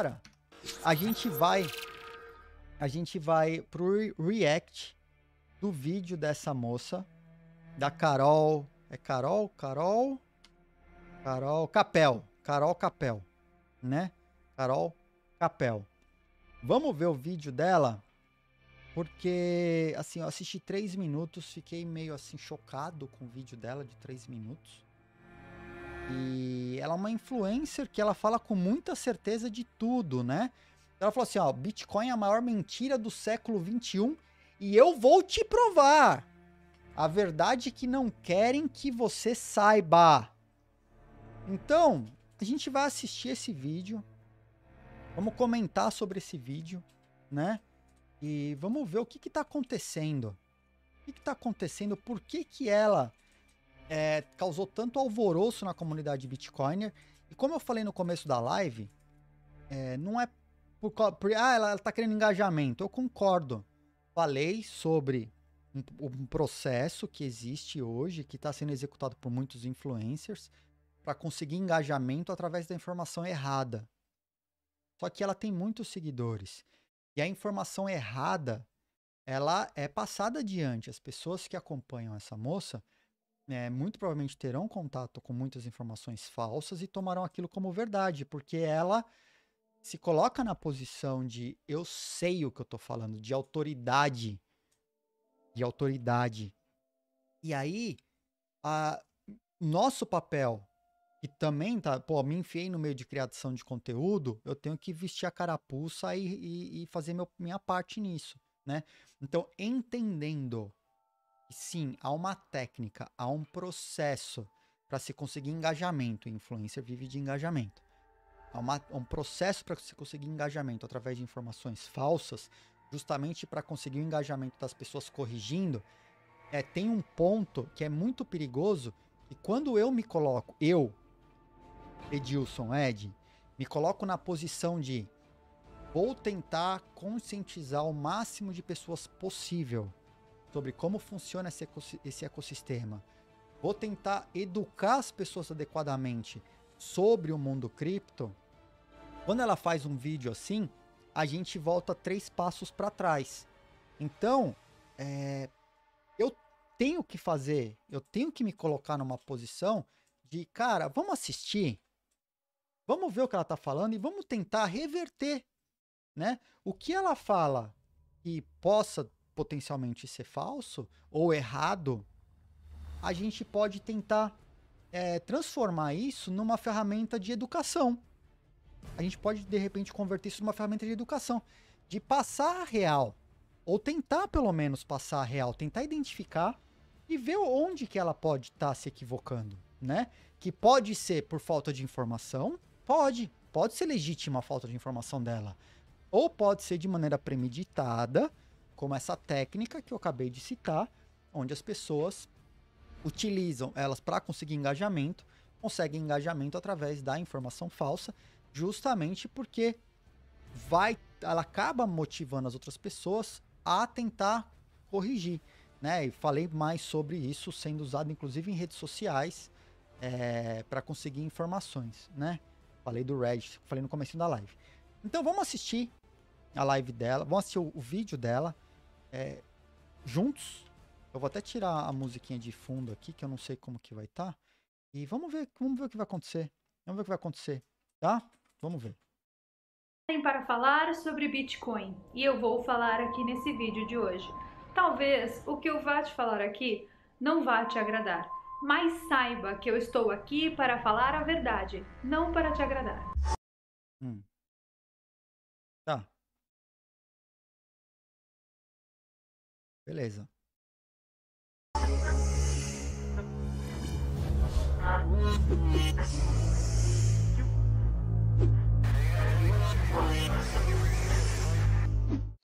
agora a gente vai a gente vai pro react do vídeo dessa moça, da Carol, é Carol, Carol, Carol Capel, Carol Capel, né? Carol Capel. Vamos ver o vídeo dela, porque assim, eu assisti três minutos, fiquei meio assim chocado com o vídeo dela de três minutos. E ela é uma influencer que ela fala com muita certeza de tudo, né? Ela falou assim, ó, Bitcoin é a maior mentira do século 21 e eu vou te provar. A verdade é que não querem que você saiba. Então, a gente vai assistir esse vídeo. Vamos comentar sobre esse vídeo, né? E vamos ver o que está acontecendo. O que está acontecendo? Por que que ela é, causou tanto alvoroço na comunidade Bitcoiner. E como eu falei no começo da live, é, não é por, por ah, ela, ela tá querendo engajamento. Eu concordo. Falei sobre um, um processo que existe hoje, que está sendo executado por muitos influencers, para conseguir engajamento através da informação errada. Só que ela tem muitos seguidores. E a informação errada, ela é passada adiante. As pessoas que acompanham essa moça, é, muito provavelmente terão contato com muitas informações falsas e tomarão aquilo como verdade, porque ela se coloca na posição de eu sei o que eu estou falando, de autoridade. De autoridade. E aí, a, nosso papel, que também tá, pô, me enfiei no meio de criação de conteúdo, eu tenho que vestir a carapuça e, e, e fazer meu, minha parte nisso, né? Então, entendendo e sim, há uma técnica, há um processo para se conseguir engajamento. O influencer vive de engajamento. Há uma, um processo para se conseguir engajamento através de informações falsas, justamente para conseguir o engajamento das pessoas corrigindo. É, tem um ponto que é muito perigoso e quando eu me coloco, eu, Edilson, Ed, me coloco na posição de vou tentar conscientizar o máximo de pessoas possível sobre como funciona esse ecossistema. Vou tentar educar as pessoas adequadamente sobre o mundo cripto. Quando ela faz um vídeo assim, a gente volta três passos para trás. Então, é, eu tenho que fazer, eu tenho que me colocar numa posição de, cara, vamos assistir, vamos ver o que ela está falando e vamos tentar reverter, né? O que ela fala que possa potencialmente ser falso ou errado, a gente pode tentar é, transformar isso numa ferramenta de educação. A gente pode, de repente, converter isso numa ferramenta de educação, de passar a real, ou tentar, pelo menos, passar a real, tentar identificar e ver onde que ela pode estar tá se equivocando, né? Que pode ser por falta de informação, pode, pode ser legítima a falta de informação dela, ou pode ser de maneira premeditada, como essa técnica que eu acabei de citar, onde as pessoas utilizam elas para conseguir engajamento, conseguem engajamento através da informação falsa, justamente porque vai, ela acaba motivando as outras pessoas a tentar corrigir, né? E falei mais sobre isso sendo usado inclusive em redes sociais é, eh, para conseguir informações, né? Falei do Red, falei no começo da live. Então vamos assistir a live dela, vamos assistir o, o vídeo dela é, juntos. Eu vou até tirar a musiquinha de fundo aqui, que eu não sei como que vai estar. Tá. E vamos ver, vamos ver o que vai acontecer. Vamos ver o que vai acontecer, tá? Vamos ver. Tem para falar sobre Bitcoin e eu vou falar aqui nesse vídeo de hoje. Talvez o que eu vá te falar aqui não vá te agradar, mas saiba que eu estou aqui para falar a verdade, não para te agradar. Hum. Tá. Beleza.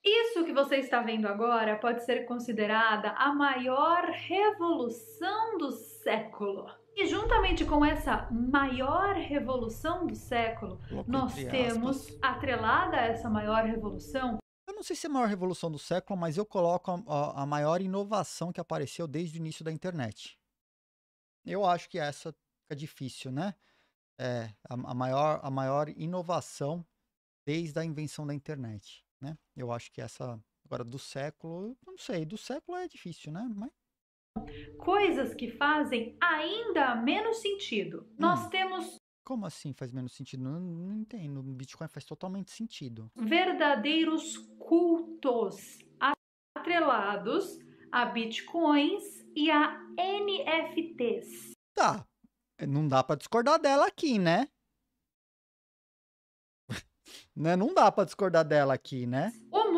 Isso que você está vendo agora pode ser considerada a maior revolução do século. E juntamente com essa maior revolução do século, Loco nós temos, atrelada a essa maior revolução, não sei se é a maior revolução do século, mas eu coloco a, a, maior inovação que apareceu desde o início da internet. Eu acho que essa fica difícil, né? É, a, a, maior, a maior inovação desde a invenção da internet, né? Eu acho que essa, agora, do século, não sei, do século é difícil, né? Mas... Coisas que fazem ainda menos sentido. Hum. Nós temos como assim faz menos sentido? Não, não entendo. Bitcoin faz totalmente sentido. Verdadeiros cultos atrelados a bitcoins e a NFTs. Tá. Não dá para discordar dela aqui, né? né? Não dá para discordar dela aqui, né? O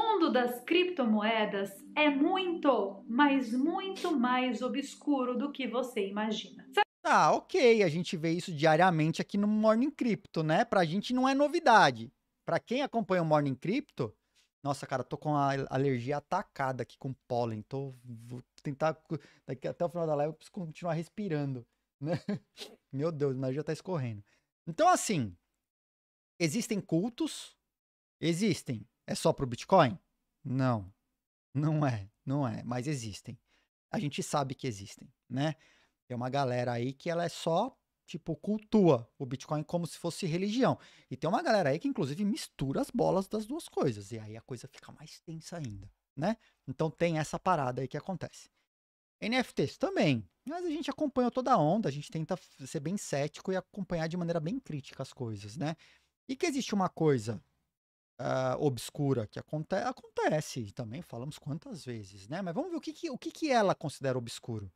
mundo das criptomoedas é muito, mas muito mais obscuro do que você imagina. Sabe Tá, ok, a gente vê isso diariamente aqui no Morning Crypto, né? Pra gente não é novidade. Pra quem acompanha o Morning Crypto, nossa, cara, tô com a alergia atacada aqui com pólen. Tô vou tentar daqui até o final da live eu preciso continuar respirando, né? Meu Deus, mas já tá escorrendo. Então assim, existem cultos? Existem. É só pro Bitcoin? Não. Não é, não é, mas existem. A gente sabe que existem, né? Tem uma galera aí que ela é só, tipo, cultua o Bitcoin como se fosse religião. E tem uma galera aí que, inclusive, mistura as bolas das duas coisas. E aí a coisa fica mais tensa ainda, né? Então tem essa parada aí que acontece. NFTs também. Mas a gente acompanha toda a onda, a gente tenta ser bem cético e acompanhar de maneira bem crítica as coisas, né? E que existe uma coisa uh, obscura que aconte acontece, também falamos quantas vezes, né? Mas vamos ver o que, que o que, que ela considera obscuro.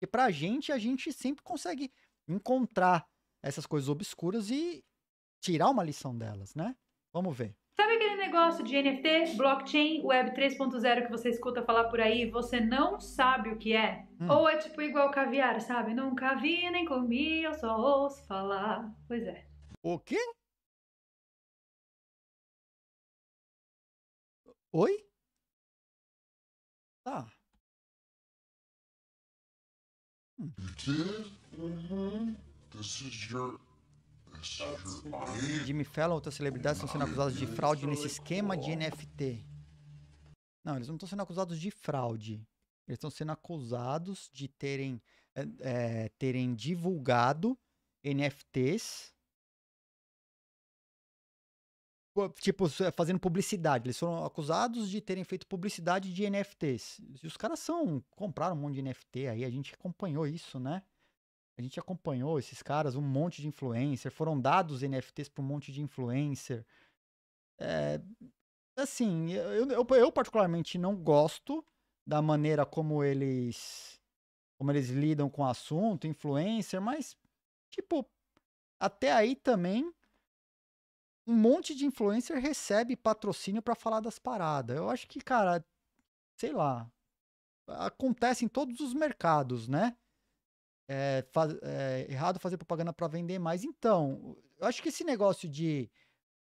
Porque pra gente, a gente sempre consegue encontrar essas coisas obscuras e tirar uma lição delas, né? Vamos ver. Sabe aquele negócio de NFT, blockchain, web 3.0 que você escuta falar por aí, você não sabe o que é? Hum. Ou é tipo igual caviar, sabe? Nunca vi nem comi, eu só ouço falar. Pois é. O quê? Oi? Tá. Ah. You did? Mm-hmm. This is your Jimmy Fallon, outras celebridades estão sendo acusadas de fraude nesse esquema de NFT. Não, eles não estão sendo acusados de fraude. Eles estão sendo acusados de terem, é, é terem divulgado NFTs tipo, fazendo publicidade. Eles foram acusados de terem feito publicidade de NFTs. E os caras são, compraram um monte de NFT aí, a gente acompanhou isso, né? A gente acompanhou esses caras, um monte de influencer, foram dados NFTs para um monte de influencer. É, assim, eu, eu, eu particularmente não gosto da maneira como eles como eles lidam com o assunto, influencer, mas tipo, até aí também um monte de influencer recebe patrocínio para falar das paradas. Eu acho que, cara, sei lá. Acontece em todos os mercados, né? É, faz, é, errado fazer propaganda para vender mais. Então, eu acho que esse negócio de.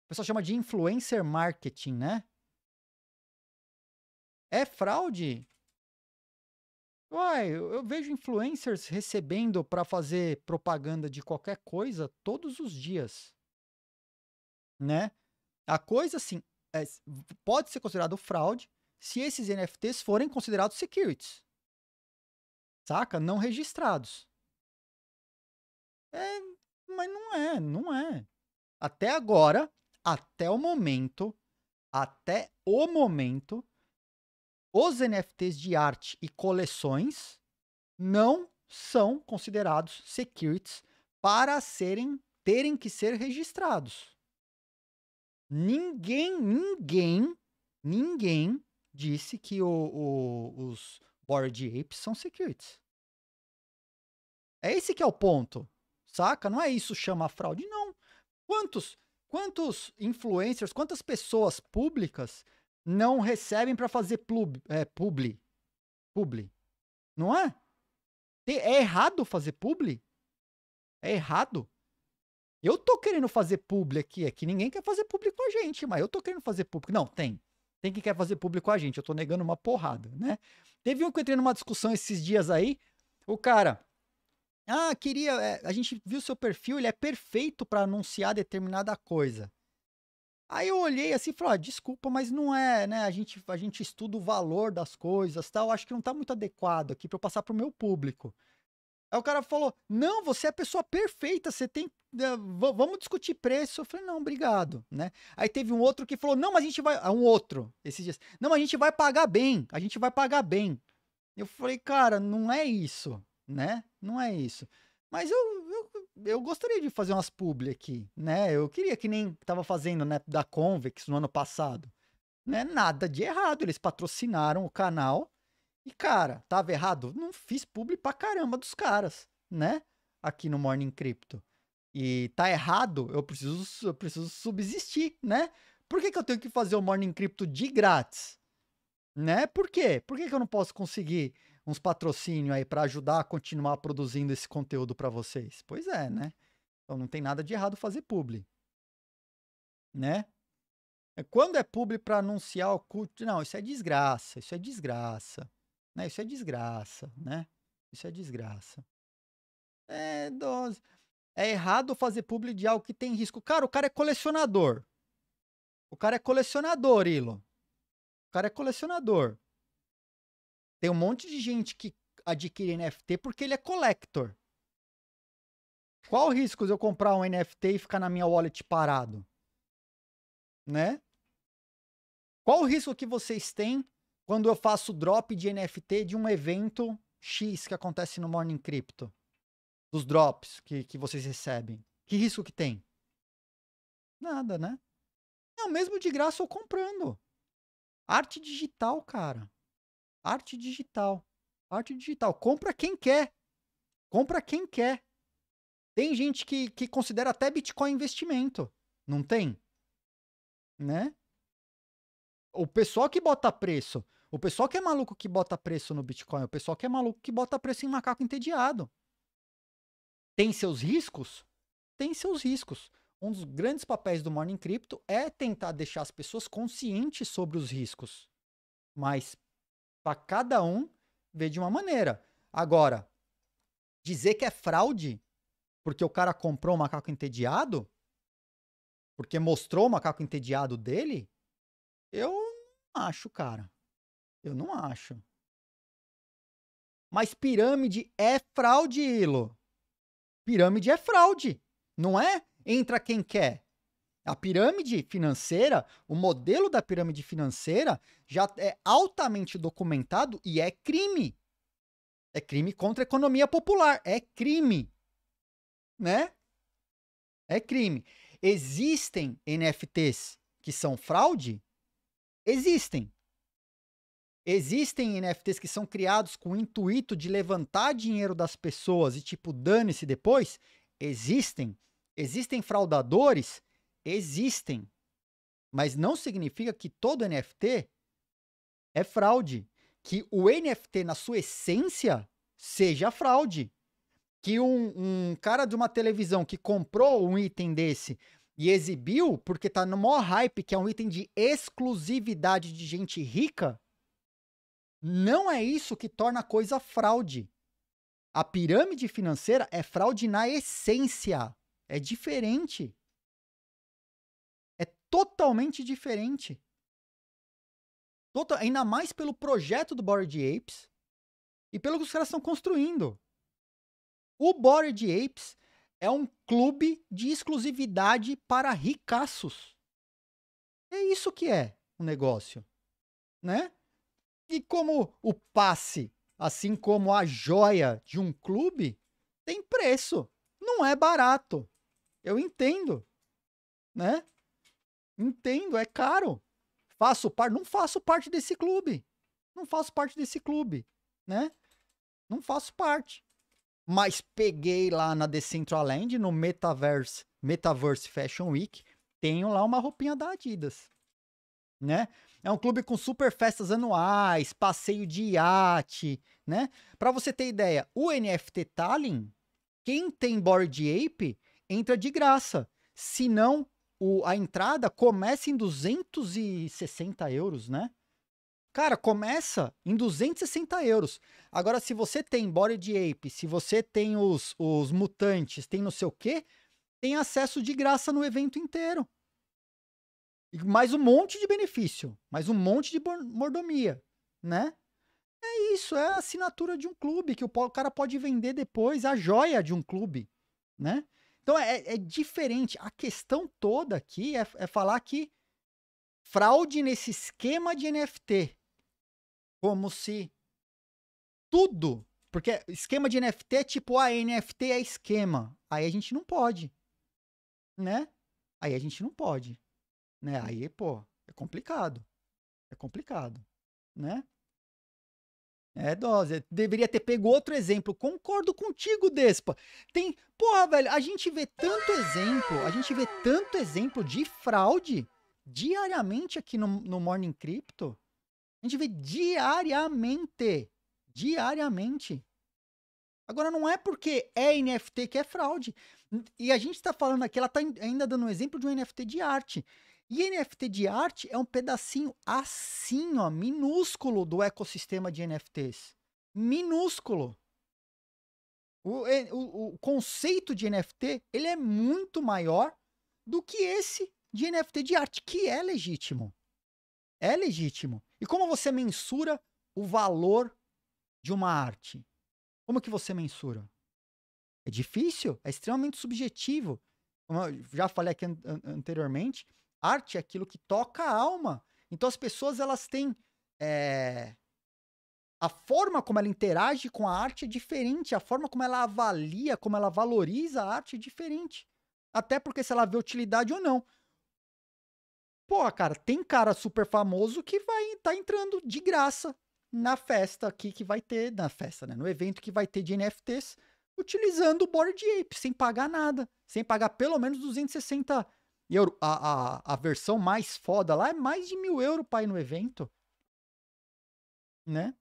O pessoal chama de influencer marketing, né? É fraude? Uai, eu vejo influencers recebendo para fazer propaganda de qualquer coisa todos os dias né? A coisa, assim, é, pode ser considerado fraude se esses NFTs forem considerados securities. Saca? Não registrados. É, mas não é, não é. Até agora, até o momento, até o momento, os NFTs de arte e coleções não são considerados securities para serem terem que ser registrados. Ninguém, ninguém, ninguém disse que o, o, os Bored Apes são securities. É esse que é o ponto, saca? Não é isso chama fraude, não. Quantos, quantos influencers, quantas pessoas públicas não recebem para fazer plub, é, publi? Publi. Não é? É errado fazer publi? É errado? Eu tô querendo fazer público aqui, é que ninguém quer fazer público com a gente, mas eu tô querendo fazer público. Não, tem. Tem que quer fazer público com a gente, eu tô negando uma porrada, né? Teve um que eu entrei numa discussão esses dias aí, o cara. Ah, queria. É, a gente viu seu perfil, ele é perfeito para anunciar determinada coisa. Aí eu olhei assim e falei, ah, desculpa, mas não é, né? A gente, a gente estuda o valor das coisas tal. Acho que não tá muito adequado aqui para eu passar pro meu público. Aí o cara falou: Não, você é a pessoa perfeita, você tem. Né, vamos discutir preço. Eu falei, não, obrigado, né? Aí teve um outro que falou: não, mas a gente vai. Ah, um outro, esses dias. Não, a gente vai pagar bem. A gente vai pagar bem. Eu falei, cara, não é isso, né? Não é isso. Mas eu, eu, eu gostaria de fazer umas publi aqui, né? Eu queria que nem tava fazendo, né? Da Convex no ano passado. né? nada de errado. Eles patrocinaram o canal e, cara, tava errado? Não fiz publi pra caramba dos caras, né? Aqui no Morning Crypto. E tá errado, eu preciso, eu preciso subsistir, né? Por que, que eu tenho que fazer o Morning Crypto de grátis? Né? Por quê? Por que, que eu não posso conseguir uns patrocínios aí para ajudar a continuar produzindo esse conteúdo para vocês? Pois é, né? Então não tem nada de errado fazer publi. Né? Quando é publi para anunciar o culto, não, isso é desgraça, isso é desgraça. Né? Isso é desgraça, né? Isso é desgraça. É, dose. é errado fazer publi de algo que tem risco. Cara, o cara é colecionador. O cara é colecionador, Ilo. O cara é colecionador. Tem um monte de gente que adquire NFT porque ele é collector. Qual o risco de eu comprar um NFT e ficar na minha wallet parado? Né? Qual o risco que vocês têm quando eu faço drop de NFT de um evento X que acontece no Morning Crypto? Dos drops que, que vocês recebem. Que risco que tem? Nada, né? É o mesmo de graça ou comprando. Arte digital, cara. Arte digital. Arte digital. Compra quem quer. Compra quem quer. Tem gente que, que considera até Bitcoin investimento. Não tem? Né? O pessoal que bota preço. O pessoal que é maluco que bota preço no Bitcoin, o pessoal que é maluco que bota preço em macaco entediado. Tem seus riscos? Tem seus riscos. Um dos grandes papéis do Morning Crypto é tentar deixar as pessoas conscientes sobre os riscos. Mas para cada um ver de uma maneira. Agora, dizer que é fraude porque o cara comprou o um macaco entediado, porque mostrou o macaco entediado dele, eu acho, cara. Eu não acho. Mas pirâmide é fraude, Ilo. Pirâmide é fraude, não é? Entra quem quer. A pirâmide financeira, o modelo da pirâmide financeira já é altamente documentado e é crime. É crime contra a economia popular, é crime. Né? É crime. Existem NFTs que são fraude? Existem. Existem NFTs que são criados com o intuito de levantar dinheiro das pessoas e tipo, dane-se depois? Existem. Existem fraudadores? Existem. Mas não significa que todo NFT é fraude. Que o NFT, na sua essência, seja fraude. Que um, um cara de uma televisão que comprou um item desse e exibiu porque tá no maior hype, que é um item de exclusividade de gente rica, não é isso que torna a coisa fraude. A pirâmide financeira é fraude na essência. É diferente. É totalmente diferente. Total, ainda mais pelo projeto do Bored Apes e pelo que os caras estão construindo. O Bored Apes é um clube de exclusividade para ricaços. É isso que é o negócio, né? E como o passe, assim como a joia de um clube, tem preço. Não é barato. Eu entendo. Né? Entendo, é caro. Faço parte, não faço parte desse clube. Não faço parte desse clube, né? Não faço parte. Mas peguei lá na Decentraland, no Metaverse, Metaverse Fashion Week, tenho lá uma roupinha da Adidas, né? É um clube com super festas anuais, passeio de iate, né? Para você ter ideia, o NFT Tallinn, quem tem Board Ape entra de graça. Se não, a entrada começa em 260 euros, né? Cara, começa em 260 euros. Agora, se você tem Bored Ape, se você tem os, os mutantes, tem não sei o quê, tem acesso de graça no evento inteiro. E mais um monte de benefício, mais um monte de mordomia, né? É isso, é a assinatura de um clube que o cara pode vender depois, a joia de um clube, né? Então é, é diferente. A questão toda aqui é, é falar que fraude nesse esquema de NFT, como se tudo, porque esquema de NFT é tipo, ah, NFT é esquema. Aí a gente não pode, né? Aí a gente não pode né? Aí, pô, é complicado. É complicado, né? É dose. Deveria ter pego outro exemplo. Concordo contigo, Despa. Tem. Porra, velho, a gente vê tanto exemplo. A gente vê tanto exemplo de fraude diariamente aqui no, no Morning Crypto. A gente vê diariamente. Diariamente. Agora, não é porque é NFT que é fraude. E a gente está falando aqui, ela está ainda dando um exemplo de um NFT de arte. E NFT de arte é um pedacinho assim, ó, minúsculo do ecossistema de NFTs. Minúsculo. O, o, o conceito de NFT ele é muito maior do que esse de NFT de arte, que é legítimo. É legítimo. E como você mensura o valor de uma arte? Como que você mensura? É difícil, é extremamente subjetivo. Como eu já falei aqui an anteriormente, Arte é aquilo que toca a alma. Então as pessoas elas têm é... a forma como ela interage com a arte é diferente, a forma como ela avalia, como ela valoriza a arte é diferente. Até porque se ela vê utilidade ou não. Pô, cara, tem cara super famoso que vai estar tá entrando de graça na festa aqui que vai ter, na festa, né? No evento que vai ter de NFTs, utilizando o Board Ape, sem pagar nada, sem pagar pelo menos 260 e a, a, a versão mais foda lá é mais de mil euros pra ir no evento. Né?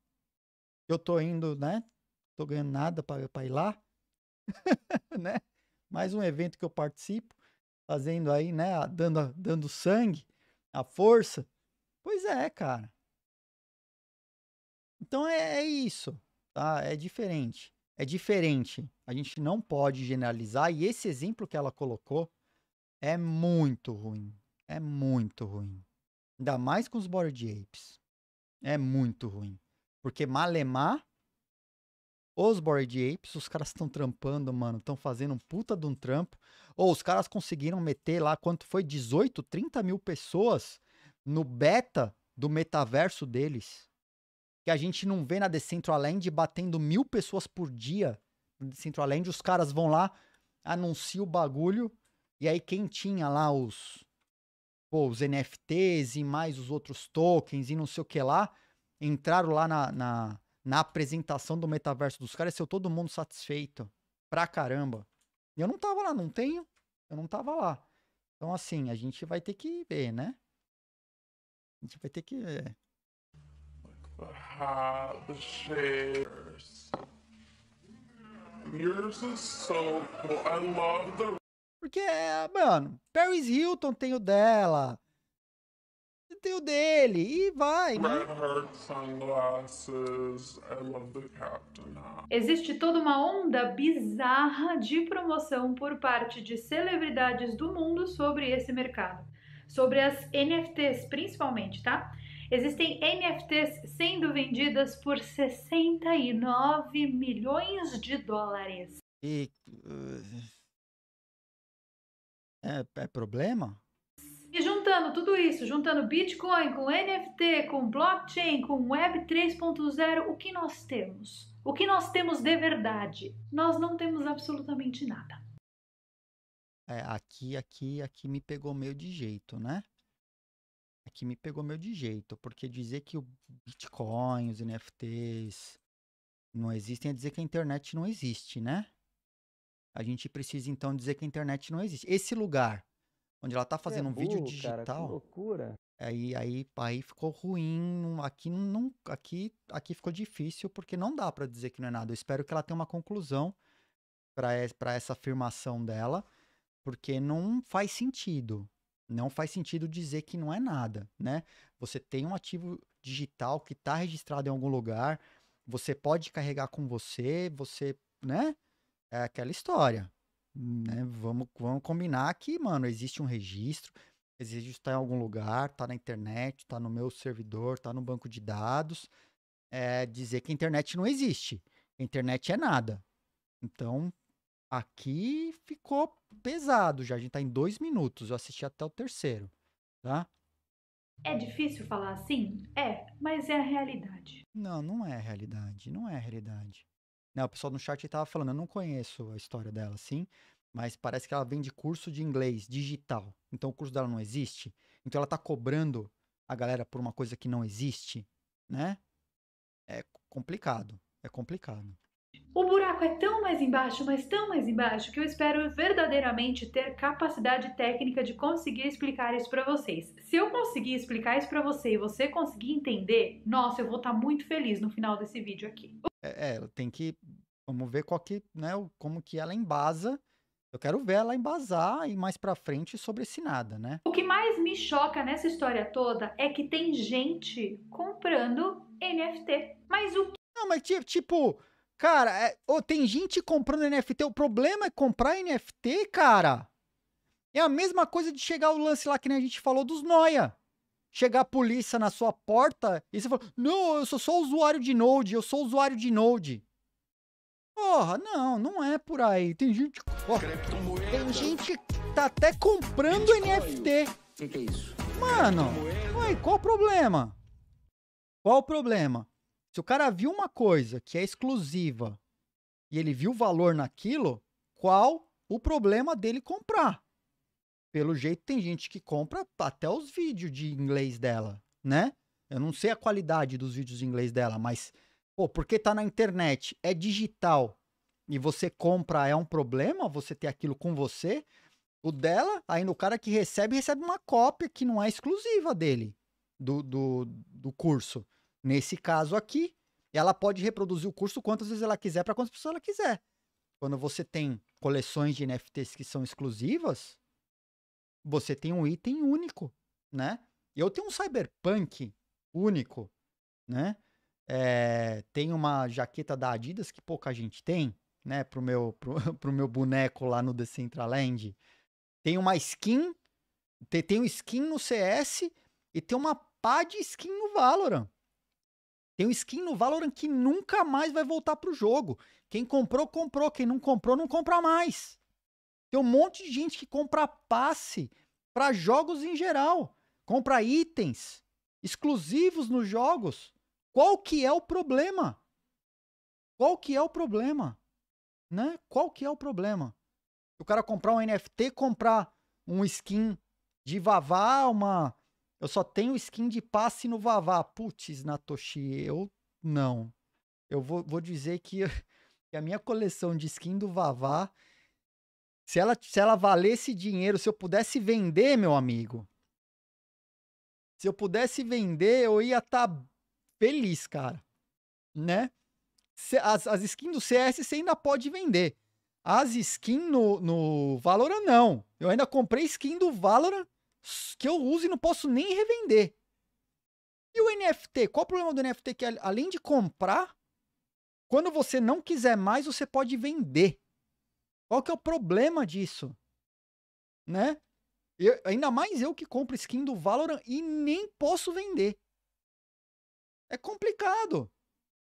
Eu tô indo, né? Tô ganhando nada pra, pra ir lá. né? Mais um evento que eu participo. Fazendo aí, né? Dando, dando sangue, a força. Pois é, cara. Então é, é isso, tá? É diferente. É diferente. A gente não pode generalizar. E esse exemplo que ela colocou é muito ruim. É muito ruim. Ainda mais com os Bored Apes. É muito ruim. Porque Malemar, os Bored Apes, os caras estão trampando, mano. Estão fazendo um puta de um trampo. Ou os caras conseguiram meter lá, quanto foi? 18, 30 mil pessoas no beta do metaverso deles. Que a gente não vê na Decentraland batendo mil pessoas por dia. Na Decentraland, os caras vão lá, anunciam o bagulho e aí quem tinha lá os, pô, os NFTs e mais os outros tokens e não sei o que lá, entraram lá na, na, na apresentação do metaverso dos caras, saiu todo mundo satisfeito. Pra caramba. E eu não tava lá, não tenho. Eu não tava lá. Então, assim, a gente vai ter que ver, né? A gente vai ter que ver. Yours is so cool. I love the porque, mano, Paris Hilton tem o dela. Tem o dele. E vai. Né? Existe toda uma onda bizarra de promoção por parte de celebridades do mundo sobre esse mercado. Sobre as NFTs, principalmente, tá? Existem NFTs sendo vendidas por 69 milhões de dólares. E. Uh, é, é problema? E juntando tudo isso, juntando Bitcoin com NFT, com blockchain, com Web 3.0, o que nós temos? O que nós temos de verdade? Nós não temos absolutamente nada. É, aqui, aqui, aqui me pegou meio de jeito, né? Aqui me pegou meio de jeito, porque dizer que o Bitcoin, os NFTs não existem é dizer que a internet não existe, né? A gente precisa então dizer que a internet não existe. Esse lugar onde ela está fazendo é burro, um vídeo digital. Uh, cara, que loucura. Aí, aí, aí ficou ruim. Aqui não, aqui, aqui ficou difícil porque não dá para dizer que não é nada. Eu espero que ela tenha uma conclusão para essa afirmação dela, porque não faz sentido. Não faz sentido dizer que não é nada, né? Você tem um ativo digital que está registrado em algum lugar, você pode carregar com você, você, né? é aquela história. Hum. Né? Vamos, vamos combinar que, mano, existe um registro, existe está em algum lugar, está na internet, está no meu servidor, está no banco de dados. É dizer que a internet não existe. A internet é nada. Então, aqui ficou pesado já. A gente está em dois minutos. Eu assisti até o terceiro, tá? É difícil falar assim? É, mas é a realidade. Não, não é a realidade. Não é a realidade. Né, o pessoal no chat estava falando, eu não conheço a história dela, sim, mas parece que ela vende curso de inglês digital. Então o curso dela não existe. Então ela está cobrando a galera por uma coisa que não existe, né? É complicado. É complicado. O buraco é tão mais embaixo, mas tão mais embaixo, que eu espero verdadeiramente ter capacidade técnica de conseguir explicar isso para vocês. Se eu conseguir explicar isso para você e você conseguir entender, nossa, eu vou estar tá muito feliz no final desse vídeo aqui. É, é, tem que. Vamos ver qual que, né, como que ela embasa. Eu quero ver ela embasar e mais para frente sobre esse nada, né? O que mais me choca nessa história toda é que tem gente comprando NFT. Mas o. Não, mas tipo Cara, é, oh, tem gente comprando NFT. O problema é comprar NFT, cara. É a mesma coisa de chegar o lance lá que nem a gente falou dos Noia. Chegar a polícia na sua porta e você falar: Não, eu sou só usuário de Node, eu sou usuário de Node. Porra, não, não é por aí. Tem gente. tem gente que tá até comprando NFT. O que, que, é isso? Mano, ué, qual o problema? Qual o problema? Se o cara viu uma coisa que é exclusiva e ele viu valor naquilo, qual o problema dele comprar? Pelo jeito, tem gente que compra até os vídeos de inglês dela, né? Eu não sei a qualidade dos vídeos de inglês dela, mas, pô, porque tá na internet, é digital e você compra, é um problema você ter aquilo com você? O dela, aí no cara que recebe, recebe uma cópia que não é exclusiva dele, do, do, do curso. Nesse caso aqui, ela pode reproduzir o curso quantas vezes ela quiser para quantas pessoas ela quiser. Quando você tem coleções de NFTs que são exclusivas, você tem um item único, né? Eu tenho um cyberpunk único, né? É, tem uma jaqueta da Adidas que pouca gente tem, né? Pro meu, pro, pro meu boneco lá no Decentraland. Tem uma skin, tem, tem um skin no CS e tem uma pá de skin no Valorant. Tem um skin no Valorant que nunca mais vai voltar pro jogo. Quem comprou, comprou. Quem não comprou, não compra mais. Tem um monte de gente que compra passe para jogos em geral. Compra itens exclusivos nos jogos. Qual que é o problema? Qual que é o problema? Né? Qual que é o problema? O cara comprar um NFT, comprar um skin de Vavá, uma eu só tenho skin de passe no Vavá. Putz, Natoshi, eu não. Eu vou, vou dizer que, que, a minha coleção de skin do Vavá, se ela, se ela valesse dinheiro, se eu pudesse vender, meu amigo. Se eu pudesse vender, eu ia estar tá feliz, cara. Né? As, as skins do CS você ainda pode vender. As skins no, no Valorant, não. Eu ainda comprei skin do Valorant que eu uso e não posso nem revender. E o NFT? Qual o problema do NFT? Que além de comprar, quando você não quiser mais, você pode vender. Qual que é o problema disso? Né? Eu, ainda mais eu que compro skin do Valorant e nem posso vender. É complicado,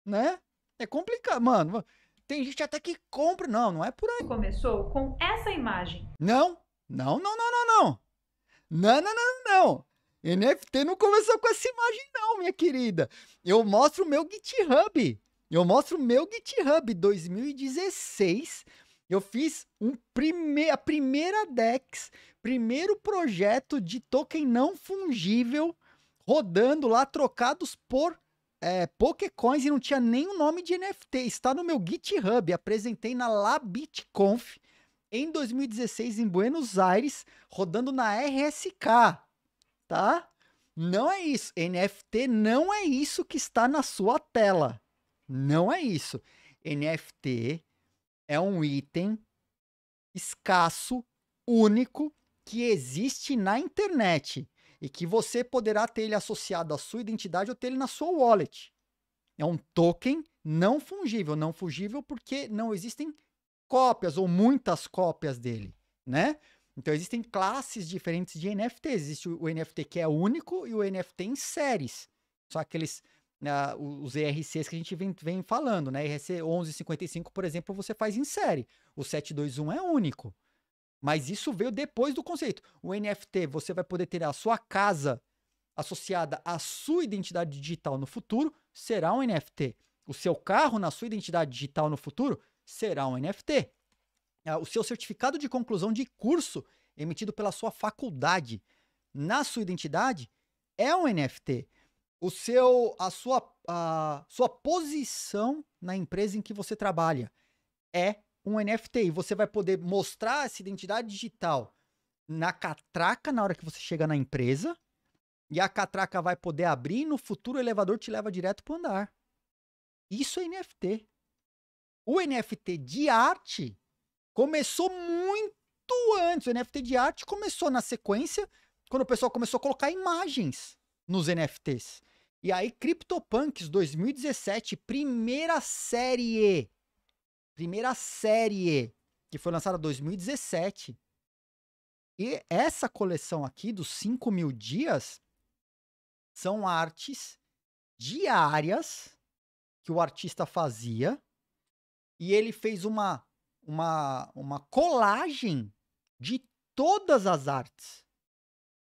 né? É complicado, mano. Tem gente até que compra. Não, não é por aí. Começou com essa imagem. Não, não, não, não, não, não. Não, não, não, não. NFT não começou com essa imagem, não, minha querida. Eu mostro o meu GitHub. Eu mostro o meu GitHub 2016. Eu fiz um prime a primeira DEX, primeiro projeto de token não fungível, rodando lá, trocados por é, Pokécoins e não tinha nem o nome de NFT. Está no meu GitHub. Apresentei na LabitConf em 2016 em Buenos Aires, rodando na RSK, tá? Não é isso. NFT não é isso que está na sua tela. Não é isso. NFT é um item escasso, único, que existe na internet e que você poderá ter ele associado à sua identidade ou ter ele na sua wallet. É um token não fungível, não fungível porque não existem cópias ou muitas cópias dele, né? Então existem classes diferentes de NFTs. Existe o NFT que é único e o NFT em séries. Só aqueles uh, né, os ERCs que a gente vem, vem falando, né? ERC 1155, por exemplo, você faz em série. O 721 é único. Mas isso veio depois do conceito. O NFT, você vai poder ter a sua casa associada à sua identidade digital no futuro, será um NFT. O seu carro na sua identidade digital no futuro será um NFT. Ah, o seu certificado de conclusão de curso emitido pela sua faculdade na sua identidade é um NFT. O seu, a sua, a sua posição na empresa em que você trabalha é um NFT e você vai poder mostrar essa identidade digital na catraca na hora que você chega na empresa e a catraca vai poder abrir e no futuro o elevador te leva direto para o andar. Isso é NFT. O NFT de arte começou muito antes. O NFT de arte começou na sequência, quando o pessoal começou a colocar imagens nos NFTs. E aí, CryptoPunks 2017, primeira série. Primeira série, que foi lançada em 2017. E essa coleção aqui dos 5 mil dias são artes diárias que o artista fazia e ele fez uma, uma, uma colagem de todas as artes.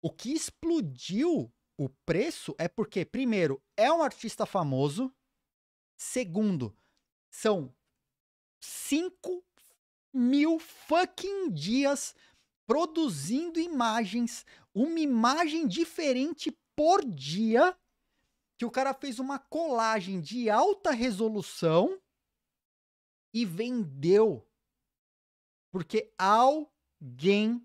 O que explodiu o preço é porque, primeiro, é um artista famoso. Segundo, são 5 mil fucking dias produzindo imagens, uma imagem diferente por dia, que o cara fez uma colagem de alta resolução e vendeu. Porque alguém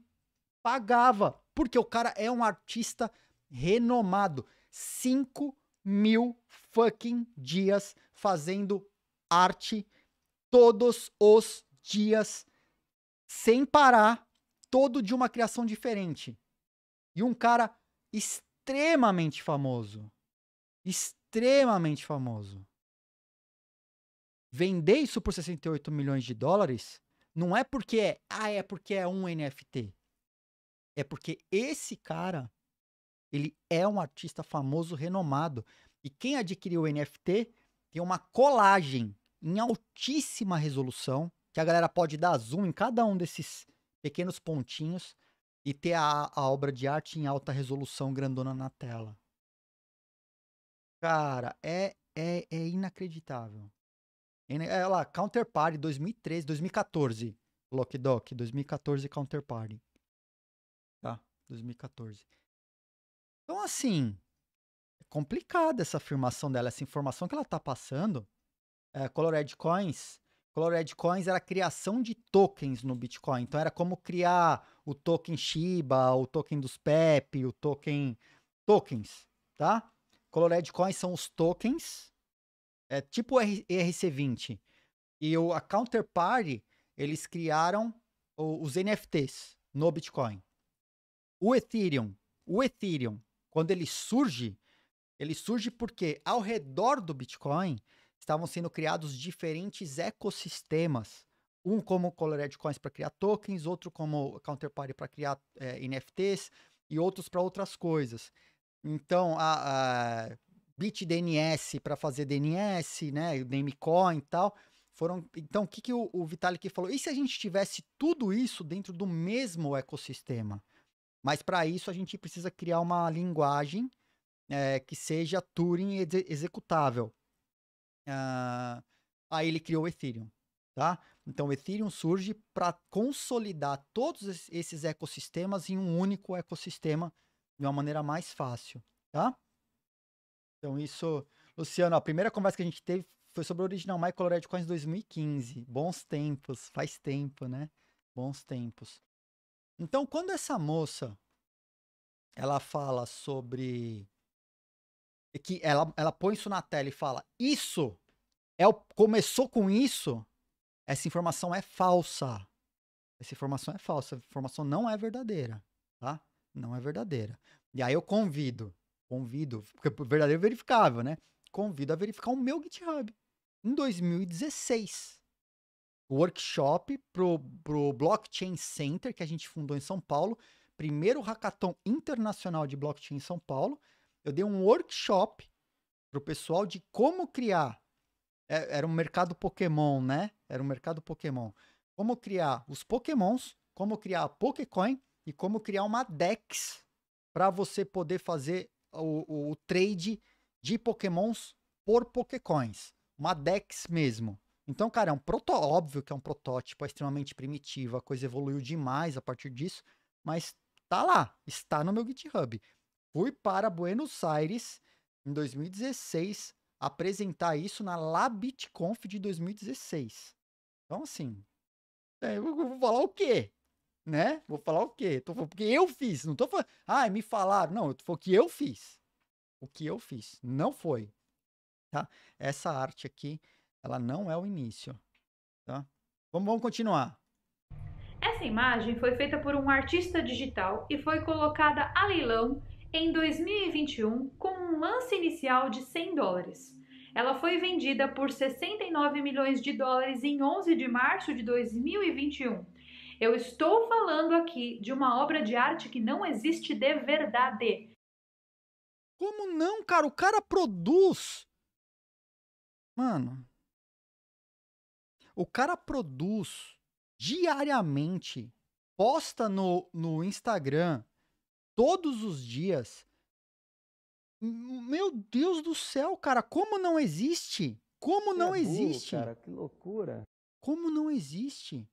pagava. Porque o cara é um artista renomado. 5 mil fucking dias fazendo arte todos os dias, sem parar, todo de uma criação diferente. E um cara extremamente famoso. Extremamente famoso vender isso por 68 milhões de dólares não é porque é, ah, é porque é um NFT. É porque esse cara, ele é um artista famoso, renomado. E quem adquiriu o NFT tem uma colagem em altíssima resolução, que a galera pode dar zoom em cada um desses pequenos pontinhos e ter a, a obra de arte em alta resolução grandona na tela. Cara, é, é, é inacreditável. É lá, Counterparty 2013, 2014. Lockdock, 2014 Counterparty. Tá, 2014. Então, assim, é complicada essa afirmação dela, essa informação que ela tá passando. É, Colored Coins. Colored Coins era a criação de tokens no Bitcoin. Então, era como criar o token Shiba, o token dos PEP, o token. Tokens, tá? Colored Coins são os tokens é tipo o ERC20. E o, a Counterparty, eles criaram o, os NFTs no Bitcoin. O Ethereum, o Ethereum, quando ele surge, ele surge porque ao redor do Bitcoin estavam sendo criados diferentes ecossistemas. Um como Colored Coins para criar tokens, outro como Counterparty para criar é, NFTs e outros para outras coisas. Então, a, a, bit DNS para fazer DNS, né, Namecoin e tal. Foram, então, o que, que o, o Vitalik falou? E se a gente tivesse tudo isso dentro do mesmo ecossistema? Mas para isso a gente precisa criar uma linguagem é, que seja Turing ex executável. Uh, aí ele criou o Ethereum, tá? Então o Ethereum surge para consolidar todos esses ecossistemas em um único ecossistema de uma maneira mais fácil, tá? Então, isso. Luciano, a primeira conversa que a gente teve foi sobre o Original Color Edge Coins 2015. Bons tempos, faz tempo, né? Bons tempos. Então, quando essa moça ela fala sobre é que ela, ela põe isso na tela e fala: "Isso é o, começou com isso". Essa informação é falsa. Essa informação é falsa, a informação não é verdadeira, tá? Não é verdadeira. E aí eu convido Convido, porque é verdadeiro verificável, né? Convido a verificar o meu GitHub. Em 2016, workshop pro, pro Blockchain Center que a gente fundou em São Paulo, primeiro hackathon internacional de blockchain em São Paulo. Eu dei um workshop pro pessoal de como criar. É, era um mercado Pokémon, né? Era um mercado Pokémon. Como criar os Pokémons, como criar a Pokécoin e como criar uma DEX para você poder fazer o, o trade de pokémons por pokécoins. Uma dex mesmo. Então, cara, é um proto... Óbvio que é um protótipo, é extremamente primitivo, a coisa evoluiu demais a partir disso, mas tá lá, está no meu GitHub. Fui para Buenos Aires em 2016 apresentar isso na LabitConf de 2016. Então, assim, é, eu vou falar o quê? né? Vou falar o quê? Tô falando, porque eu fiz, não tô falando, ah, me falaram. Não, eu tô falando que eu fiz. O que eu fiz, não foi. Tá? Essa arte aqui, ela não é o início, tá? Vamos, vamos continuar. Essa imagem foi feita por um artista digital e foi colocada a leilão em 2021 com um lance inicial de 100 dólares. Ela foi vendida por 69 milhões de dólares em 11 de março de 2021 eu estou falando aqui de uma obra de arte que não existe de verdade. Como não, cara? O cara produz. Mano. O cara produz diariamente, posta no, no Instagram todos os dias. Meu Deus do céu, cara, como não existe? Como não é burro, existe? Cara, que loucura. Como não existe?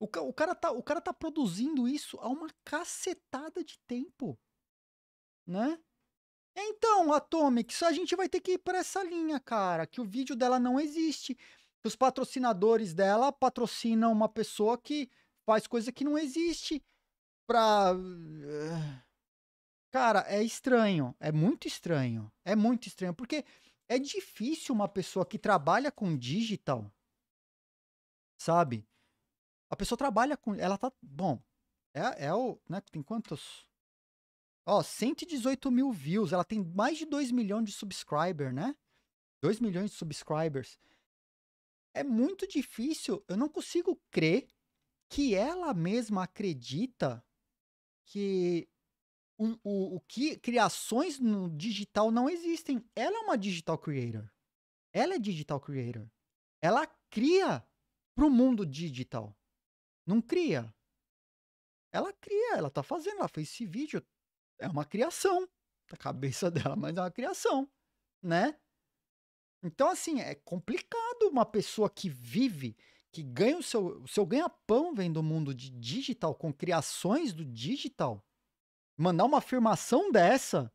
O, o, cara tá, o cara tá produzindo isso há uma cacetada de tempo. Né? Então, Atomics, a gente vai ter que ir para essa linha, cara, que o vídeo dela não existe. Os patrocinadores dela patrocinam uma pessoa que faz coisa que não existe pra. Eh, cara, é estranho. É muito estranho. É muito estranho. Porque é difícil uma pessoa que trabalha com digital, sabe? A pessoa trabalha com. Ela tá. Bom, é, é o. Né, tem quantos? Ó, 118 mil views. Ela tem mais de 2 milhões de subscribers, né? 2 milhões de subscribers. É muito difícil. Eu não consigo crer que ela mesma acredita que o, o, o, que criações no digital não existem. Ela é uma digital creator. Ela é digital creator. Ela cria para o mundo digital. Não cria. Ela cria, ela tá fazendo, ela fez esse vídeo. É uma criação da cabeça dela, mas é uma criação, né? Então, assim, é complicado uma pessoa que vive, que ganha o seu, o seu ganha-pão vem do mundo de digital, com criações do digital, mandar uma afirmação dessa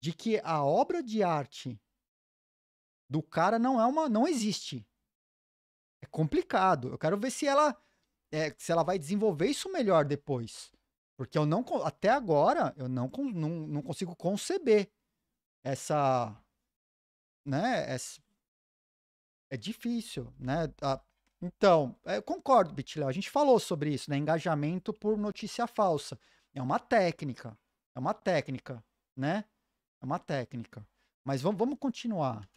de que a obra de arte do cara não é uma. não existe. É complicado. Eu quero ver se ela é, se ela vai desenvolver isso melhor depois. Porque eu não, até agora, eu não, não, não consigo conceber essa, né, essa, é difícil, né, a, então, é, eu concordo, Bitléo, a gente falou sobre isso, né, engajamento por notícia falsa, é uma técnica, é uma técnica, né, é uma técnica, mas vamos, vamos continuar.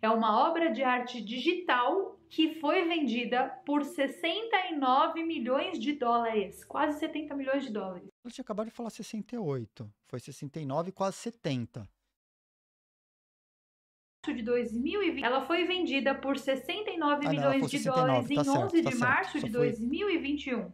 É uma obra de arte digital que foi vendida por 69 milhões de dólares, quase 70 milhões de dólares. Eu tinha de falar 68, foi 69, quase 70 de 2020, ela foi vendida por 69 ah, milhões não, de dólares tá em certo, 11 tá de março certo, de 2021. Foi...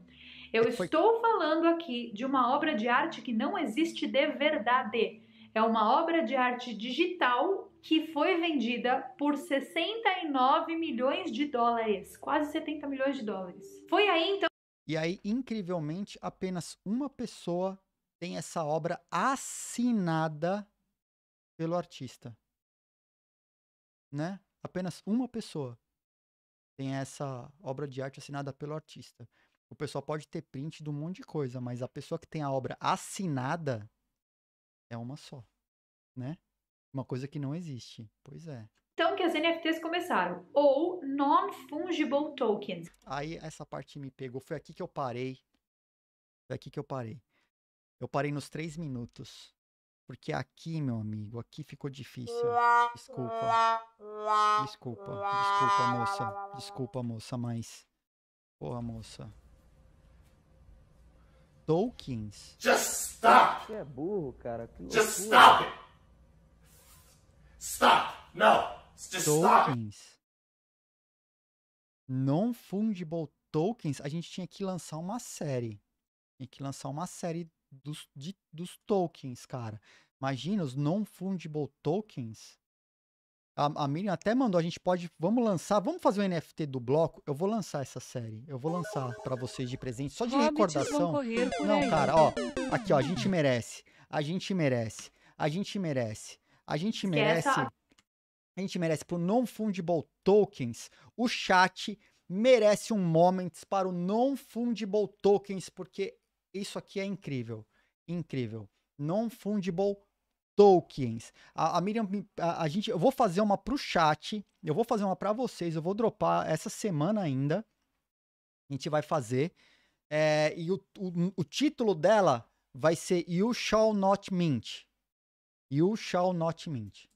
É Eu estou falando aqui de uma obra de arte que não existe de verdade. É uma obra de arte digital que foi vendida por 69 milhões de dólares, quase 70 milhões de dólares. Foi aí então. E aí, incrivelmente, apenas uma pessoa tem essa obra assinada pelo artista. Né? Apenas uma pessoa tem essa obra de arte assinada pelo artista. O pessoal pode ter print de um monte de coisa, mas a pessoa que tem a obra assinada é uma só, né? Uma coisa que não existe. Pois é. Então que as NFTs começaram. Ou non-fungible tokens. Aí essa parte me pegou. Foi aqui que eu parei. Foi aqui que eu parei. Eu parei nos três minutos. Porque aqui, meu amigo, aqui ficou difícil. Desculpa. Desculpa. Desculpa, moça. Desculpa, moça, mas. Porra, moça. Tokens. Just stop! Você é burro, cara. Que Just stop! Stop! No! Just tokens. Stop. Non fungible tokens, a gente tinha que lançar uma série. Tinha que lançar uma série dos, de, dos tokens, cara. Imagina os non fungible tokens. A, a Miriam até mandou, a gente pode, vamos lançar, vamos fazer o um NFT do bloco. Eu vou lançar essa série, eu vou lançar para vocês de presente, só de recordação. Não, aí. cara, ó, aqui ó, a gente merece, a gente merece, a gente merece. A gente é merece. A gente merece pro non-fungible tokens. O chat merece um moments para o non-fungible tokens, porque isso aqui é incrível. Incrível. Non-fungible tokens. A, a Miriam, a, a, gente, eu vou fazer uma pro chat, eu vou fazer uma para vocês, eu vou dropar essa semana ainda. A gente vai fazer. É, e o, o, o título dela vai ser You Shall Not Mint. E o Shall Not Mint.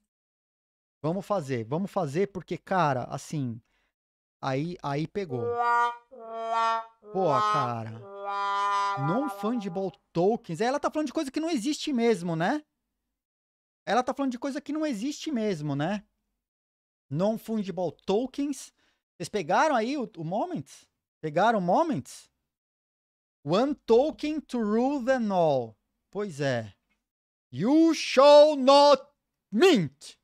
Vamos fazer, vamos fazer porque, cara, assim. Aí, aí pegou. Pô, cara. Non-fungible tokens. Ela tá falando de coisa que não existe mesmo, né? Ela tá falando de coisa que não existe mesmo, né? Non-fungible tokens. Vocês pegaram aí o, o Moments? Pegaram o Moments? One token to rule them all. Pois é. You shall not mint.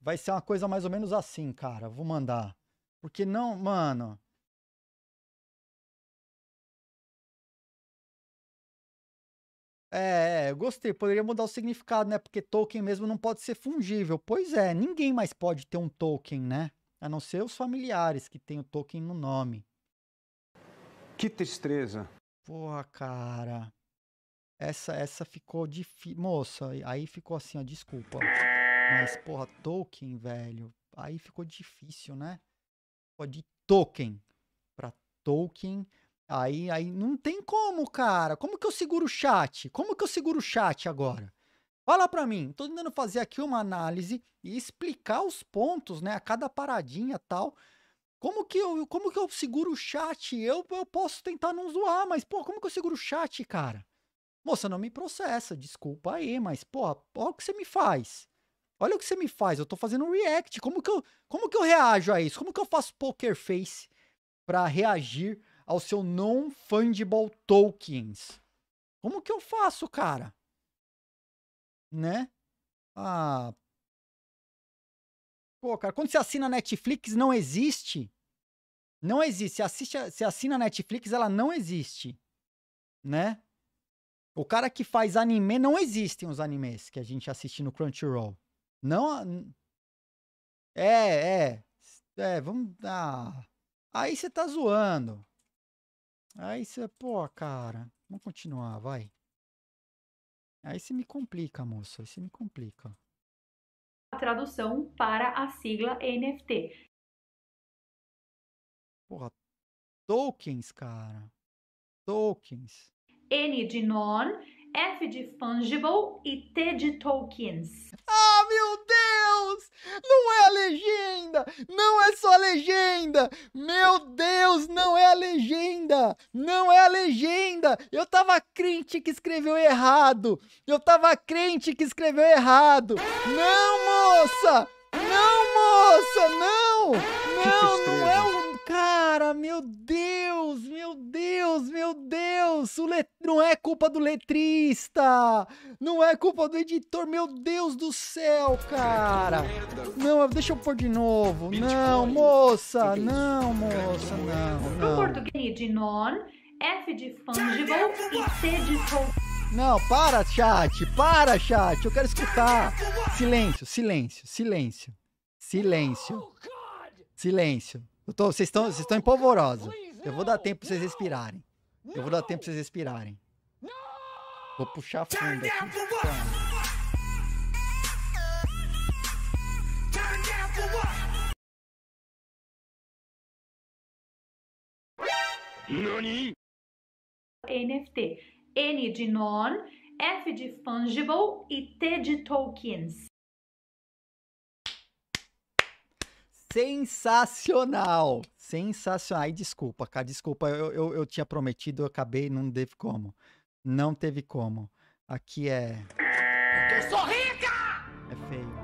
Vai ser uma coisa mais ou menos assim, cara. Vou mandar. Porque não, mano. É, é gostei. Poderia mudar o significado, né? Porque token mesmo não pode ser fungível. Pois é, ninguém mais pode ter um token, né? A não ser os familiares que têm o token no nome. Que tristeza. Porra, cara. Essa, essa ficou difícil. Moça, aí ficou assim, ó, desculpa. Mas, porra, Tolkien, velho. Aí ficou difícil, né? De Tolkien pra Tolkien. Aí, aí não tem como, cara. Como que eu seguro o chat? Como que eu seguro o chat agora? Fala para mim. Tô tentando fazer aqui uma análise e explicar os pontos, né? A cada paradinha tal. Como que eu, como que eu seguro o chat? Eu, eu posso tentar não zoar, mas, pô, como que eu seguro o chat, cara? Moça, não me processa, desculpa aí, mas, porra, olha o que você me faz. Olha o que você me faz, eu tô fazendo um react. Como que eu, como que eu reajo a isso? Como que eu faço poker face para reagir ao seu non-fungible tokens? Como que eu faço, cara? Né? Ah. Pô, cara, quando você assina Netflix, não existe. Não existe. Você, assiste, você assina Netflix, ela não existe. Né? O cara que faz anime, não existem os animes que a gente assiste no Crunchyroll. Não. É, é. É, vamos. Ah. Aí você tá zoando. Aí você, pô, cara. Vamos continuar, vai. Aí você me complica, moço. Aí você me complica. A tradução para a sigla NFT. Porra, tokens, cara. Tokens. N de non, F de fungible e T de tokens. Ah, meu Deus! Não é a legenda! Não é só a legenda! Meu Deus, não é a legenda! Não é a legenda! Eu tava crente que escreveu errado! Eu tava crente que escreveu errado! Não, moça! Não, moça! Não! Não, não é o meu Deus, meu Deus, meu Deus, o let... não é culpa do letrista, não é culpa do editor, meu Deus do céu, cara. Não, deixa eu pôr de novo. É não, moça, não, moça, não. não. No português de non, F de fungible e C de não, para, chat, para, chat, eu quero escutar. Silêncio, silêncio, silêncio, silêncio, silêncio. silêncio vocês estão, vocês estão empolvorosos. Eu vou dar é. tempo para vocês respirarem. Eu vou dar tempo para vocês respirarem. Vou puxar fundo aqui. NFT. N de non, F de fungible e T de tokens. sensacional. Sensacional. Ai, desculpa, cara. Desculpa, eu, eu, eu tinha prometido, eu acabei, não teve como. Não teve como. Aqui é. eu sou rica! É feio.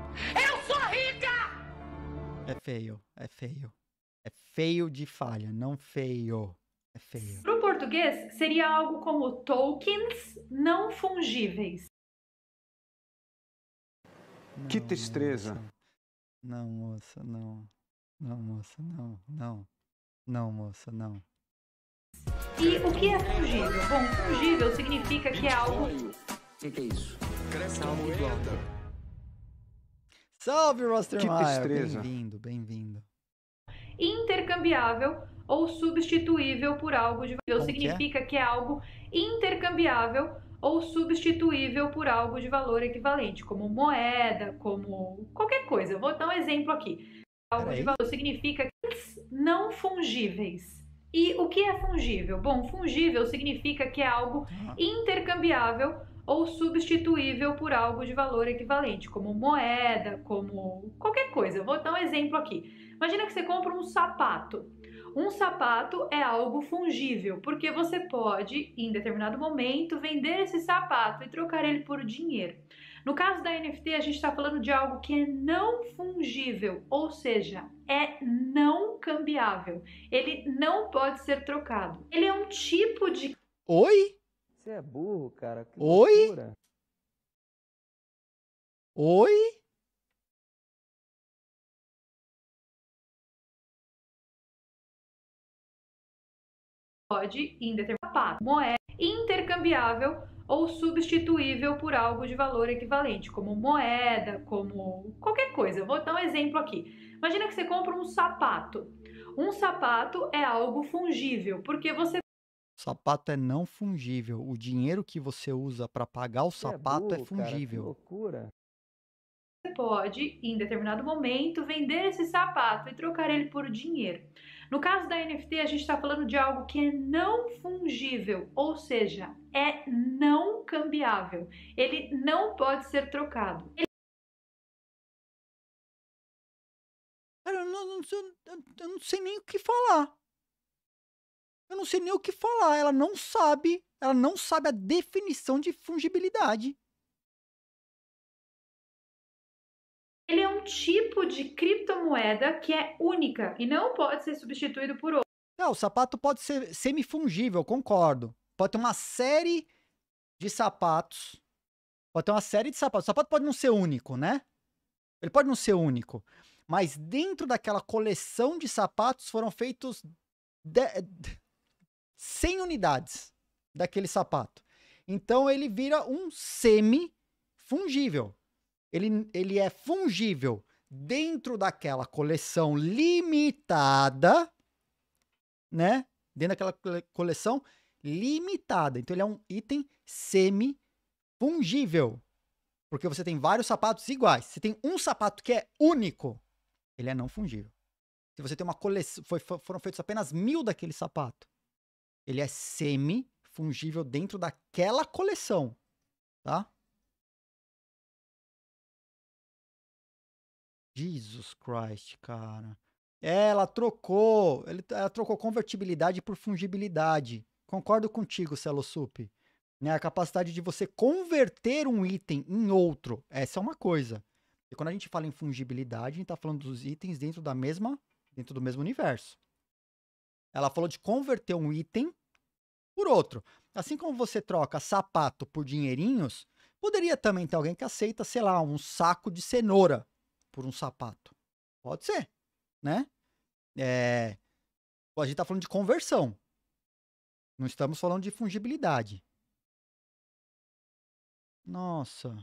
Eu sou rica! É feio, é feio. É feio de falha, não feio. É feio. Pro português, seria algo como tokens não fungíveis. Não, que tristeza. Moça. Não, moça, não. Não, moça, não, não. Não, moça, não. E o que é fungível? Bom, fungível significa que é algo. O que, que, é isso? Cresce é algo igual. Salve, Roster Bem-vindo, bem-vindo. Intercambiável ou substituível por algo de valor. Significa que é? que é algo intercambiável ou substituível por algo de valor equivalente, como moeda, como qualquer coisa. vou dar um exemplo aqui algo de valor significa não fungíveis. E o que é fungível? Bom, fungível significa que é algo ah. intercambiável ou substituível por algo de valor equivalente, como moeda, como qualquer coisa. vou dar um exemplo aqui. Imagina que você compra um sapato. Um sapato é algo fungível, porque você pode, em determinado momento, vender esse sapato e trocar ele por dinheiro. No caso da NFT, a gente está falando de algo que é não fungível, ou seja, é não cambiável. Ele não pode ser trocado. Ele é um tipo de. Oi? Você é burro, cara. Que Oi? Loucura. Oi? Pode, em determinado moeda intercambiável ou substituível por algo de valor equivalente, como moeda, como qualquer coisa. vou dar um exemplo aqui. Imagina que você compra um sapato. Um sapato é algo fungível, porque você Sapato é não fungível. O dinheiro que você usa para pagar o é sapato é, burro, é fungível. Cara, que loucura. Você pode, em determinado momento, vender esse sapato e trocar ele por dinheiro. No caso da NFT, a gente está falando de algo que é não fungível, ou seja, é não cambiável. Ele não pode ser trocado. Ele Cara, eu não, não, eu não sei nem o que falar. Eu não sei nem o que falar. Ela não sabe, ela não sabe a definição de fungibilidade. ele é um tipo de criptomoeda que é única e não pode ser substituído por outra. Não, o sapato pode ser semifungível, concordo. Pode ter uma série de sapatos. Pode ter uma série de sapatos. O sapato pode não ser único, né? Ele pode não ser único. Mas dentro daquela coleção de sapatos foram feitos de... 100 unidades daquele sapato. Então ele vira um semi-fungível ele, ele é fungível dentro daquela coleção limitada, né? Dentro daquela coleção limitada. Então ele é um item semi-fungível. Porque você tem vários sapatos iguais. Você tem um sapato que é único, ele é não fungível. Se você tem uma coleção, foi, foram feitos apenas mil daquele sapato, ele é semi-fungível dentro daquela coleção, tá? Jesus Christ, cara. É, ela trocou, ela trocou convertibilidade por fungibilidade. Concordo contigo, Celo Sup. Né? A capacidade de você converter um item em outro, essa é uma coisa. E quando a gente fala em fungibilidade, a gente está falando dos itens dentro da mesma, dentro do mesmo universo. Ela falou de converter um item por outro. Assim como você troca sapato por dinheirinhos, poderia também ter alguém que aceita, sei lá, um saco de cenoura por um sapato? Pode ser, né? É, a gente está falando de conversão. Não estamos falando de fungibilidade. Nossa.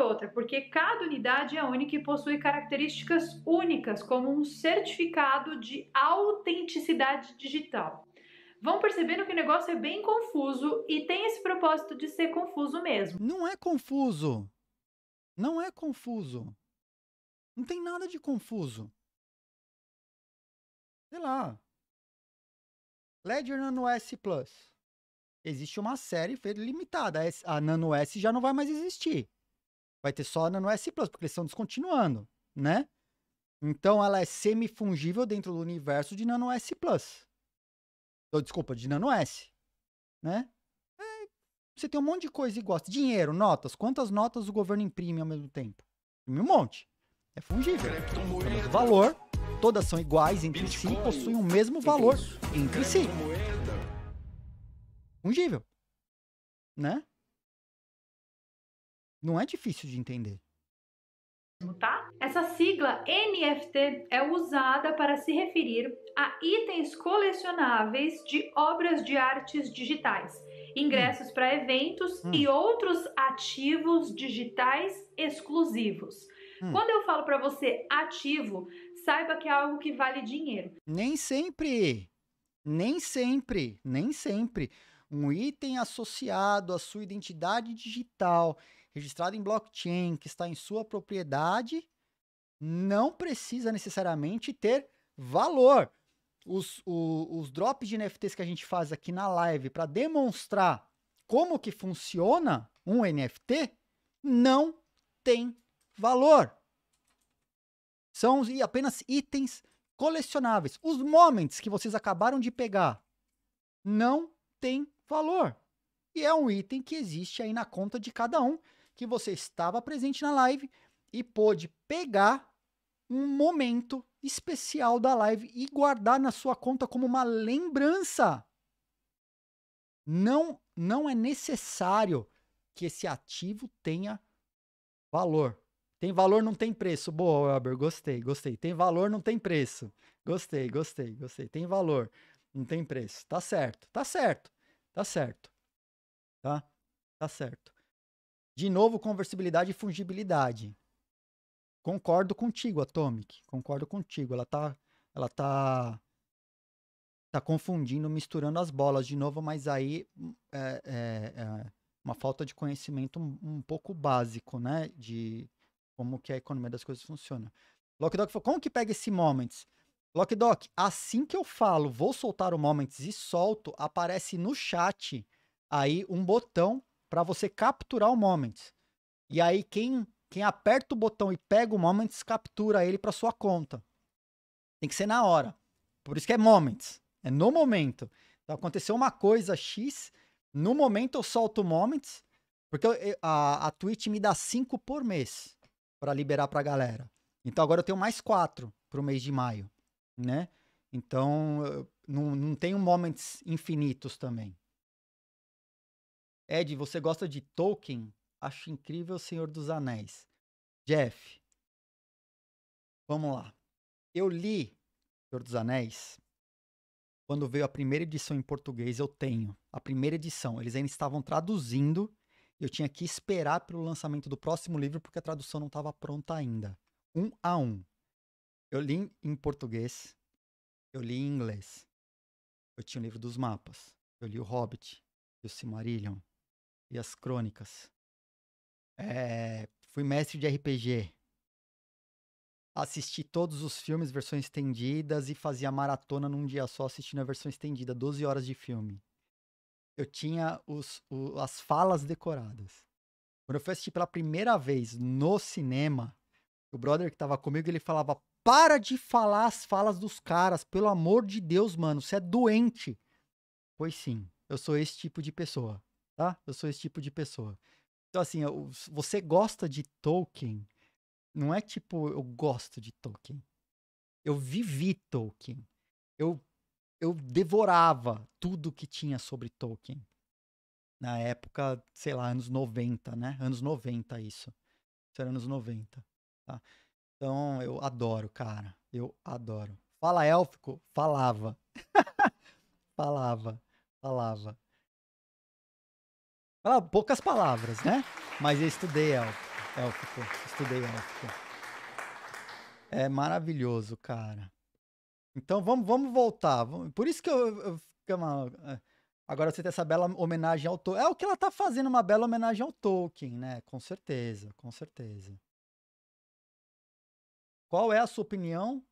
Outra, porque cada unidade é única e possui características únicas, como um certificado de autenticidade digital. Vão percebendo que o negócio é bem confuso e tem esse propósito de ser confuso mesmo. Não é confuso. Não é confuso. Não tem nada de confuso. Sei lá. Ledger Nano S Plus. Existe uma série limitada. A Nano S já não vai mais existir. Vai ter só a Nano S Plus, porque eles estão descontinuando, né? Então ela é semifungível dentro do universo de Nano S Plus. desculpa, de Nano S. Né? É, você tem um monte de coisa igual. Dinheiro, notas. Quantas notas o governo imprime ao mesmo tempo? Imprime um monte é fungível. valor, todas são iguais entre Bitcoin, si, possuem o mesmo valor entre si. Fungível. Né? Não é difícil de entender. Tá? Essa sigla NFT é usada para se referir a itens colecionáveis de obras de artes digitais, ingressos hum. para eventos hum. e outros ativos digitais exclusivos. Hum. Quando eu falo para você ativo, saiba que é algo que vale dinheiro. Nem sempre. Nem sempre, nem sempre. Um item associado à sua identidade digital, registrado em blockchain, que está em sua propriedade, não precisa necessariamente ter valor. Os, o, os drops de NFTs que a gente faz aqui na live para demonstrar como que funciona um NFT não tem valor. São apenas itens colecionáveis. Os moments que vocês acabaram de pegar não têm valor. E é um item que existe aí na conta de cada um, que você estava presente na live e pôde pegar um momento especial da live e guardar na sua conta como uma lembrança. Não, não é necessário que esse ativo tenha valor. Tem valor, não tem preço. Boa, Weber, gostei, gostei. Tem valor, não tem preço. Gostei, gostei, gostei. Tem valor, não tem preço. Tá certo, tá certo, tá certo. Tá? Tá certo. De novo, conversibilidade e fungibilidade. Concordo contigo, Atomic. Concordo contigo. Ela tá, ela tá, tá confundindo, misturando as bolas de novo, mas aí hum, é, é, é uma falta de conhecimento um, um pouco básico, né? De, como que a economia das coisas funciona. Lockdoc falou, como que pega esse Moments? Lockdoc, assim que eu falo, vou soltar o Moments e solto, aparece no chat aí um botão para você capturar o Moments. E aí quem, quem aperta o botão e pega o Moments, captura ele para sua conta. Tem que ser na hora. Por isso que é Moments. É no momento. Então aconteceu uma coisa X, no momento eu solto o Moments, porque a, a Twitch me dá 5 por mês para liberar para a galera. Então agora eu tenho mais quatro para o mês de maio, né? Então não, não tenho momentos infinitos também. Ed, você gosta de Tolkien? Acho incrível o Senhor dos Anéis. Jeff, vamos lá. Eu li Senhor dos Anéis quando veio a primeira edição em português. Eu tenho a primeira edição. Eles ainda estavam traduzindo eu tinha que esperar pelo lançamento do próximo livro porque a tradução não estava pronta ainda. Um a um. Eu li em português, eu li em inglês. Eu tinha o livro dos mapas, eu li o Hobbit, e o Silmarillion, e as crônicas. É, fui mestre de RPG. Assisti todos os filmes, versões estendidas, e fazia maratona num dia só assistindo a versão estendida, 12 horas de filme eu tinha os, o, as falas decoradas. Quando eu fui assistir pela primeira vez no cinema, o brother que tava comigo, ele falava: Para de falar as falas dos caras, pelo amor de Deus, mano, você é doente. Pois sim, eu sou esse tipo de pessoa, tá? Eu sou esse tipo de pessoa. Então, assim, eu, você gosta de Tolkien, não é tipo eu gosto de Tolkien. Eu vivi Tolkien. Eu eu devorava tudo que tinha sobre Tolkien. Na época, sei lá, anos 90, né? Anos 90 isso. Isso era anos 90, tá? Então, eu adoro, cara. Eu adoro. Fala élfico? Falava. falava, falava. Falava poucas palavras, né? Mas eu estudei élfico. élfico. Estudei élfico. É maravilhoso, cara. Então vamos, vamos voltar. Por isso que eu, eu é é, Agora você tem essa bela homenagem ao Tolkien. É o que ela tá fazendo, uma bela homenagem ao Tolkien, né? Com certeza, com certeza. Qual é a sua opinião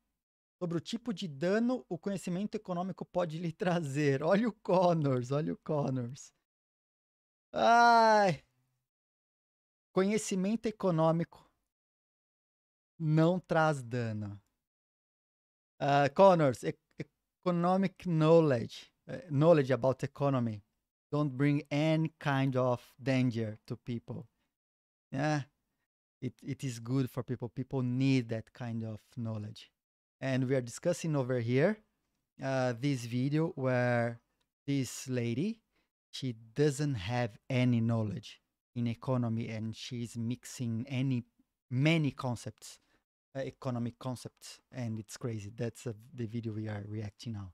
sobre o tipo de dano o conhecimento econômico pode lhe trazer? Olha o Connors, olha o Connors. Ai. Conhecimento econômico não traz dano. Uh, Connors, e- economic knowledge, uh, knowledge about economy. Don't bring any kind of danger to people. Yeah, it, it is good for people. People need that kind of knowledge. And we are discussing over here uh, this video where this lady, she doesn't have any knowledge in economy and she's mixing any many concepts economic concept and it's crazy. That's a, the video we are reacting now.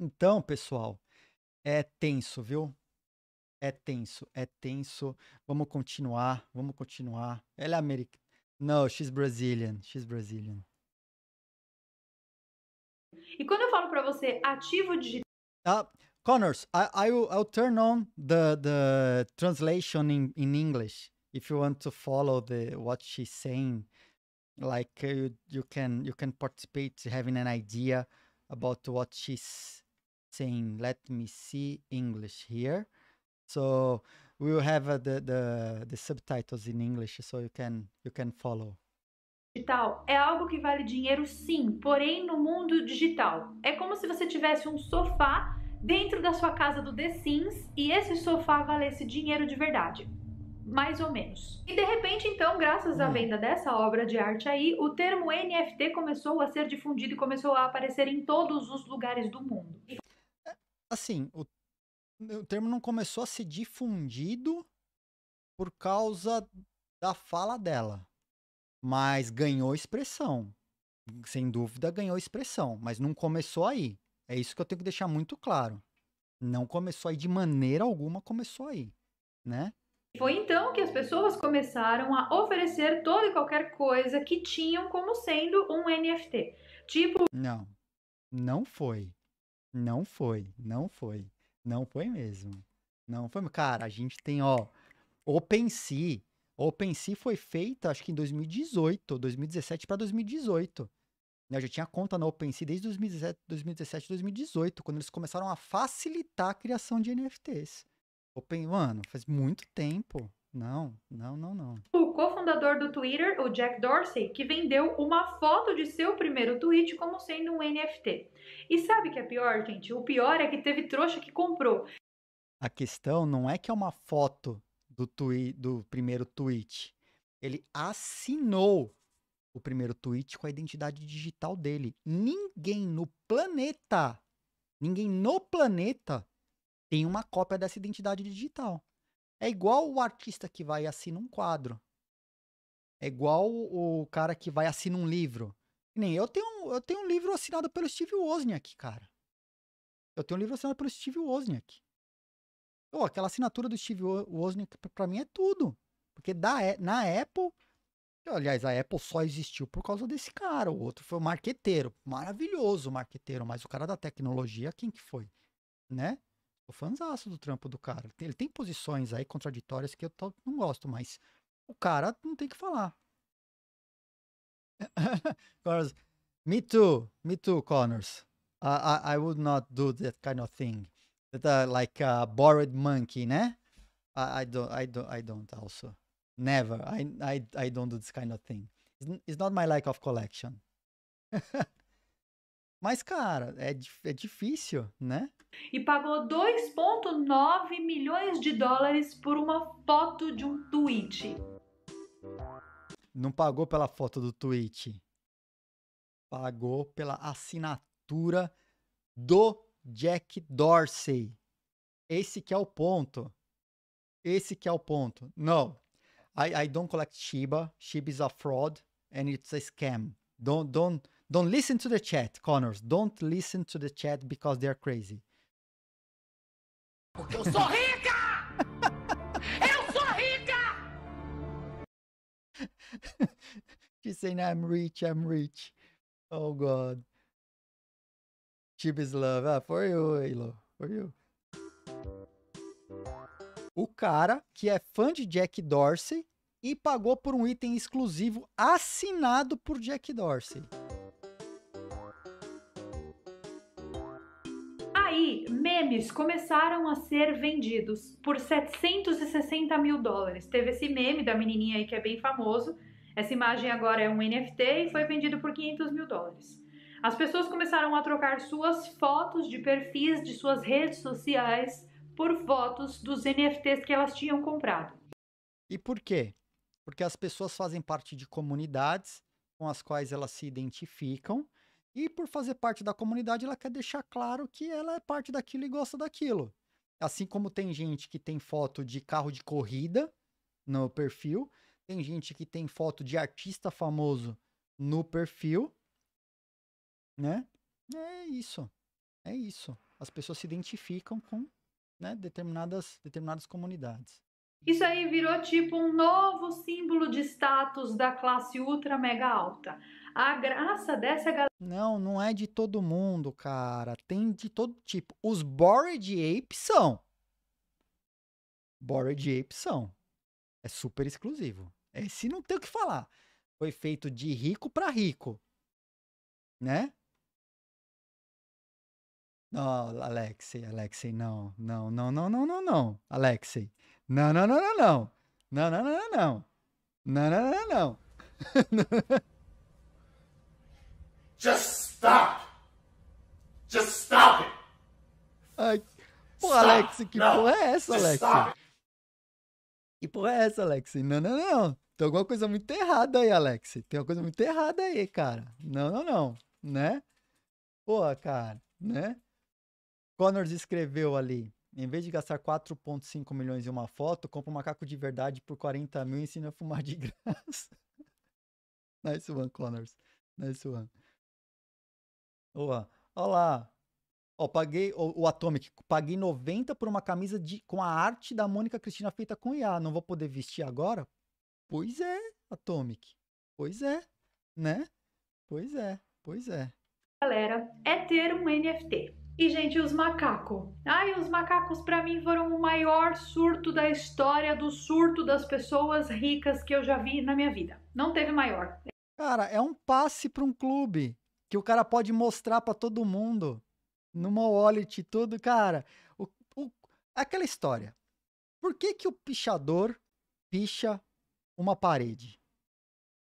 Então, pessoal, é tenso, viu? É tenso, é tenso. Vamos continuar, vamos continuar. Ela é americana. No, she's Brazilian. She's Brazilian. E quando eu falo para você ativo digital. Uh, Connors, I, I will, I'll turn on the, the translation in, in English if you want to follow the what she's saying like uh, you, you can you can participate having an idea about what she's saying let me see english here so we will have uh, the, the the subtitles in english so you can you can follow digital é algo que vale dinheiro sim porém no mundo digital é como se você tivesse um sofá dentro da sua casa do The Sims e esse sofá valesse dinheiro de verdade mais ou menos. E de repente, então, graças à hum. venda dessa obra de arte aí, o termo NFT começou a ser difundido e começou a aparecer em todos os lugares do mundo. É, assim, o, o termo não começou a ser difundido por causa da fala dela, mas ganhou expressão. Sem dúvida ganhou expressão, mas não começou aí. É isso que eu tenho que deixar muito claro. Não começou aí de maneira alguma, começou aí, né? Foi então que as pessoas começaram a oferecer toda e qualquer coisa que tinham como sendo um NFT. Tipo. Não, não foi. Não foi, não foi. Não foi mesmo. Não foi. Cara, a gente tem, ó. OpenSea. OpenSea foi feita, acho que em 2018, 2017 para 2018. Eu já tinha conta na OpenSea desde 2017, 2018, quando eles começaram a facilitar a criação de NFTs. Open, mano, faz muito tempo. Não, não, não, não. O cofundador do Twitter, o Jack Dorsey, que vendeu uma foto de seu primeiro tweet como sendo um NFT. E sabe o que é pior, gente? O pior é que teve trouxa que comprou. A questão não é que é uma foto do, do primeiro tweet. Ele assinou o primeiro tweet com a identidade digital dele. Ninguém no planeta, ninguém no planeta tem uma cópia dessa identidade digital. É igual o artista que vai e assina um quadro. É igual o cara que vai e assina um livro. Nem eu tenho, eu tenho um livro assinado pelo Steve Wozniak, cara. Eu tenho um livro assinado pelo Steve Wozniak. Oh, aquela assinatura do Steve Wozniak para mim é tudo. Porque da, é, na Apple, aliás, a Apple só existiu por causa desse cara. O outro foi o marqueteiro, maravilhoso marqueteiro, mas o cara da tecnologia, quem que foi? Né? sou fãzaço do trampo do cara. Ele tem, posições aí contraditórias que eu não gosto, mas o cara não tem que falar. Connors, me too, me too, Connors. I, I would not do that kind of thing. That, uh, like a borrowed monkey, né? I, I don't, I don't, I don't also. Never. I, I, I don't do this kind of thing. It's, it's not my lack of collection. Mas, cara, é, é difícil, né? E pagou 2,9 milhões de dólares por uma foto de um tweet. Não pagou pela foto do tweet. Pagou pela assinatura do Jack Dorsey. Esse que é o ponto. Esse que é o ponto. Não. I, I don't collect Shiba. Shiba is a fraud and it's a scam. Don't, don't, Don't listen to the chat, Connors. Don't listen to the chat because they're crazy. Porque eu sou rica! eu sou rica! She's saying I'm rich, I'm rich. Oh god. Chibis love. Ah, for you, Halo. For you. O cara que é fã de Jack Dorsey e pagou por um item exclusivo assinado por Jack Dorsey. memes começaram a ser vendidos por 760 mil dólares. Teve esse meme da menininha aí que é bem famoso. Essa imagem agora é um NFT e foi vendido por 500 mil dólares. As pessoas começaram a trocar suas fotos de perfis de suas redes sociais por fotos dos NFTs que elas tinham comprado. E por quê? Porque as pessoas fazem parte de comunidades com as quais elas se identificam e por fazer parte da comunidade, ela quer deixar claro que ela é parte daquilo e gosta daquilo. Assim como tem gente que tem foto de carro de corrida no perfil, tem gente que tem foto de artista famoso no perfil, né? É isso. É isso. As pessoas se identificam com né, determinadas, determinadas comunidades. Isso aí virou tipo um novo símbolo de status da classe ultra mega alta. A graça dessa galera. Não, não é de todo mundo, cara. Tem de todo tipo. Os Bored Apes são. Bored Apes são. É super exclusivo. Esse não tem o que falar. Foi feito de rico para rico. Né? Não, Alexei, Alexei, não. Não, não, não, não, não, não. Alexei. Não, não, não, não, não. Não, não, não, não, não. Não, não, não, não. não. Just stop. Just stop it. Ai, pô, stop. Alex, que não. porra é essa, Just Alex? Stop. Que porra é essa, Alex? Não, não, não. Tem alguma coisa muito errada aí, Alex. Tem alguma coisa muito errada aí, cara. Não, não, não. Né? Porra, cara, né? Connors escreveu ali. Em vez de gastar 4,5 milhões em uma foto, compra um macaco de verdade por 40 mil e ensina a fumar de graça. nice one, Connors. Nice one. Olá, olá. Ó, paguei o, o, Atomic, paguei 90 por uma camisa de, com a arte da Mônica Cristina feita com IA. Não vou poder vestir agora? Pois é, Atomic. Pois é, né? Pois é, pois é. Galera, é ter um NFT. E, gente, os macacos? Ai, os macacos para mim foram o maior surto da história do surto das pessoas ricas que eu já vi na minha vida. Não teve maior. Cara, é um passe para um clube que o cara pode mostrar para todo mundo numa wallet e tudo, cara. O, o, aquela história. Por que, que o pichador picha uma parede?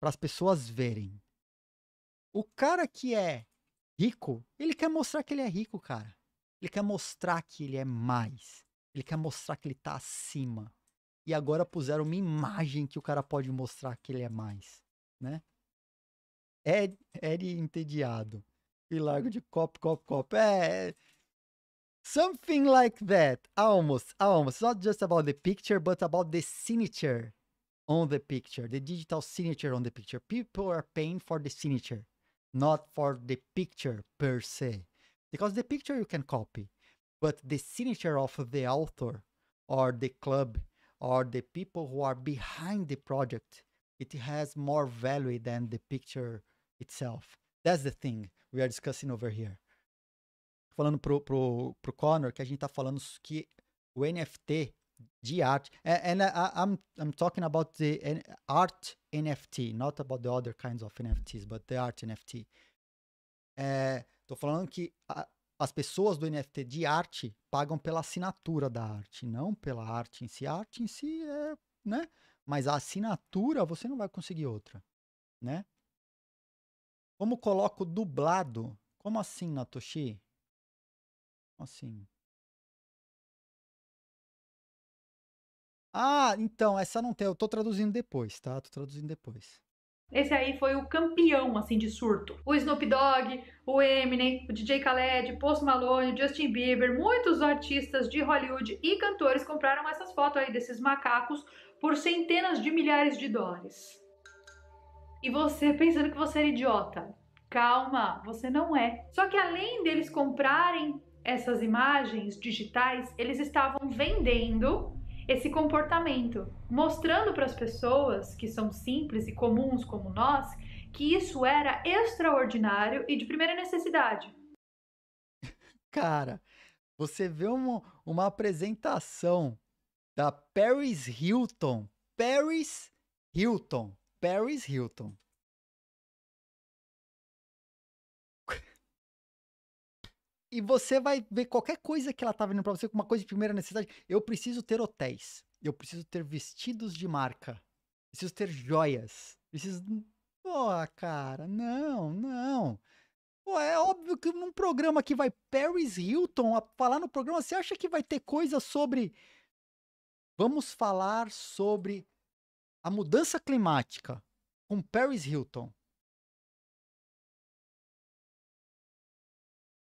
Para as pessoas verem. O cara que é rico, ele quer mostrar que ele é rico, cara. Ele quer mostrar que ele é mais. Ele quer mostrar que ele tá acima. E agora puseram uma imagem que o cara pode mostrar que ele é mais, né? Ed, Ed entediado. E largo de cop, cop, cop. É, something like that. Almost, almost. Not just about the picture, but about the signature on the picture, the digital signature on the picture. People are paying for the signature, not for the picture per se. Because the picture you can copy, but the signature of the author or the club or the people who are behind the project, it has more value than the picture itself. That's the thing we are discussing over here. Falando pro, pro, pro Connor que a gente tá falando que o NFT de arte. And, é, é, né, and I, I'm, I'm talking about the art NFT, not about the other kinds of NFTs, but the art NFT. É, tô falando que a, as pessoas do NFT de arte pagam pela assinatura da arte, não pela arte em si. A arte em si é, né? Mas a assinatura você não vai conseguir outra, né? Como coloco dublado? Como assim, Natoshi? Como assim? Ah, então, essa não tem. Eu tô traduzindo depois, tá? Tô traduzindo depois. Esse aí foi o campeão, assim, de surto. O Snoop Dogg, o Eminem, o DJ Khaled, Post Malone, Justin Bieber, muitos artistas de Hollywood e cantores compraram essas fotos aí desses macacos por centenas de milhares de dólares. E você pensando que você era idiota. Calma, você não é. Só que além deles comprarem essas imagens digitais, eles estavam vendendo esse comportamento, mostrando para as pessoas que são simples e comuns como nós que isso era extraordinário e de primeira necessidade. Cara, você vê uma, uma apresentação da Paris Hilton. Paris Hilton. Paris Hilton. E você vai ver qualquer coisa que ela tá vendendo pra você, uma coisa de primeira necessidade. Eu preciso ter hotéis. Eu preciso ter vestidos de marca. Preciso ter joias. Preciso. Pô, oh, cara, não, não. Pô, é óbvio que num programa que vai Paris Hilton a falar no programa, você acha que vai ter coisa sobre. Vamos falar sobre a mudança climática com Paris Hilton.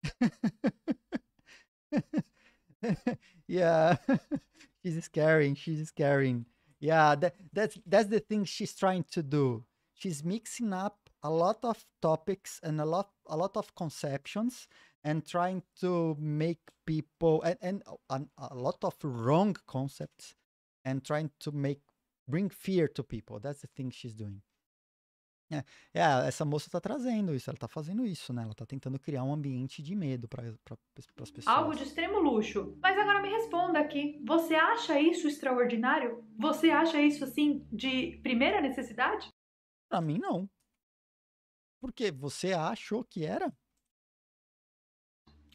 yeah, she's scaring. She's scaring. Yeah, that, that's that's the thing she's trying to do. She's mixing up a lot of topics and a lot a lot of conceptions and trying to make people and, and a lot of wrong concepts and trying to make Bring fear to people. That's the thing she's doing. É, é, ah, essa moça está trazendo isso, ela está fazendo isso, né? Ela está tentando criar um ambiente de medo para pra, as pessoas. Algo de extremo luxo. Mas agora me responda aqui: você acha isso extraordinário? Você acha isso, assim, de primeira necessidade? Para mim, não. Porque você achou que era?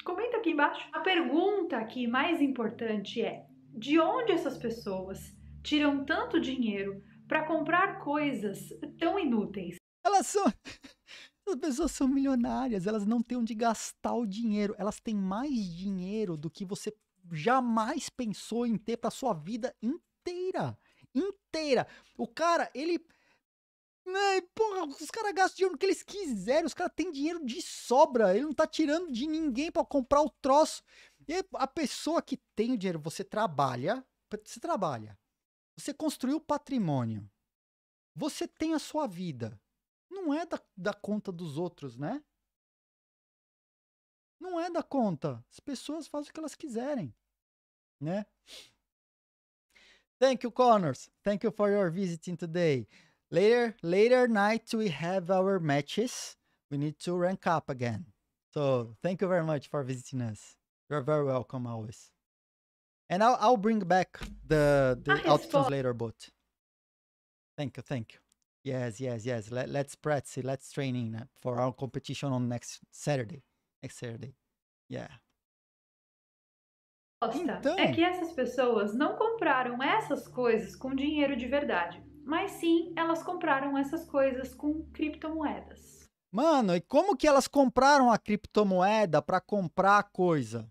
Comenta aqui embaixo. A pergunta aqui mais importante é: de onde essas pessoas tiram tanto dinheiro para comprar coisas tão inúteis. Elas são. As pessoas são milionárias, elas não têm onde gastar o dinheiro. Elas têm mais dinheiro do que você jamais pensou em ter para sua vida inteira. Inteira. O cara, ele. Ai, porra, os caras gastam dinheiro que eles quiserem, os caras têm dinheiro de sobra, ele não tá tirando de ninguém para comprar o troço. E a pessoa que tem o dinheiro, você trabalha, você trabalha. Você construiu patrimônio. Você tem a sua vida. Não é da, da conta dos outros, né? Não é da conta. As pessoas fazem o que elas quiserem, né? Thank you, Connors. Thank you for your visiting today. Later, later night we have our matches. We need to rank up again. So thank you very much for visiting us. You're very welcome always. And I'll, I'll bring back the, the ah, auto translator bot. Thank you, thank you. Yes, yes, yes. Let, let's practice, let's training uh, for our competition on next Saturday. Next Saturday. Yeah. É então... É que essas pessoas não compraram essas coisas com dinheiro de verdade, mas sim elas compraram essas coisas com criptomoedas. Mano, e como que elas compraram a criptomoeda para comprar a coisa?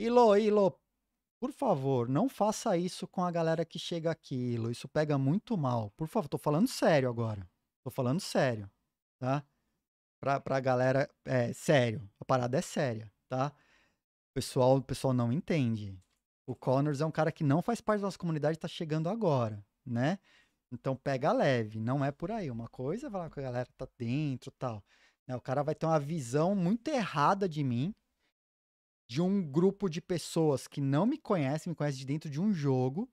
Ilô, Ilô, por favor, não faça isso com a galera que chega aquilo. Isso pega muito mal. Por favor, tô falando sério agora. Tô falando sério, tá? Pra, pra galera, é sério. A parada é séria, tá? O pessoal, o pessoal não entende. O Connors é um cara que não faz parte da nossa comunidade, tá chegando agora, né? Então pega leve, não é por aí. Uma coisa é falar que a galera tá dentro tal. Né? O cara vai ter uma visão muito errada de mim, de um grupo de pessoas que não me conhecem, me conhecem de dentro de um jogo.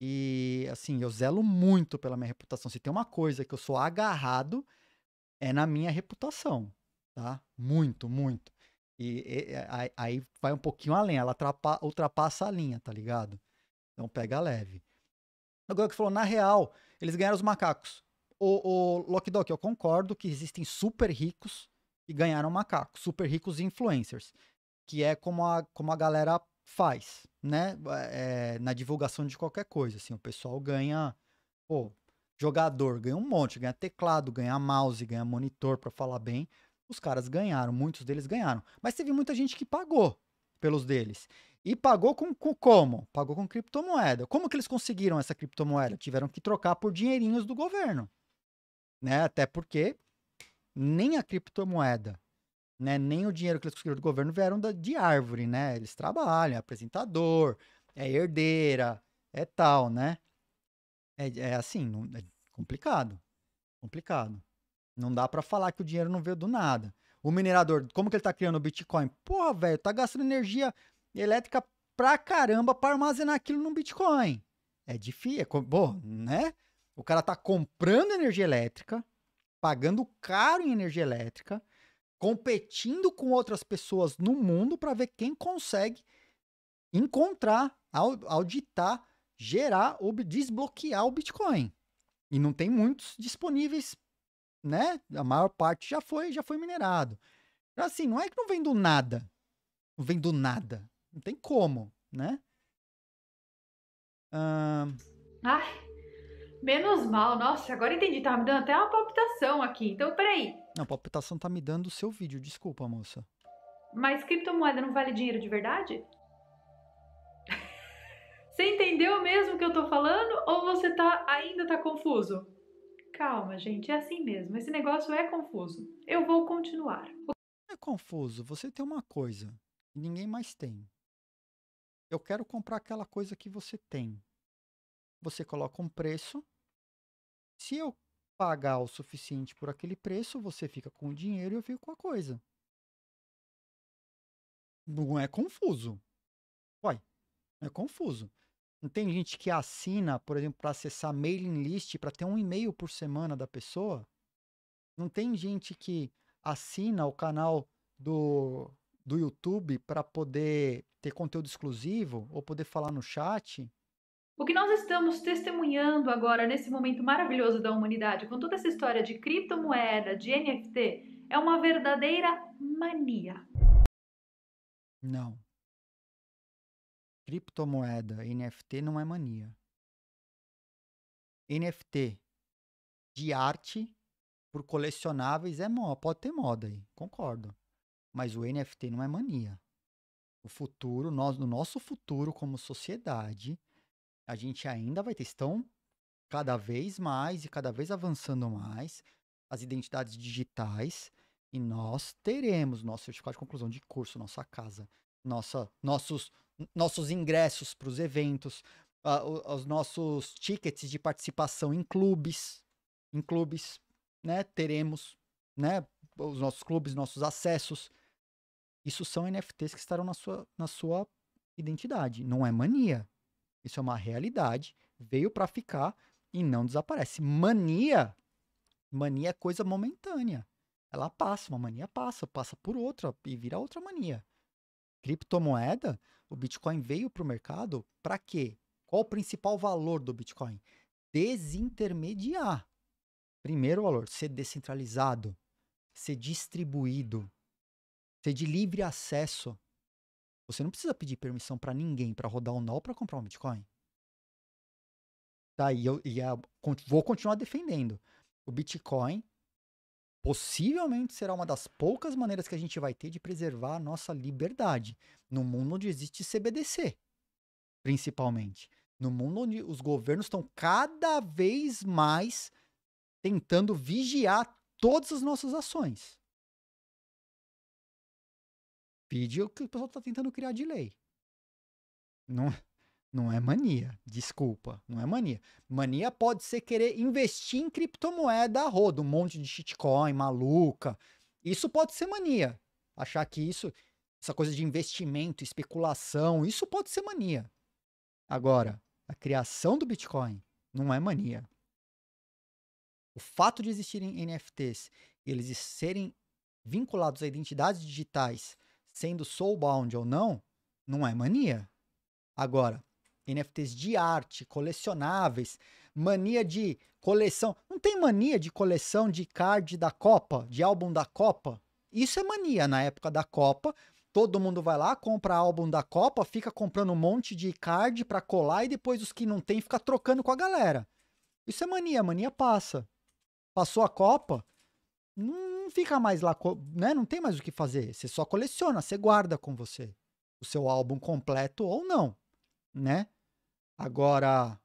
E, assim, eu zelo muito pela minha reputação. Se tem uma coisa que eu sou agarrado, é na minha reputação, tá? Muito, muito. E, e aí, vai um pouquinho além, ela ultrapassa a linha, tá ligado? Então pega leve. Agora que falou, na real, eles ganharam os macacos. O, o Lockdock, eu concordo que existem super ricos que ganharam macacos, super ricos influencers que é como a, como a galera faz, né? É, é, na divulgação de qualquer coisa, assim, o pessoal ganha, pô, jogador ganha um monte, ganha teclado, ganha mouse, ganha monitor, para falar bem. Os caras ganharam, muitos deles ganharam. Mas teve muita gente que pagou pelos deles. E pagou com, com como? Pagou com criptomoeda. Como que eles conseguiram essa criptomoeda? Tiveram que trocar por dinheirinhos do governo. Né? Até porque nem a criptomoeda né? Nem o dinheiro que eles conseguiram do governo vieram da, de árvore, né? Eles trabalham, é apresentador, é herdeira, é tal, né? É, é assim, não, é complicado. Complicado. Não dá para falar que o dinheiro não veio do nada. O minerador, como que ele tá criando o Bitcoin? Porra, velho, tá gastando energia elétrica pra caramba para armazenar aquilo num Bitcoin. É difícil, é, bom, né? O cara tá comprando energia elétrica, pagando caro em energia elétrica, competindo com outras pessoas no mundo para ver quem consegue encontrar, auditar, gerar ou desbloquear o Bitcoin. E não tem muitos disponíveis, né? A maior parte já foi, já foi minerado. Então, assim, não é que não vem do nada. Não vem do nada. Não tem como, né? Ah... Ai, Menos mal, nossa, agora entendi, tá me dando até uma palpitação aqui, então peraí. Não, palpitação tá me dando o seu vídeo, desculpa, moça. Mas criptomoeda não vale dinheiro de verdade? você entendeu mesmo o que eu tô falando ou você tá ainda tá confuso? Calma, gente, é assim mesmo. Esse negócio é confuso. Eu vou continuar. É confuso. Você tem uma coisa e ninguém mais tem. Eu quero comprar aquela coisa que você tem. Você coloca um preço se eu pagar o suficiente por aquele preço, você fica com o dinheiro e eu fico com a coisa. Não é confuso. Uai, é confuso. Não tem gente que assina, por exemplo, para acessar mailing list para ter um e-mail por semana da pessoa? Não tem gente que assina o canal do, do YouTube para poder ter conteúdo exclusivo ou poder falar no chat? O que nós estamos testemunhando agora nesse momento maravilhoso da humanidade, com toda essa história de criptomoeda, de NFT, é uma verdadeira mania. Não. Criptomoeda, NFT não é mania. NFT de arte por colecionáveis é moda, pode ter moda aí, concordo. Mas o NFT não é mania. O futuro, nós, no nosso futuro como sociedade, a gente ainda vai ter. Estão cada vez mais e cada vez avançando mais as identidades digitais e nós teremos nosso certificado de conclusão de curso, nossa casa, nossa, nossos, nossos ingressos para os eventos, uh, os nossos tickets de participação em clubes, em clubes, né? Teremos, né? Os nossos clubes, nossos acessos. Isso são NFTs que estarão na sua, na sua identidade. Não é mania. Isso é uma realidade, veio para ficar e não desaparece. Mania, mania é coisa momentânea. Ela passa, uma mania passa, passa por outra e vira outra mania. Criptomoeda, o Bitcoin veio para o mercado para quê? Qual o principal valor do Bitcoin? Desintermediar. Primeiro valor, ser descentralizado, ser distribuído, ser de livre acesso. Você não precisa pedir permissão para ninguém para rodar um nó para comprar um Bitcoin. Tá, e eu e vou continuar defendendo. O Bitcoin possivelmente será uma das poucas maneiras que a gente vai ter de preservar a nossa liberdade no mundo onde existe CBDC, principalmente. No mundo onde os governos estão cada vez mais tentando vigiar todas as nossas ações pedir é o que o pessoal está tentando criar de lei. Não, não é mania, desculpa, não é mania. Mania pode ser querer investir em criptomoeda a rodo, um monte de shitcoin maluca. Isso pode ser mania. Achar que isso, essa coisa de investimento, especulação, isso pode ser mania. Agora, a criação do Bitcoin não é mania. O fato de existirem NFTs e eles serem vinculados a identidades digitais sendo soulbound ou não, não é mania. Agora, NFTs de arte, colecionáveis, mania de coleção. Não tem mania de coleção de card da Copa, de álbum da Copa? Isso é mania na época da Copa. Todo mundo vai lá, compra álbum da Copa, fica comprando um monte de card para colar e depois os que não tem fica trocando com a galera. Isso é mania, mania passa. Passou a Copa, não não fica mais lá, né? Não tem mais o que fazer. Você só coleciona, você guarda com você o seu álbum completo ou não, né? Agora,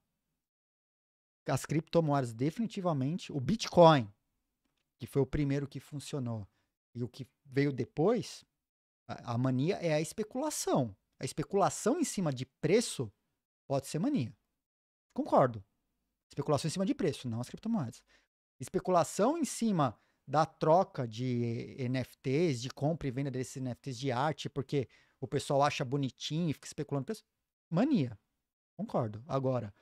as criptomoedas definitivamente, o Bitcoin, que foi o primeiro que funcionou, e o que veio depois, a, mania é a especulação. A especulação em cima de preço pode ser mania. Concordo. Especulação em cima de preço, não as criptomoedas. Especulação em cima da troca de NFTs, de compra e venda desses NFTs de arte, porque o pessoal acha bonitinho e fica especulando Mania. Concordo. Agora,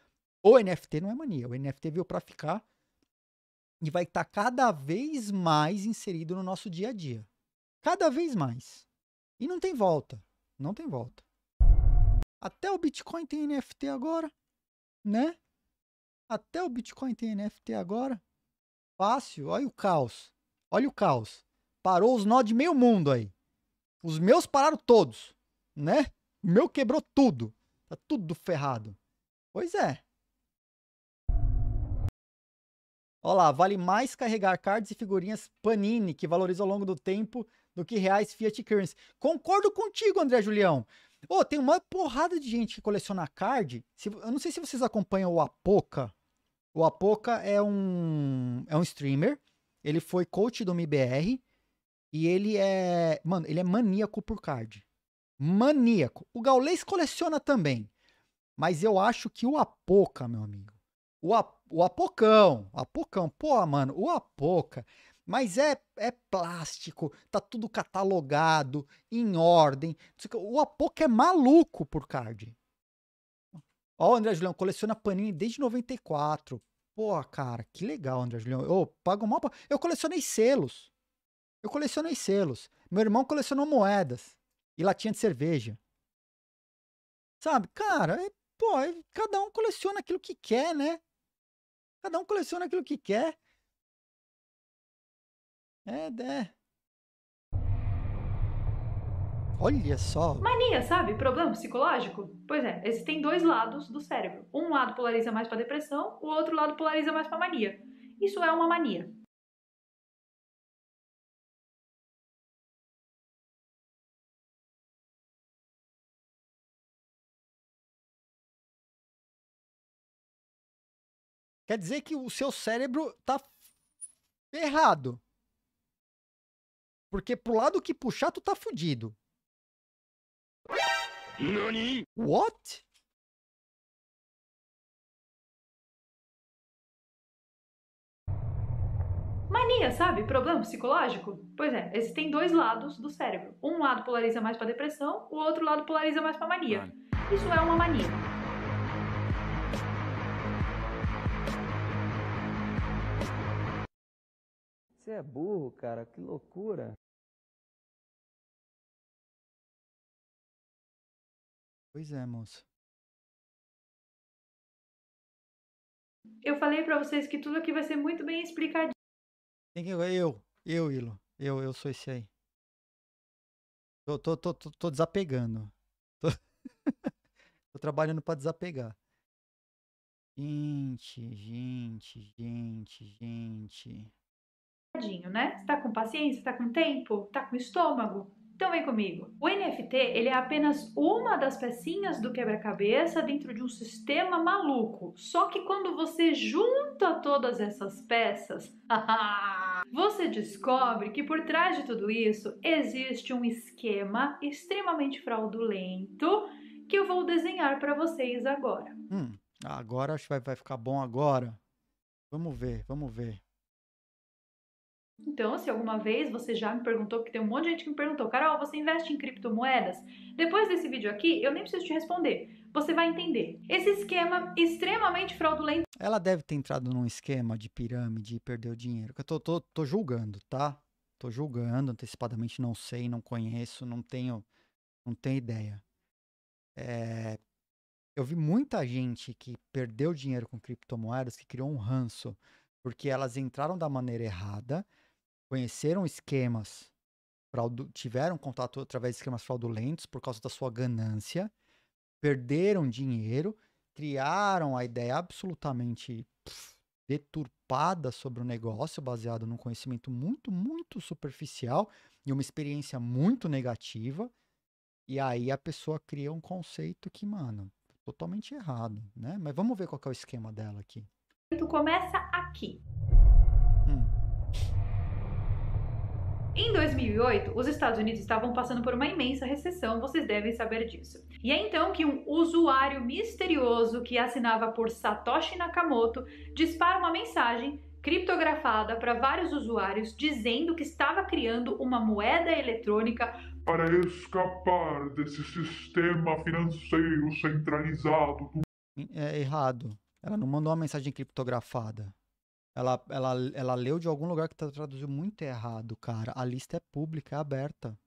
o NFT não é mania. O NFT veio para ficar e vai estar tá cada vez mais inserido no nosso dia a dia. Cada vez mais. E não tem volta. Não tem volta. Até o Bitcoin tem NFT agora, né? Até o Bitcoin tem NFT agora. Fácil. Olha o caos. Olha o caos. Parou os nó de meio mundo aí. Os meus pararam todos, né? O meu quebrou tudo. Tá tudo ferrado. Pois é. Olá, vale mais carregar cards e figurinhas Panini, que valoriza ao longo do tempo, do que reais fiat currency. Concordo contigo, André Julião. Ô, oh, tem uma porrada de gente que coleciona card. eu não sei se vocês acompanham o Apoca. O Apoca é um, é um streamer ele foi coach do MBR e ele é. Mano, ele é maníaco por card. Maníaco. O Gaulês coleciona também. Mas eu acho que o Apoca, meu amigo. O, Ap o Apocão. Apocão. Pô, mano, o Apoca. Mas é, é plástico, tá tudo catalogado, em ordem. O Apoca é maluco por card. Ó, o André Julião coleciona Panini desde 94. Pô, cara, que legal, André Julião. Eu pago mal. Pra... Eu colecionei selos. Eu colecionei selos. Meu irmão colecionou moedas e latinha de cerveja. Sabe, cara, é, pô, é, cada um coleciona aquilo que quer, né? Cada um coleciona aquilo que quer. É, é. Olha só. Mania, sabe? Problema psicológico? Pois é, existem dois lados do cérebro. Um lado polariza mais para depressão, o outro lado polariza mais para mania. Isso é uma mania. Quer dizer que o seu cérebro tá errado, Porque pro lado que puxar, tu tá fudido. Nani? What? Mania, sabe? Problema psicológico? Pois é, existem dois lados do cérebro. Um lado polariza mais para depressão, o outro lado polariza mais para mania. Isso é uma mania. Você é burro, cara, que loucura. Pois é, moça. Eu falei para vocês que tudo aqui vai ser muito bem explicadinho. Eu, eu, Ilo. Eu, eu sou esse aí. Tô, tô, tô, tô, tô desapegando. Tô... tô trabalhando para desapegar. Gente, gente, gente, gente. Né? Você tá com paciência? Tá com tempo? Tá com estômago? Então vem comigo. O NFT ele é apenas uma das pecinhas do quebra-cabeça dentro de um sistema maluco. Só que quando você junta todas essas peças, você descobre que por trás de tudo isso existe um esquema extremamente fraudulento que eu vou desenhar para vocês agora. Hum, agora acho que vai, vai ficar bom agora. Vamos ver, vamos ver. Então, se assim, alguma vez você já me perguntou, porque tem um monte de gente que me perguntou, Carol, você investe em criptomoedas? Depois desse vídeo aqui, eu nem preciso te responder. Você vai entender. Esse esquema extremamente fraudulento. Ela deve ter entrado num esquema de pirâmide e perdeu dinheiro. Eu tô, tô, tô julgando, tá? Tô julgando antecipadamente, não sei, não conheço, não tenho, não tenho ideia. É, eu vi muita gente que perdeu dinheiro com criptomoedas que criou um ranço, porque elas entraram da maneira errada conheceram esquemas, tiveram contato através de esquemas fraudulentos por causa da sua ganância, perderam dinheiro, criaram a ideia absolutamente pff, deturpada sobre o negócio, baseado num conhecimento muito, muito superficial e uma experiência muito negativa. E aí a pessoa cria um conceito que, mano, totalmente errado, né? Mas vamos ver qual é o esquema dela aqui. Tu começa aqui. Em 2008, os Estados Unidos estavam passando por uma imensa recessão, vocês devem saber disso. E é então que um usuário misterioso que assinava por Satoshi Nakamoto dispara uma mensagem criptografada para vários usuários dizendo que estava criando uma moeda eletrônica para escapar desse sistema financeiro centralizado. É errado. Ela não mandou uma mensagem criptografada. Ela, ela, ela leu de algum lugar que tá traduziu muito errado, cara. A lista é pública, é aberta.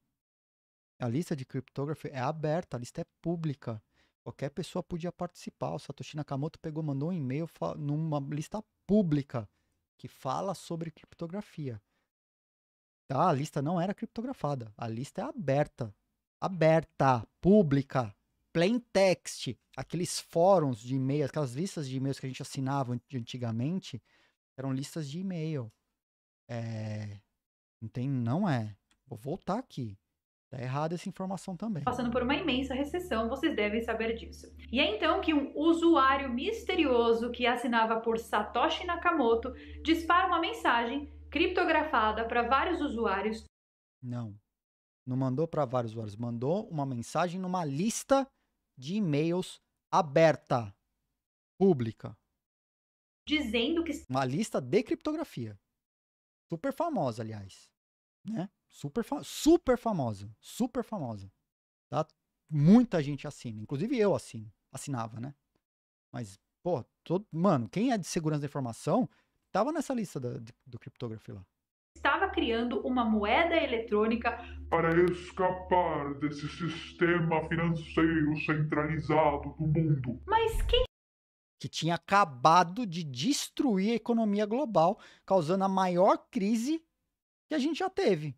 A lista de criptografia é aberta, a lista é pública. Qualquer pessoa podia participar. O Satoshi Nakamoto pegou, mandou um e-mail numa lista pública que fala sobre criptografia. Tá? A lista não era criptografada. A lista é aberta. Aberta, pública, plain text. Aqueles fóruns de e-mails, aquelas listas de e-mails que a gente assinava antigamente, eram listas de e-mail. É... Não tem, não é. Vou voltar aqui. Tá errada essa informação também. Passando por uma imensa recessão, vocês devem saber disso. E é então que um usuário misterioso que assinava por Satoshi Nakamoto dispara uma mensagem criptografada para vários usuários. Não. Não mandou para vários usuários, mandou uma mensagem numa lista de e-mails aberta, pública dizendo que. Uma lista de criptografia. Super famosa, aliás. Né? Super, fa super famosa. Super famosa. Tá? Muita gente assina. Inclusive eu assino. Assinava, né? Mas, pô, todo... mano, quem é de segurança da informação tava nessa lista da, de, do criptografia lá. Estava criando uma moeda eletrônica para escapar desse sistema financeiro centralizado do mundo. Mas quem que tinha acabado de destruir a economia global, causando a maior crise que a gente já teve.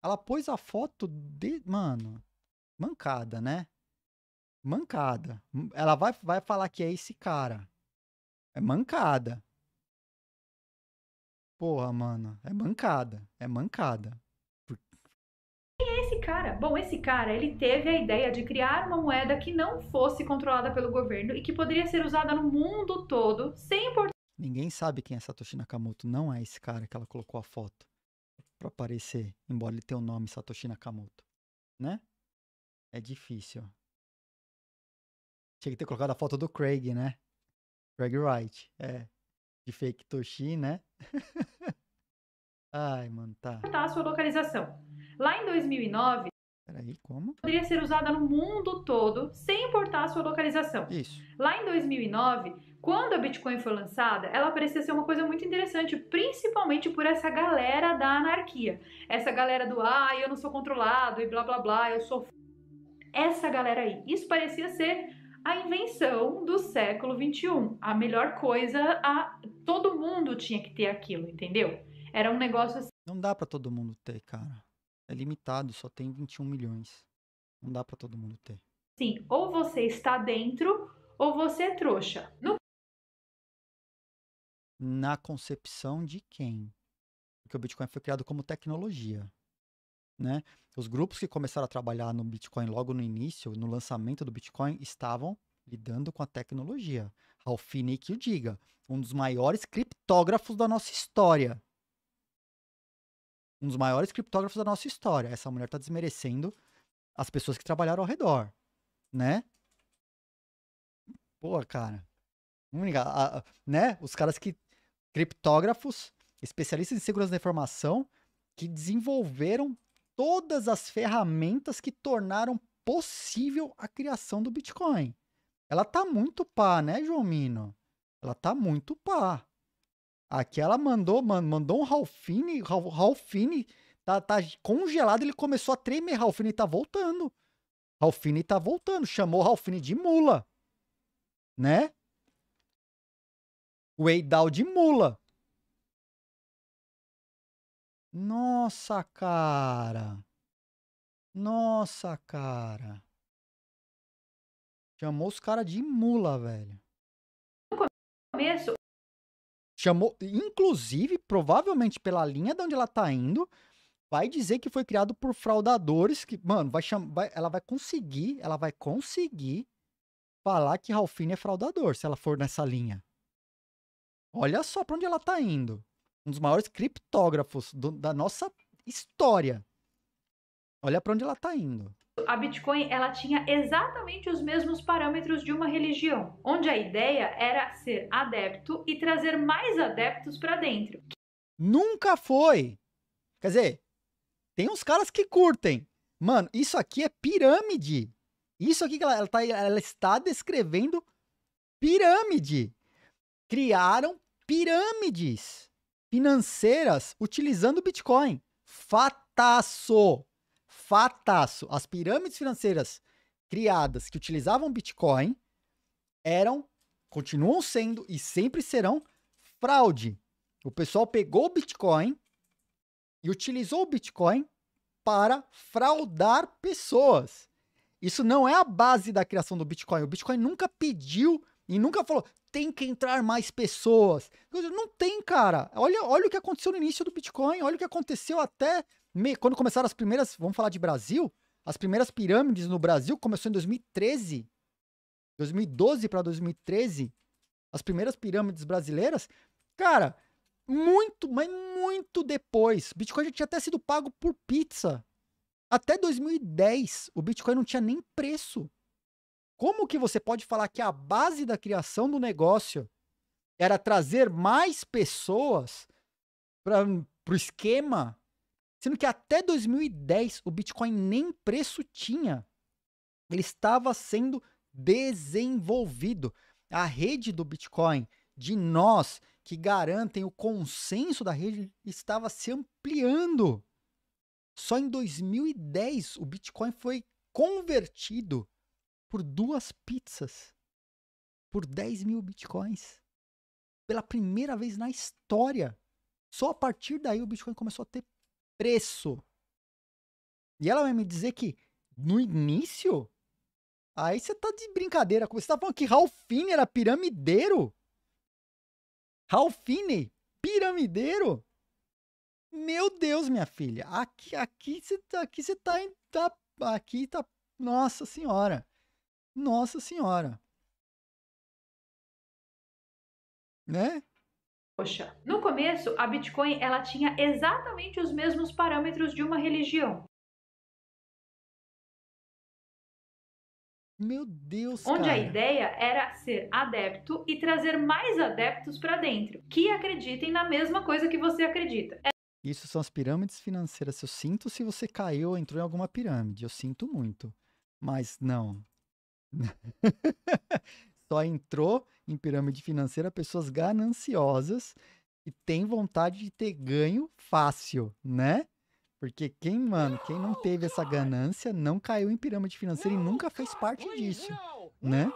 Ela pôs a foto de. Mano, mancada, né? Mancada. Ela vai, vai falar que é esse cara. É mancada. Porra, mano. É mancada. É mancada cara? Bom, esse cara, ele teve a ideia de criar uma moeda que não fosse controlada pelo governo e que poderia ser usada no mundo todo, sem importar. Ninguém sabe quem é Satoshi Nakamoto, não é esse cara que ela colocou a foto para aparecer, embora ele tenha o nome Satoshi Nakamoto, né? É difícil. Tinha que ter colocado a foto do Craig, né? Craig Wright, é. De fake Toshi, né? Ai, mano, tá. Tá a sua localização. Lá em 2009, Peraí, como? Poderia ser usada no mundo todo, sem importar a sua localização. Isso. Lá em 2009, quando a Bitcoin foi lançada, ela parecia ser uma coisa muito interessante, principalmente por essa galera da anarquia. Essa galera do, ah, eu não sou controlado e blá blá blá, eu sou. Essa galera aí. Isso parecia ser a invenção do século 21, a melhor coisa a todo mundo tinha que ter aquilo, entendeu? Era um negócio assim. Não dá para todo mundo ter, cara é limitado, só tem 21 milhões. Não dá para todo mundo ter. Sim, ou você está dentro ou você é trouxa. No... Na concepção de quem? Porque o Bitcoin foi criado como tecnologia. Né? Os grupos que começaram a trabalhar no Bitcoin logo no início, no lançamento do Bitcoin, estavam lidando com a tecnologia. Ralph que o diga, um dos maiores criptógrafos da nossa história um dos maiores criptógrafos da nossa história. Essa mulher está desmerecendo as pessoas que trabalharam ao redor, né? Pô, cara. Vamos ligar. A, a, né? Os caras que. Criptógrafos, especialistas em segurança da informação, que desenvolveram todas as ferramentas que tornaram possível a criação do Bitcoin. Ela tá muito pá, né, João Mino? Ela tá muito pá. Aqui ela mandou, mano, mandou um Ralfine, Ralfine tá, tá congelado, ele começou a tremer, Ralfine tá voltando. Ralfine tá voltando, chamou Ralfine de mula. Né? O de mula. Nossa, cara. Nossa, cara. Chamou os caras de mula, velho. No começo, chamou, inclusive, provavelmente pela linha de onde ela tá indo, vai dizer que foi criado por fraudadores que, mano, vai chamar, ela vai conseguir, ela vai conseguir falar que Ralfine é fraudador se ela for nessa linha. Olha só para onde ela tá indo. Um dos maiores criptógrafos do, da nossa história. Olha para onde ela tá indo. A Bitcoin ela tinha exatamente os mesmos parâmetros de uma religião, onde a ideia era ser adepto e trazer mais adeptos para dentro. Nunca foi. Quer dizer, tem uns caras que curtem. Mano, isso aqui é pirâmide. Isso aqui que ela, ela, tá, ela está descrevendo pirâmide. Criaram pirâmides financeiras utilizando Bitcoin. Fataço! Fataço. As pirâmides financeiras criadas que utilizavam Bitcoin eram, continuam sendo e sempre serão fraude. O pessoal pegou o Bitcoin e utilizou o Bitcoin para fraudar pessoas. Isso não é a base da criação do Bitcoin. O Bitcoin nunca pediu e nunca falou tem que entrar mais pessoas. Não tem, cara. Olha, olha o que aconteceu no início do Bitcoin, olha o que aconteceu até me, quando começaram as primeiras, vamos falar de Brasil, as primeiras pirâmides no Brasil começou em 2013. 2012 para 2013, as primeiras pirâmides brasileiras, cara, muito, mas muito depois. Bitcoin já tinha até sido pago por pizza. Até 2010, o Bitcoin não tinha nem preço. Como que você pode falar que a base da criação do negócio era trazer mais pessoas para o esquema Sendo que até 2010 o Bitcoin nem preço tinha. Ele estava sendo desenvolvido. A rede do Bitcoin, de nós que garantem o consenso da rede, estava se ampliando. Só em 2010 o Bitcoin foi convertido por duas pizzas, por 10 mil Bitcoins. Pela primeira vez na história. Só a partir daí o Bitcoin começou a ter preço. E ela vai me dizer que no início? Aí você tá de brincadeira. Você tá falando que Ralfine era piramideiro? Ralfine, piramideiro? Meu Deus, minha filha. Aqui aqui você tá aqui você tá, tá aqui tá Nossa Senhora. Nossa Senhora. Né? Poxa, no começo a Bitcoin ela tinha exatamente os mesmos parâmetros de uma religião. Meu Deus, Onde cara. a ideia era ser adepto e trazer mais adeptos para dentro, que acreditem na mesma coisa que você acredita. É... Isso são as pirâmides financeiras. Eu sinto se você caiu ou entrou em alguma pirâmide. Eu sinto muito. Mas não. Só entrou em pirâmide financeira pessoas gananciosas e tem vontade de ter ganho fácil, né? Porque quem, mano, quem não teve essa ganância não caiu em pirâmide financeira e nunca fez parte disso, né?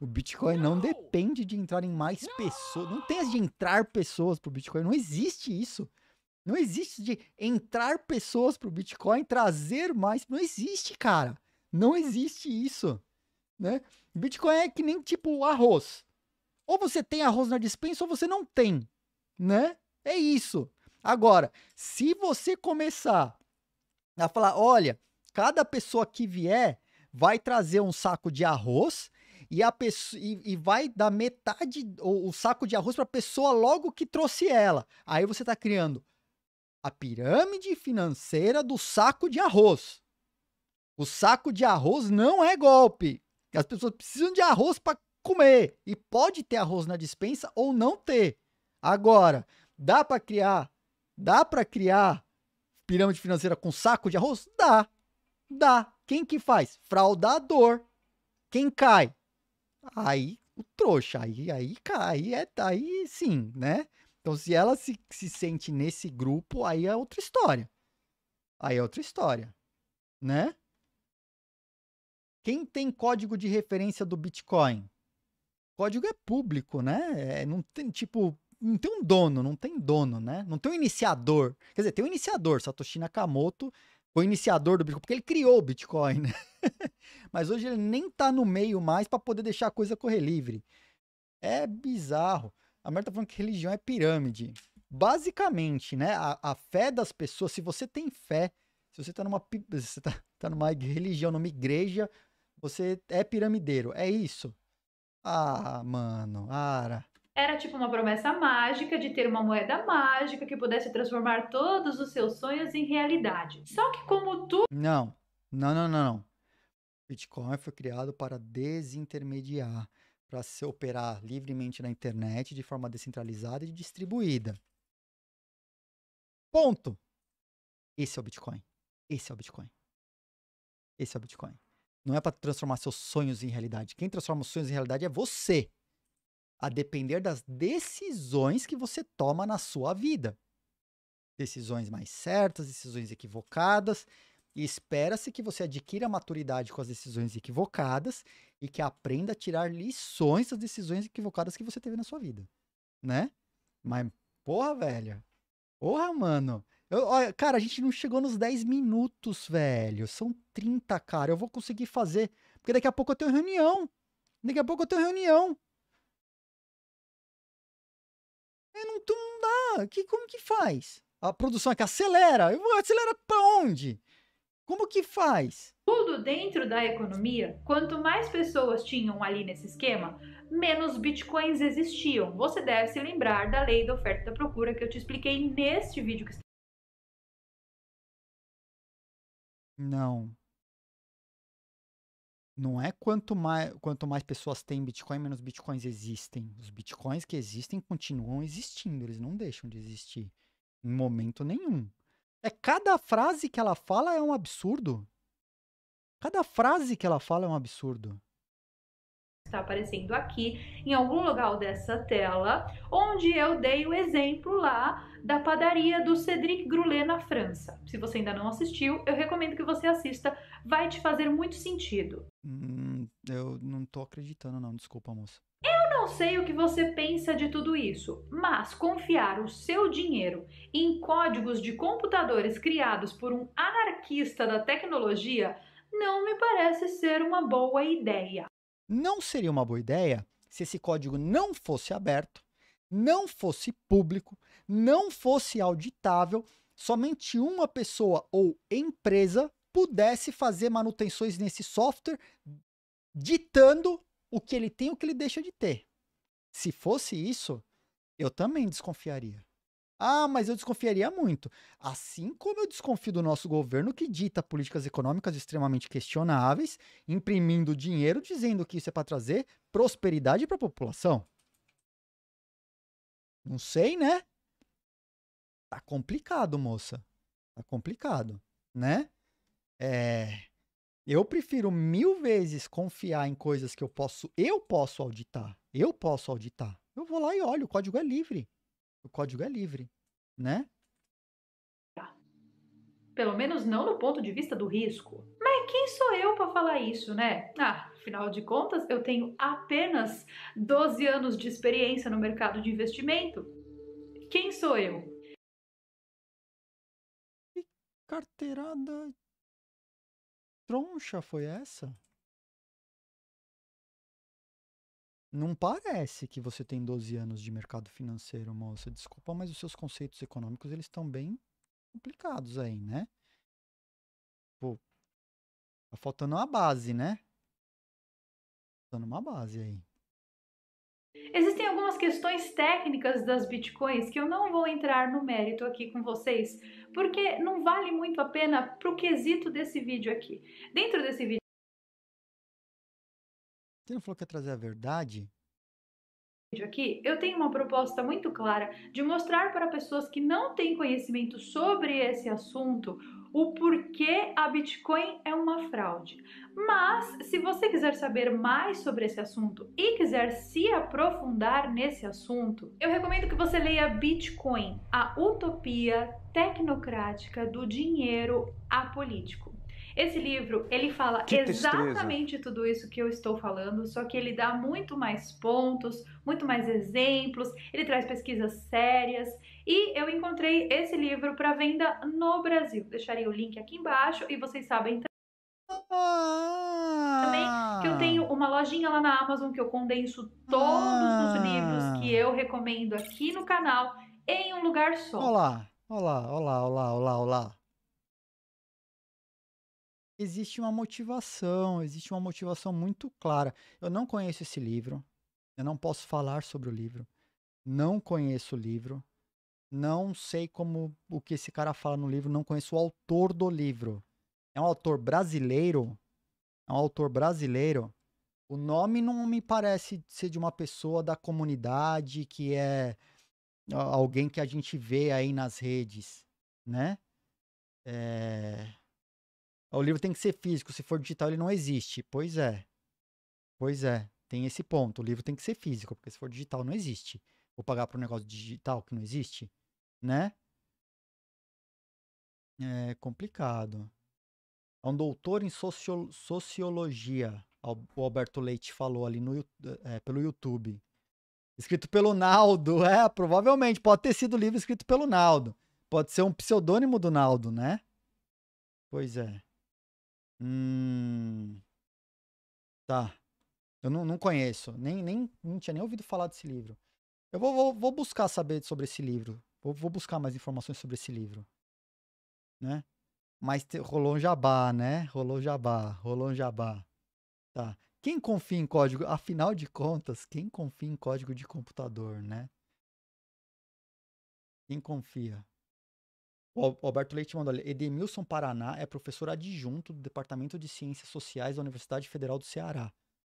O Bitcoin não depende de entrar em mais pessoas, não tem de entrar pessoas pro Bitcoin, não existe isso. Não existe de entrar pessoas pro Bitcoin, trazer mais, não existe, cara. Não existe isso, né? Bitcoin é que nem tipo arroz. Ou você tem arroz na dispensa ou você não tem, né? É isso. Agora, se você começar a falar, olha, cada pessoa que vier vai trazer um saco de arroz e a pessoa e, e vai dar metade o, o saco de arroz para a pessoa logo que trouxe ela. Aí você está criando a pirâmide financeira do saco de arroz. O saco de arroz não é golpe. As pessoas precisam de arroz para comer. E pode ter arroz na dispensa ou não ter. Agora, dá para criar, dá para criar pirâmide financeira com saco de arroz? Dá. Dá. Quem que faz? Fraudador. Quem cai? Aí o trouxa, aí aí cai, aí, é, aí sim, né? Então se ela se, se sente nesse grupo, aí é outra história. Aí é outra história, né? Quem tem código de referência do Bitcoin? código é público, né? É, não tem, tipo, não tem um dono, não tem dono, né? Não tem um iniciador. Quer dizer, tem um iniciador, Satoshi Nakamoto foi o iniciador do Bitcoin, porque ele criou o Bitcoin, né? Mas hoje ele nem tá no meio mais para poder deixar a coisa correr livre. É bizarro. A Marta tá falando que religião é pirâmide. Basicamente, né? A, a, fé das pessoas, se você tem fé, se você tá numa, você tá, tá numa religião, numa igreja, você é piramideiro. É isso. Ah, mano, Ara. Era tipo uma promessa mágica de ter uma moeda mágica que pudesse transformar todos os seus sonhos em realidade. Só que como tu. Não, não, não, não, não. Bitcoin foi criado para desintermediar, para se operar livremente na internet de forma descentralizada e distribuída. Ponto. Esse é o Bitcoin. Esse é o Bitcoin. Esse é o Bitcoin. Não é para transformar seus sonhos em realidade. Quem transforma os sonhos em realidade é você. A depender das decisões que você toma na sua vida. Decisões mais certas, decisões equivocadas. E espera-se que você adquira maturidade com as decisões equivocadas e que aprenda a tirar lições das decisões equivocadas que você teve na sua vida. Né? Mas, porra, velha, Porra, mano. Eu, olha, cara, a gente não chegou nos 10 minutos, velho. São 30, cara. Eu vou conseguir fazer. Porque daqui a pouco eu tenho reunião. Daqui a pouco eu tenho reunião. Eu não, tu não dá. Que, como que faz? A produção é que acelera. Eu vou acelera pra onde? Como que faz? Tudo dentro da economia. Quanto mais pessoas tinham ali nesse esquema, menos bitcoins existiam. Você deve se lembrar da lei da oferta e da procura que eu te expliquei neste vídeo que Não. Não é quanto mais, quanto mais pessoas têm Bitcoin, menos Bitcoins existem. Os Bitcoins que existem continuam existindo, eles não deixam de existir em momento nenhum. É cada frase que ela fala é um absurdo. Cada frase que ela fala é um absurdo está aparecendo aqui, em algum lugar dessa tela, onde eu dei o exemplo lá da padaria do Cédric Groulet na França. Se você ainda não assistiu, eu recomendo que você assista, vai te fazer muito sentido. Hum, eu não tô acreditando não, desculpa, moça. Eu não sei o que você pensa de tudo isso, mas confiar o seu dinheiro em códigos de computadores criados por um anarquista da tecnologia não me parece ser uma boa ideia. Não seria uma boa ideia se esse código não fosse aberto, não fosse público, não fosse auditável, somente uma pessoa ou empresa pudesse fazer manutenções nesse software, ditando o que ele tem e o que ele deixa de ter. Se fosse isso, eu também desconfiaria. Ah, mas eu desconfiaria muito. Assim como eu desconfio do nosso governo que dita políticas econômicas extremamente questionáveis, imprimindo dinheiro dizendo que isso é para trazer prosperidade para a população. Não sei, né? Tá complicado, moça. Tá complicado, né? É... Eu prefiro mil vezes confiar em coisas que eu posso, eu posso auditar. Eu posso auditar. Eu vou lá e olho, o código é livre. O código é livre, né? Tá. Pelo menos não no ponto de vista do risco. Mas quem sou eu para falar isso, né? Ah, afinal de contas, eu tenho apenas 12 anos de experiência no mercado de investimento. Quem sou eu? Que carteirada troncha foi essa? Não parece que você tem 12 anos de mercado financeiro, moça. Desculpa, mas os seus conceitos econômicos eles estão bem complicados aí, né? Pô, tá faltando uma base, né? Tá faltando uma base aí. Existem algumas questões técnicas das bitcoins que eu não vou entrar no mérito aqui com vocês, porque não vale muito a pena para o quesito desse vídeo aqui. Dentro desse vídeo você não falou que ia trazer a verdade? aqui, eu tenho uma proposta muito clara de mostrar para pessoas que não têm conhecimento sobre esse assunto o porquê a Bitcoin é uma fraude. Mas, se você quiser saber mais sobre esse assunto e quiser se aprofundar nesse assunto, eu recomendo que você leia Bitcoin, a utopia tecnocrática do dinheiro apolítico. Esse livro, ele fala que exatamente tristeza. tudo isso que eu estou falando, só que ele dá muito mais pontos, muito mais exemplos, ele traz pesquisas sérias e eu encontrei esse livro para venda no Brasil. Deixarei o link aqui embaixo e vocês sabem também que eu tenho uma lojinha lá na Amazon que eu condenso todos os livros que eu recomendo aqui no canal em um lugar só. Olá, olá, olá, olá, olá, olá existe uma motivação, existe uma motivação muito clara. Eu não conheço esse livro, eu não posso falar sobre o livro, não conheço o livro, não sei como o que esse cara fala no livro, não conheço o autor do livro. É um autor brasileiro? É um autor brasileiro? O nome não me parece ser de uma pessoa da comunidade que é alguém que a gente vê aí nas redes, né? É o livro tem que ser físico, se for digital ele não existe. Pois é. Pois é, tem esse ponto. O livro tem que ser físico, porque se for digital não existe. Vou pagar para um negócio digital que não existe, né? É complicado. É um doutor em sociologia, o Alberto Leite falou ali no, é, pelo YouTube. Escrito pelo Naldo, é, provavelmente. Pode ter sido livro escrito pelo Naldo. Pode ser um pseudônimo do Naldo, né? Pois é. Hum. Tá. Eu não, não conheço. Nem, nem, tinha nem ouvido falar desse livro. Eu vou, vou, vou buscar saber sobre esse livro. Vou, vou buscar mais informações sobre esse livro. Né? Mas te, rolou um jabá, né? Rolou um jabá, rolou um jabá. Tá. Quem confia em código? Afinal de contas, quem confia em código de computador, né? Quem confia? O Alberto Leite mandou ali, Edemilson Paraná é professor adjunto do Departamento de Ciências Sociais da Universidade Federal do Ceará,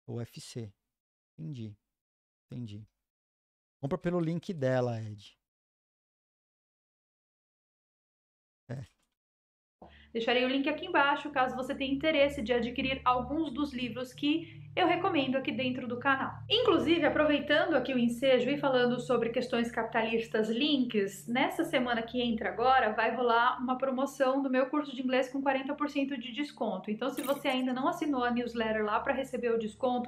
UFC. Entendi. Entendi. Compra pelo link dela, Ed. É. Deixarei o link aqui embaixo caso você tenha interesse de adquirir alguns dos livros que eu recomendo aqui dentro do canal. Inclusive, aproveitando aqui o ensejo e falando sobre questões capitalistas links, nessa semana que entra agora vai rolar uma promoção do meu curso de inglês com 40% de desconto. Então, se você ainda não assinou a newsletter lá para receber o desconto,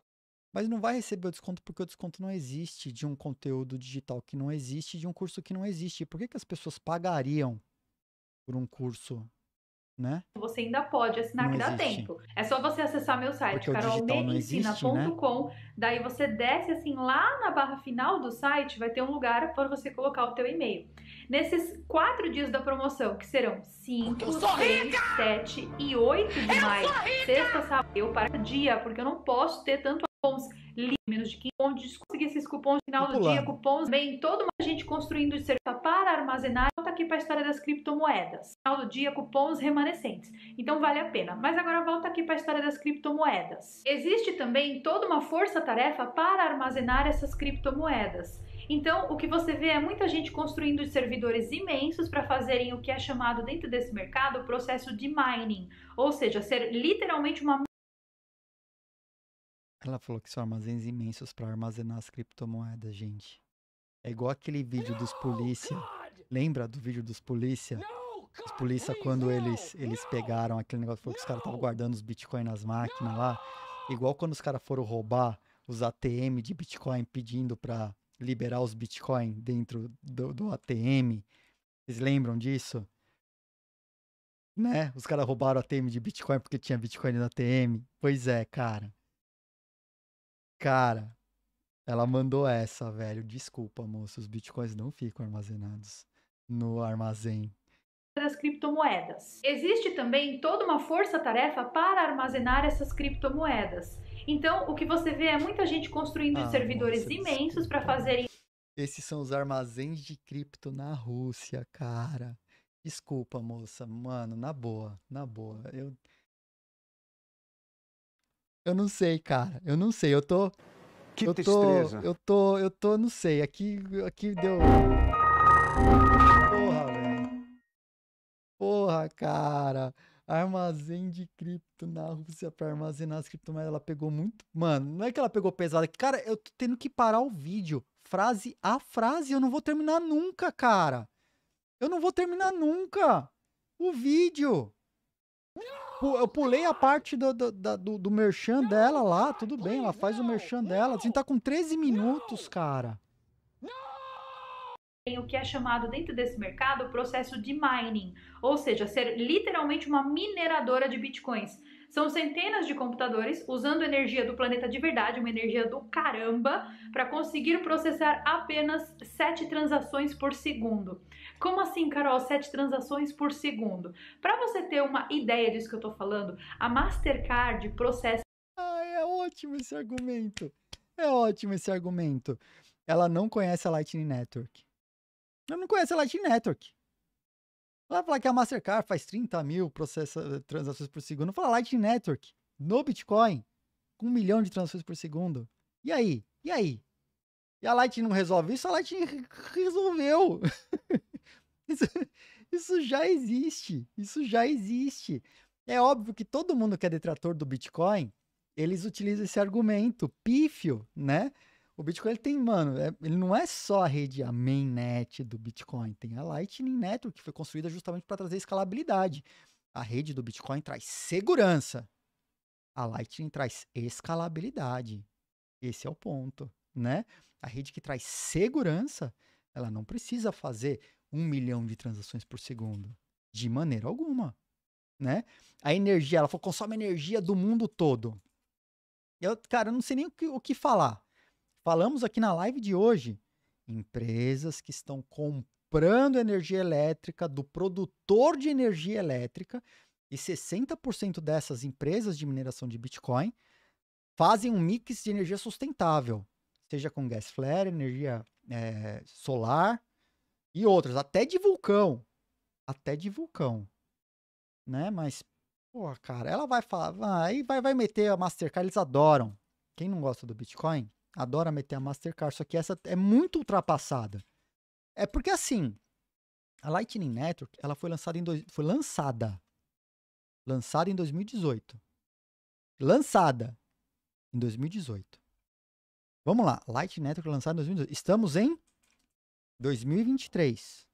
mas não vai receber o desconto porque o desconto não existe de um conteúdo digital que não existe, de um curso que não existe. Por que, que as pessoas pagariam por um curso né? Você ainda pode assinar não que dá existe. tempo. É só você acessar meu site, carolmenicina.com. Né? Daí você desce assim lá na barra final do site, vai ter um lugar para você colocar o teu e-mail. Nesses quatro dias da promoção, que serão 5, 6, 7 e 8 de eu maio, sexta, sábado, eu para dia, porque eu não posso ter tanto bons livre, menos de 15 pontos, conseguir esses cupons no final do dia, cupons bem, toda uma gente construindo isso para armazenar, volta aqui para a história das criptomoedas. No final do dia, cupons remanescentes. Então vale a pena. Mas agora volta aqui para a história das criptomoedas. Existe também toda uma força-tarefa para armazenar essas criptomoedas. Então, o que você vê é muita gente construindo servidores imensos para fazerem o que é chamado dentro desse mercado o processo de mining, ou seja, ser literalmente uma ela falou que são armazéns imensos para armazenar as criptomoedas, gente. É igual aquele vídeo dos polícia. Lembra do vídeo dos polícia? Os polícia, quando eles, eles pegaram aquele negócio, falou que os caras estavam guardando os bitcoins nas máquinas lá. Igual quando os caras foram roubar os ATM de bitcoin pedindo para liberar os bitcoin dentro do, do ATM. Vocês lembram disso? Né? Os caras roubaram a ATM de bitcoin porque tinha bitcoin na ATM. Pois é, cara. Cara, ela mandou essa, velho. Desculpa, moço, os bitcoins não ficam armazenados no armazém das criptomoedas. Existe também toda uma força-tarefa para armazenar essas criptomoedas. Então, o que você vê é muita gente construindo ah, servidores nossa, imensos para fazerem. Esses são os armazéns de cripto na Rússia, cara. Desculpa, moça. Mano, na boa, na boa. Eu, eu não sei, cara. Eu não sei. Eu tô. Que eu tristeza. Tô, eu tô. Eu tô. Não sei. Aqui, aqui deu. Porra, velho. Porra, cara. Armazém de cripto na Rússia para armazenar as criptomoedas. Ela pegou muito. Mano, não é que ela pegou pesada. É cara, eu tô tendo que parar o vídeo. Frase a frase. Eu não vou terminar nunca, cara. Eu não vou terminar nunca. O vídeo. Eu pulei a parte do, do, do, do merchan dela lá, tudo bem, ela faz o merchan dela. gente assim, tá com 13 minutos, cara. Tem o que é chamado dentro desse mercado o processo de mining, ou seja, ser literalmente uma mineradora de bitcoins. São centenas de computadores usando energia do planeta de verdade, uma energia do caramba, para conseguir processar apenas 7 transações por segundo. Como assim, Carol? Sete transações por segundo. Para você ter uma ideia disso que eu estou falando, a Mastercard processa. Ah, é ótimo esse argumento. É ótimo esse argumento. Ela não conhece a Lightning Network. Ela não conhece a Lightning Network. Ela fala que a Mastercard faz 30 mil transações por segundo. Fala Lightning Network no Bitcoin com um milhão de transações por segundo. E aí? E aí? E a Lightning não resolve isso? A Lightning resolveu. Isso, isso já existe. Isso já existe. É óbvio que todo mundo que é detrator do Bitcoin, eles utilizam esse argumento pífio, né? O Bitcoin ele tem, mano, é, ele não é só a rede, a mainnet do Bitcoin, tem a Lightning Network, que foi construída justamente para trazer escalabilidade. A rede do Bitcoin traz segurança. A Lightning traz escalabilidade. Esse é o ponto, né? A rede que traz segurança, ela não precisa fazer um milhão de transações por segundo. De maneira alguma. Né? A energia, ela falou, consome energia do mundo todo. Eu, cara, eu não sei nem o que, o que falar. Falamos aqui na live de hoje. Empresas que estão comprando energia elétrica do produtor de energia elétrica e 60% dessas empresas de mineração de Bitcoin fazem um mix de energia sustentável, seja com gas flare, energia é, solar, e outras, até de vulcão. Até de vulcão. Né? Mas, porra, cara, ela vai falar. Aí vai, vai meter a Mastercard, eles adoram. Quem não gosta do Bitcoin, adora meter a Mastercard. Só que essa é muito ultrapassada. É porque assim, a Lightning Network, ela foi lançada em dois, foi lançada lançada em 2018. Lançada em 2018. Vamos lá, Lightning Network lançada em 2018. Estamos em 2023.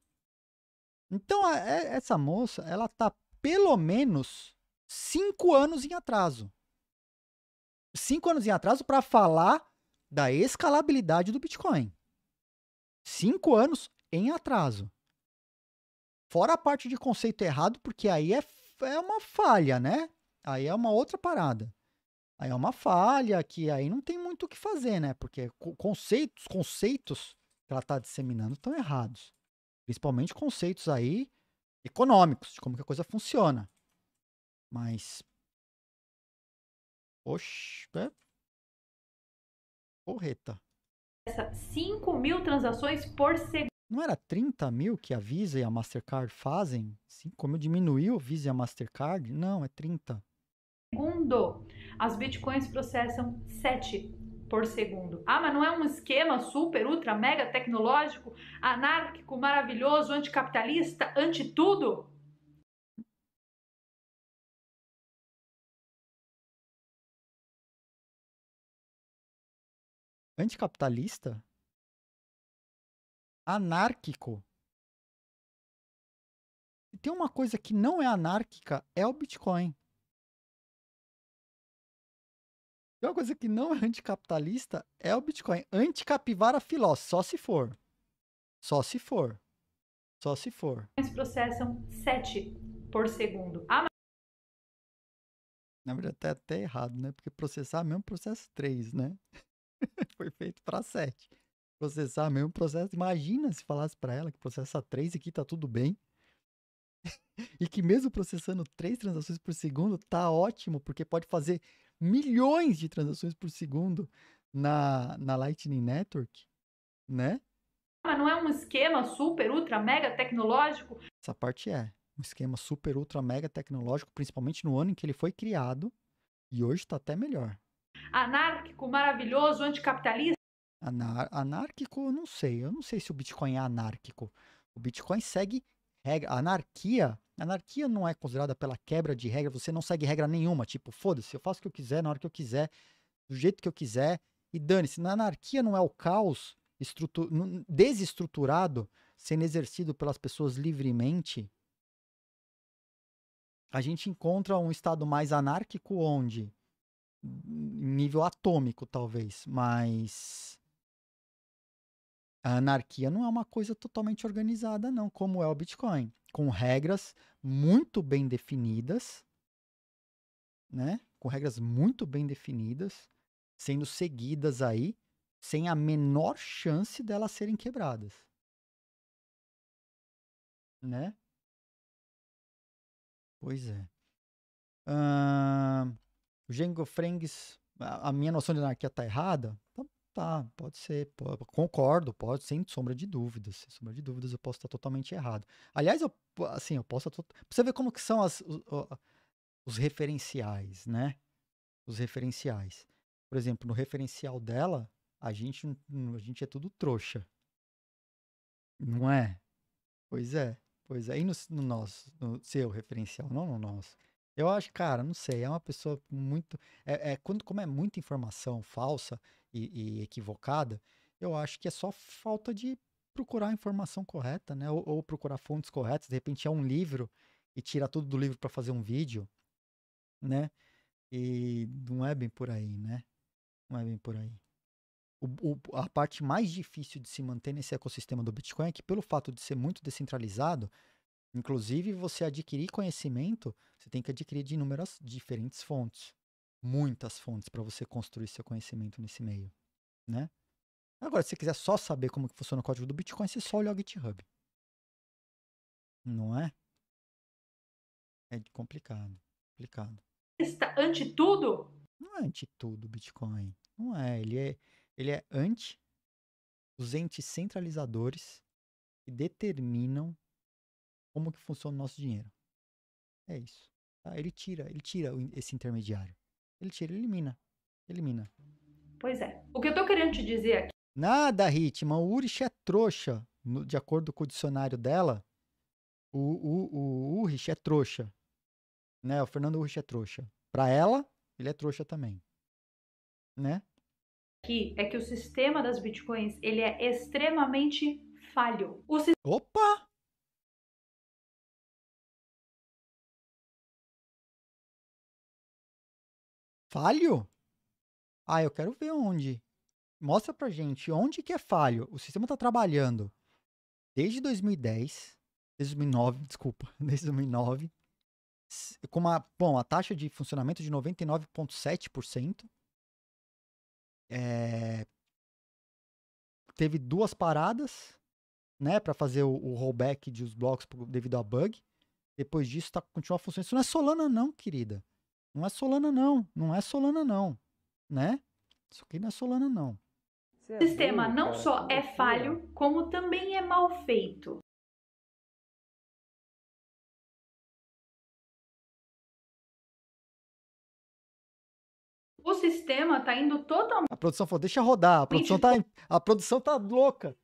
Então, a, é, essa moça, ela tá pelo menos cinco anos em atraso. Cinco anos em atraso para falar da escalabilidade do Bitcoin. Cinco anos em atraso. Fora a parte de conceito errado, porque aí é, é uma falha, né? Aí é uma outra parada. Aí é uma falha que aí não tem muito o que fazer, né? Porque conceitos, conceitos que ela está disseminando estão errados. Principalmente conceitos aí econômicos, de como que a coisa funciona. Mas. Oxe, é. Porreta. 5 mil transações por segundo. Não era 30 mil que a Visa e a Mastercard fazem? 5 mil diminuiu a Visa e a Mastercard? Não, é 30. Segundo, as bitcoins processam 7 por segundo. Ah, mas não é um esquema super, ultra, mega tecnológico, anárquico, maravilhoso, anticapitalista, anti tudo? Anticapitalista? Anárquico? tem uma coisa que não é anárquica, é o Bitcoin. E uma coisa que não é anticapitalista é o Bitcoin. Anticapivara filó, só se for. Só se for. Só se for. Eles processam 7 por segundo. A... Ah, Na verdade, até, até errado, né? Porque processar mesmo processo 3, né? Foi feito para 7. Processar mesmo processo. Imagina se falasse para ela que processa 3 e que tá tudo bem. e que mesmo processando 3 transações por segundo, tá ótimo, porque pode fazer milhões de transações por segundo na, na Lightning Network, né? Mas não é um esquema super, ultra, mega tecnológico? Essa parte é. Um esquema super, ultra, mega tecnológico, principalmente no ano em que ele foi criado. E hoje está até melhor. Anárquico, maravilhoso, anticapitalista? Anar anárquico, eu não sei. Eu não sei se o Bitcoin é anárquico. O Bitcoin segue regra. anarquia Anarquia não é considerada pela quebra de regra, você não segue regra nenhuma, tipo, foda-se, eu faço o que eu quiser, na hora que eu quiser, do jeito que eu quiser, e dane-se. Na anarquia não é o caos desestruturado sendo exercido pelas pessoas livremente. A gente encontra um estado mais anárquico onde nível atômico talvez, mas a anarquia não é uma coisa totalmente organizada não, como é o Bitcoin com regras muito bem definidas, né? Com regras muito bem definidas, sendo seguidas aí, sem a menor chance delas serem quebradas. Né? Pois é. Uh, o Django Frengues, a, a minha noção de anarquia tá errada? Tá, Tá, pode ser, concordo, pode, sem sombra de dúvidas, sem sombra de dúvidas, eu posso estar totalmente errado. Aliás, eu, assim, eu posso estar, pra você ver como que são as, os, os referenciais, né? Os referenciais. Por exemplo, no referencial dela, a gente, a gente é tudo trouxa. Não é? Pois é, pois é. E no, no nosso, no seu referencial, não no nosso. Eu acho, cara, não sei, é uma pessoa muito. É, é quando, como é muita informação falsa e, e, equivocada, eu acho que é só falta de procurar a informação correta, né? Ou, ou procurar fontes corretas. De repente é um livro e tira tudo do livro para fazer um vídeo, né? E não é bem por aí, né? Não é bem por aí. O, o, a parte mais difícil de se manter nesse ecossistema do Bitcoin é que, pelo fato de ser muito descentralizado, Inclusive, você adquirir conhecimento, você tem que adquirir de inúmeras diferentes fontes. Muitas fontes para você construir seu conhecimento nesse meio, né? Agora, se você quiser só saber como que funciona o código do Bitcoin, você só olha o GitHub. Não é? É complicado, complicado. Está ante tudo? Não é ante tudo o Bitcoin. Não é, ele é, ele é anti os entes centralizadores que determinam como que funciona o nosso dinheiro. É isso. Tá? Ele tira, ele tira esse intermediário. Ele tira, ele elimina. Elimina. Pois é. O que eu tô querendo te dizer aqui. Nada, Ritma. O Urich é trouxa. No, de acordo com o dicionário dela, o, o, o Urich é trouxa. Né? O Fernando Urich é trouxa. Para ela, ele é trouxa também. Né? Aqui é que o sistema das bitcoins ele é extremamente falho. O si... Opa! Falho? Ah, eu quero ver onde. Mostra pra gente onde que é falho. O sistema está trabalhando desde 2010, desde 2009, desculpa, desde 2009, com uma, bom, a taxa de funcionamento é de 99,7%. É, teve duas paradas, né, para fazer o, o, rollback de os blocos devido a bug. Depois disso, tá, continua funcionando. Isso não é Solana, não, querida. Não é Solana, não. Não é Solana, não. Né? Isso aqui não é Solana, não. O é sistema não só é falho, como também é mal feito. O sistema tá indo totalmente. A produção falou: deixa rodar, a produção, tá, a produção tá louca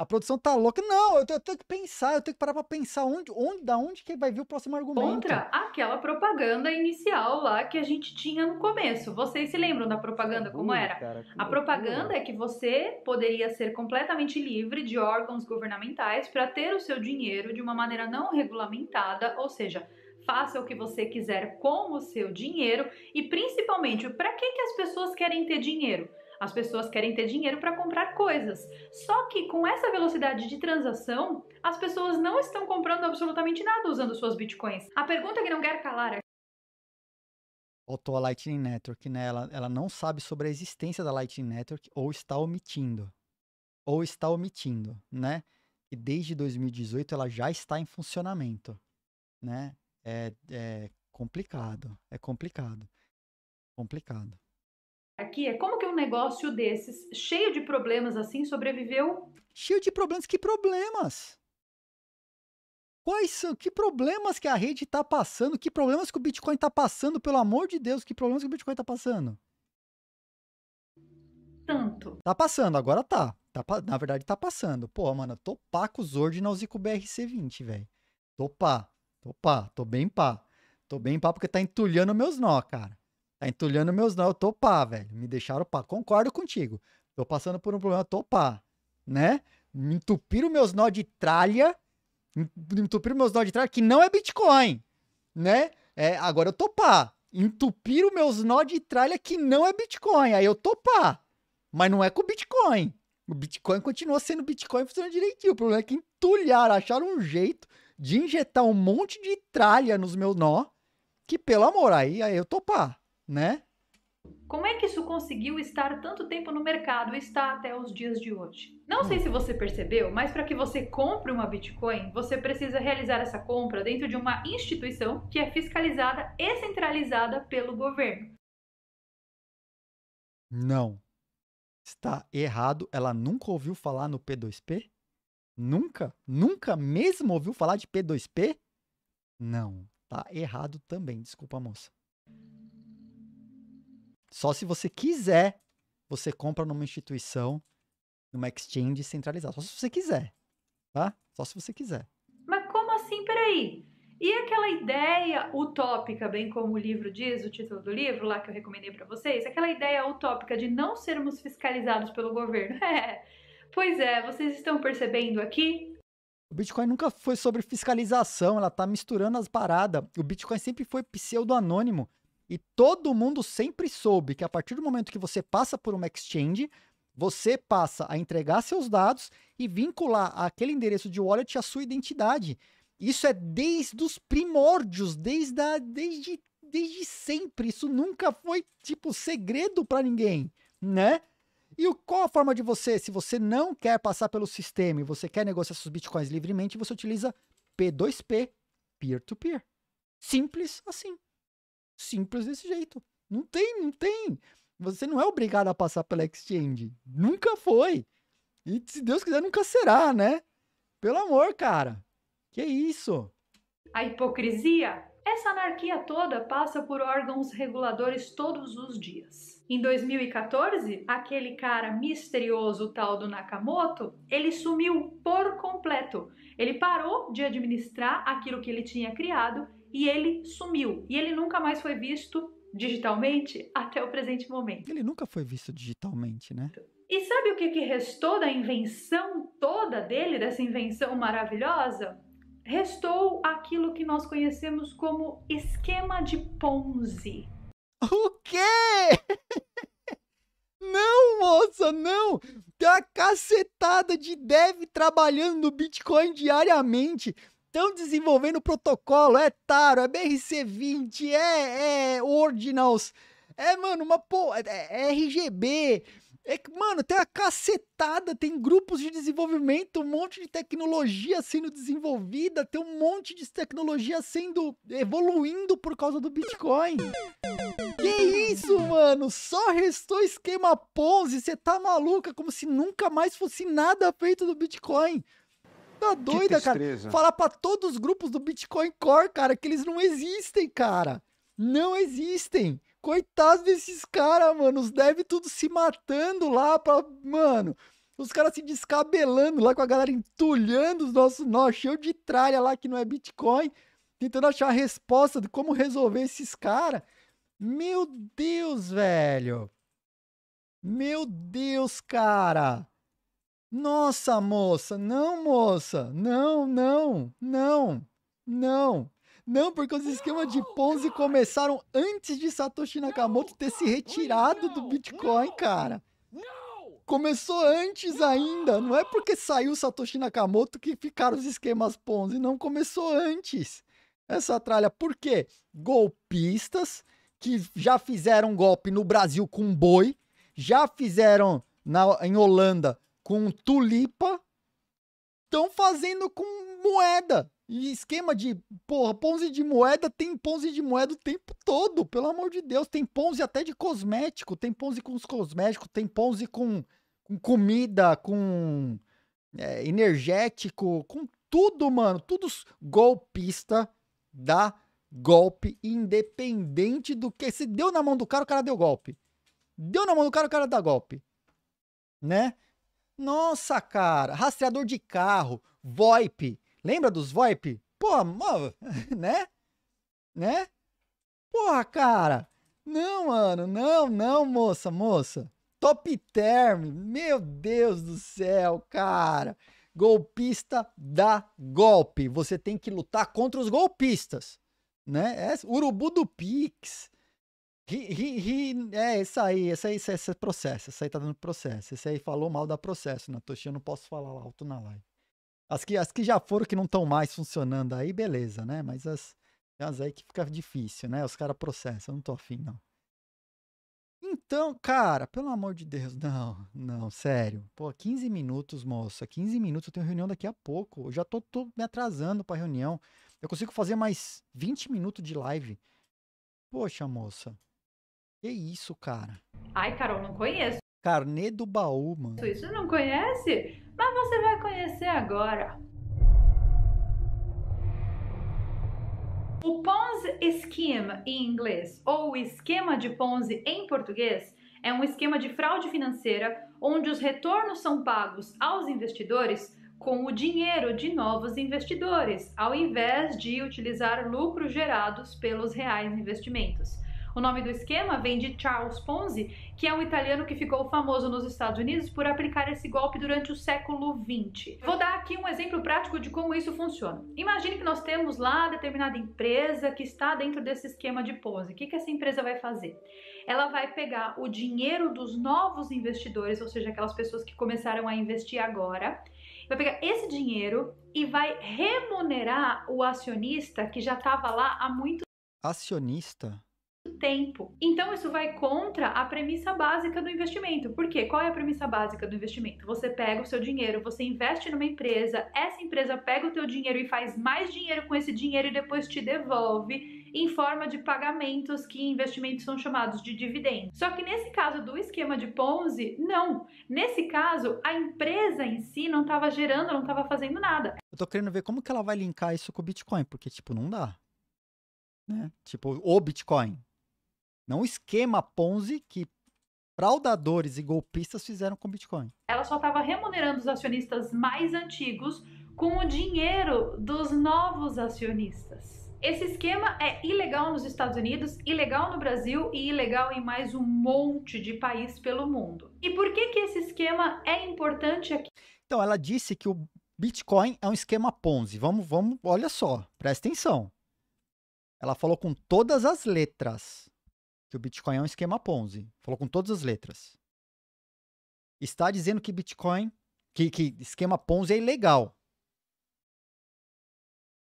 a produção tá louca. Não, eu tenho, eu tenho, que pensar, eu tenho que parar pra pensar onde, onde, da onde que vai vir o próximo argumento. Contra aquela propaganda inicial lá que a gente tinha no começo. Vocês se lembram da propaganda como era? Cara, a propaganda é que você poderia ser completamente livre de órgãos governamentais para ter o seu dinheiro de uma maneira não regulamentada, ou seja, faça o que você quiser com o seu dinheiro e principalmente, para que que as pessoas querem ter dinheiro? As pessoas querem ter dinheiro para comprar coisas. Só que com essa velocidade de transação, as pessoas não estão comprando absolutamente nada usando suas bitcoins. A pergunta que não quer calar é Botou a Lightning Network, né? Ela, ela não sabe sobre a existência da Lightning Network ou está omitindo. Ou está omitindo, né? E desde 2018 ela já está em funcionamento, né? É, é complicado, é complicado, complicado aqui é como que um negócio desses, cheio de problemas assim, sobreviveu? Cheio de problemas, que problemas? Quais são? Que problemas que a rede está passando? Que problemas que o Bitcoin está passando? Pelo amor de Deus, que problemas que o Bitcoin está passando? Tanto. Tá passando, agora tá. tá na verdade, tá passando. Pô, mano, tô pá com os Ordinals e com o BRC20, velho. Tô pá, tô pá, tô bem pá. Tô bem pá porque tá entulhando meus nó, cara. Tá entulhando meus não, eu tô pá, velho. Me deixaram pá. Concordo contigo. Tô passando por um problema, tô pá, né? Me entupiram meus nó de tralha. Me entupiram meus nó de tralha, que não é Bitcoin, né? É, agora eu tô pá. Entupiram meus nó de tralha que não é Bitcoin. Aí eu tô pá. Mas não é com Bitcoin. O Bitcoin continua sendo Bitcoin funcionando direitinho. O problema é que entulharam, acharam um jeito de injetar um monte de tralha nos meus nó. Que pelo amor, aí, aí eu pá né? Como é que isso conseguiu estar tanto tempo no mercado e está até os dias de hoje? Não sei se você percebeu, mas para que você compre uma Bitcoin, você precisa realizar essa compra dentro de uma instituição que é fiscalizada e centralizada pelo governo. Não. Está errado. Ela nunca ouviu falar no P2P? Nunca? Nunca mesmo ouviu falar de P2P? Não. está errado também. Desculpa, moça. Só se você quiser, você compra numa instituição, numa exchange centralizada. Só se você quiser, tá? Só se você quiser. Mas como assim? Peraí. E aquela ideia utópica, bem como o livro diz, o título do livro lá que eu recomendei para vocês, aquela ideia utópica de não sermos fiscalizados pelo governo. É. Pois é, vocês estão percebendo aqui? O Bitcoin nunca foi sobre fiscalização, ela tá misturando as paradas. O Bitcoin sempre foi pseudo-anônimo. E todo mundo sempre soube que a partir do momento que você passa por uma exchange, você passa a entregar seus dados e vincular aquele endereço de wallet à sua identidade. Isso é desde os primórdios, desde, a, desde, desde sempre. Isso nunca foi, tipo, segredo para ninguém, né? E o, qual a forma de você, se você não quer passar pelo sistema e você quer negociar seus bitcoins livremente, você utiliza P2P, peer-to-peer. -peer. Simples assim. Simples desse jeito. Não tem, não tem. Você não é obrigado a passar pela exchange. Nunca foi. E se Deus quiser, nunca será, né? Pelo amor, cara. Que isso? A hipocrisia? Essa anarquia toda passa por órgãos reguladores todos os dias. Em 2014, aquele cara misterioso tal do Nakamoto, ele sumiu por completo. Ele parou de administrar aquilo que ele tinha criado e ele sumiu. E ele nunca mais foi visto digitalmente até o presente momento. Ele nunca foi visto digitalmente, né? E sabe o que, que restou da invenção toda dele, dessa invenção maravilhosa? Restou aquilo que nós conhecemos como esquema de Ponzi. O quê? Não, moça, não! Tem uma cacetada de dev trabalhando no Bitcoin diariamente estão desenvolvendo protocolo, é Taro, é BRC20, é, é Ordinals, é, mano, uma porra, é, é RGB, é que, mano, tem a cacetada, tem grupos de desenvolvimento, um monte de tecnologia sendo desenvolvida, tem um monte de tecnologia sendo evoluindo por causa do Bitcoin. Que isso, mano? Só restou esquema Ponzi, você tá maluca, como se nunca mais fosse nada feito do Bitcoin. Tá doida, cara. Falar para todos os grupos do Bitcoin Core, cara, que eles não existem, cara. Não existem. Coitados desses caras, mano. Os devs tudo se matando lá pra. Mano. Os caras se descabelando lá com a galera entulhando os nossos nós, cheio de tralha lá que não é Bitcoin, tentando achar a resposta de como resolver esses caras. Meu Deus, velho. Meu Deus, cara. Nossa, moça, não, moça, não, não, não, não. Não, porque os esquemas de Ponzi começaram antes de Satoshi Nakamoto ter se retirado do Bitcoin, cara. Começou antes ainda. Não é porque saiu Satoshi Nakamoto que ficaram os esquemas Ponzi. Não começou antes essa tralha. Por quê? Golpistas que já fizeram golpe no Brasil com boi, já fizeram na, em Holanda com tulipa, estão fazendo com moeda. E esquema de, porra, ponze de moeda, tem ponze de moeda o tempo todo, pelo amor de Deus. Tem ponze até de cosmético, tem ponze com os cosméticos, tem ponze com, com comida, com é, energético, com tudo, mano. Tudo golpista dá golpe, independente do que. Se deu na mão do cara, o cara deu golpe. Deu na mão do cara, o cara dá golpe. Né? Nossa, cara, rastreador de carro, VoIP. Lembra dos VoIP? Pô, mano, né? Né? Porra, cara. Não, mano, não, não, moça, moça. Top Term, meu Deus do céu, cara. Golpista dá golpe. Você tem que lutar contra os golpistas, né? É, urubu do Pix. Ri, ri, ri, é, isso aí, esse aí, essa, essa processo, isso aí tá dando processo. Esse aí falou mal da processo, na Toshi eu não posso falar lá alto na live. As que, as que já foram, que não estão mais funcionando aí, beleza, né? Mas as, as aí que fica difícil, né? Os caras processam, eu não tô afim, não. Então, cara, pelo amor de Deus, não, não, sério. Pô, 15 minutos, moça, 15 minutos, eu tenho reunião daqui a pouco. Eu já tô, tô me atrasando pra reunião. Eu consigo fazer mais 20 minutos de live. Poxa, moça, que isso, cara? Ai, Carol, não conheço. Carnê do baú, mano. Isso não conhece? Mas você vai conhecer agora. O Ponzi Scheme em inglês ou esquema de Ponzi em português é um esquema de fraude financeira onde os retornos são pagos aos investidores com o dinheiro de novos investidores, ao invés de utilizar lucros gerados pelos reais investimentos. O nome do esquema vem de Charles Ponzi, que é um italiano que ficou famoso nos Estados Unidos por aplicar esse golpe durante o século XX. Vou dar aqui um exemplo prático de como isso funciona. Imagine que nós temos lá determinada empresa que está dentro desse esquema de Ponzi. O que, essa empresa vai fazer? Ela vai pegar o dinheiro dos novos investidores, ou seja, aquelas pessoas que começaram a investir agora, vai pegar esse dinheiro e vai remunerar o acionista que já estava lá há muito Acionista? tempo. Então isso vai contra a premissa básica do investimento. Por quê? Qual é a premissa básica do investimento? Você pega o seu dinheiro, você investe numa empresa, essa empresa pega o teu dinheiro e faz mais dinheiro com esse dinheiro e depois te devolve em forma de pagamentos que investimentos são chamados de dividendos. Só que nesse caso do esquema de Ponzi, não. Nesse caso, a empresa em si não estava gerando, não estava fazendo nada. Eu tô querendo ver como que ela vai linkar isso com o Bitcoin, porque tipo, não dá. Né? Tipo, o Bitcoin, não o esquema Ponzi que fraudadores e golpistas fizeram com o Bitcoin. Ela só estava remunerando os acionistas mais antigos com o dinheiro dos novos acionistas. Esse esquema é ilegal nos Estados Unidos, ilegal no Brasil e ilegal em mais um monte de país pelo mundo. E por que, que esse esquema é importante aqui? Então, ela disse que o Bitcoin é um esquema Ponzi. Vamos, vamos, olha só, presta atenção. Ela falou com todas as letras que o Bitcoin é um esquema Ponzi. Falou com todas as letras. Está dizendo que Bitcoin, que, que esquema Ponzi é ilegal.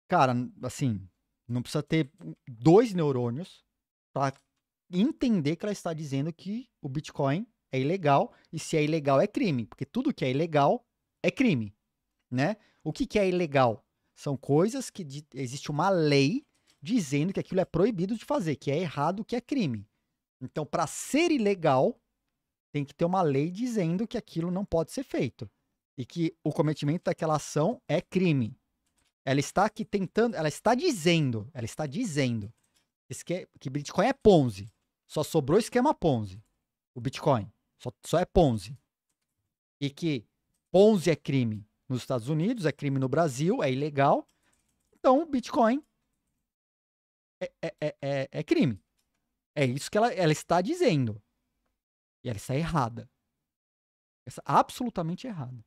Cara, assim, não precisa ter dois neurônios para entender que ela está dizendo que o Bitcoin é ilegal e se é ilegal é crime, porque tudo que é ilegal é crime, né? O que, que é ilegal? São coisas que existe uma lei dizendo que aquilo é proibido de fazer, que é errado, que é crime. Então, para ser ilegal, tem que ter uma lei dizendo que aquilo não pode ser feito e que o cometimento daquela ação é crime. Ela está aqui tentando, ela está dizendo, ela está dizendo que, Bitcoin é Ponzi. Só sobrou esquema Ponzi. O Bitcoin só, só é Ponzi. E que Ponzi é crime nos Estados Unidos, é crime no Brasil, é ilegal. Então, o Bitcoin é, é, é, é, é crime. É isso que ela, ela está dizendo. E ela está errada. Essa, absolutamente errada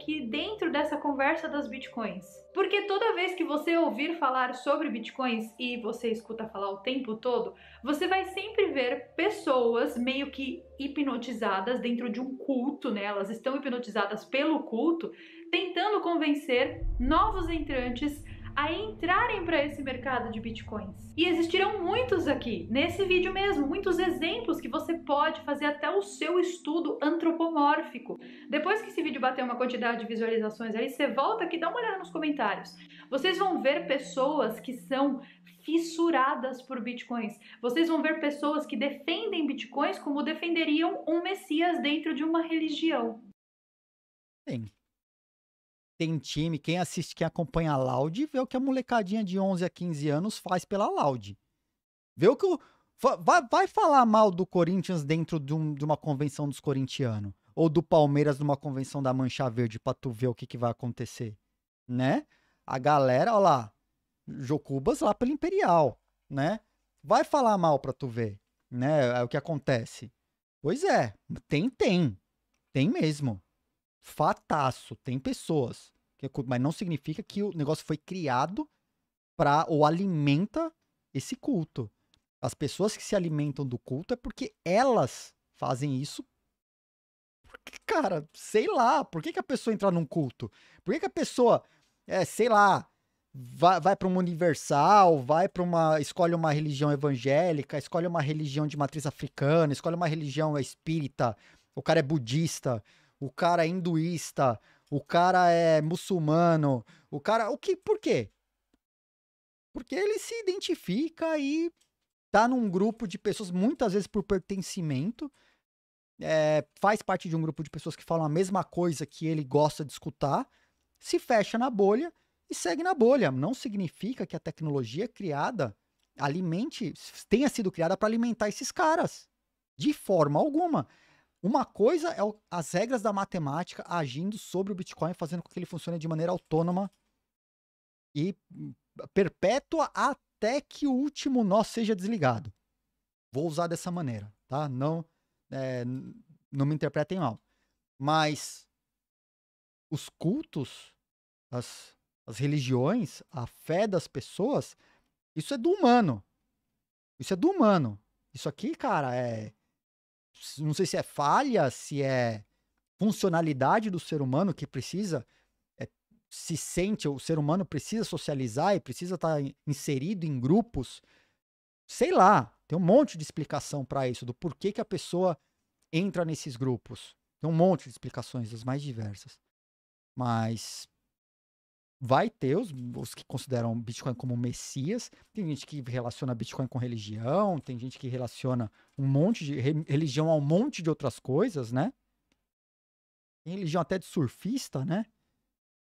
aqui dentro dessa conversa das bitcoins. Porque toda vez que você ouvir falar sobre bitcoins e você escuta falar o tempo todo, você vai sempre ver pessoas meio que hipnotizadas dentro de um culto, né? Elas estão hipnotizadas pelo culto, tentando convencer novos entrantes a entrarem para esse mercado de bitcoins. E existirão muitos aqui, nesse vídeo mesmo, muitos exemplos que você pode fazer até o seu estudo antropomórfico. Depois que esse vídeo bater uma quantidade de visualizações aí, você volta aqui e dá uma olhada nos comentários. Vocês vão ver pessoas que são fissuradas por bitcoins. Vocês vão ver pessoas que defendem bitcoins como defenderiam um messias dentro de uma religião. Sim, tem time, quem assiste, quem acompanha a Loud, vê o que a molecadinha de 11 a 15 anos faz pela Loud. Vê o que o. Vai, vai falar mal do Corinthians dentro de, um, de uma convenção dos corintianos. Ou do Palmeiras numa convenção da Mancha Verde pra tu ver o que, que vai acontecer. Né? A galera, olha lá. Jocubas lá pelo Imperial. Né? Vai falar mal pra tu ver. Né? É o que acontece. Pois é. Tem, tem. Tem mesmo. Fataço. Tem pessoas. Mas não significa que o negócio foi criado para ou alimenta esse culto. As pessoas que se alimentam do culto é porque elas fazem isso. Porque, cara, sei lá, por que, que a pessoa entra num culto? Por que, que a pessoa, é, sei lá, vai, vai para uma universal, vai para uma. escolhe uma religião evangélica, escolhe uma religião de matriz africana, escolhe uma religião espírita, o cara é budista, o cara é hinduísta, o cara é muçulmano, o cara. O que, por quê? Porque ele se identifica e tá num grupo de pessoas, muitas vezes por pertencimento, é, faz parte de um grupo de pessoas que falam a mesma coisa que ele gosta de escutar, se fecha na bolha e segue na bolha. Não significa que a tecnologia criada alimente, tenha sido criada para alimentar esses caras. De forma alguma. Uma coisa é o, as regras da matemática agindo sobre o Bitcoin, fazendo com que ele funcione de maneira autônoma e hum, perpétua até que o último nó seja desligado. Vou usar dessa maneira, tá? Não, é, não me interpretem mal. Mas os cultos, as, as religiões, a fé das pessoas, isso é do humano. Isso é do humano. Isso aqui, cara, é não sei se é falha, se é funcionalidade do ser humano que precisa é, se sente, o ser humano precisa socializar e precisa estar tá inserido em grupos. Sei lá, tem um monte de explicação para isso, do porquê que a pessoa entra nesses grupos. Tem um monte de explicações, as mais diversas. Mas vai ter os, os, que consideram Bitcoin como messias, tem gente que relaciona Bitcoin com religião, tem gente que relaciona um monte de re, religião a um monte de outras coisas, né? Tem religião até de surfista, né?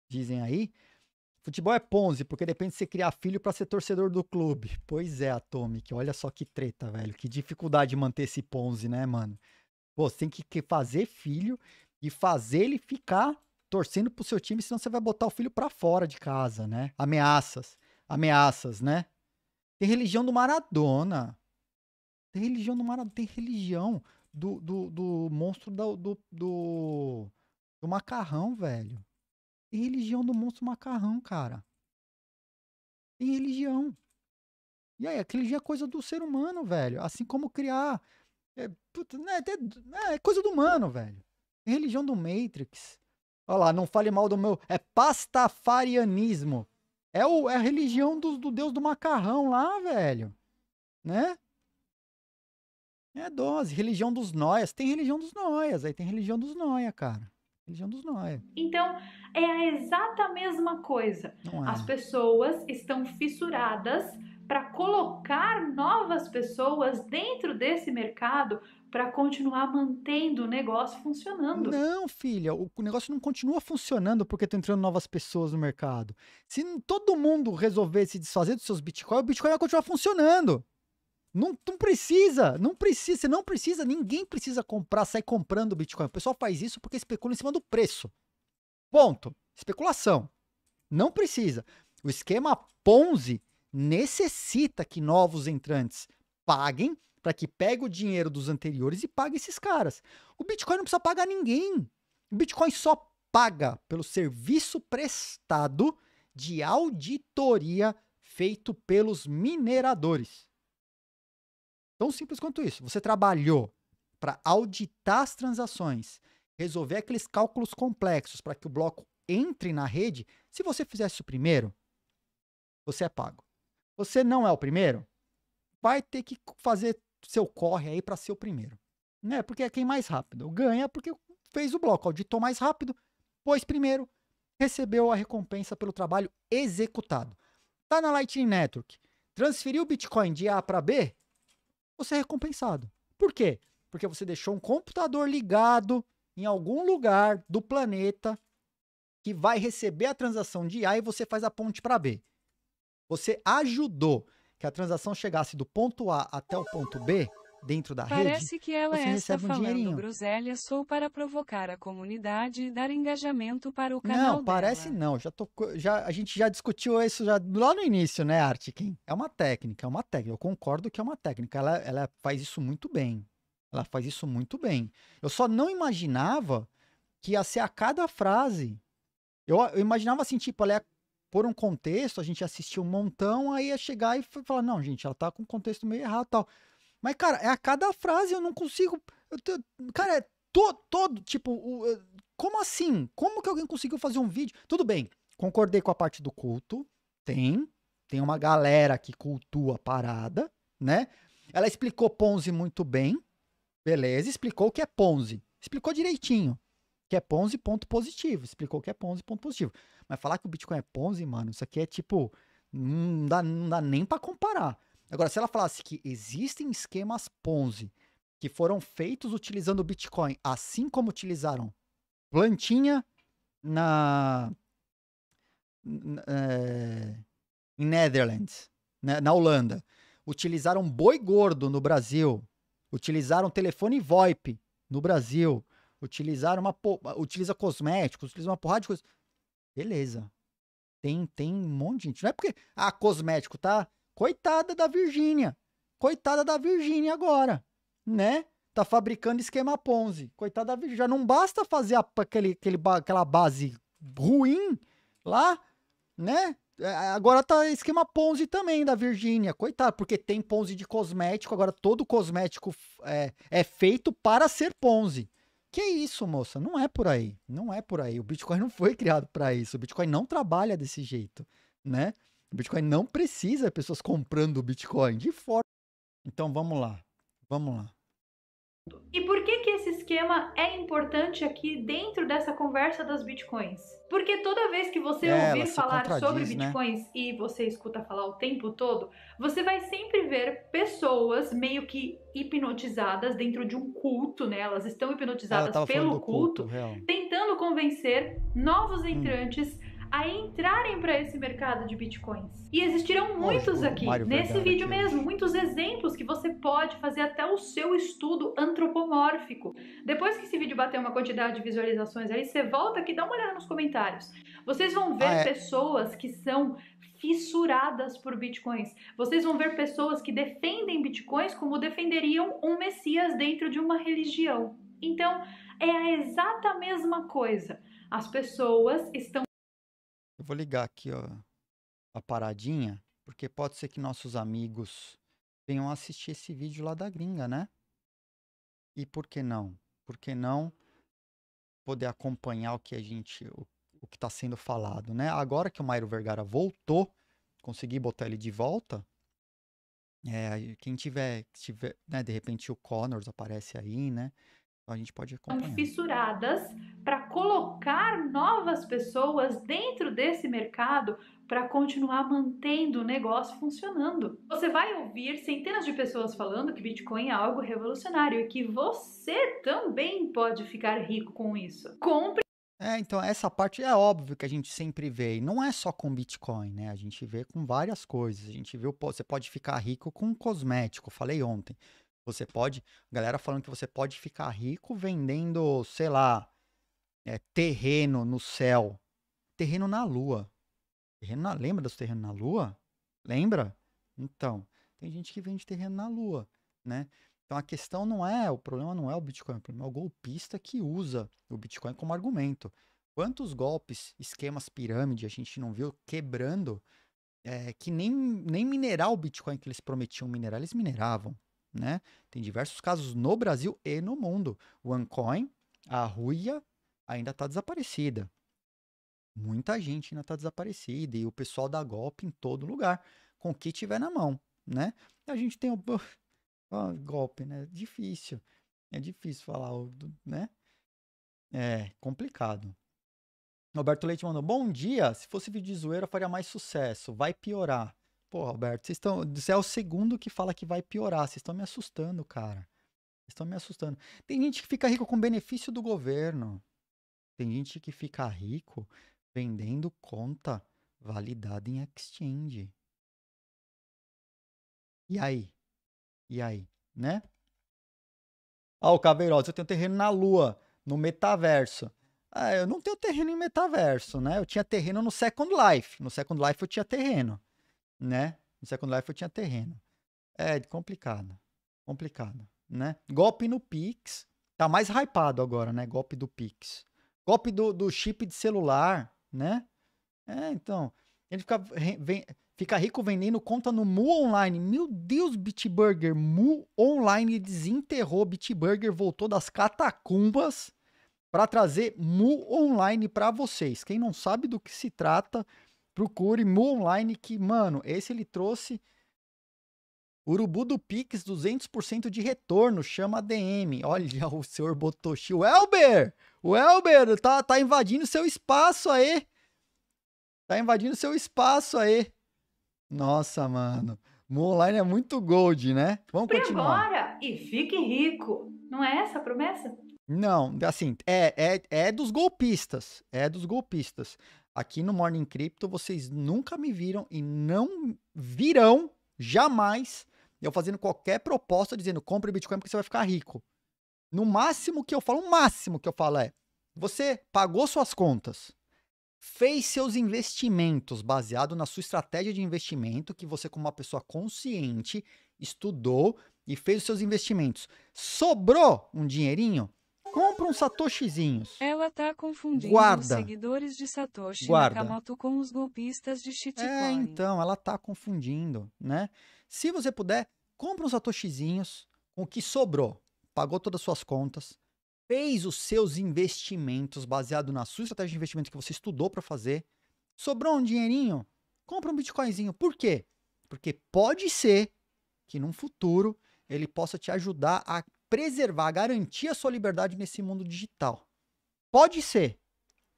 Dizem aí. Futebol é ponze, porque depende de você criar filho para ser torcedor do clube. Pois é, Atomic, olha só que treta, velho. Que dificuldade manter esse ponze, né, mano? Pô, você tem que fazer filho e fazer ele ficar torcendo pro seu time, senão você vai botar o filho para fora de casa, né? Ameaças. Ameaças, né? Tem religião do Maradona. Tem religião do Maradona. Tem religião do, do, do monstro do, do, do macarrão, velho. Tem religião do monstro macarrão, cara. Tem religião. E aí, a religião é coisa do ser humano, velho. Assim como criar. É, puta, né, é, é coisa do humano, velho. Tem religião do Matrix. Olha lá, não fale mal do meu. É pastafarianismo. É, o, é a religião do, do deus do macarrão lá, velho. Né? É dose. Religião dos noias. Tem religião dos noias. Aí tem religião dos noia, cara. Religião dos noia. Então, é a exata mesma coisa. É. As pessoas estão fissuradas para colocar novas pessoas dentro desse mercado para continuar mantendo o negócio funcionando. Não, filha, o negócio não continua funcionando porque estão tá entrando novas pessoas no mercado. Se todo mundo resolver se desfazer dos seus bitcoins, o bitcoin vai continuar funcionando. Não, não, precisa, não precisa, você não precisa, ninguém precisa comprar, sair comprando Bitcoin. O pessoal faz isso porque especula em cima do preço. Ponto. Especulação. Não precisa. O esquema Ponzi necessita que novos entrantes paguem para que pegue o dinheiro dos anteriores e pague esses caras. O Bitcoin não precisa pagar ninguém. O Bitcoin só paga pelo serviço prestado de auditoria feito pelos mineradores. Tão simples quanto isso. Você trabalhou para auditar as transações, resolver aqueles cálculos complexos para que o bloco entre na rede. Se você fizesse o primeiro, você é pago. Você não é o primeiro, vai ter que fazer seu corre aí para ser o primeiro. Né? Porque é quem mais rápido ganha porque fez o bloco, auditou mais rápido, pôs primeiro, recebeu a recompensa pelo trabalho executado. Tá na Lightning Network, transferiu o Bitcoin de A para B, você é recompensado. Por quê? Porque você deixou um computador ligado em algum lugar do planeta que vai receber a transação de A e você faz a ponte para B. Você ajudou que a transação chegasse do ponto A até o ponto B, dentro da Parece rede, Parece que ela você é, está um falando dinheirinho. groselha só para provocar a comunidade e dar engajamento para o canal Não, parece dela. não. Já tô, já, a gente já discutiu isso já lá no início, né, Artkin? É uma técnica, é uma técnica. Eu concordo que é uma técnica. Ela, ela faz isso muito bem. Ela faz isso muito bem. Eu só não imaginava que ia ser a cada frase. Eu, eu imaginava assim, tipo, ela ia por um contexto, a gente assistiu um montão, aí ia chegar e falar, não, gente, ela tá com um contexto meio errado tal. Mas, cara, é a cada frase, eu não consigo. Eu, cara, é todo, todo tipo, o, eh, como assim? Como que alguém conseguiu fazer um vídeo? Tudo bem, concordei com a parte do culto. Tem. Tem uma galera que cultua a parada, né? Ela explicou Ponzi muito bem. Beleza, explicou o que é Ponzi. Explicou direitinho que é Ponzi, ponto positivo. Explicou que é Ponzi, ponto positivo. Mas falar que o Bitcoin é Ponzi, mano, isso aqui é tipo. Não dá, não dá nem para comparar. Agora, se ela falasse que existem esquemas Ponzi que foram feitos utilizando o Bitcoin, assim como utilizaram plantinha na. é, Netherlands, né, na Holanda. Utilizaram boi gordo no Brasil. Utilizaram telefone VoIP no Brasil utilizaram uma utiliza cosméticos, utiliza uma porrada de coisa. Beleza. Tem, tem um monte de gente. Não é porque, ah, cosmético, tá? Coitada da Virgínia. Coitada da Virgínia agora, né? Tá fabricando esquema Ponzi. Coitada da Virgínia. Já não basta fazer a, aquele, aquele, aquela base ruim lá, né? É, agora tá esquema Ponzi também da Virgínia. Coitado, porque tem Ponzi de cosmético. Agora todo cosmético é, é feito para ser Ponzi. Que isso, moça? Não é por aí. Não é por aí. O Bitcoin não foi criado para isso. O Bitcoin não trabalha desse jeito, né? O Bitcoin não precisa de pessoas comprando o Bitcoin de fora. Então vamos lá. Vamos lá. E por que que esse esquema é importante aqui dentro dessa conversa das bitcoins? Porque toda vez que você é, ouvir falar sobre né? bitcoins né? e você escuta falar o tempo todo, você vai sempre ver pessoas meio que hipnotizadas dentro de um culto, né? Elas estão hipnotizadas pelo culto, culto tentando convencer novos hum. entrantes. Hum a entrarem para esse mercado de bitcoins. E existirão muitos aqui, nesse vídeo mesmo, muitos exemplos que você pode fazer até o seu estudo antropomórfico. Depois que esse vídeo bater uma quantidade de visualizações aí, você volta aqui e dá uma olhada nos comentários. Vocês vão ver ah, é. pessoas que são fissuradas por bitcoins. Vocês vão ver pessoas que defendem bitcoins como defenderiam um messias dentro de uma religião. Então, é a exata mesma coisa. As pessoas estão eu vou ligar aqui ó, a paradinha, porque pode ser que nossos amigos venham assistir esse vídeo lá da gringa, né? E por que não? Por que não poder acompanhar o que a gente, o, o que está sendo falado, né? Agora que o Mairo Vergara voltou, consegui botar ele de volta. É, quem tiver, tiver né, de repente o Connors aparece aí, né? a gente pode acompanhar. Fissuradas para colocar novas pessoas dentro desse mercado para continuar mantendo o negócio funcionando. Você vai ouvir centenas de pessoas falando que Bitcoin é algo revolucionário e que você também pode ficar rico com isso. Compre é, então essa parte é óbvio que a gente sempre vê. E não é só com Bitcoin, né? A gente vê com várias coisas. A gente viu, você pode ficar rico com cosmético, falei ontem. Você pode. Galera falando que você pode ficar rico vendendo, sei lá, é, terreno no céu. Terreno na lua. Terreno na, lembra dos terrenos na lua? Lembra? Então, tem gente que vende terreno na lua, né? Então a questão não é, o problema não é o Bitcoin, o problema é o golpista que usa o Bitcoin como argumento. Quantos golpes, esquemas pirâmide a gente não viu quebrando é, que nem, nem minerar o Bitcoin que eles prometiam minerar, eles mineravam né? Tem diversos casos no Brasil e no mundo. OneCoin, a Ruia, ainda está desaparecida. Muita gente ainda está desaparecida e o pessoal dá golpe em todo lugar, com o que tiver na mão, né? A gente tem o golpe, né? Difícil. É difícil falar, né? É complicado. Roberto Leite mandou: Bom dia. Se fosse vídeo de zoeira, faria mais sucesso. Vai piorar. Pô, Alberto, vocês estão. Você é o segundo que fala que vai piorar. Vocês estão me assustando, cara. Vocês estão me assustando. Tem gente que fica rico com benefício do governo. Tem gente que fica rico vendendo conta validada em exchange. E aí? E aí, né? Ah, o Caveiroz, eu tenho terreno na Lua, no metaverso. Ah, eu não tenho terreno em metaverso, né? Eu tinha terreno no Second Life. No Second Life eu tinha terreno né? No Second Life eu tinha terreno. É complicado. Complicado, né? Golpe no Pix. Tá mais hypado agora, né? Golpe do Pix. Golpe do, do chip de celular, né? É, então. Ele fica, vem, fica rico vendendo conta no Mu Online. Meu Deus, Bitburger. Mu Online desenterrou. Bitburger voltou das catacumbas para trazer Mu Online para vocês. Quem não sabe do que se trata, procure Mu Online, que, mano, esse ele trouxe Urubu do Pix, 200% de retorno, chama DM. Olha o senhor Botoshi. O Elber! O Elber tá, tá invadindo seu espaço aí. Tá invadindo seu espaço aí. Nossa, mano. Mu Online é muito gold, né? Vamos Por continuar. e fique rico. Não é essa a promessa? Não, assim, é, é, é dos golpistas. É dos golpistas. Aqui no Morning Crypto vocês nunca me viram e não virão jamais eu fazendo qualquer proposta dizendo compre Bitcoin porque você vai ficar rico. No máximo que eu falo, o máximo que eu falo é: você pagou suas contas, fez seus investimentos baseado na sua estratégia de investimento que você como uma pessoa consciente estudou e fez os seus investimentos. Sobrou um dinheirinho? Compra um satoshizinhos. Ela tá confundindo Guarda. os seguidores de Satoshi Guarda. Nakamoto com os golpistas de shitcoin. É, então, ela tá confundindo, né? Se você puder, compra uns satoshizinhos com o que sobrou. Pagou todas as suas contas, fez os seus investimentos baseado na sua estratégia de investimento que você estudou para fazer. Sobrou um dinheirinho? Compra um bitcoinzinho. Por quê? Porque pode ser que num futuro ele possa te ajudar a preservar, garantir a sua liberdade nesse mundo digital. Pode ser.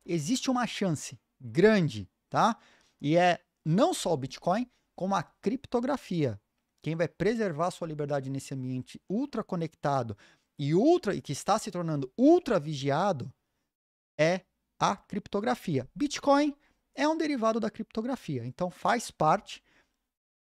Existe uma chance grande, tá? E é não só o Bitcoin, como a criptografia. Quem vai preservar a sua liberdade nesse ambiente ultra conectado e ultra e que está se tornando ultra vigiado é a criptografia. Bitcoin é um derivado da criptografia, então faz parte.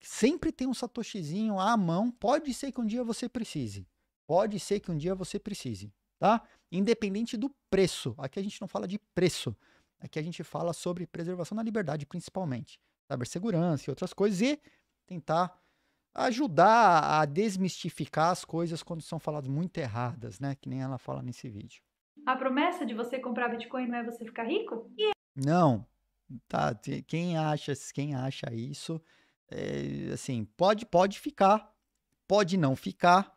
Sempre tem um satoshizinho à mão, pode ser que um dia você precise. Pode ser que um dia você precise, tá? Independente do preço. Aqui a gente não fala de preço. Aqui a gente fala sobre preservação da liberdade, principalmente. Cibersegurança e outras coisas. E tentar ajudar a desmistificar as coisas quando são faladas muito erradas, né? Que nem ela fala nesse vídeo. A promessa de você comprar Bitcoin não é você ficar rico? Yeah. Não. Tá, quem acha, quem acha isso, é, assim, pode, pode ficar, pode não ficar,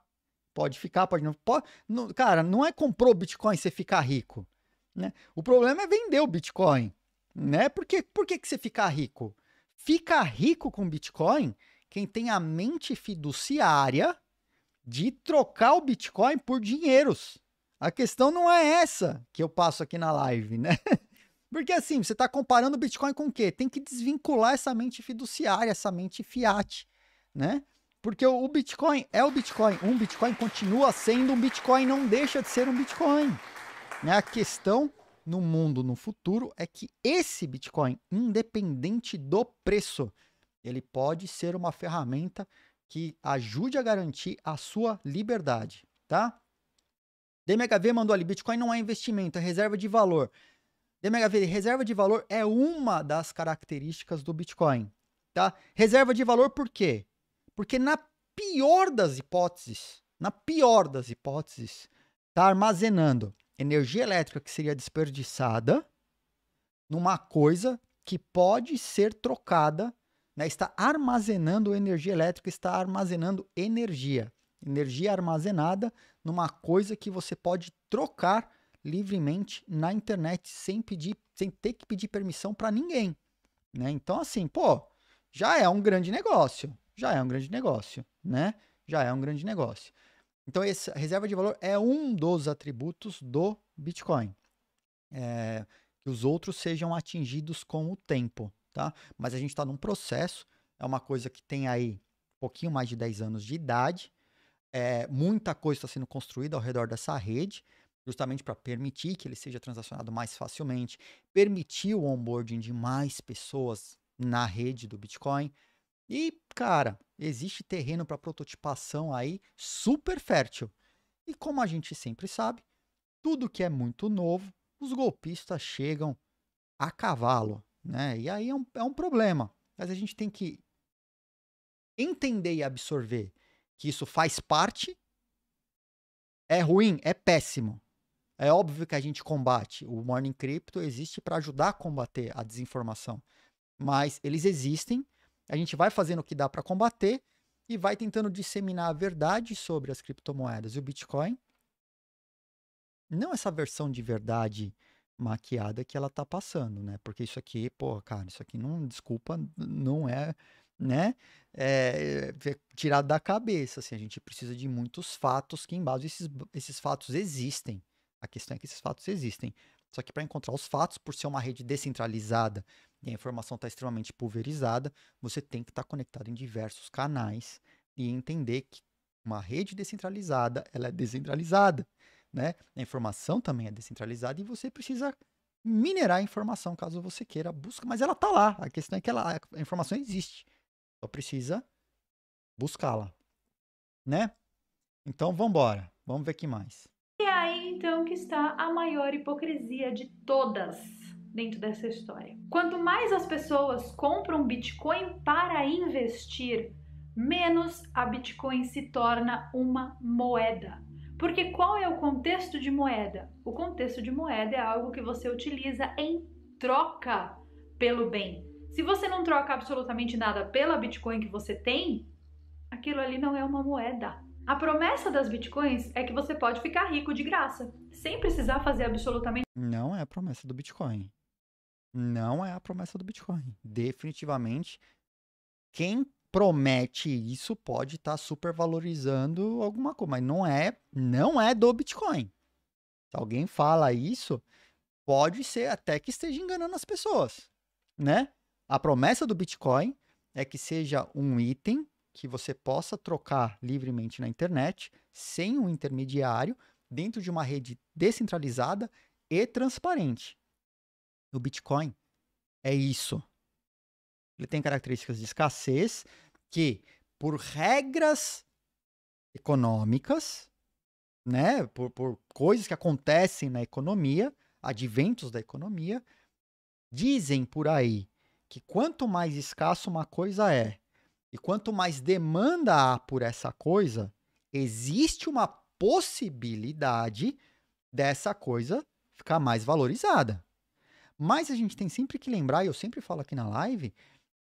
Pode ficar, pode não. Pode, não cara, não é comprou Bitcoin você ficar rico. Né? O problema é vender o Bitcoin. Né? Por, que, por que, que você ficar rico? Fica rico com Bitcoin quem tem a mente fiduciária de trocar o Bitcoin por dinheiros. A questão não é essa que eu passo aqui na live, né? Porque assim, você está comparando o Bitcoin com o quê? Tem que desvincular essa mente fiduciária, essa mente fiat, né? Porque o Bitcoin é o Bitcoin. Um Bitcoin continua sendo um Bitcoin, não deixa de ser um Bitcoin. Né? A questão no mundo, no futuro, é que esse Bitcoin, independente do preço, ele pode ser uma ferramenta que ajude a garantir a sua liberdade, tá? DMHV mandou ali, Bitcoin não é investimento, é reserva de valor. DMHV, reserva de valor é uma das características do Bitcoin, tá? Reserva de valor por quê? Porque na pior das hipóteses, na pior das hipóteses, está armazenando energia elétrica que seria desperdiçada numa coisa que pode ser trocada, né? está armazenando energia elétrica, está armazenando energia. Energia armazenada numa coisa que você pode trocar livremente na internet sem pedir, sem ter que pedir permissão para ninguém, né? Então assim, pô, já é um grande negócio, já é um grande negócio, né? Já é um grande negócio. Então, essa reserva de valor é um dos atributos do Bitcoin. É, que os outros sejam atingidos com o tempo, tá? Mas a gente está num processo, é uma coisa que tem aí um pouquinho mais de 10 anos de idade, é, muita coisa está sendo construída ao redor dessa rede, justamente para permitir que ele seja transacionado mais facilmente, permitir o onboarding de mais pessoas na rede do Bitcoin, e, cara, existe terreno para prototipação aí super fértil. E como a gente sempre sabe, tudo que é muito novo, os golpistas chegam a cavalo, né? E aí é um, é um problema. Mas a gente tem que entender e absorver que isso faz parte. É ruim, é péssimo. É óbvio que a gente combate. O Morning Crypto existe para ajudar a combater a desinformação. Mas eles existem a gente vai fazendo o que dá para combater e vai tentando disseminar a verdade sobre as criptomoedas. E o Bitcoin, não é essa versão de verdade maquiada que ela tá passando, né? Porque isso aqui, pô, cara, isso aqui não, desculpa, não é, né? É, é, é tirado da cabeça, assim, a gente precisa de muitos fatos que embasam esses, esses fatos existem. A questão é que esses fatos existem. Só que para encontrar os fatos, por ser uma rede descentralizada e a informação está extremamente pulverizada, você tem que estar tá conectado em diversos canais e entender que uma rede descentralizada ela é descentralizada, né? A informação também é descentralizada e você precisa minerar a informação caso você queira buscar. mas ela está lá. A questão é que ela, a informação existe, só precisa buscá-la, né? Então vamos embora, vamos ver o que mais então que está a maior hipocrisia de todas dentro dessa história. Quanto mais as pessoas compram Bitcoin para investir, menos a Bitcoin se torna uma moeda. Porque qual é o contexto de moeda? O contexto de moeda é algo que você utiliza em troca pelo bem. Se você não troca absolutamente nada pela Bitcoin que você tem, aquilo ali não é uma moeda. A promessa das bitcoins é que você pode ficar rico de graça, sem precisar fazer absolutamente. Não é a promessa do Bitcoin. Não é a promessa do Bitcoin. Definitivamente, quem promete isso pode estar tá supervalorizando alguma coisa, mas não é, não é do Bitcoin. Se alguém fala isso, pode ser até que esteja enganando as pessoas, né? A promessa do Bitcoin é que seja um item que você possa trocar livremente na internet, sem um intermediário, dentro de uma rede descentralizada e transparente. O Bitcoin é isso. Ele tem características de escassez que, por regras econômicas, né, por, por coisas que acontecem na economia, adventos da economia, dizem por aí que quanto mais escasso uma coisa é, e quanto mais demanda há por essa coisa, existe uma possibilidade dessa coisa ficar mais valorizada. Mas a gente tem sempre que lembrar, e eu sempre falo aqui na live,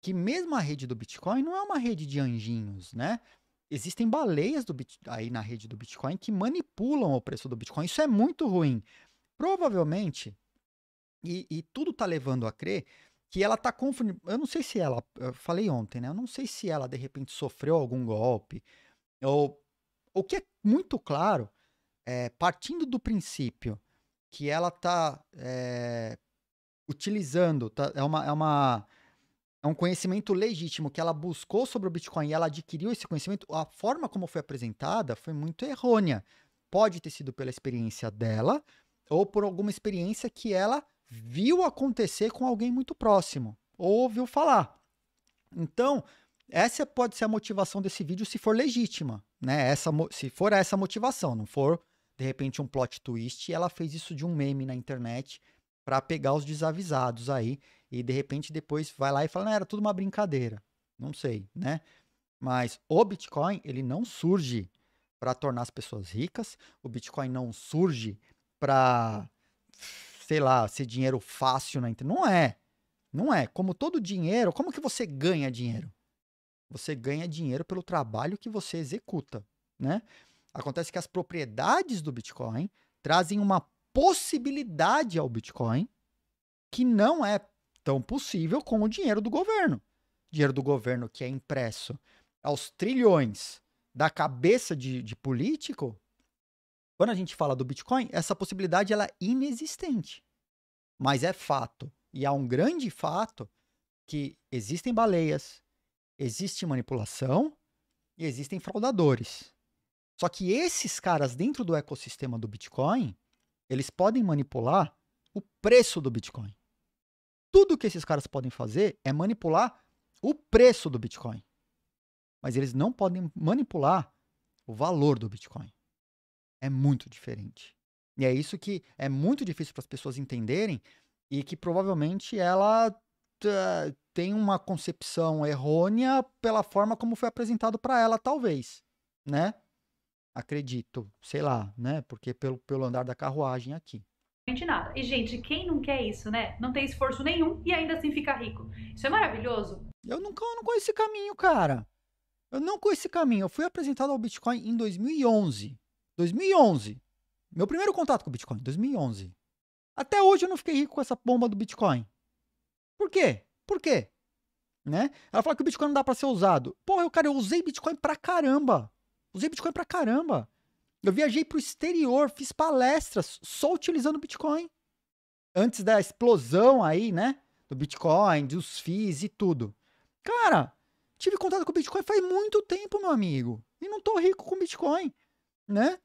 que mesmo a rede do Bitcoin não é uma rede de anjinhos, né? Existem baleias do Bit... aí na rede do Bitcoin que manipulam o preço do Bitcoin. Isso é muito ruim. Provavelmente, e, e tudo está levando a crer que ela tá confundindo. Eu não sei se ela, eu falei ontem, né? Eu não sei se ela de repente sofreu algum golpe ou o que é muito claro, é, partindo do princípio que ela tá é, utilizando, tá, é uma, é uma é um conhecimento legítimo que ela buscou sobre o Bitcoin e ela adquiriu esse conhecimento, a forma como foi apresentada foi muito errônea. Pode ter sido pela experiência dela ou por alguma experiência que ela viu acontecer com alguém muito próximo ou ouviu falar. Então, essa pode ser a motivação desse vídeo se for legítima, né? Essa, se for essa motivação, não for de repente um plot twist, ela fez isso de um meme na internet para pegar os desavisados aí e de repente depois vai lá e fala, não, era tudo uma brincadeira. Não sei, né? Mas o Bitcoin, ele não surge para tornar as pessoas ricas, o Bitcoin não surge para sei lá, ser dinheiro fácil na internet. Não é. Não é. Como todo dinheiro, como que você ganha dinheiro? Você ganha dinheiro pelo trabalho que você executa, né? Acontece que as propriedades do Bitcoin trazem uma possibilidade ao Bitcoin que não é tão possível com o dinheiro do governo. Dinheiro do governo que é impresso aos trilhões da cabeça de, de político quando a gente fala do Bitcoin, essa possibilidade ela é inexistente. Mas é fato. E há um grande fato que existem baleias, existe manipulação e existem fraudadores. Só que esses caras dentro do ecossistema do Bitcoin, eles podem manipular o preço do Bitcoin. Tudo que esses caras podem fazer é manipular o preço do Bitcoin. Mas eles não podem manipular o valor do Bitcoin é muito diferente. E é isso que é muito difícil para as pessoas entenderem e que provavelmente ela eh, tem uma concepção errônea pela forma como foi apresentado para ela, talvez, né? Acredito, sei lá, né? Porque pelo, pelo andar da carruagem aqui nada. E, gente, quem não quer isso, né? Não tem esforço nenhum e ainda assim fica rico. Isso é maravilhoso. Eu nunca eu não conheço esse caminho, cara. Eu não conheço esse caminho. Eu fui apresentado ao Bitcoin em 2011. 2011. Meu primeiro contato com o Bitcoin, 2011. Até hoje eu não fiquei rico com essa bomba do Bitcoin. Por quê? Por quê? Né? Ela fala que o Bitcoin não dá para ser usado. Porra, eu, cara, eu usei Bitcoin pra caramba. Usei Bitcoin pra caramba. Eu viajei pro exterior, fiz palestras só utilizando Bitcoin. Antes da explosão aí, né? Do Bitcoin, dos FIIs e tudo. Cara, tive contato com o Bitcoin faz muito tempo, meu amigo. E não tô rico com Bitcoin, né?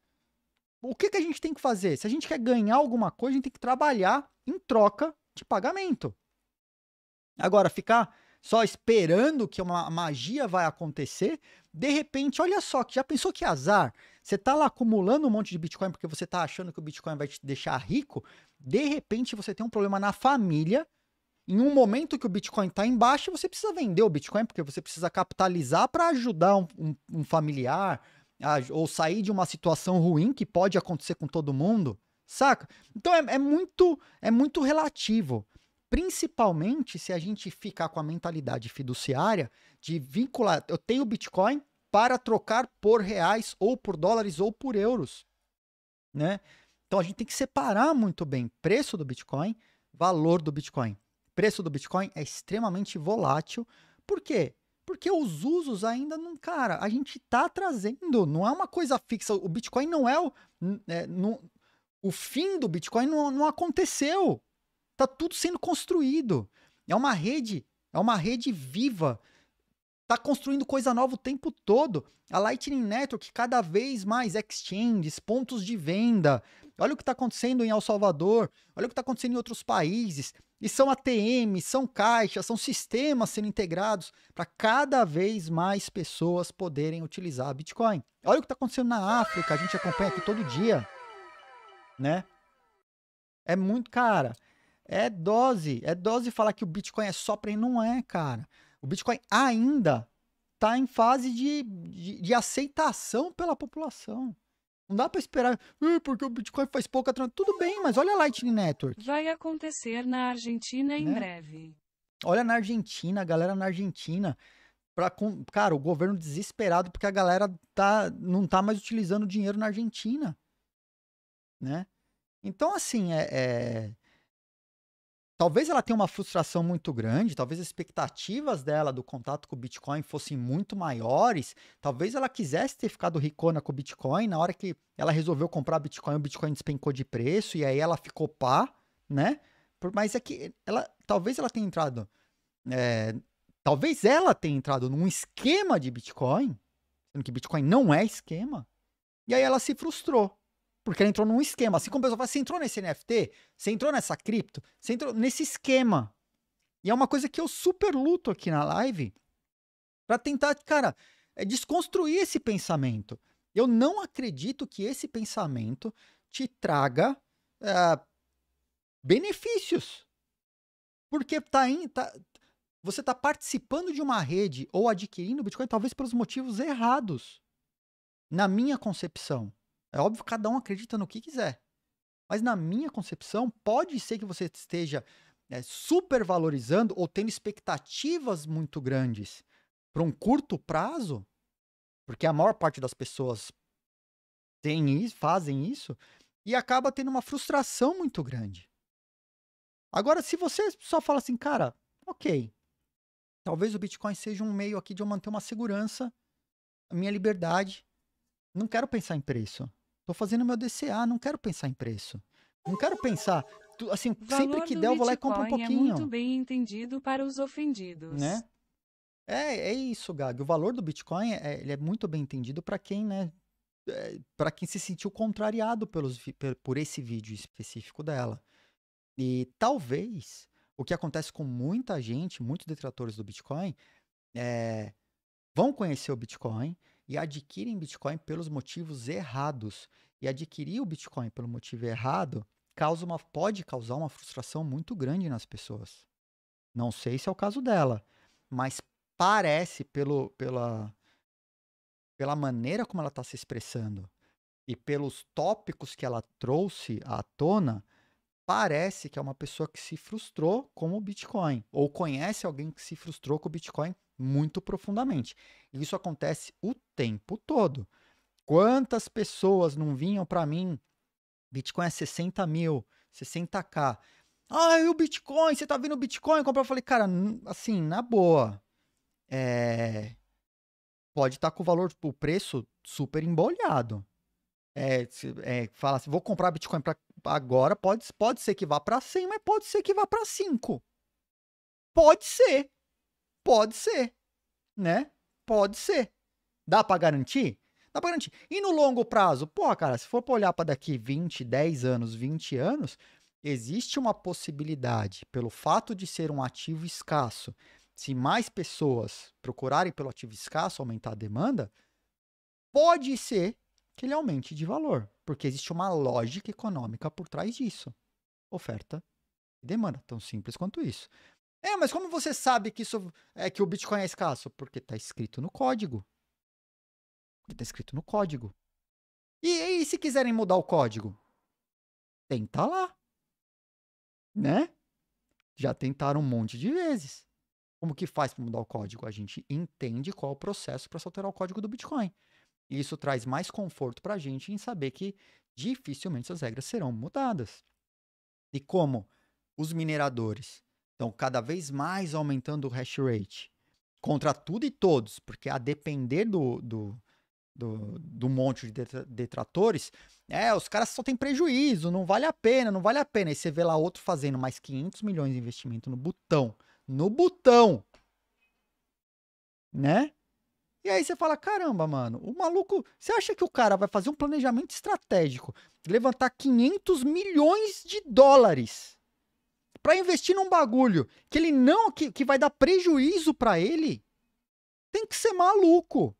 o que, que a gente tem que fazer? Se a gente quer ganhar alguma coisa, a gente tem que trabalhar em troca de pagamento. Agora, ficar só esperando que uma magia vai acontecer, de repente, olha só, que já pensou que azar? Você está lá acumulando um monte de Bitcoin porque você está achando que o Bitcoin vai te deixar rico, de repente você tem um problema na família, em um momento que o Bitcoin está em baixa, você precisa vender o Bitcoin porque você precisa capitalizar para ajudar um, um, um familiar, ah, ou sair de uma situação ruim que pode acontecer com todo mundo, saca? Então é, é muito é muito relativo, principalmente se a gente ficar com a mentalidade fiduciária de vincular, eu tenho Bitcoin para trocar por reais ou por dólares ou por euros, né? Então a gente tem que separar muito bem preço do Bitcoin, valor do Bitcoin. Preço do Bitcoin é extremamente volátil, porque porque os usos ainda não, cara, a gente tá trazendo, não é uma coisa fixa. O Bitcoin não é o. É, não, o fim do Bitcoin não, não aconteceu. Tá tudo sendo construído. É uma rede, é uma rede viva. Tá construindo coisa nova o tempo todo. A Lightning Network, cada vez mais exchanges, pontos de venda, Olha o que está acontecendo em El Salvador, olha o que está acontecendo em outros países. E são ATMs, são caixas, são sistemas sendo integrados para cada vez mais pessoas poderem utilizar Bitcoin. Olha o que está acontecendo na África, a gente acompanha aqui todo dia, né? É muito, cara, é dose, é dose falar que o Bitcoin é só para não é, cara. O Bitcoin ainda está em fase de, de, de aceitação pela população. Não dá para esperar, eh, porque o Bitcoin faz pouca transação. Tudo bem, mas olha a Lightning Network. Vai acontecer na Argentina em né? breve. Olha na Argentina, a galera na Argentina. Pra, cara, o governo desesperado porque a galera tá, não tá mais utilizando dinheiro na Argentina. Né? Então, assim, é, é Talvez ela tenha uma frustração muito grande, talvez as expectativas dela do contato com o Bitcoin fossem muito maiores, talvez ela quisesse ter ficado ricona com o Bitcoin, na hora que ela resolveu comprar Bitcoin, o Bitcoin despencou de preço e aí ela ficou pá, né? Por, mas é que ela, talvez ela tenha entrado, é, talvez ela tenha entrado num esquema de Bitcoin, sendo que Bitcoin não é esquema, e aí ela se frustrou. Porque ela entrou num esquema. Assim como o pessoal fala, você entrou nesse NFT, você entrou nessa cripto, você entrou nesse esquema. E é uma coisa que eu super luto aqui na live para tentar, cara, eh, desconstruir esse pensamento. Eu não acredito que esse pensamento te traga eh, benefícios. Porque tá, em, tá você está participando de uma rede ou adquirindo Bitcoin talvez pelos motivos errados, na minha concepção. É óbvio que cada um acredita no que quiser. Mas na minha concepção, pode ser que você esteja é, supervalorizando ou tendo expectativas muito grandes para um curto prazo, porque a maior parte das pessoas tem isso, fazem isso, e acaba tendo uma frustração muito grande. Agora, se você só fala assim, cara, ok, talvez o Bitcoin seja um meio aqui de eu manter uma segurança, a minha liberdade, não quero pensar em preço. Tô fazendo meu DCA, não quero pensar em preço. Não quero pensar. assim, Valor sempre que der, eu vou lá e compro um pouquinho. É muito bem entendido para os ofendidos. Né? É, é isso, Gag. O valor do Bitcoin é, ele é muito bem entendido para quem, né? É, para quem se sentiu contrariado pelos, por esse vídeo específico dela. E talvez o que acontece com muita gente, muitos detratores do Bitcoin, é, vão conhecer o Bitcoin e adquirem Bitcoin pelos motivos errados. E adquirir o Bitcoin pelo motivo errado causa uma, pode causar uma frustração muito grande nas pessoas. Não sei se é o caso dela, mas parece pelo, pela, pela maneira como ela está se expressando e pelos tópicos que ela trouxe à tona, parece que é uma pessoa que se frustrou com o Bitcoin ou conhece alguém que se frustrou com o Bitcoin muito profundamente. E isso acontece o tempo todo. Quantas pessoas não vinham para mim? Bitcoin é 60 mil, 60k. Ah, e o Bitcoin? Você tá vindo o Bitcoin comprar? Eu falei, cara, assim, na boa. É... Pode estar tá com o valor, tipo, o preço super embolhado. É, é, fala assim, vou comprar Bitcoin pra agora, pode, pode ser que vá para 100, mas pode ser que vá para 5. Pode ser. Pode ser, né? Pode ser. Dá para garantir? Dá para garantir. E no longo prazo? Porra, cara, se for para olhar para daqui 20, 10 anos, 20 anos, existe uma possibilidade, pelo fato de ser um ativo escasso, se mais pessoas procurarem pelo ativo escasso, aumentar a demanda, pode ser que ele aumente de valor, porque existe uma lógica econômica por trás disso. Oferta e demanda, tão simples quanto isso. É, mas como você sabe que isso é que o Bitcoin é escasso? Porque está escrito no código. Está escrito no código. E, e se quiserem mudar o código? Tenta tá lá. Né? Já tentaram um monte de vezes. Como que faz para mudar o código? A gente entende qual é o processo para se alterar o código do Bitcoin. E isso traz mais conforto para a gente em saber que dificilmente essas regras serão mudadas. E como os mineradores então, cada vez mais aumentando o hash rate contra tudo e todos, porque a depender do, do, do, do monte de detratores, é, os caras só têm prejuízo, não vale a pena, não vale a pena. E você vê lá outro fazendo mais 500 milhões de investimento no botão, no botão, né? E aí você fala, caramba, mano, o maluco, você acha que o cara vai fazer um planejamento estratégico, levantar 500 milhões de dólares para investir num bagulho que ele não que, que vai dar prejuízo para ele, tem que ser maluco.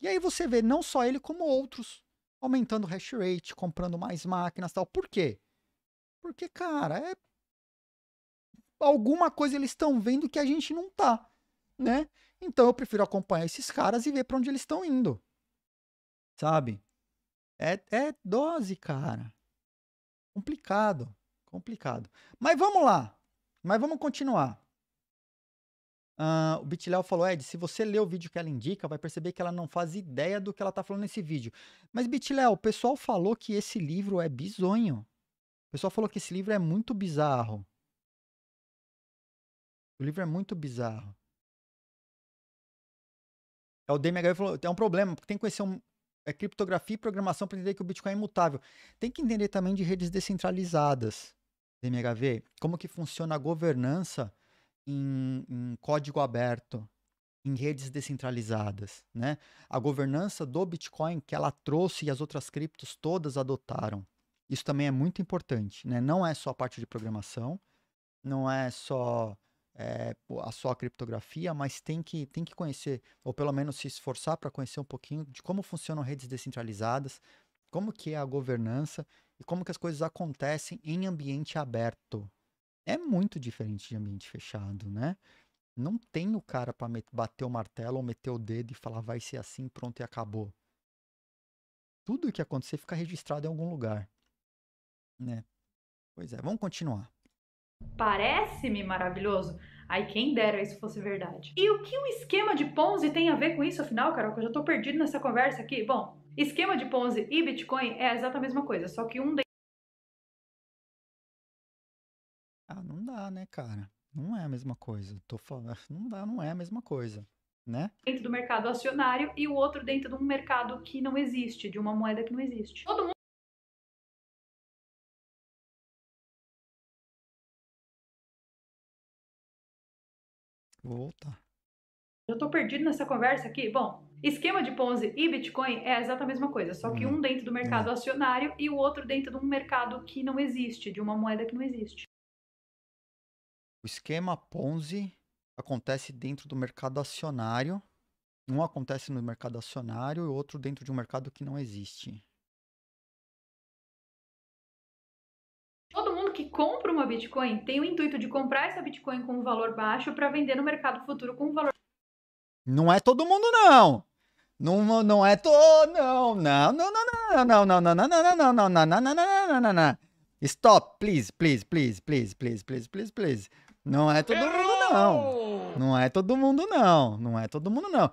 E aí você vê não só ele como outros aumentando o hash rate, comprando mais máquinas, tal. Por quê? Porque, cara, é alguma coisa eles estão vendo que a gente não tá, né? Então eu prefiro acompanhar esses caras e ver para onde eles estão indo. Sabe? É, é dose, cara. Complicado. Complicado. Mas vamos lá. Mas vamos continuar. Uh, o Bitléo falou, Ed, se você ler o vídeo que ela indica, vai perceber que ela não faz ideia do que ela tá falando nesse vídeo. Mas, Bitléo, o pessoal falou que esse livro é bizonho. O pessoal falou que esse livro é muito bizarro. O livro é muito bizarro. É o DMH falou, é um problema, porque tem que conhecer um, é criptografia e programação para entender que o Bitcoin é imutável. Tem que entender também de redes descentralizadas. DMHV, como que funciona a governança em, em código aberto, em redes descentralizadas, né? A governança do Bitcoin que ela trouxe e as outras criptos todas adotaram. Isso também é muito importante, né? Não é só a parte de programação, não é só é, a sua criptografia, mas tem que, tem que conhecer, ou pelo menos se esforçar para conhecer um pouquinho de como funcionam redes descentralizadas, como que é a governança e como que as coisas acontecem em ambiente aberto. É muito diferente de ambiente fechado, né? Não tem o cara para bater o martelo ou meter o dedo e falar vai ser assim, pronto e acabou. Tudo o que acontecer fica registrado em algum lugar, né? Pois é, vamos continuar. Parece-me maravilhoso. Aí quem dera isso fosse verdade. E o que o esquema de Ponzi tem a ver com isso, afinal, Carol? Que eu já tô perdido nessa conversa aqui. Bom, Esquema de Ponzi e Bitcoin é a exata mesma coisa, só que um Ah, não dá, né, cara? Não é a mesma coisa. Tô falando, não dá, não é a mesma coisa, né? Dentro do mercado acionário e o outro dentro de um mercado que não existe, de uma moeda que não existe. Todo mundo Vou voltar. Eu tô perdido nessa conversa aqui. Bom, esquema de Ponzi e Bitcoin é a exata mesma coisa, só que hum. um dentro do mercado hum. acionário e o outro dentro de um mercado que não existe, de uma moeda que não existe. O esquema Ponzi acontece dentro do mercado acionário. Um acontece no mercado acionário e outro dentro de um mercado que não existe. Todo mundo que compra uma Bitcoin tem o intuito de comprar essa Bitcoin com um valor baixo para vender no mercado futuro com um valor não é todo mundo, não. Não, não é todo. Não, não, não, não, não, não, não, não, não, não, não, não, não, não, não, não, não, não. Stop, please, please, please, please, please, please, please, please. Não é todo mundo, não. Não é todo mundo, não. Não é todo mundo, não.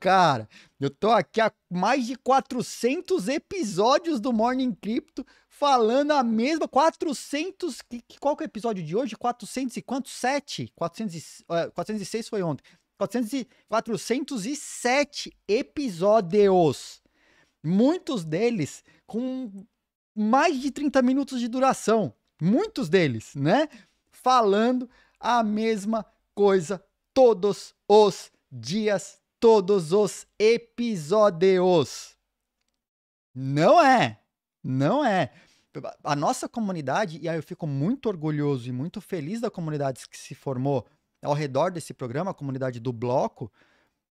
Cara, eu tô aqui há mais de 400 episódios do Morning Crypto falando a mesma. 400. não qual que é o episódio de hoje? 400 e quanto? 7? 400, 406 foi ontem. 400 e, 407 episódios. Muitos deles com mais de 30 minutos de duração. Muitos deles, né? Falando a mesma coisa todos os dias, todos os episódios. Não é. Não é a nossa comunidade, e aí eu fico muito orgulhoso e muito feliz da comunidade que se formou ao redor desse programa, a comunidade do bloco,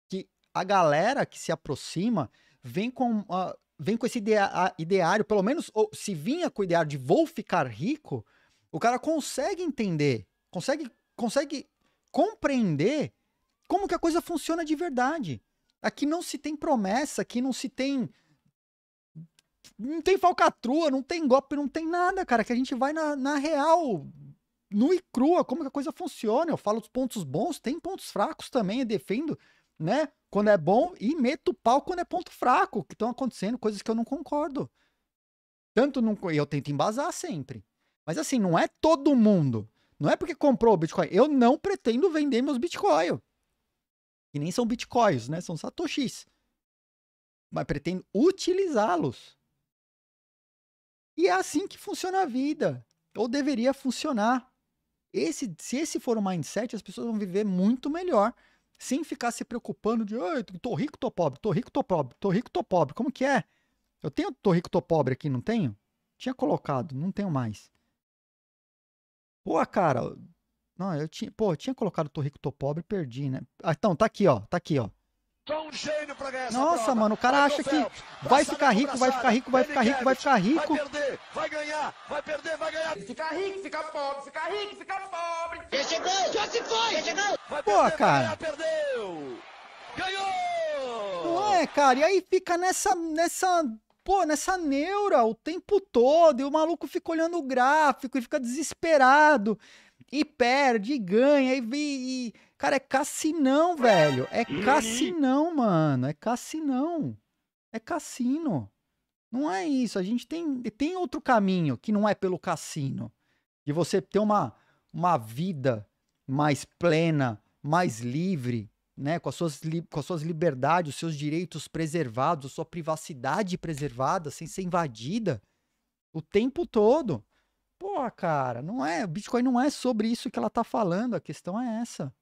que a galera que se aproxima vem com, uh, vem com esse ah, ideário, pelo menos se vinha com o ideário de vou ficar rico, o cara consegue entender, consegue, consegue compreender como que a coisa funciona de verdade. Aqui não se tem promessa, aqui não se tem. Não tem falcatrua, não tem golpe, não tem nada, cara. Que a gente vai na, na real, nu e crua como que a coisa funciona. Eu falo dos pontos bons, tem pontos fracos também, eu defendo, né? Quando é bom e meto o pau quando é ponto fraco, que estão acontecendo coisas que eu não concordo. Tanto não, eu tento embasar sempre. Mas assim, não é todo mundo. Não é porque comprou o Bitcoin. Eu não pretendo vender meus Bitcoin. e nem são Bitcoins, né? São Satoshis. Mas pretendo utilizá-los. E é assim que funciona a vida. Ou deveria funcionar. Esse, se esse for o mindset, as pessoas vão viver muito melhor, sem ficar se preocupando de, oh, tô rico, tô pobre, tô rico, tô pobre, tô rico, tô pobre. Como que é? Eu tenho tô rico, tô pobre aqui, não tenho? Tinha colocado, não tenho mais. Pô, cara, não, eu tinha, pô, eu tinha colocado tô rico, tô pobre, perdi, né? Ah, então, tá aqui, ó, tá aqui, ó. Nossa, mano, o cara acha que vai ficar rico, vai ficar rico, vai ficar rico, vai ficar rico. Vai perder, vai ganhar, vai perder, vai ganhar. Ficar rico, ficar pobre, ficar rico, ficar pobre. Já chegou, já se foi, já chegou. Pô, cara. Perdeu. Ganhou. Não é, cara, e aí fica nessa, nessa pô, nessa neura o tempo todo, e o maluco fica olhando o gráfico e fica desesperado e perde, e ganha, e, e. Cara, é cassinão, velho. É uhum. cassinão, mano. É cassinão. É cassino. Não é isso. A gente tem, tem outro caminho que não é pelo cassino. De você ter uma, uma vida mais plena, mais livre, né? com, as suas, com as suas liberdades, os seus direitos preservados, a sua privacidade preservada, sem ser invadida o tempo todo. Porra, cara, não é. O Bitcoin não é sobre isso que ela tá falando, a questão é essa.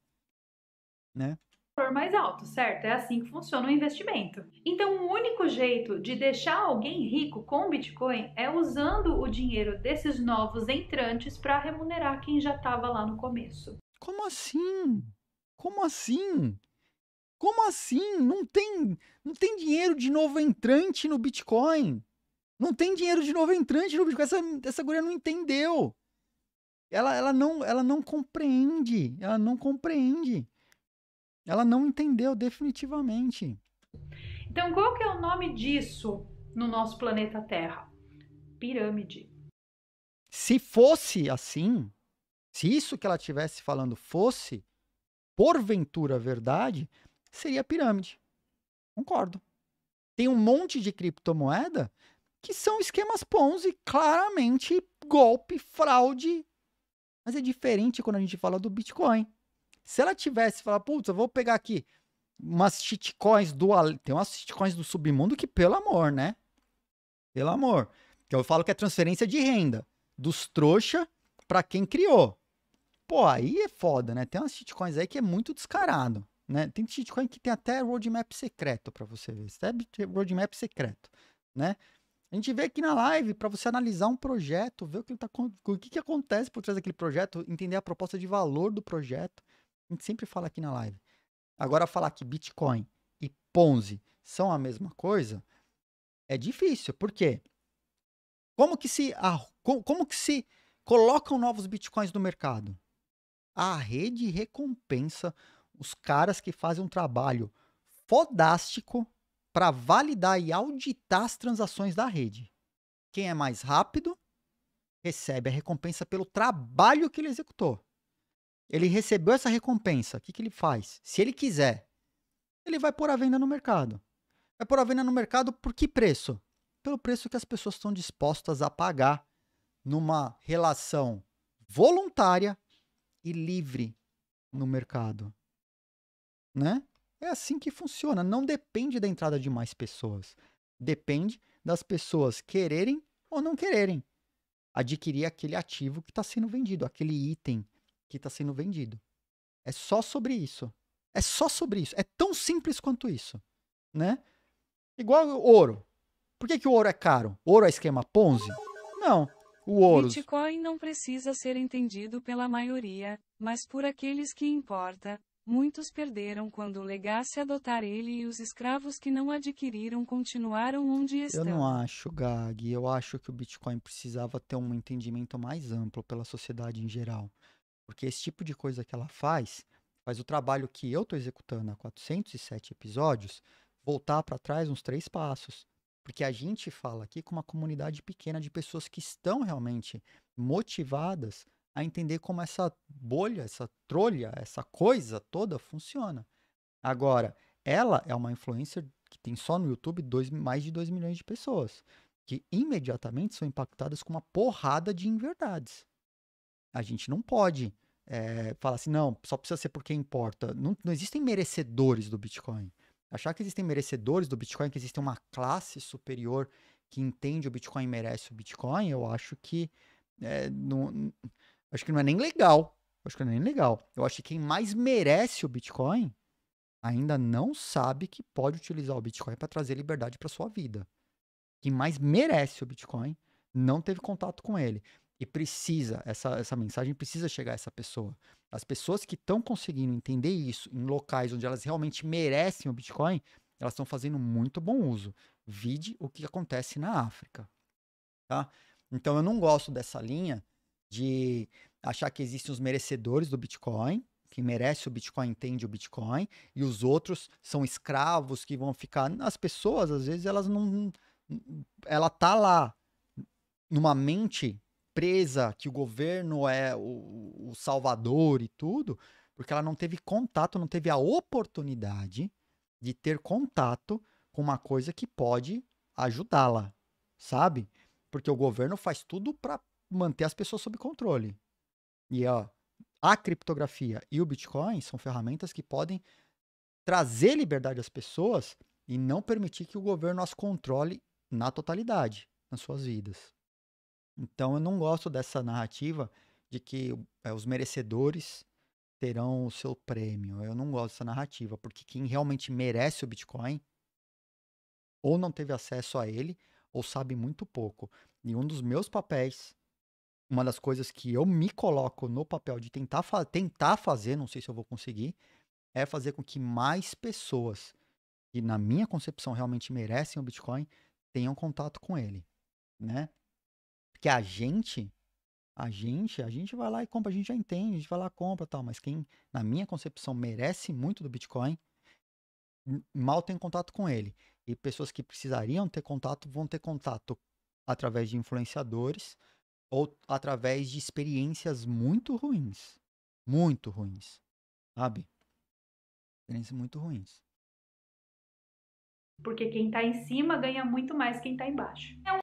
Né? valor mais alto, certo? É assim que funciona o investimento. Então, o único jeito de deixar alguém rico com Bitcoin é usando o dinheiro desses novos entrantes para remunerar quem já estava lá no começo. Como assim? Como assim? Como assim? Não tem, não tem dinheiro de novo entrante no Bitcoin. Não tem dinheiro de novo é entrante no Bitcoin. Essa, essa guria não entendeu. Ela, ela, não, ela não compreende. Ela não compreende. Ela não entendeu definitivamente. Então, qual que é o nome disso no nosso planeta Terra? Pirâmide. Se fosse assim, se isso que ela estivesse falando fosse, porventura, verdade, seria pirâmide. Concordo. Tem um monte de criptomoeda que são esquemas Ponzi, claramente golpe, fraude. Mas é diferente quando a gente fala do Bitcoin. Se ela tivesse falar, putz, eu vou pegar aqui umas shitcoins do. Tem umas shitcoins do submundo que, pelo amor, né? Pelo amor. Que eu falo que é transferência de renda dos trouxa para quem criou. Pô, aí é foda, né? Tem umas shitcoins aí que é muito descarado. Né? Tem shitcoin que tem até roadmap secreto para você ver. Até roadmap secreto, né? A gente vê aqui na live para você analisar um projeto, ver o que, tá, o que, que acontece por trás daquele projeto, entender a proposta de valor do projeto. A gente sempre fala aqui na live. Agora, falar que Bitcoin e Ponzi são a mesma coisa é difícil. Por quê? Como que se, ah, como, como que se colocam novos Bitcoins no mercado? A rede recompensa os caras que fazem um trabalho fodástico para validar e auditar as transações da rede. Quem é mais rápido recebe a recompensa pelo trabalho que ele executou. Ele recebeu essa recompensa, o que, que ele faz? Se ele quiser, ele vai pôr a venda no mercado. Vai pôr a venda no mercado por que preço? Pelo preço que as pessoas estão dispostas a pagar numa relação voluntária e livre no mercado. Né? É assim que funciona. Não depende da entrada de mais pessoas. Depende das pessoas quererem ou não quererem adquirir aquele ativo que está sendo vendido, aquele item que está sendo vendido. É só sobre isso. É só sobre isso. É tão simples quanto isso, né? Igual o ouro. Por que, que o ouro é caro? Ouro é esquema Ponzi? Não. O ouro. Bitcoin não precisa ser entendido pela maioria, mas por aqueles que importa, Muitos perderam quando o legasse adotar ele e os escravos que não adquiriram continuaram onde estão. Eu não acho, Gag. Eu acho que o Bitcoin precisava ter um entendimento mais amplo pela sociedade em geral. Porque esse tipo de coisa que ela faz, faz o trabalho que eu estou executando há 407 episódios, voltar para trás uns três passos. Porque a gente fala aqui com uma comunidade pequena de pessoas que estão realmente motivadas a entender como essa bolha, essa trolha, essa coisa toda funciona. Agora, ela é uma influencer que tem só no YouTube dois, mais de 2 milhões de pessoas, que imediatamente são impactadas com uma porrada de inverdades. A gente não pode é, falar assim, não, só precisa ser porque importa. Não, não existem merecedores do Bitcoin. Achar que existem merecedores do Bitcoin, que existe uma classe superior que entende o Bitcoin e merece o Bitcoin, eu acho que é, não, Acho que não é nem legal. Acho que não é nem legal. Eu acho que quem mais merece o Bitcoin ainda não sabe que pode utilizar o Bitcoin para trazer liberdade para sua vida. Quem mais merece o Bitcoin não teve contato com ele. E precisa, essa, essa mensagem precisa chegar a essa pessoa. As pessoas que estão conseguindo entender isso em locais onde elas realmente merecem o Bitcoin, elas estão fazendo muito bom uso. Vide o que acontece na África. Tá? Então eu não gosto dessa linha de achar que existem os merecedores do Bitcoin, quem merece o Bitcoin entende o Bitcoin, e os outros são escravos que vão ficar. As pessoas, às vezes, elas não. Ela tá lá numa mente presa que o governo é o, o salvador e tudo, porque ela não teve contato, não teve a oportunidade de ter contato com uma coisa que pode ajudá-la, sabe? Porque o governo faz tudo para manter as pessoas sob controle. E é, ó, a criptografia e o Bitcoin são ferramentas que podem trazer liberdade às pessoas e não permitir que o governo as controle na totalidade nas suas vidas. Então eu não gosto dessa narrativa de que é, os merecedores terão o seu prêmio. Eu não gosto dessa narrativa, porque quem realmente merece o Bitcoin ou não teve acesso a ele ou sabe muito pouco. E um dos meus papéis uma das coisas que eu me coloco no papel de tentar, fa tentar fazer, não sei se eu vou conseguir, é fazer com que mais pessoas que, na minha concepção, realmente merecem o Bitcoin tenham contato com ele, né? Porque a gente, a gente, a gente vai lá e compra, a gente já entende, a gente vai lá e compra tal, mas quem, na minha concepção, merece muito do Bitcoin, mal tem contato com ele. E pessoas que precisariam ter contato vão ter contato através de influenciadores, ou através de experiências muito ruins. Muito ruins. Sabe? Experiências muito ruins. Porque quem tá em cima ganha muito mais que quem tá embaixo. Não,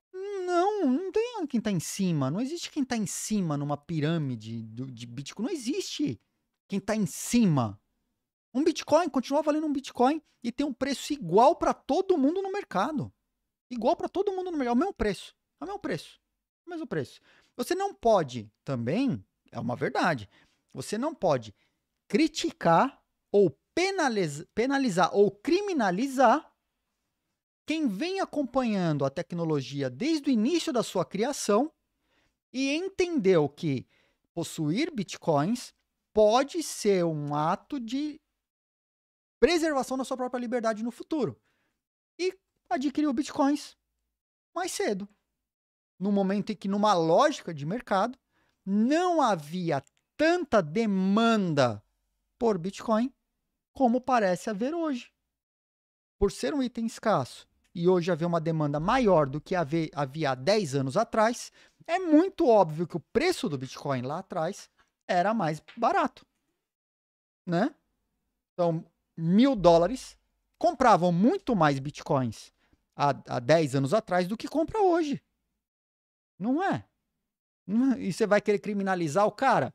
não tem quem tá em cima. Não existe quem tá em cima numa pirâmide de Bitcoin. Não existe quem tá em cima. Um Bitcoin continua valendo um Bitcoin e tem um preço igual para todo mundo no mercado. Igual para todo mundo no mercado. É o mesmo preço. É o mesmo preço mesmo preço. Você não pode também, é uma verdade, você não pode criticar ou penaliza, penalizar ou criminalizar quem vem acompanhando a tecnologia desde o início da sua criação e entendeu que possuir bitcoins pode ser um ato de preservação da sua própria liberdade no futuro. E adquiriu bitcoins mais cedo no momento em que, numa lógica de mercado, não havia tanta demanda por Bitcoin como parece haver hoje. Por ser um item escasso e hoje haver uma demanda maior do que havia há 10 anos atrás, é muito óbvio que o preço do Bitcoin lá atrás era mais barato. Né? Então, mil dólares compravam muito mais Bitcoins há, há 10 anos atrás do que compra hoje. É. Não é. E você vai querer criminalizar o cara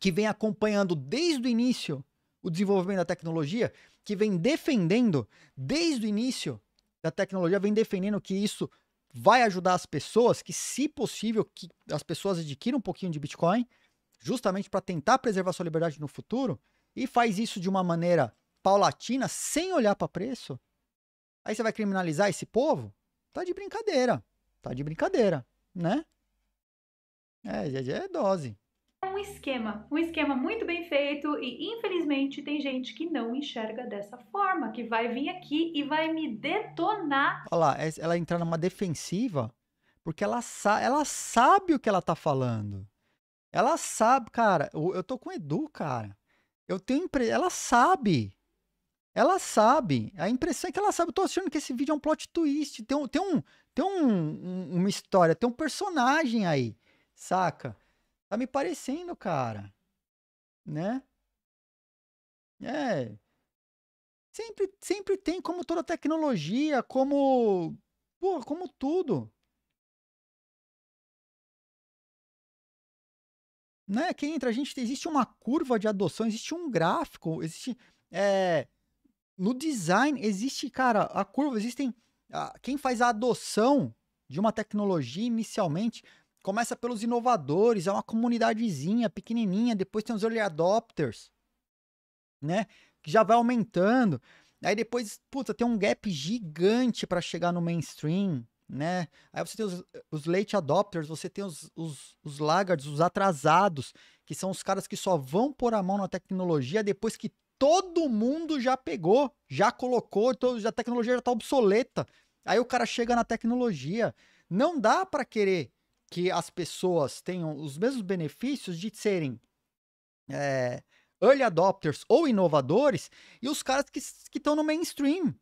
que vem acompanhando desde o início o desenvolvimento da tecnologia, que vem defendendo desde o início da tecnologia, vem defendendo que isso vai ajudar as pessoas, que se possível que as pessoas adquiram um pouquinho de Bitcoin, justamente para tentar preservar sua liberdade no futuro, e faz isso de uma maneira paulatina, sem olhar para preço. Aí você vai criminalizar esse povo? Tá de brincadeira. Tá de brincadeira, né? É, é dose. É um esquema, um esquema muito bem feito e infelizmente tem gente que não enxerga dessa forma, que vai vir aqui e vai me detonar. Olha lá, ela entrar numa defensiva porque ela, sa ela sabe o que ela tá falando. Ela sabe, cara, eu, eu tô com o Edu, cara. Eu tenho impre... Ela sabe. Ela sabe. A impressão é que ela sabe. Eu tô achando que esse vídeo é um plot twist. Tem um, tem um, tem um, um, uma história, tem um personagem aí, saca? Tá me parecendo, cara. Né? É. Sempre, sempre tem, como toda tecnologia, como. Pô, como tudo. Né? Quem entra, a gente. Existe uma curva de adoção, existe um gráfico, existe. É, no design, existe, cara, a curva, existem quem faz a adoção de uma tecnologia inicialmente começa pelos inovadores, é uma comunidadezinha pequenininha, depois tem os early adopters, né? Que já vai aumentando. Aí depois, puta, tem um gap gigante para chegar no mainstream, né? Aí você tem os, os late adopters, você tem os, os, os laggards, os atrasados, que são os caras que só vão pôr a mão na tecnologia depois que todo mundo já pegou, já colocou, então a tecnologia já está obsoleta. Aí o cara chega na tecnologia. Não dá para querer que as pessoas tenham os mesmos benefícios de serem é, early adopters ou inovadores e os caras que estão no mainstream.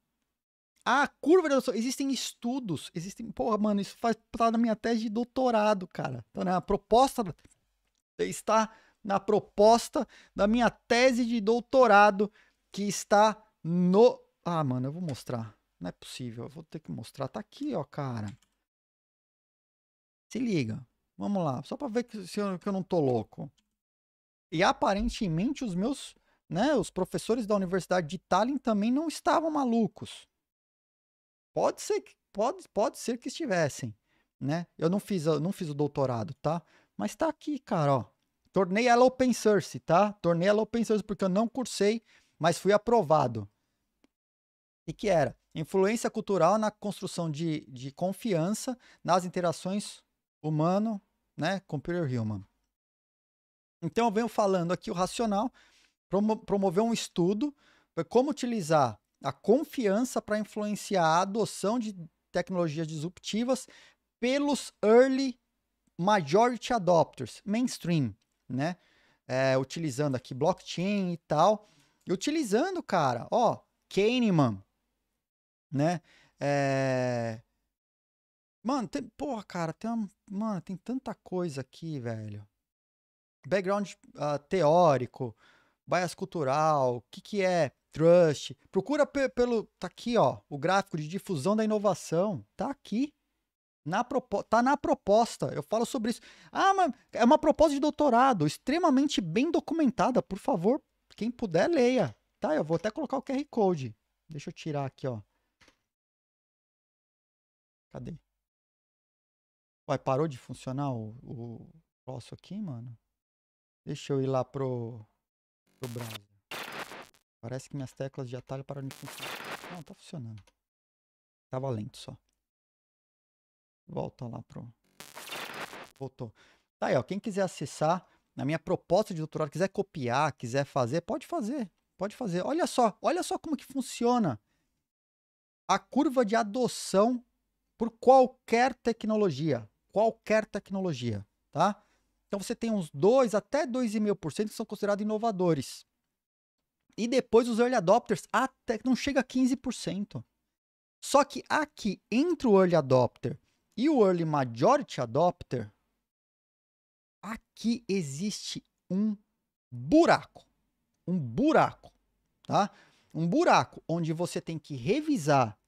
A curva de adoção. Existem estudos, existem. Porra, mano, isso faz tá na minha tese de doutorado, cara. Então, né, a proposta está na proposta da minha tese de doutorado que está no. Ah, mano, eu vou mostrar. Não é possível, eu vou ter que mostrar. Tá aqui, ó, cara. Se liga. Vamos lá, só para ver que, se eu, que eu não tô louco. E aparentemente os meus, né, os professores da Universidade de Tallinn também não estavam malucos. Pode ser que pode, pode ser que estivessem, né? Eu não fiz, eu não fiz o doutorado, tá? Mas tá aqui, cara, ó. Tornei ela open source, tá? Tornei ela open source porque eu não cursei, mas fui aprovado. E que era? Influência cultural na construção de, de confiança nas interações humano, né? Computer human. Então eu venho falando aqui o racional, promo promover um estudo para como utilizar a confiança para influenciar a adoção de tecnologias disruptivas pelos early majority adopters, mainstream né? É, utilizando aqui blockchain e tal. E utilizando, cara, ó, Kahneman, né? É... Mano, tem, porra, cara, tem uma, mano, tem tanta coisa aqui, velho. Background uh, teórico, bias cultural, o que que é trust. Procura pelo, tá aqui, ó, o gráfico de difusão da inovação, tá aqui. Na propo... Tá na proposta, eu falo sobre isso. Ah, mas é uma proposta de doutorado, extremamente bem documentada. Por favor, quem puder, leia. Tá, eu vou até colocar o QR Code. Deixa eu tirar aqui, ó. Cadê? Ué, parou de funcionar o, o nosso aqui, mano? Deixa eu ir lá pro, pro browser. Parece que minhas teclas de atalho pararam de funcionar. Não, tá funcionando. Tava lento só. Volta lá pro. Voltou. Tá aí, ó. Quem quiser acessar na minha proposta de doutorado, quiser copiar, quiser fazer, pode fazer. Pode fazer. Olha só, olha só como que funciona a curva de adoção por qualquer tecnologia. Qualquer tecnologia, tá? Então você tem uns 2 até 2,5% que são considerados inovadores. E depois os early adopters até não chega a 15%. Só que aqui, entre o early adopter e o Early Majority Adopter, aqui existe um buraco. Um buraco, tá? Um buraco onde você tem que revisar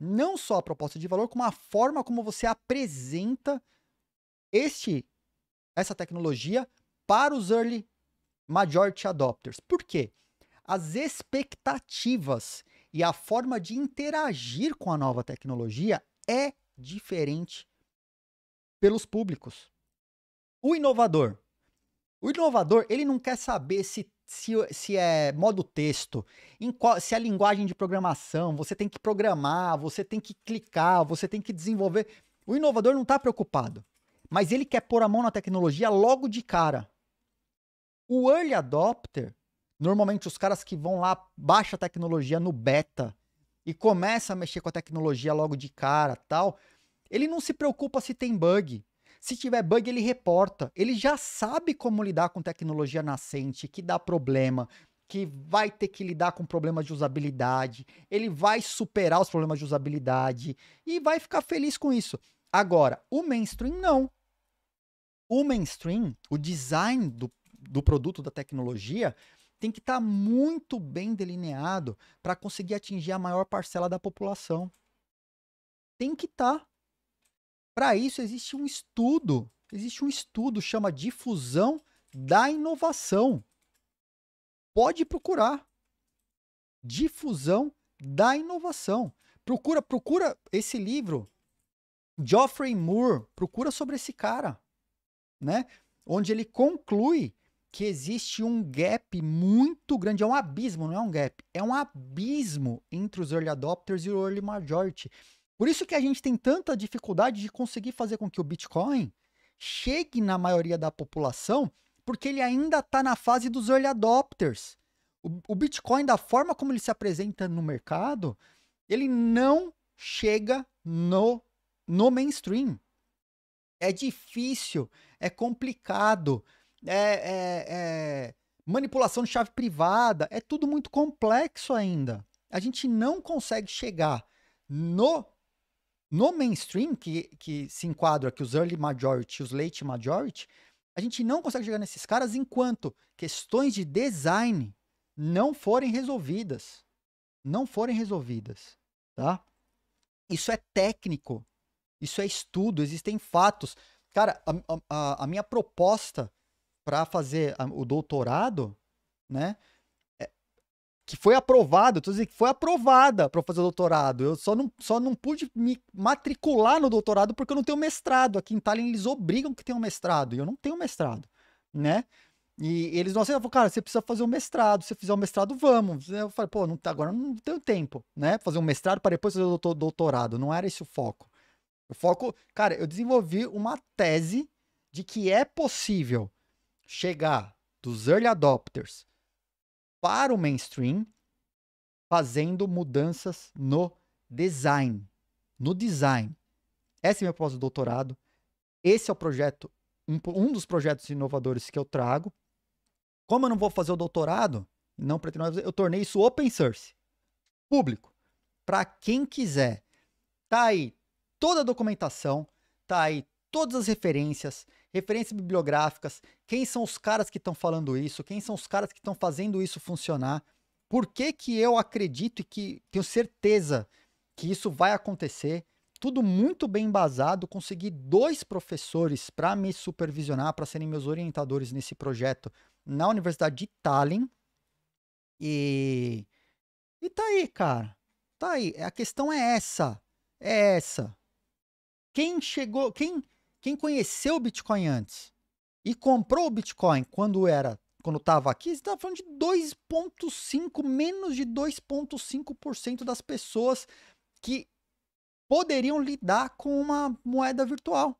não só a proposta de valor, como a forma como você apresenta este essa tecnologia para os early majority adopters. Por quê? As expectativas e a forma de interagir com a nova tecnologia é diferente pelos públicos. O inovador. O inovador, ele não quer saber se, se, se é modo texto, qual, se é linguagem de programação, você tem que programar, você tem que clicar, você tem que desenvolver. O inovador não está preocupado, mas ele quer pôr a mão na tecnologia logo de cara. O early adopter, normalmente os caras que vão lá, baixa a tecnologia no beta, e começa a mexer com a tecnologia logo de cara, tal, ele não se preocupa se tem bug. Se tiver bug, ele reporta. Ele já sabe como lidar com tecnologia nascente, que dá problema, que vai ter que lidar com problemas de usabilidade, ele vai superar os problemas de usabilidade e vai ficar feliz com isso. Agora, o mainstream não. O mainstream, o design do, do produto da tecnologia, tem que estar tá muito bem delineado para conseguir atingir a maior parcela da população. Tem que estar. Tá. Para isso existe um estudo, existe um estudo chama difusão da inovação. Pode procurar. Difusão da inovação. Procura, procura esse livro Geoffrey Moore, procura sobre esse cara, né? Onde ele conclui que existe um gap muito grande, é um abismo, não é um gap, é um abismo entre os early adopters e o early majority. Por isso que a gente tem tanta dificuldade de conseguir fazer com que o Bitcoin chegue na maioria da população, porque ele ainda está na fase dos early adopters. O, o Bitcoin, da forma como ele se apresenta no mercado, ele não chega no, no mainstream. É difícil, é complicado é, é, é manipulação de chave privada, é tudo muito complexo ainda. A gente não consegue chegar no no mainstream, que, que se enquadra que os early majority os late majority, a gente não consegue chegar nesses caras enquanto questões de design não forem resolvidas. Não forem resolvidas, tá? Isso é técnico, isso é estudo, existem fatos. Cara, a, a, a minha proposta para fazer o doutorado, né? É, que foi aprovado, tô dizendo que foi aprovada para fazer o doutorado. Eu só não, só não pude me matricular no doutorado porque eu não tenho mestrado. Aqui em Tallinn eles obrigam que tenha um mestrado e eu não tenho mestrado, né? E eles não aceitam, cara, você precisa fazer um mestrado. Se você fizer um mestrado, vamos. Eu falei, pô, não, tá, agora não tenho tempo, né? Fazer um mestrado para depois fazer o doutorado. Não era esse o foco. O foco, cara, eu desenvolvi uma tese de que é possível chegar dos early adopters para o mainstream fazendo mudanças no design. No design. Esse é meu de doutorado Esse é o projeto, um, um dos projetos inovadores que eu trago. Como eu não vou fazer o doutorado, não pretendo fazer, eu tornei isso open source, público, para quem quiser. Tá aí toda a documentação, tá aí todas as referências, referências bibliográficas, quem são os caras que estão falando isso, quem são os caras que estão fazendo isso funcionar, por que, que eu acredito e que tenho certeza que isso vai acontecer. Tudo muito bem embasado, consegui dois professores para me supervisionar, para serem meus orientadores nesse projeto na Universidade de Tallinn. E e tá aí, cara. Tá aí. A questão é essa. É essa. Quem chegou, quem quem conheceu o Bitcoin antes e comprou o Bitcoin quando era quando estava aqui, você estava tá falando de 2,5%, menos de 2,5% das pessoas que poderiam lidar com uma moeda virtual.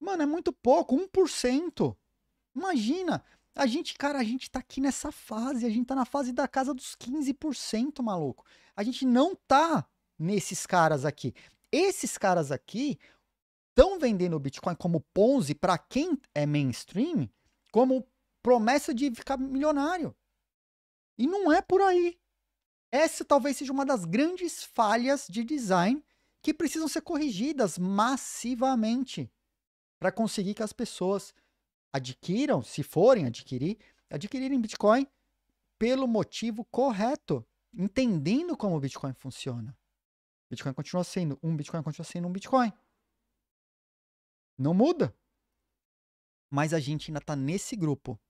Mano, é muito pouco, 1%. Imagina, a gente, cara, a gente está aqui nessa fase, a gente está na fase da casa dos 15%, maluco. A gente não tá nesses caras aqui. Esses caras aqui, estão vendendo o Bitcoin como Ponzi para quem é mainstream, como promessa de ficar milionário. E não é por aí. Essa talvez seja uma das grandes falhas de design que precisam ser corrigidas massivamente para conseguir que as pessoas adquiram, se forem adquirir, adquirirem Bitcoin pelo motivo correto, entendendo como o Bitcoin funciona. Bitcoin continua sendo um Bitcoin, continua sendo um Bitcoin. Não muda. Mas a gente ainda tá nesse grupo.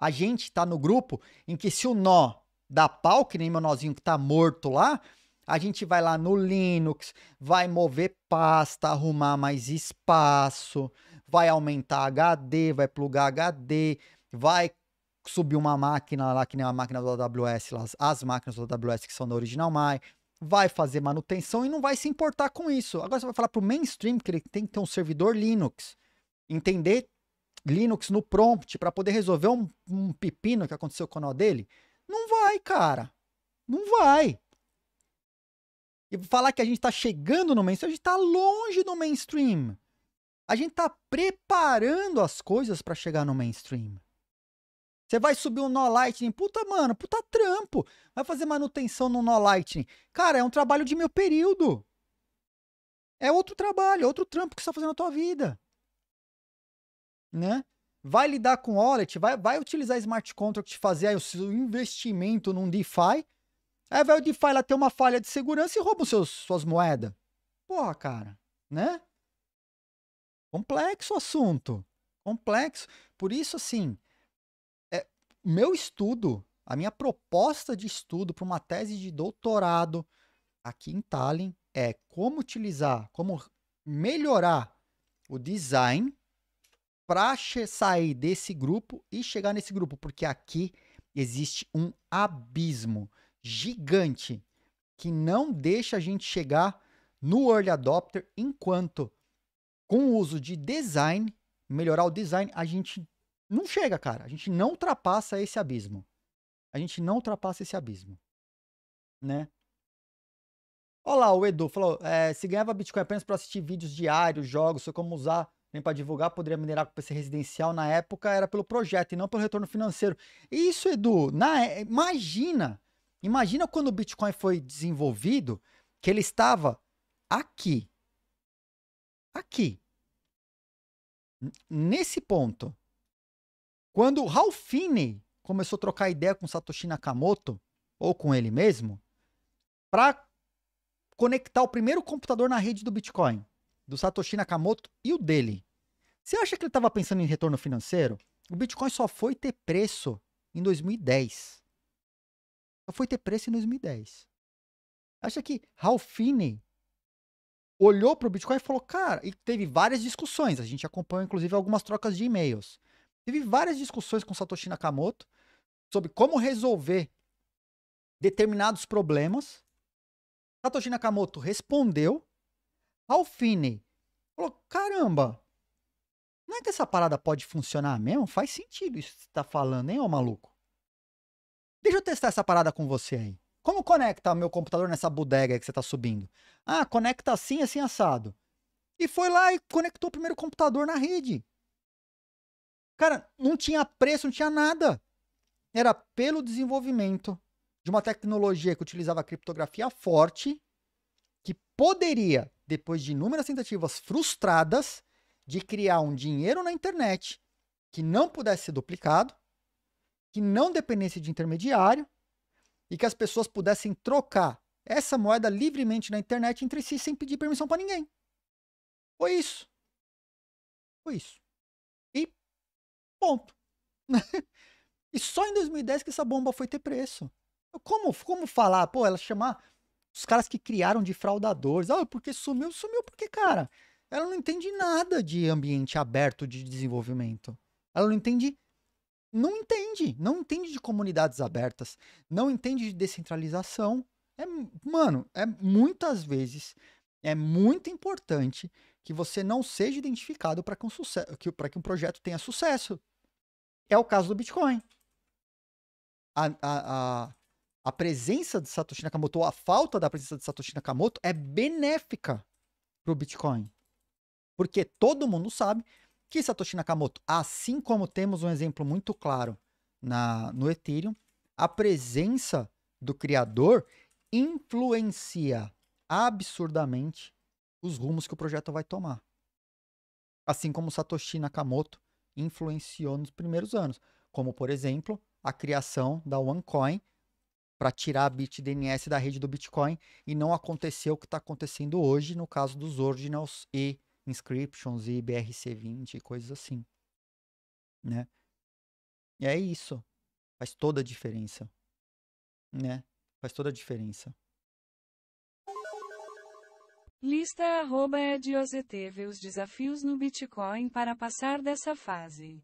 A gente tá no grupo em que se o nó dá pau, que nem meu nozinho que tá morto lá, a gente vai lá no Linux, vai mover pasta, arrumar mais espaço, vai aumentar HD, vai plugar HD, vai subir uma máquina lá, que nem a máquina do AWS, as, máquinas do AWS que são da Original vai fazer manutenção e não vai se importar com isso. Agora você vai falar para o mainstream que ele tem que ter um servidor Linux, entender Linux no prompt para poder resolver um, um, pepino que aconteceu com o nó dele? Não vai, cara. Não vai. E falar que a gente está chegando no mainstream, a gente está longe do mainstream. A gente está preparando as coisas para chegar no mainstream. Você vai subir um nó Lightning. Puta, mano, puta trampo. Vai fazer manutenção no nó Lightning. Cara, é um trabalho de meu período. É outro trabalho, é outro trampo que você tá fazendo na tua vida. Né? Vai lidar com wallet, vai, vai utilizar smart contract, fazer aí o seu investimento num DeFi. Aí vai o DeFi lá ter uma falha de segurança e rouba os seus, suas moedas. Porra, cara, né? Complexo o assunto. Complexo. Por isso, assim, meu estudo, a minha proposta de estudo para uma tese de doutorado aqui em Tallinn é como utilizar, como melhorar o design para sair desse grupo e chegar nesse grupo, porque aqui existe um abismo gigante que não deixa a gente chegar no early adopter, enquanto com o uso de design, melhorar o design, a gente não chega, cara. A gente não ultrapassa esse abismo. A gente não ultrapassa esse abismo. Né? Olha lá, o Edu falou: é, se ganhava Bitcoin apenas para assistir vídeos diários, jogos, só como usar, nem para divulgar, poderia minerar com PC residencial. Na época era pelo projeto e não pelo retorno financeiro. Isso, Edu, na, é, imagina. Imagina quando o Bitcoin foi desenvolvido, que ele estava aqui. Aqui. Nesse ponto. Quando Ralph Finney começou a trocar ideia com Satoshi Nakamoto, ou com ele mesmo, para conectar o primeiro computador na rede do Bitcoin, do Satoshi Nakamoto e o dele. Você acha que ele estava pensando em retorno financeiro? O Bitcoin só foi ter preço em 2010. Só foi ter preço em 2010. Acha que Ralph Finney olhou para o Bitcoin e falou, cara, e teve várias discussões. A gente acompanhou, inclusive, algumas trocas de e-mails. Tive várias discussões com Satoshi Nakamoto sobre como resolver determinados problemas. Satoshi Nakamoto respondeu. Alfine falou: caramba, não é que essa parada pode funcionar mesmo? Faz sentido isso que você tá falando, hein, ô maluco? Deixa eu testar essa parada com você aí. Como conecta meu computador nessa bodega que você tá subindo? Ah, conecta assim, assim, assado. E foi lá e conectou o primeiro computador na rede. Cara, não tinha preço, não tinha nada. Era pelo desenvolvimento de uma tecnologia que utilizava criptografia forte, que poderia, depois de inúmeras tentativas frustradas, de criar um dinheiro na internet que não pudesse ser duplicado, que não dependesse de intermediário e que as pessoas pudessem trocar essa moeda livremente na internet entre si sem pedir permissão para ninguém. Foi isso. Foi isso. Ponto. e só em 2010 que essa bomba foi ter preço. Como, como falar, pô, ela chamar os caras que criaram de fraudadores. Ah, porque sumiu, sumiu porque, cara, ela não entende nada de ambiente aberto de desenvolvimento. Ela não entende não entende, não entende de comunidades abertas, não entende de descentralização. É, mano, é muitas vezes é muito importante que você não seja identificado para que, um que, que um projeto tenha sucesso. É o caso do Bitcoin. A, a, a, a presença de Satoshi Nakamoto, ou a falta da presença de Satoshi Nakamoto, é benéfica para o Bitcoin. Porque todo mundo sabe que Satoshi Nakamoto, assim como temos um exemplo muito claro na, no Ethereum, a presença do criador influencia absurdamente os rumos que o projeto vai tomar. Assim como Satoshi Nakamoto influenciou nos primeiros anos, como por exemplo a criação da OneCoin para tirar a BitDNS da rede do Bitcoin e não aconteceu o que está acontecendo hoje no caso dos Ordinals e Inscriptions e BRC20 e coisas assim, né? E é isso, faz toda a diferença, né? Faz toda a diferença. Lista arroba os desafios no Bitcoin para passar dessa fase.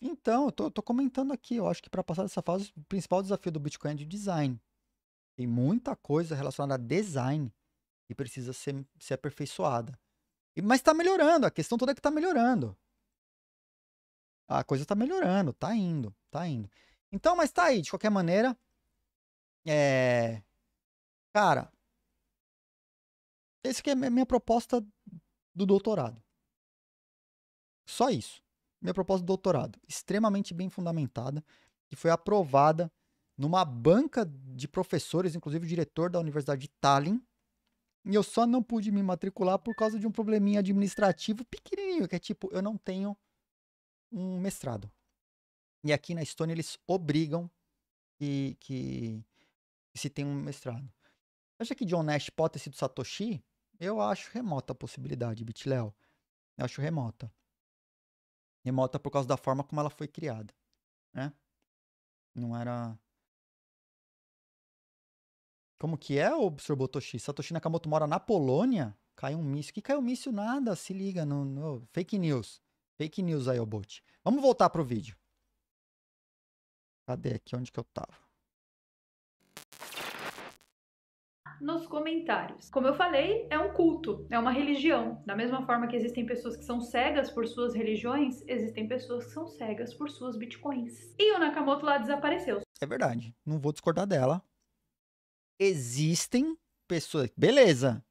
Então, eu tô, tô comentando aqui, eu acho que para passar dessa fase, o principal desafio do Bitcoin é de design. Tem muita coisa relacionada a design que precisa ser, ser aperfeiçoada. E, mas está melhorando, a questão toda é que está melhorando. A coisa está melhorando, está indo, está indo. Então, mas tá aí, de qualquer maneira. É. Cara, esse aqui é a minha proposta do doutorado. Só isso. Minha proposta do doutorado, extremamente bem fundamentada, que foi aprovada numa banca de professores, inclusive o diretor da Universidade de Tallinn, e eu só não pude me matricular por causa de um probleminha administrativo pequenininho, que é tipo, eu não tenho um mestrado. E aqui na Estônia eles obrigam que, que, que se tenha um mestrado. Acha que John Nash pode ter sido Satoshi? Eu acho remota a possibilidade, Bitléo. Eu acho remota. Remota por causa da forma como ela foi criada, né? Não era... Como que é, o Sr. Botoshi? Satoshi Nakamoto mora na Polônia? Caiu um míssil. Que caiu um míssil? Nada, se liga. No, no... Fake news. Fake news aí, bot. Vamos voltar pro vídeo. Cadê aqui? Onde que eu tava? nos comentários. Como eu falei, é um culto, é uma religião. Da mesma forma que existem pessoas que são cegas por suas religiões, existem pessoas que são cegas por suas bitcoins. E o Nakamoto lá desapareceu. É verdade, não vou discordar dela. Existem pessoas. Beleza!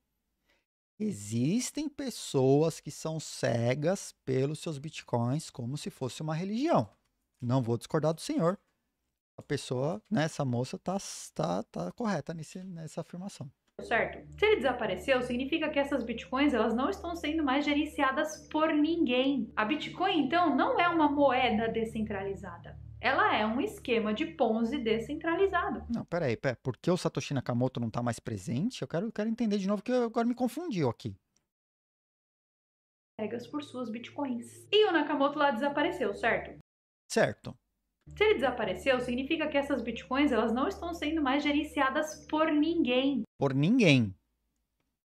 Existem pessoas que são cegas pelos seus bitcoins como se fosse uma religião. Não vou discordar do senhor a pessoa, né, essa moça tá, tá, tá correta nesse, nessa afirmação. Certo. Se ele desapareceu, significa que essas bitcoins elas não estão sendo mais gerenciadas por ninguém. A Bitcoin, então, não é uma moeda descentralizada. Ela é um esquema de Ponzi descentralizado. Não, peraí, peraí. Por que o Satoshi Nakamoto não está mais presente? Eu quero, eu quero entender de novo, que eu, agora me confundiu aqui pegas por suas bitcoins. E o Nakamoto lá desapareceu, certo? Certo. Se ele desapareceu, significa que essas bitcoins elas não estão sendo mais gerenciadas por ninguém. Por ninguém.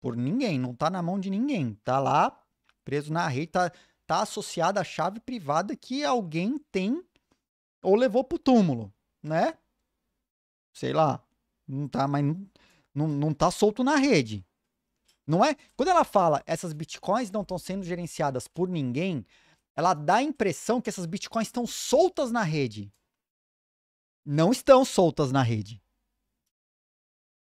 Por ninguém. Não está na mão de ninguém. Está lá preso na rede, está tá associada à chave privada que alguém tem ou levou para o túmulo, né? Sei lá. Não tá, mas não, não tá solto na rede. Não é? Quando ela fala essas bitcoins não estão sendo gerenciadas por ninguém, ela dá a impressão que essas bitcoins estão soltas na rede. Não estão soltas na rede.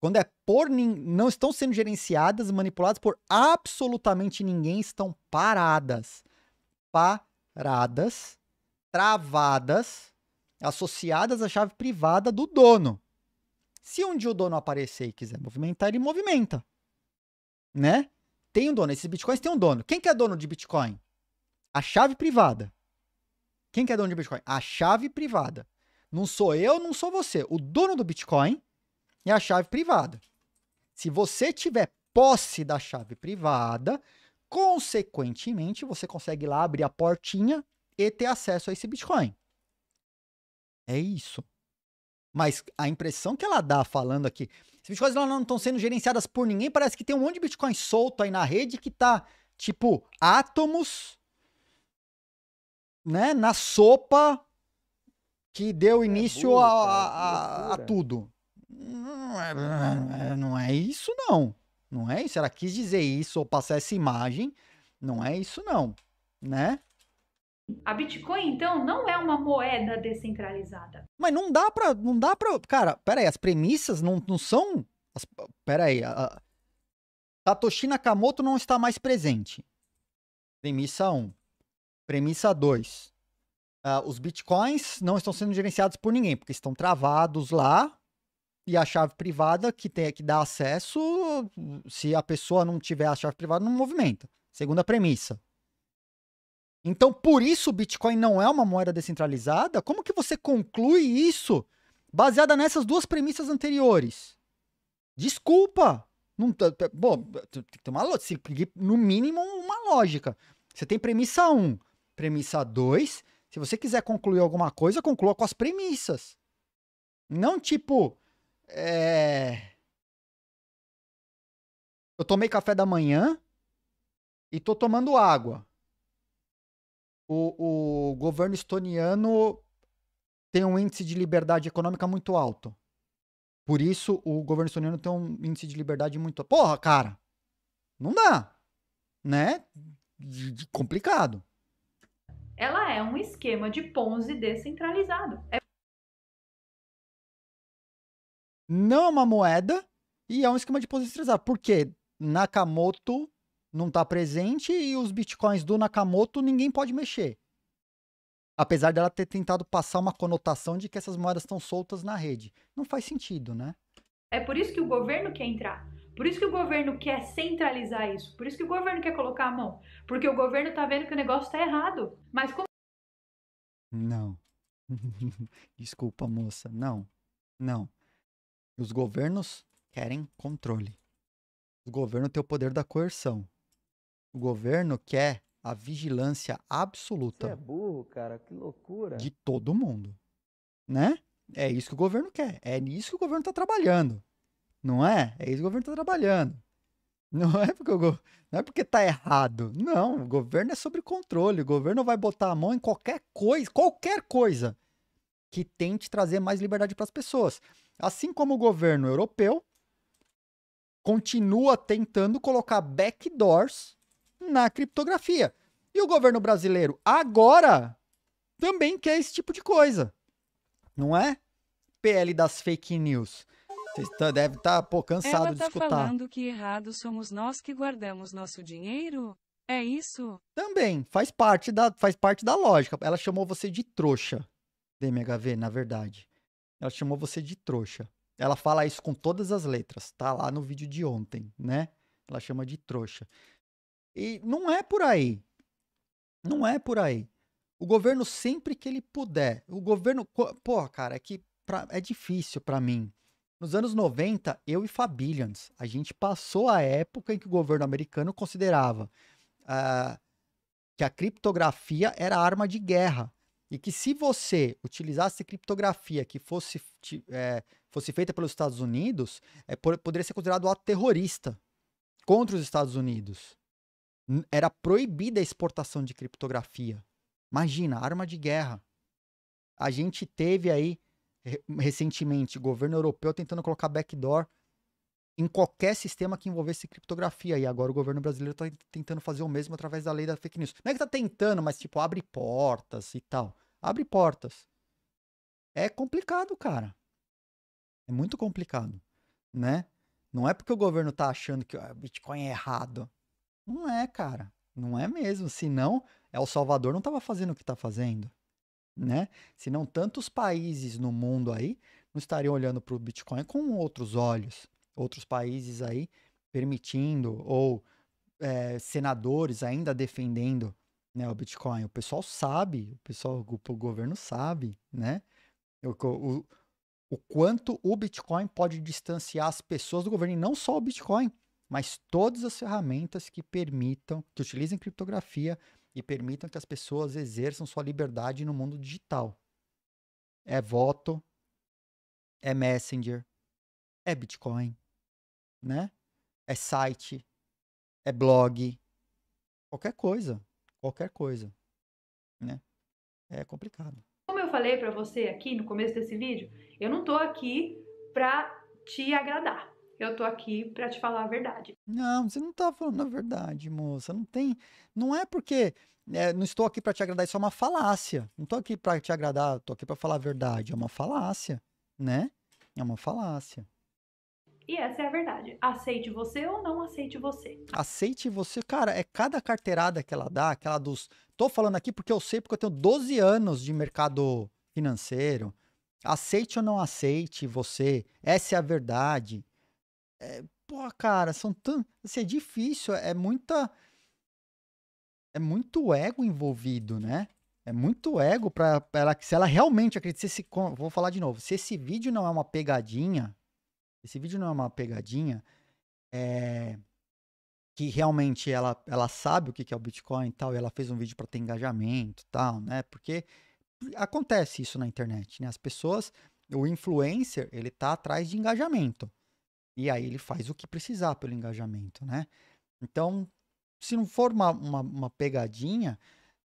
Quando é por não estão sendo gerenciadas, manipuladas por absolutamente ninguém, estão paradas. Paradas, travadas, associadas à chave privada do dono. Se um dia o dono aparecer e quiser movimentar, ele movimenta. Né? Tem um dono. Esses bitcoins têm um dono. Quem que é dono de bitcoin? A chave privada. Quem que é dono de Bitcoin? A chave privada. Não sou eu, não sou você. O dono do Bitcoin é a chave privada. Se você tiver posse da chave privada, consequentemente você consegue lá abrir a portinha e ter acesso a esse Bitcoin. É isso. Mas a impressão que ela dá falando aqui, se bitcoins não estão sendo gerenciadas por ninguém, parece que tem um monte de bitcoin solto aí na rede que tá tipo átomos né, na sopa que deu é início é a, a, a, a, tudo. Não é, não é isso, não. Não é isso. Ela quis dizer isso ou passar essa imagem. Não é isso, não. Né? A Bitcoin, então, não é uma moeda descentralizada. Mas não dá pra. Não dá pra. Cara, peraí, as premissas não, não são. As, peraí. A, Satoshi Nakamoto não está mais presente. Premissa 1. Premissa 2. Uh, ah, os bitcoins não estão sendo gerenciados por ninguém, porque estão travados lá. E a chave privada que, tem, que dá acesso, se a pessoa não tiver a chave privada, não movimenta. Segunda premissa. Então, por isso o Bitcoin não é uma moeda descentralizada? Como que você conclui isso baseada nessas duas premissas anteriores? Desculpa! Não, bom, tem que uma, no mínimo uma lógica. Você tem premissa 1. Um, Premissa 2. Se você quiser concluir alguma coisa, conclua com as premissas. Não tipo. É... Eu tomei café da manhã e tô tomando água. O, o governo estoniano tem um índice de liberdade econômica muito alto. Por isso, o governo estoniano tem um índice de liberdade muito. Porra, cara! Não dá! Né? Complicado ela é um esquema de Ponzi descentralizado. É... Não é uma moeda e é um esquema de Ponzi descentralizado. Porque Nakamoto não está presente e os bitcoins do Nakamoto ninguém pode mexer. Apesar dela ter tentado passar uma conotação de que essas moedas estão soltas na rede. Não faz sentido, né? É por isso que o governo quer entrar. Por isso que o governo quer centralizar isso, por isso que o governo quer colocar a mão, porque o governo tá vendo que o negócio tá errado. Mas como Não. Desculpa, moça. Não. Não. Os governos querem controle. O governo tem o poder da coerção. O governo quer a vigilância absoluta. Você é burro, cara, que loucura. De todo mundo. Né? É isso que o governo quer. É nisso que o governo está trabalhando. Não é? É isso que o governo está trabalhando. Não é, porque o, não é porque tá errado. Não, o governo é sobre controle. O governo vai botar a mão em qualquer coisa, qualquer coisa que tente trazer mais liberdade para as pessoas. Assim como o governo europeu continua tentando colocar backdoors na criptografia. E o governo brasileiro agora também quer esse tipo de coisa. Não é? PL das fake news. Vocês tá, deve estar, tá, pô, cansado Ela de tá falando que errado somos nós que guardamos nosso dinheiro? É isso? Também, faz parte da, faz parte da lógica. Ela chamou você de trouxa, DMHV, na verdade. Ela chamou você de trouxa. Ela fala isso com todas as letras, tá lá no vídeo de ontem, né? Ela chama de trouxa. E não é por aí. Não é por aí. O governo sempre que ele puder, o governo, pô, cara, é que pra, é difícil para mim nos anos 90, eu e Fabillions, a gente passou a época em que o governo americano considerava uh, que a criptografia era arma de guerra. E que se você utilizasse criptografia que fosse, é, fosse feita pelos Estados Unidos, é, poderia ser considerado um ato terrorista contra os Estados Unidos. Era proibida a exportação de criptografia. Imagina, arma de guerra. A gente teve aí recentemente, governo europeu tentando colocar backdoor em qualquer sistema que envolvesse criptografia. E agora o governo brasileiro está tentando fazer o mesmo através da lei da fake news. Não é que está tentando, mas tipo, abre portas e tal. Abre portas. É complicado, cara. É muito complicado, né? Não é porque o governo está achando que o ah, Bitcoin é errado. Não é, cara. Não é mesmo. Senão, El Salvador não estava fazendo o que está fazendo né? Senão tantos países no mundo aí não estariam olhando para o Bitcoin com outros olhos, outros países aí permitindo ou é, senadores ainda defendendo né, o Bitcoin. O pessoal sabe, o pessoal, o, governo sabe, né? O, o, o quanto o Bitcoin pode distanciar as pessoas do governo, e não só o Bitcoin, mas todas as ferramentas que permitam, que utilizem criptografia e permitam que as pessoas exerçam sua liberdade no mundo digital. É voto, é Messenger, é Bitcoin, né? É site, é blog, qualquer coisa, qualquer coisa, né? É complicado. Como eu falei para você aqui no começo desse vídeo, eu não tô aqui para te agradar eu tô aqui para te falar a verdade. Não, você não tá falando a verdade, moça. Não tem. Não é porque. É, não estou aqui para te agradar, isso é uma falácia. Não estou aqui para te agradar, estou aqui para falar a verdade. É uma falácia, né? É uma falácia. E essa é a verdade. Aceite você ou não aceite você. Aceite você, cara, é cada carteirada que ela dá, aquela dos. Tô falando aqui porque eu sei, porque eu tenho 12 anos de mercado financeiro. Aceite ou não aceite você, essa é a verdade. É, pô, cara, são tão. Assim, é difícil, é muita. É muito ego envolvido, né? É muito ego pra, pra ela. Se ela realmente acredita. Se, vou falar de novo. Se esse vídeo não é uma pegadinha. Esse vídeo não é uma pegadinha. É, que realmente ela, ela sabe o que é o Bitcoin e tal. E ela fez um vídeo para ter engajamento e tal, né? Porque acontece isso na internet, né? As pessoas. O influencer, ele tá atrás de engajamento. E aí ele faz o que precisar pelo engajamento, né? Então, se não for uma, uma, uma pegadinha,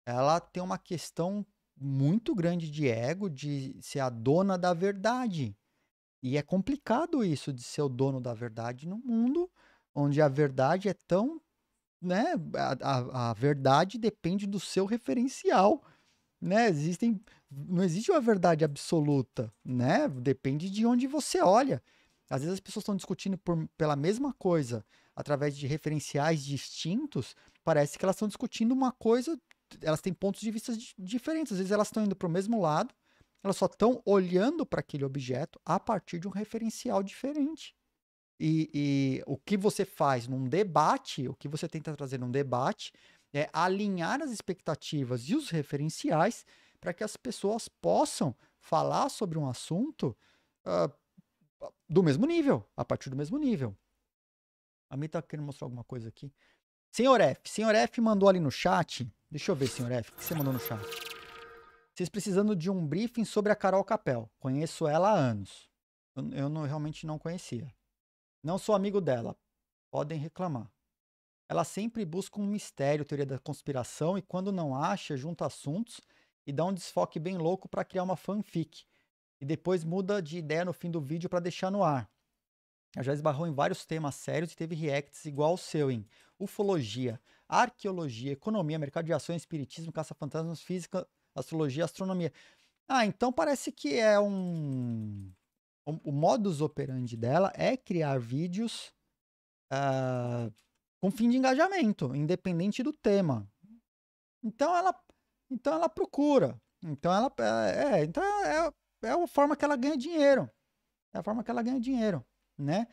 ela tem uma questão muito grande de ego, de ser a dona da verdade. E é complicado isso de ser o dono da verdade no mundo onde a verdade é tão, né, a, a, a verdade depende do seu referencial, né? Existem não existe uma verdade absoluta, né? Depende de onde você olha. Às vezes as pessoas estão discutindo por, pela mesma coisa através de referenciais distintos, parece que elas estão discutindo uma coisa, elas têm pontos de vista diferentes. Às vezes elas estão indo para o mesmo lado, elas só estão olhando para aquele objeto a partir de um referencial diferente. E, e, o que você faz num debate, o que você tenta trazer num debate, é alinhar as expectativas e os referenciais para que as pessoas possam falar sobre um assunto uh, do mesmo nível, a partir do mesmo nível. A Mi tá querendo mostrar alguma coisa aqui. Senhor F, Senhor F mandou ali no chat. Deixa eu ver, Senhor F, o que você mandou no chat? Vocês precisando de um briefing sobre a Carol Capel. Conheço ela há anos. Eu, eu não, realmente não conhecia. Não sou amigo dela. Podem reclamar. Ela sempre busca um mistério, teoria da conspiração, e quando não acha, junta assuntos e dá um desfoque bem louco para criar uma fanfic e depois muda de ideia no fim do vídeo para deixar no ar. Ela já esbarrou em vários temas sérios e teve reacts igual ao seu em ufologia, arqueologia, economia, mercado de ações, espiritismo, caça-fantasmas, física, astrologia, astronomia. Ah, então parece que é um. O, o modus operandi dela é criar vídeos uh, com fim de engajamento, independente do tema. Então ela, então ela procura. Então ela. É, é então é, é é a forma que ela ganha dinheiro. É a forma que ela ganha dinheiro, né?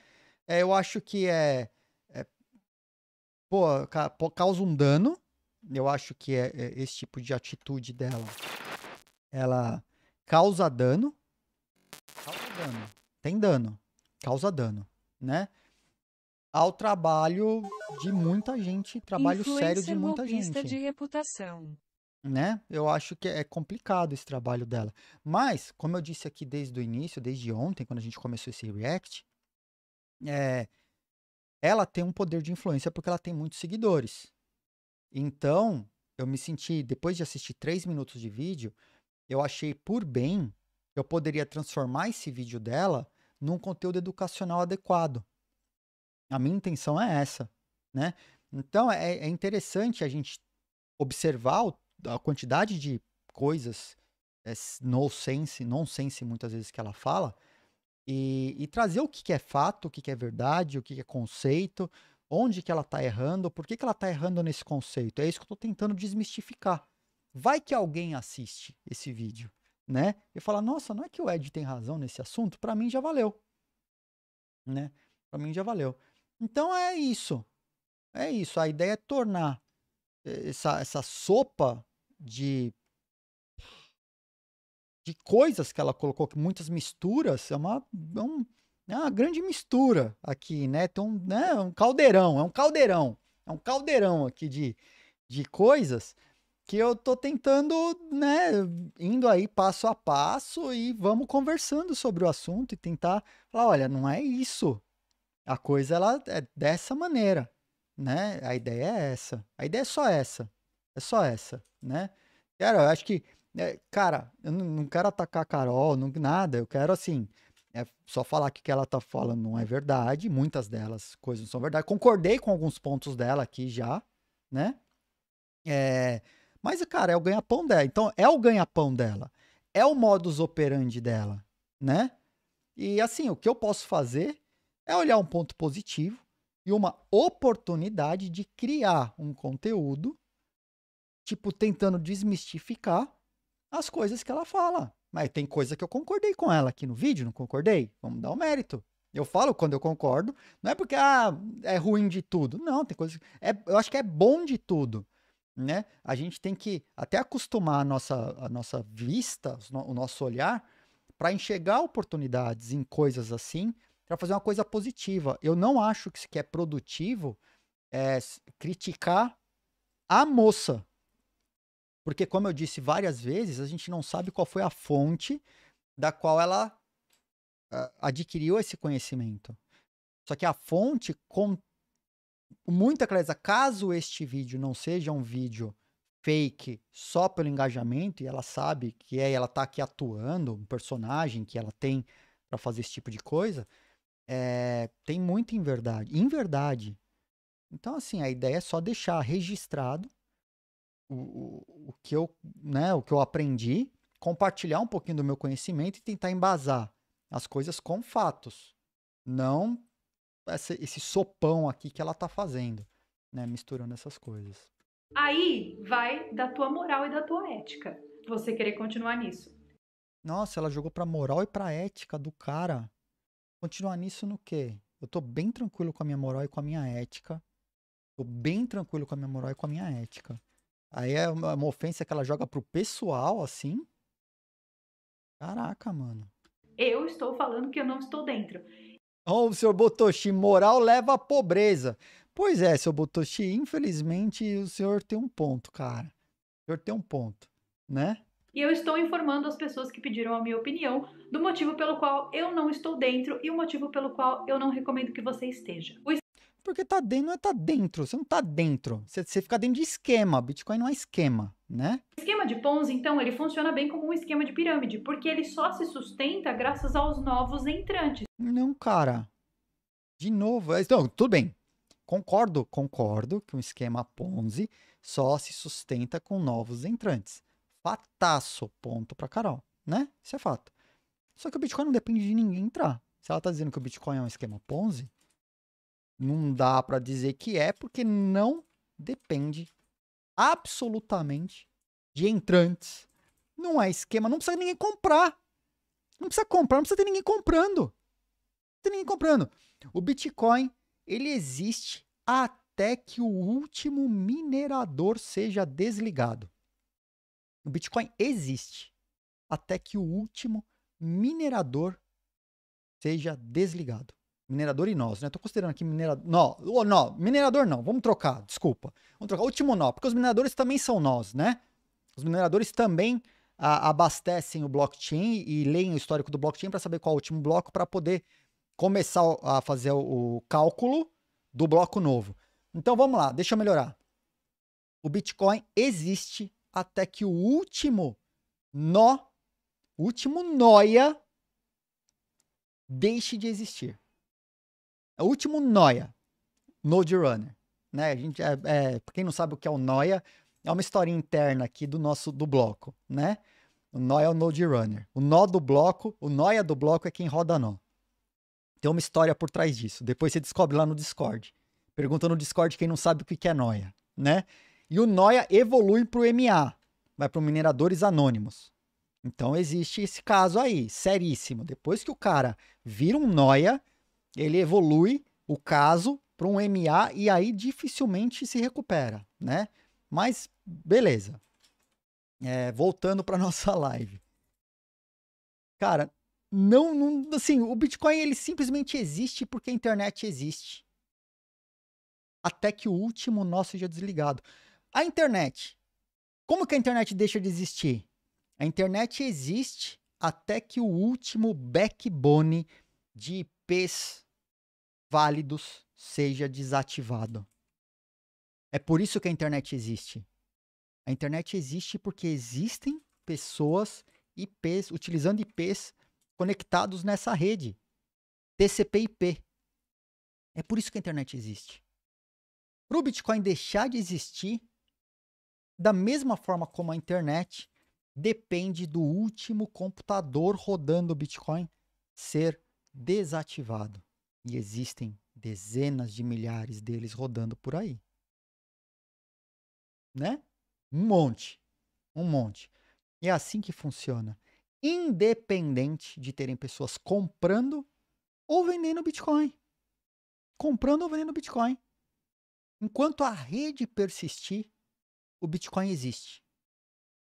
É, eu acho que é, é pô, ca, pô, causa um dano. Eu acho que é, é, esse tipo de atitude dela, ela causa dano. Causa dano. Tem dano. Causa dano, né? Ao trabalho de muita gente, trabalho sério de muita gente. de reputação né? Eu acho que é complicado esse trabalho dela. Mas, como eu disse aqui desde o início, desde ontem, quando a gente começou esse react, é, ela tem um poder de influência porque ela tem muitos seguidores. Então, eu me senti, depois de assistir três minutos de vídeo, eu achei por bem eu poderia transformar esse vídeo dela num conteúdo educacional adequado. A minha intenção é essa, né? Então, é, é interessante a gente observar o a quantidade de coisas é, sense, nonsense muitas vezes que ela fala, e, e trazer o que, que, é fato, o que, que é verdade, o que, que, é conceito, onde que ela está errando, por que, que ela está errando nesse conceito. É isso que eu estou tentando desmistificar. Vai que alguém assiste esse vídeo, né? E fala, nossa, não é que o Ed tem razão nesse assunto? Para mim já valeu, né? Para mim já valeu. Então é isso. É isso. A ideia é tornar eh, essa, essa sopa de de coisas que ela colocou, que muitas misturas, é uma, é um, é uma grande mistura aqui, né? Tem então, um, né? É um caldeirão, é um caldeirão, é um caldeirão aqui de, de coisas que eu tô tentando, né, indo aí passo a passo e vamos conversando sobre o assunto e tentar falar, olha, não é isso. A coisa ela é dessa maneira né? A ideia é essa. A ideia é só essa. É só essa, né? Cara, eu acho que, é, cara, eu não quero atacar a Carol, não, nada. Eu quero, assim, é só falar que o que ela tá falando não é verdade. Muitas delas, coisas não são verdade. Concordei com alguns pontos dela aqui já, né? É, mas, cara, é o ganha-pão dela. Então, é o ganha-pão dela. É o modus operandi dela, né? E, assim, o que eu posso fazer é olhar um ponto positivo, e uma oportunidade de criar um conteúdo, tipo, tentando desmistificar as coisas que ela fala. Mas tem coisa que eu concordei com ela aqui no vídeo, não concordei? Vamos dar o um mérito. Eu falo quando eu concordo, não é porque ah, é ruim de tudo. Não, tem coisa. É, eu acho que é bom de tudo. Né? A gente tem que até acostumar a nossa, a nossa vista, o nosso olhar, para enxergar oportunidades em coisas assim para fazer uma coisa positiva. Eu não acho que se é produtivo é, criticar a moça. Porque, como eu disse várias vezes, a gente não sabe qual foi a fonte da qual ela uh, adquiriu esse conhecimento. Só que a fonte, com muita clareza, caso este vídeo não seja um vídeo fake só pelo engajamento, e ela sabe que é, ela está aqui atuando, um personagem que ela tem para fazer esse tipo de coisa, é, tem muita inverdade. verdade. Então, assim, a ideia é só deixar registrado o, o, o, que, eu, né, o que eu aprendi, compartilhar um pouquinho do meu conhecimento e tentar embasar as coisas com fatos. Não essa, esse sopão aqui que ela tá fazendo, né? Misturando essas coisas. Aí vai da tua moral e da tua ética. Você querer continuar nisso. Nossa, ela jogou pra moral e pra ética do cara. Continuar nisso no quê? Eu tô bem tranquilo com a minha moral e com a minha ética. Tô bem tranquilo com a minha moral e com a minha ética. Aí é uma, uma ofensa que ela joga pro pessoal, assim. Caraca, mano. Eu estou falando que eu não estou dentro. Oh, senhor Botoshi, moral leva à pobreza. Pois é, senhor Botoshi, infelizmente o senhor tem um ponto, cara. O senhor tem um ponto, né? e eu estou informando as pessoas que pediram a minha opinião do motivo pelo qual eu não estou dentro e o motivo pelo qual eu não recomendo que você esteja. O porque tá dentro, não é tá dentro, você não tá dentro. Você, você fica dentro de esquema, Bitcoin não é esquema, né? O esquema de Ponzi, então, ele funciona bem como um esquema de pirâmide, porque ele só se sustenta graças aos novos entrantes. Não, cara. De novo, então, tudo bem. Concordo, concordo que um esquema Ponzi só se sustenta com novos entrantes. Fataço. Ponto pra Carol, né? Isso é fato. Só que o Bitcoin não depende de ninguém entrar. Se ela tá dizendo que o Bitcoin é um esquema Ponzi, não dá para dizer que é, porque não depende absolutamente de entrantes. Não é esquema, não precisa ninguém comprar. Não precisa comprar, não precisa ter ninguém comprando. Não tem ninguém comprando. O Bitcoin, ele existe até que o último minerador seja desligado. O Bitcoin existe até que o último minerador seja desligado. Minerador e nós, né? Estou considerando aqui minerador. nó, oh, minerador não, vamos trocar, desculpa. Vamos trocar. Último nó, porque os mineradores também são nós, né? Os mineradores também a, abastecem o blockchain e leem o histórico do blockchain para saber qual é o último bloco para poder começar a fazer o, o cálculo do bloco novo. Então vamos lá, deixa eu melhorar. O Bitcoin existe até que o último nó, o último noia, deixe de existir. É o último noia, Node Runner. Né? A gente, é, é, quem não sabe o que é o noia, é uma história interna aqui do nosso do bloco, né? O nó é o Node Runner. O nó do bloco, o noia do bloco é quem roda nó. Tem uma história por trás disso. Depois você descobre lá no Discord. Pergunta no Discord quem não sabe o que é noia, né? E o Noia evolui para o MA, vai para Mineradores Anônimos. Então existe esse caso aí, seríssimo. Depois que o cara vira um Noia, ele evolui o caso para um MA e aí dificilmente se recupera, né? Mas beleza. É, voltando para nossa live. Cara, não, não, assim, o Bitcoin ele simplesmente existe porque a internet existe. Até que o último nosso já desligado. A internet. Como que a internet deixa de existir? A internet existe até que o último backbone de IPs válidos seja desativado. É por isso que a internet existe. A internet existe porque existem pessoas IPs utilizando IPs conectados nessa rede TCP/IP. É por isso que a internet existe. Para o Bitcoin deixar de existir, da mesma forma como a internet depende do último computador rodando o Bitcoin ser desativado. E existem dezenas de milhares deles rodando por aí. Né? Um monte. Um monte. E é assim que funciona. Independente de terem pessoas comprando ou vendendo Bitcoin. Comprando ou vendendo Bitcoin. Enquanto a rede persistir, o Bitcoin existe.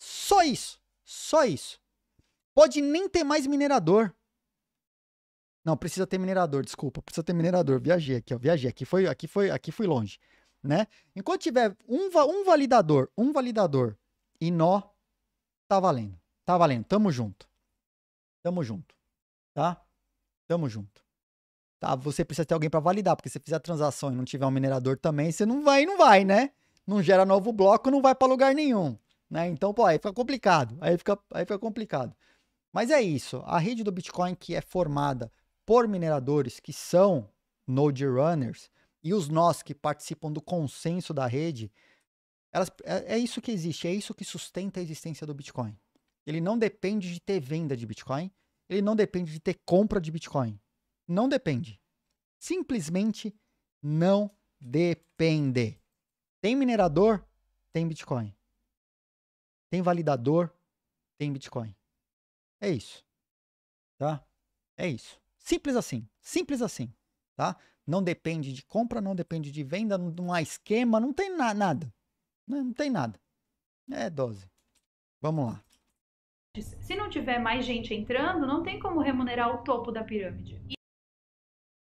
Só isso. Só isso. Pode nem ter mais minerador. Não, precisa ter minerador, desculpa, precisa ter minerador. Viajei aqui, ó, viajei aqui, foi, aqui foi, aqui fui longe, né? Enquanto tiver um, um validador, um validador e nó, tá valendo. Tá valendo. Tamo junto. Tamo junto. Tá? Tamo junto. Tá, você precisa ter alguém para validar, porque se fizer a transação e não tiver um minerador também, você não vai, não vai, né? não gera novo bloco, não vai para lugar nenhum. Né? Então, pô, aí fica complicado. Aí fica, aí fica complicado. Mas é isso. A rede do Bitcoin que é formada por mineradores que são node runners e os nós que participam do consenso da rede, elas, é, é isso que existe, é isso que sustenta a existência do Bitcoin. Ele não depende de ter venda de Bitcoin, ele não depende de ter compra de Bitcoin. Não depende. Simplesmente não depende. Tem minerador? Tem Bitcoin. Tem validador? Tem Bitcoin. É isso. Tá? É isso. Simples assim. Simples assim. Tá? Não depende de compra, não depende de venda, não há esquema, não tem na nada. Não, não tem nada. É dose. Vamos lá. Se não tiver mais gente entrando, não tem como remunerar o topo da pirâmide.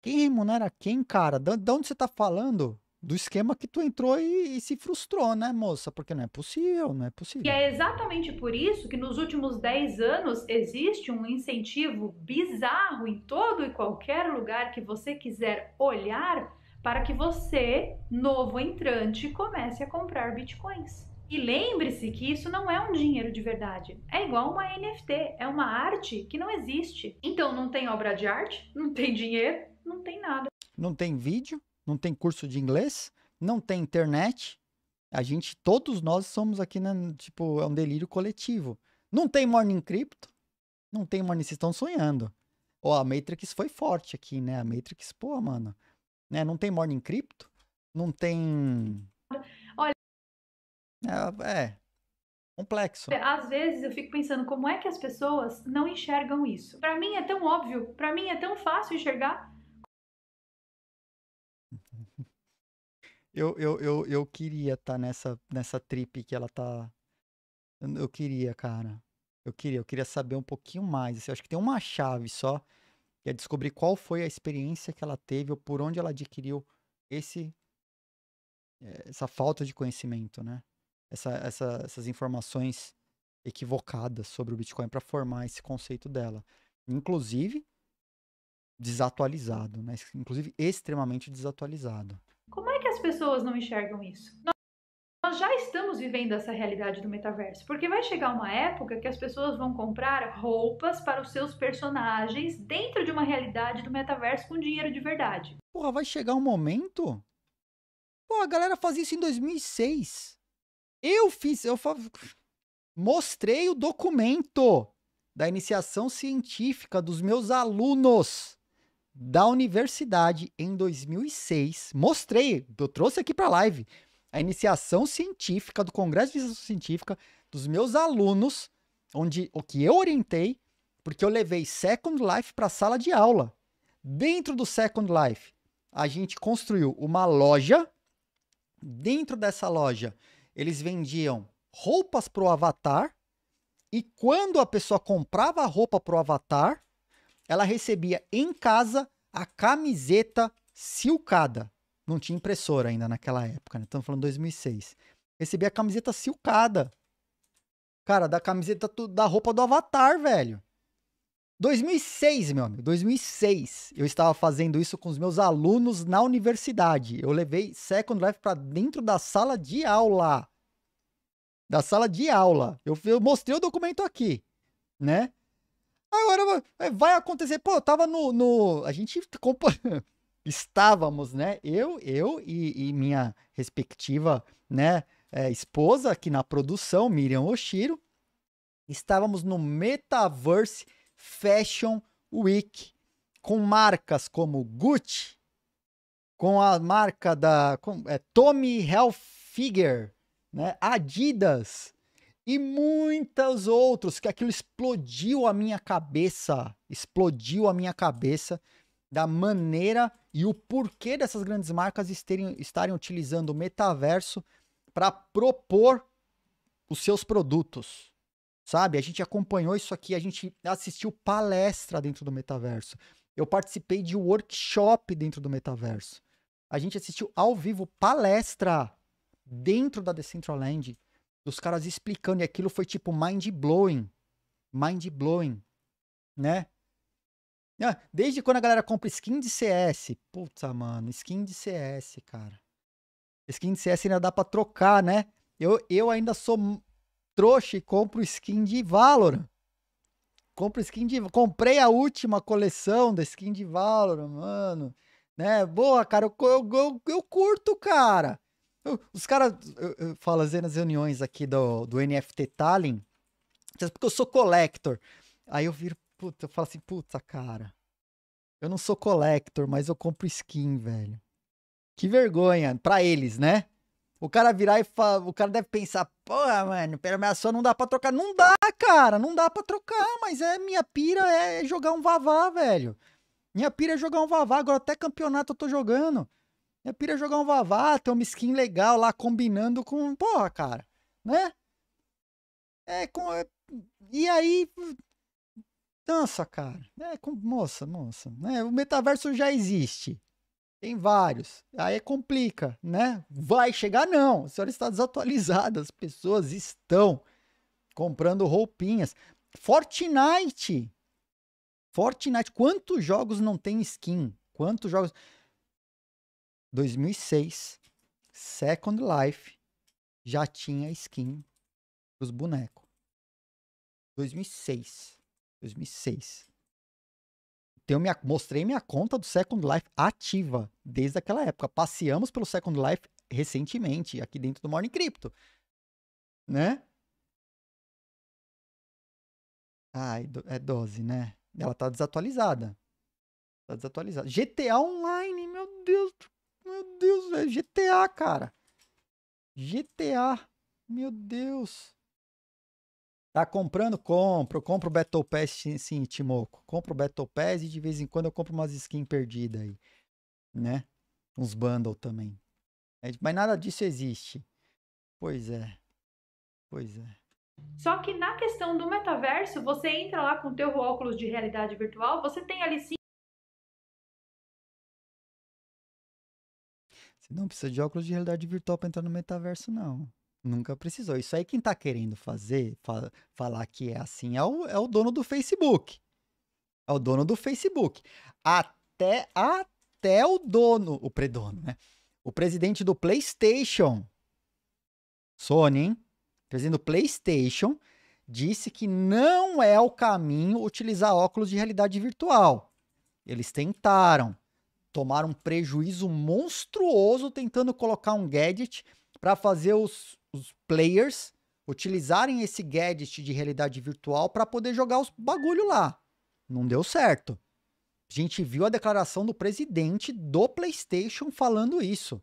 Quem remunera quem, cara? De onde você tá falando? do esquema que tu entrou e, e, se frustrou, né, moça? Porque não é possível, não é possível. E é exatamente por isso que nos últimos 10 anos existe um incentivo bizarro em todo e qualquer lugar que você quiser olhar para que você, novo entrante, comece a comprar bitcoins. E lembre-se que isso não é um dinheiro de verdade. É igual uma NFT, é uma arte que não existe. Então não tem obra de arte, não tem dinheiro, não tem nada. Não tem vídeo, não tem curso de inglês, não tem internet. A gente, todos nós somos aqui, né, tipo, é um delírio coletivo. Não tem Morning Crypto, não tem Morning, vocês estão sonhando. Ó, oh, a Matrix foi forte aqui, né? A Matrix, pô, mano, né? Não tem Morning Crypto, não tem... Olha... É, é, complexo. É, às vezes eu fico pensando como é que as pessoas não enxergam isso. Para mim é tão óbvio, para mim é tão fácil enxergar Eu, eu, eu, eu queria estar tá nessa, nessa trip que ela tá. Eu queria, cara. Eu queria, eu queria saber um pouquinho mais. Assim, eu acho que tem uma chave só, que é descobrir qual foi a experiência que ela teve ou por onde ela adquiriu esse eh, essa falta de conhecimento, né? Essa, essa, essas informações equivocadas sobre o Bitcoin para formar esse conceito dela. Inclusive, desatualizado, né? Inclusive, extremamente desatualizado. As pessoas não enxergam isso. Nós já estamos vivendo essa realidade do metaverso, porque vai chegar uma época que as pessoas vão comprar roupas para os seus personagens dentro de uma realidade do metaverso com dinheiro de verdade. Porra, vai chegar um momento? Pô, a galera fazia isso em 2006. Eu fiz, eu fa... mostrei o documento da iniciação científica dos meus alunos da universidade em 2006. Mostrei, eu trouxe aqui para a live a iniciação científica do Congresso de Iniciação Científica dos meus alunos, onde o que eu orientei, porque eu levei Second Life para a sala de aula. Dentro do Second Life, a gente construiu uma loja. Dentro dessa loja, eles vendiam roupas para o avatar. E quando a pessoa comprava a roupa para o avatar, ela recebia em casa a camiseta silcada. Não tinha impressora ainda naquela época, né? Estamos falando 2006. Recebia a camiseta silcada. Cara, da camiseta da roupa do Avatar, velho. 2006, meu amigo, 2006. Eu estava fazendo isso com os meus alunos na universidade. Eu levei Second Life para dentro da sala de aula. Da sala de aula. Eu, eu mostrei o documento aqui, né? Agora é, vai acontecer. Pô, eu tava no. no... A gente estávamos, né? Eu, eu e, e minha respectiva, né, é, esposa aqui na produção, Miriam Oshiro, estávamos no Metaverse Fashion Week com marcas como Gucci, com a marca da com, é, Tommy Hilfiger, né, Adidas, e muitos outros que aquilo explodiu a minha cabeça, explodiu a minha cabeça da maneira e o porquê dessas grandes marcas esterem, estarem utilizando o metaverso para propor os seus produtos. Sabe? A gente acompanhou isso aqui, a gente assistiu palestra dentro do metaverso. Eu participei de workshop dentro do metaverso. A gente assistiu ao vivo palestra dentro da Decentraland dos caras explicando, e aquilo foi tipo mind blowing. Mind blowing, né? Ah, desde quando a galera compra skin de CS. Puta, mano, skin de CS, cara. Skin de CS ainda dá pra trocar, né? Eu, eu ainda sou trouxa e compro skin de Valor. Compro skin de. Comprei a última coleção da skin de Valor, mano. Né? Boa, cara, eu, eu, eu, eu curto, cara os caras falam assim nas reuniões aqui do, do NFT Tallinn, porque eu sou collector. Aí eu viro, puta, eu falo assim, puta, cara, eu não sou collector, mas eu compro skin, velho. Que vergonha, pra eles, né? O cara virar e fala, o cara deve pensar, porra, mano, pera, minha sua não dá pra trocar. Não dá, cara, não dá pra trocar, mas é minha pira é, é jogar um vavá, velho. Minha pira é jogar um vavá, agora até campeonato eu tô jogando. É pira jogar um Vavá, ter uma skin legal lá combinando com. Porra, cara, né? É com. É, e aí. Dança, cara. É com. Moça, moça. Né? O metaverso já existe. Tem vários. Aí é complica, né? Vai chegar? Não. A senhora está desatualizada. As pessoas estão comprando roupinhas. Fortnite. Fortnite. Quantos jogos não tem skin? Quantos jogos. 2006, Second Life já tinha skin dos bonecos. 2006. 2006. Então, minha, mostrei minha conta do Second Life ativa desde aquela época. Passeamos pelo Second Life recentemente, aqui dentro do Morning Crypto. Né? Ai, é 12, né? Ela tá desatualizada. Tá desatualizada. GTA Online, meu Deus do meu Deus, velho. GTA, cara. GTA. Meu Deus. Tá comprando? Compro. Compro o Battle Pass, sim, Timoco. Compro o Battle Pass e de vez em quando eu compro umas skins perdidas aí. Né? Uns bundle também. É, mas nada disso existe. Pois é. Pois é. Só que na questão do metaverso, você entra lá com o teu óculos de realidade virtual, você tem ali sim Não precisa de óculos de realidade virtual para entrar no metaverso, não. Nunca precisou. Isso aí quem está querendo fazer, falar que é assim, é o, é o dono do Facebook. É o dono do Facebook. Até, até o dono, o predono, né? O presidente do PlayStation, Sony, hein? O presidente do PlayStation disse que não é o caminho utilizar óculos de realidade virtual. Eles tentaram, tomaram um prejuízo monstruoso tentando colocar um gadget para fazer os, os players utilizarem esse gadget de realidade virtual para poder jogar os bagulho lá. Não deu certo. A gente viu a declaração do presidente do PlayStation falando isso,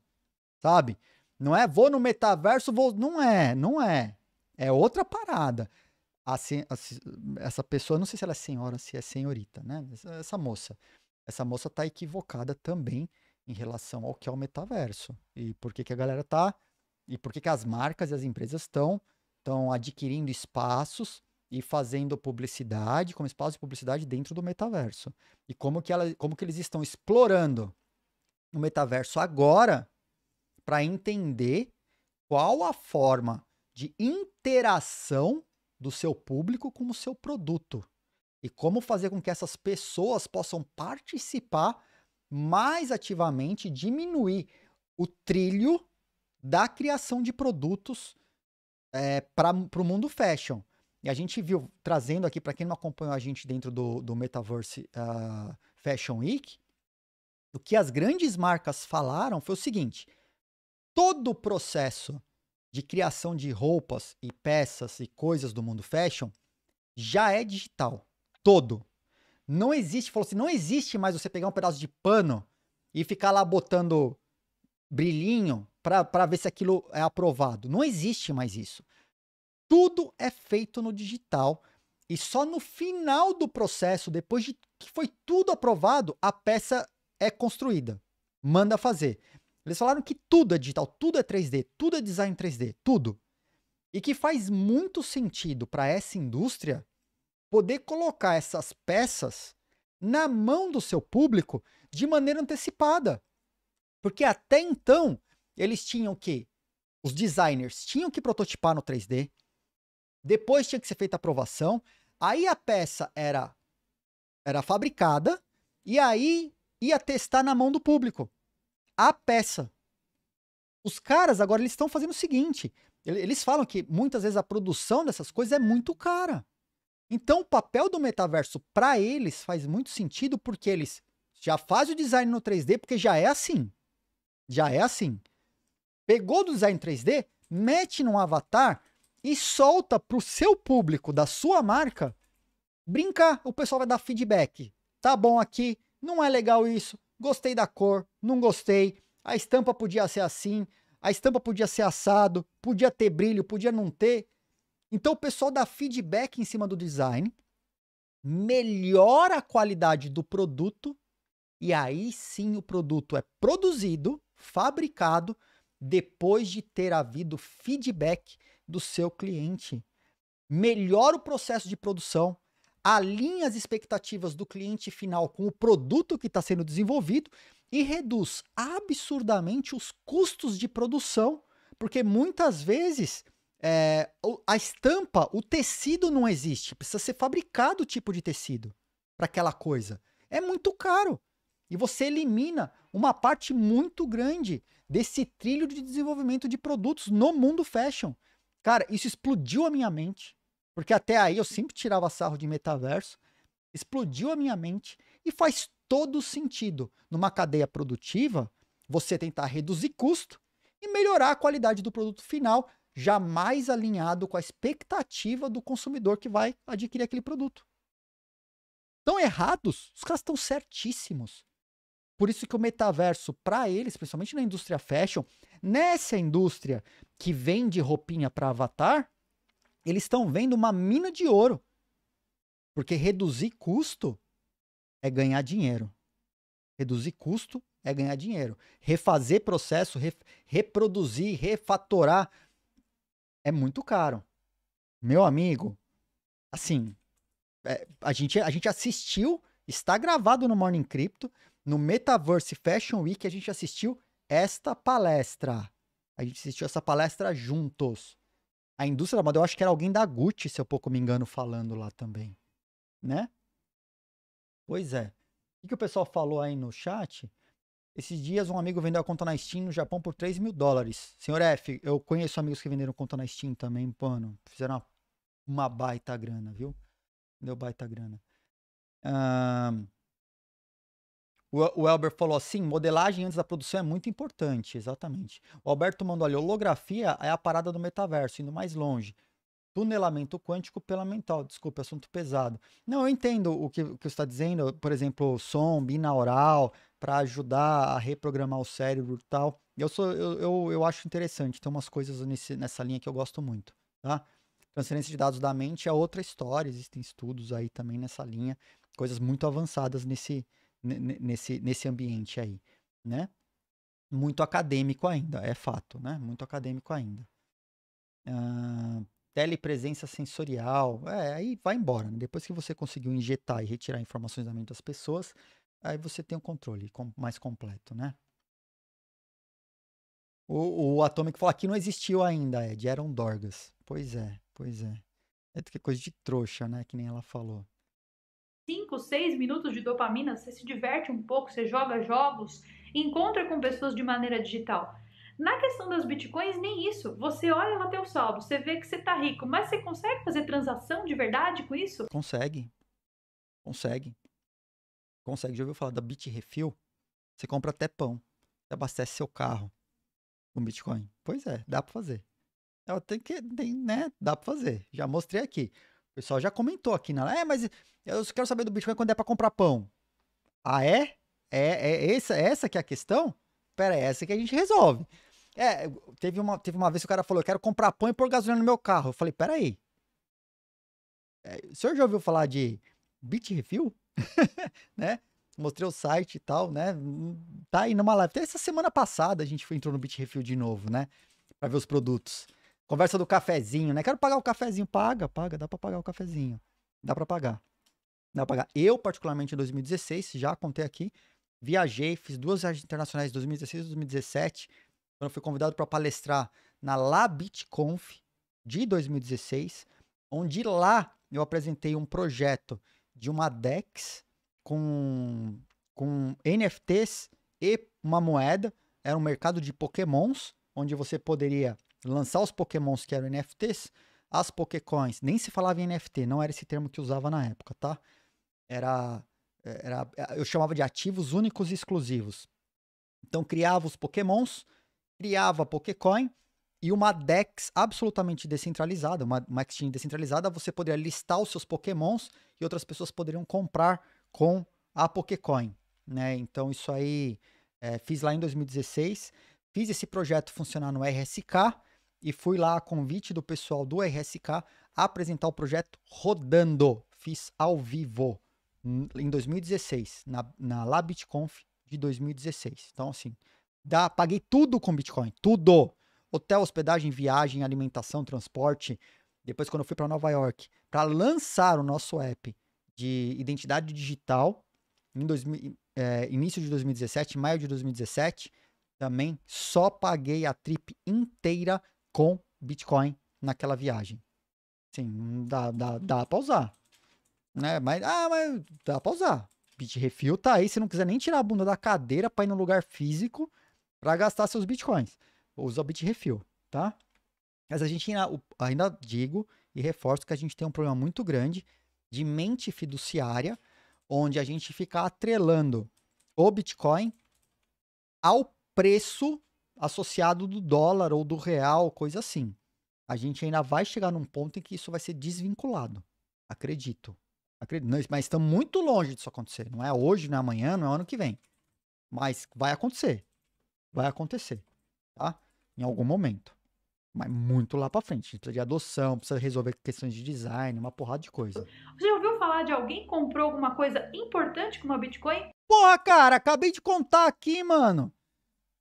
sabe? Não é vou no metaverso, vou. Não é, não é. É outra parada. Assim, essa pessoa, não sei se ela é senhora, se é senhorita, né? essa moça essa moça está equivocada também em relação ao que é o metaverso. E por que, que a galera tá. E por que, que as marcas e as empresas estão adquirindo espaços e fazendo publicidade, como espaço de publicidade dentro do metaverso. E como que, ela, como que eles estão explorando o metaverso agora para entender qual a forma de interação do seu público com o seu produto e como fazer com que essas pessoas possam participar mais ativamente, diminuir o trilho da criação de produtos é, para o mundo fashion. E a gente viu, trazendo aqui, para quem não acompanhou a gente dentro do, do Metaverse uh, Fashion Week, o que as grandes marcas falaram foi o seguinte: todo o processo de criação de roupas e peças e coisas do mundo fashion já é digital todo. Não existe, falou assim, não existe mais você pegar um pedaço de pano e ficar lá botando brilhinho para ver se aquilo é aprovado. Não existe mais isso. Tudo é feito no digital e só no final do processo, depois de que foi tudo aprovado, a peça é construída. Manda fazer. Eles falaram que tudo é digital, tudo é 3D, tudo é design 3D, tudo. E que faz muito sentido para essa indústria poder colocar essas peças na mão do seu público de maneira antecipada. Porque até então, eles tinham que, os designers tinham que prototipar no 3D, depois tinha que ser feita a aprovação, aí a peça era, era fabricada e aí ia testar na mão do público. A peça. Os caras agora eles estão fazendo o seguinte, eles falam que muitas vezes a produção dessas coisas é muito cara. Então, o papel do metaverso para eles faz muito sentido porque eles já fazem o design no 3D porque já é assim. Já é assim. Pegou do design 3D, mete num avatar e solta para o seu público da sua marca brincar. O pessoal vai dar feedback. Tá bom aqui, não é legal isso, gostei da cor, não gostei. A estampa podia ser assim, a estampa podia ser assado, podia ter brilho, podia não ter. Então o pessoal dá feedback em cima do design, melhora a qualidade do produto e aí sim o produto é produzido, fabricado, depois de ter havido feedback do seu cliente. Melhora o processo de produção, alinha as expectativas do cliente final com o produto que está sendo desenvolvido e reduz absurdamente os custos de produção, porque muitas vezes é, a estampa, o tecido não existe. Precisa ser fabricado o tipo de tecido para aquela coisa. É muito caro. E você elimina uma parte muito grande desse trilho de desenvolvimento de produtos no mundo fashion. Cara, isso explodiu a minha mente. Porque até aí eu sempre tirava sarro de metaverso. Explodiu a minha mente e faz todo sentido. Numa cadeia produtiva, você tentar reduzir custo e melhorar a qualidade do produto final jamais alinhado com a expectativa do consumidor que vai adquirir aquele produto. Estão errados, os caras estão certíssimos. Por isso que o metaverso, para eles, principalmente na indústria fashion, nessa indústria que vende roupinha para avatar, eles estão vendo uma mina de ouro. Porque reduzir custo é ganhar dinheiro. Reduzir custo é ganhar dinheiro. Refazer processo, reproduzir, refatorar é muito caro. Meu amigo, assim, é, a, gente, a gente assistiu, está gravado no Morning Crypto, no Metaverse Fashion Week, a gente assistiu esta palestra. A gente assistiu essa palestra juntos. A indústria da moda, eu acho que era alguém da Gucci, se eu pouco me engano, falando lá também. Né? Pois é. O que, que o pessoal falou aí no chat? Esses dias um amigo vendeu a conta na Steam no Japão por 3 mil dólares. Senhor F, eu conheço amigos que venderam conta na Steam também, mano. Fizeram uma, uma baita grana, viu? Deu baita grana. Um, o, o Elber falou assim: modelagem antes da produção é muito importante, exatamente. O Alberto mandou ali: holografia é a parada do metaverso, indo mais longe. Tunelamento quântico pela mental. Desculpe, assunto pesado. Não, eu entendo o que, que você está dizendo, por exemplo, som binaural, para ajudar a reprogramar o cérebro e tal. Eu, sou, eu, eu, eu, acho interessante, tem umas coisas nesse, nessa linha que eu gosto muito, tá? Transferência de dados da mente é outra história, existem estudos aí também nessa linha, coisas muito avançadas nesse, nesse, nesse ambiente aí, né? Muito acadêmico ainda, é fato, né? Muito acadêmico ainda. Uh, telepresença sensorial, é, aí vai embora, né? Depois que você conseguiu injetar e retirar informações da mente das pessoas, aí você tem um controle mais completo, né? O, o Atomic falou aqui não existiu ainda, Ed, eram Dorgas. Pois é, pois é. É que coisa de trouxa, né? Que nem ela falou. Cinco, seis minutos de dopamina, você se diverte um pouco, você joga jogos, encontra com pessoas de maneira digital. Na questão das bitcoins, nem isso. Você olha lá teu saldo, você vê que você tá rico, mas você consegue fazer transação de verdade com isso? Consegue. Consegue consegue. Já ouviu falar da bitrefill Você compra até pão. Você abastece seu carro com Bitcoin. Pois é, dá para fazer. Ela é, tem que, tem, né? Dá para fazer. Já mostrei aqui. O pessoal já comentou aqui na. É, mas eu quero saber do Bitcoin quando é para comprar pão. Ah, é? É, é essa, é essa que é a questão? Pera, é essa que a gente resolve. É, teve uma, teve uma vez que o cara falou: Eu quero comprar pão e pôr gasolina no meu carro. Eu falei: Pera aí. É, o senhor já ouviu falar de bitrefill né? Mostrei o site e tal, né? Tá aí numa live. Até essa semana passada a gente foi, entrou no Bit Refill de novo, né? Pra ver os produtos. Conversa do cafezinho, né? Quero pagar o cafezinho. Paga, paga. Dá pra pagar o cafezinho. Dá pra pagar. Dá pra pagar. Eu, particularmente, em 2016, já contei aqui, viajei, fiz duas viagens internacionais em 2016 e 2017, quando fui convidado para palestrar na LabitConf de 2016, onde lá eu apresentei um projeto de uma DEX com, com NFTs e uma moeda. Era um mercado de pokémons, onde você poderia lançar os pokémons que eram NFTs, as pokécoins. Nem se falava em NFT, não era esse termo que usava na época, tá? Era, era eu chamava de ativos únicos e exclusivos. Então criava os pokémons, criava a pokécoin, e uma DEX absolutamente descentralizada, uma, uma exchange descentralizada, você poderia listar os seus pokémons e outras pessoas poderiam comprar com a Pokécoin. Né? Então, isso aí é, fiz lá em 2016. Fiz esse projeto funcionar no RSK e fui lá a convite do pessoal do RSK apresentar o projeto rodando. Fiz ao vivo hum, em 2016, na, na LabitConf de 2016. Então, assim, dá, paguei tudo com Bitcoin, tudo hotel, hospedagem, viagem, alimentação, transporte. Depois, quando eu fui para Nova York, para lançar o nosso app de identidade digital, em dois é, início de 2017, maio de 2017, também só paguei a trip inteira com Bitcoin naquela viagem. Sim, hum, dá, dá, dá pra usar. Né? Mas, ah, mas dá pra usar. Bit tá aí, se não quiser nem tirar a bunda da cadeira para ir no lugar físico para gastar seus bitcoins usa o Bitrefill, tá? Mas a gente ainda, ainda digo e reforço que a gente tem um problema muito grande de mente fiduciária, onde a gente fica atrelando o Bitcoin ao preço associado do dólar ou do real, coisa assim. A gente ainda vai chegar num ponto em que isso vai ser desvinculado. Acredito. Acredito. Mas estamos muito longe disso acontecer. Não é hoje, não é amanhã, não é ano que vem. Mas vai acontecer. Vai acontecer. Tá? em algum momento. Mas muito lá pra frente. A gente precisa de adoção, precisa resolver questões de design, uma porrada de coisa. Você já ouviu falar de alguém que comprou alguma coisa importante como a Bitcoin? Porra, cara, acabei de contar aqui, mano.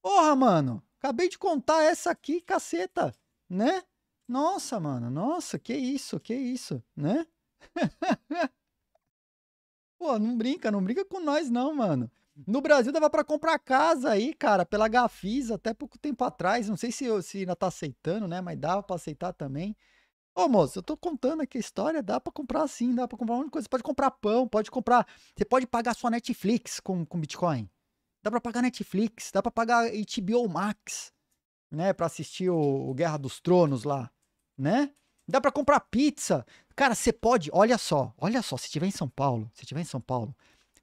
Porra, mano. Acabei de contar essa aqui, caceta, né? Nossa, mano, nossa, que isso, que isso, né? Pô, não brinca, não brinca com nós não, mano. No Brasil dava para comprar casa aí, cara, pela Gafisa, até pouco tempo atrás. Não sei se, se ainda tá aceitando, né? Mas dava para aceitar também. Ô, moço, eu tô contando aqui a história, dá para comprar sim, dá para comprar uma coisa. Você pode comprar pão, pode comprar. Você pode pagar sua Netflix com, com Bitcoin. Dá para pagar Netflix, dá para pagar HBO Max, né? para assistir o, o Guerra dos Tronos lá, né? Dá para comprar pizza. Cara, você pode, olha só, olha só, se tiver em São Paulo, se tiver em São Paulo,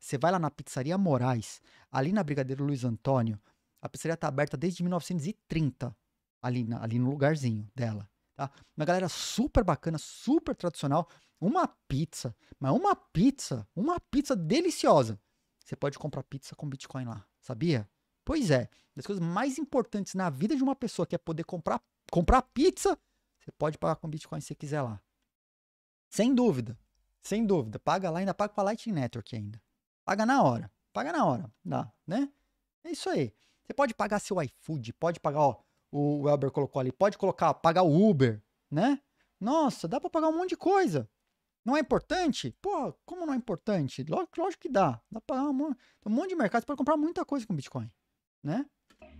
você vai lá na Pizzaria Moraes, ali na Brigadeiro Luiz Antônio. A pizzaria tá aberta desde 1930, ali, na, ali no lugarzinho dela. Tá? Uma galera super bacana, super tradicional. Uma pizza, mas uma pizza, uma pizza deliciosa. Você pode comprar pizza com Bitcoin lá, sabia? Pois é, das coisas mais importantes na vida de uma pessoa que é poder comprar, comprar pizza, você pode pagar com Bitcoin se quiser lá. Sem dúvida, sem dúvida. Paga lá, ainda paga com a Lightning Network ainda. Paga na hora. Paga na hora. Dá, né? É isso aí. Você pode pagar seu iFood, pode pagar, ó, o Elber colocou ali, pode colocar, pagar o Uber, né? Nossa, dá para pagar um monte de coisa. Não é importante? Pô, como não é importante? Lógico, lógico que dá. Dá para pagar um monte, um monte de mercado, você pode comprar muita coisa com Bitcoin, né?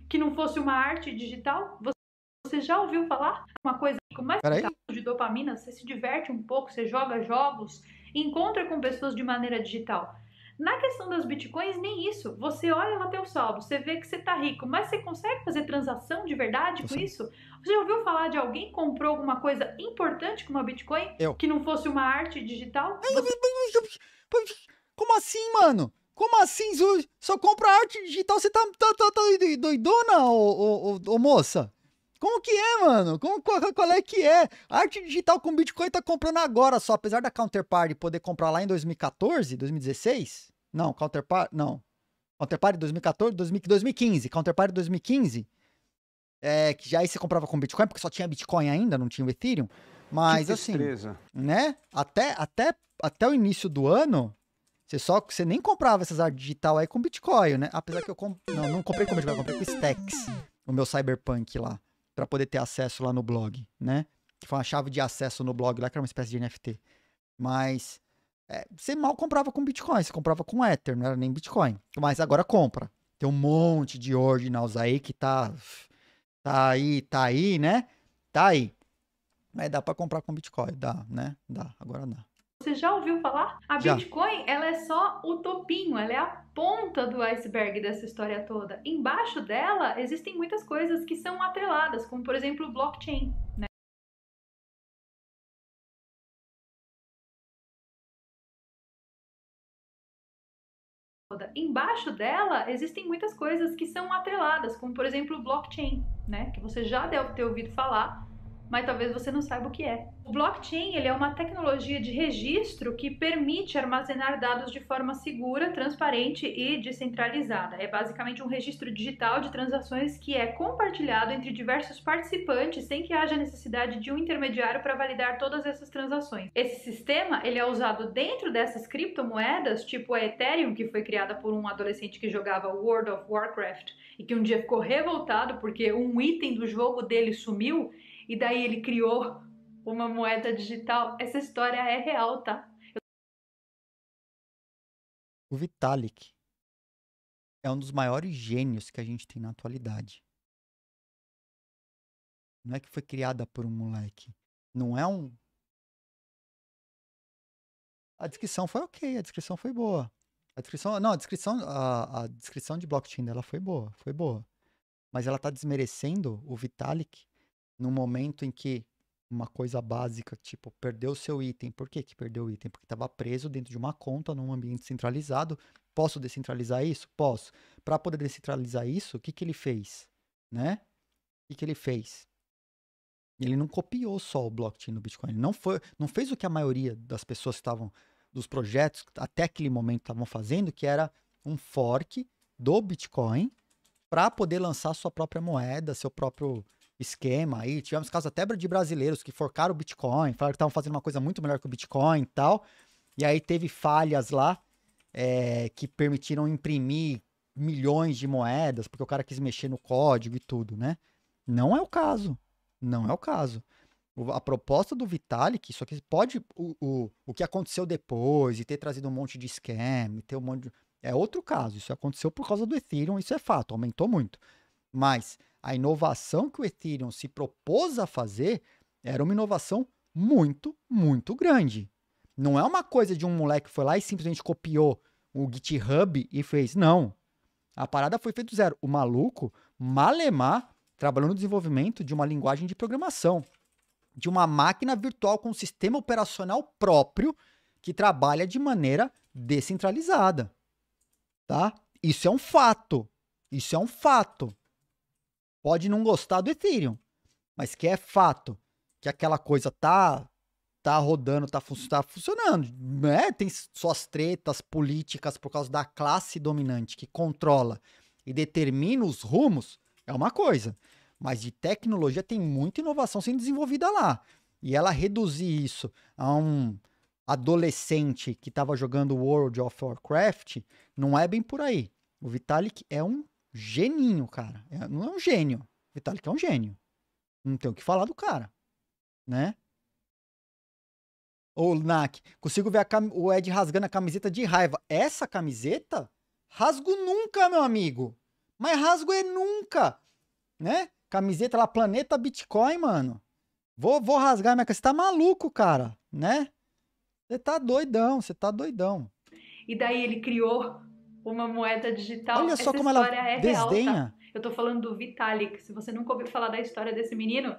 Que não fosse uma arte digital, você já ouviu falar? Uma coisa com mais de dopamina, você se diverte um pouco, você joga jogos, encontra com pessoas de maneira digital. Na questão das bitcoins, nem isso. Você olha lá teu saldo, você vê que você tá rico, mas você consegue fazer transação de verdade com isso? Você já ouviu falar de alguém que comprou alguma coisa importante com uma bitcoin? Eu. Que não fosse uma arte digital? Como assim, mano? Como assim? Só compra arte digital? Você tá, tá, tá, tá doidona, ô, ô, ô, ô moça? Como que é, mano? Como, qual, qual é que é? arte digital com Bitcoin tá comprando agora só, apesar da Counterparty poder comprar lá em 2014, 2016? Não, Counterparty, não. Counterparty 2014, 2015, Counterparty 2015, é, que já aí você comprava com Bitcoin, porque só tinha Bitcoin ainda, não tinha o Ethereum. Mas assim, né? Até, até, até o início do ano, você só você nem comprava essas artes digital aí com Bitcoin, né? Apesar que eu não, não comprei com Bitcoin, comprei com Stacks, o meu Cyberpunk lá para poder ter acesso lá no blog, né? Que foi uma chave de acesso no blog lá, que era uma espécie de NFT. Mas é, você mal comprava com Bitcoin, você comprava com Ether, não era nem Bitcoin. Mas agora compra. Tem um monte de ordinals aí que tá, tá aí, tá aí, né? Tá aí. Mas dá para comprar com Bitcoin, dá, né? Dá, agora dá. Você já ouviu falar? A já. Bitcoin, ela é só o topinho, ela é a ponta do iceberg dessa história toda. Embaixo dela existem muitas coisas que são atreladas, como por exemplo o blockchain, né? Embaixo dela existem muitas coisas que são atreladas, como por exemplo o blockchain, né? Que você já deve ter ouvido falar, mas talvez você não saiba o que é. O blockchain ele é uma tecnologia de registro que permite armazenar dados de forma segura, transparente e descentralizada. É basicamente um registro digital de transações que é compartilhado entre diversos participantes sem que haja necessidade de um intermediário para validar todas essas transações. Esse sistema ele é usado dentro dessas criptomoedas, tipo a Ethereum, que foi criada por um adolescente que jogava World of Warcraft e que um dia ficou revoltado porque um item do jogo dele sumiu e daí ele criou uma moeda digital. Essa história é real, tá? Eu... O Vitalik é um dos maiores gênios que a gente tem na atualidade. Não é que foi criada por um moleque. Não é um. A descrição foi ok, a descrição foi boa. A descrição, não, a descrição, a, a descrição de blockchain dela foi boa, foi boa. Mas ela está desmerecendo o Vitalik no momento em que uma coisa básica, tipo, perdeu o seu item. Por que, que perdeu o item? Porque estava preso dentro de uma conta num ambiente centralizado. Posso descentralizar isso? Posso. Para poder descentralizar isso, o que, que ele fez? Né? O que, que ele fez? Ele não copiou só o blockchain do Bitcoin. Ele não, foi, não fez o que a maioria das pessoas estavam, dos projetos até aquele momento estavam fazendo, que era um fork do Bitcoin para poder lançar sua própria moeda, seu próprio esquema aí. Tivemos casos até de brasileiros que forcaram o Bitcoin, falaram que estavam fazendo uma coisa muito melhor que o Bitcoin e tal. E aí teve falhas lá é, que permitiram imprimir milhões de moedas, porque o cara quis mexer no código e tudo, né? Não é o caso. Não é o caso. a proposta do Vitalik, só que pode. O, o, o que aconteceu depois e ter trazido um monte de esquema ter um monte de. É outro caso. Isso aconteceu por causa do Ethereum, isso é fato, aumentou muito. Mas a inovação que o Ethereum se propôs a fazer era uma inovação muito, muito grande. Não é uma coisa de um moleque que foi lá e simplesmente copiou o GitHub e fez. Não. A parada foi feita do zero. O maluco, malemar, trabalhou no desenvolvimento de uma linguagem de programação, de uma máquina virtual com um sistema operacional próprio que trabalha de maneira descentralizada. Tá? Isso é um fato. Isso é um fato pode não gostar do Ethereum, mas que é fato que aquela coisa tá tá rodando, tá, fun tá funcionando, né? Tem suas tretas políticas por causa da classe dominante que controla e determina os rumos, é uma coisa. Mas de tecnologia tem muita inovação sendo desenvolvida lá. E ela reduzir isso a um adolescente que estava jogando World of Warcraft, não é bem por aí. O Vitalik é um geninho, cara. É, não é um gênio. Vitalik é um gênio. Não tem o que falar do cara, né? Ô, Nak, consigo ver cam... o Ed rasgando a camiseta de raiva. Essa camiseta? Rasgo nunca, meu amigo. Mas rasgo é nunca, né? Camiseta lá, Planeta Bitcoin, mano. Vou, vou rasgar minha camiseta. Você tá maluco, cara, né? Você tá doidão, você tá doidão. E daí ele criou uma moeda digital. Olha só como ela é desdenha. Real, tá? Eu tô falando do Vitalik. Se você nunca ouviu falar da história desse menino,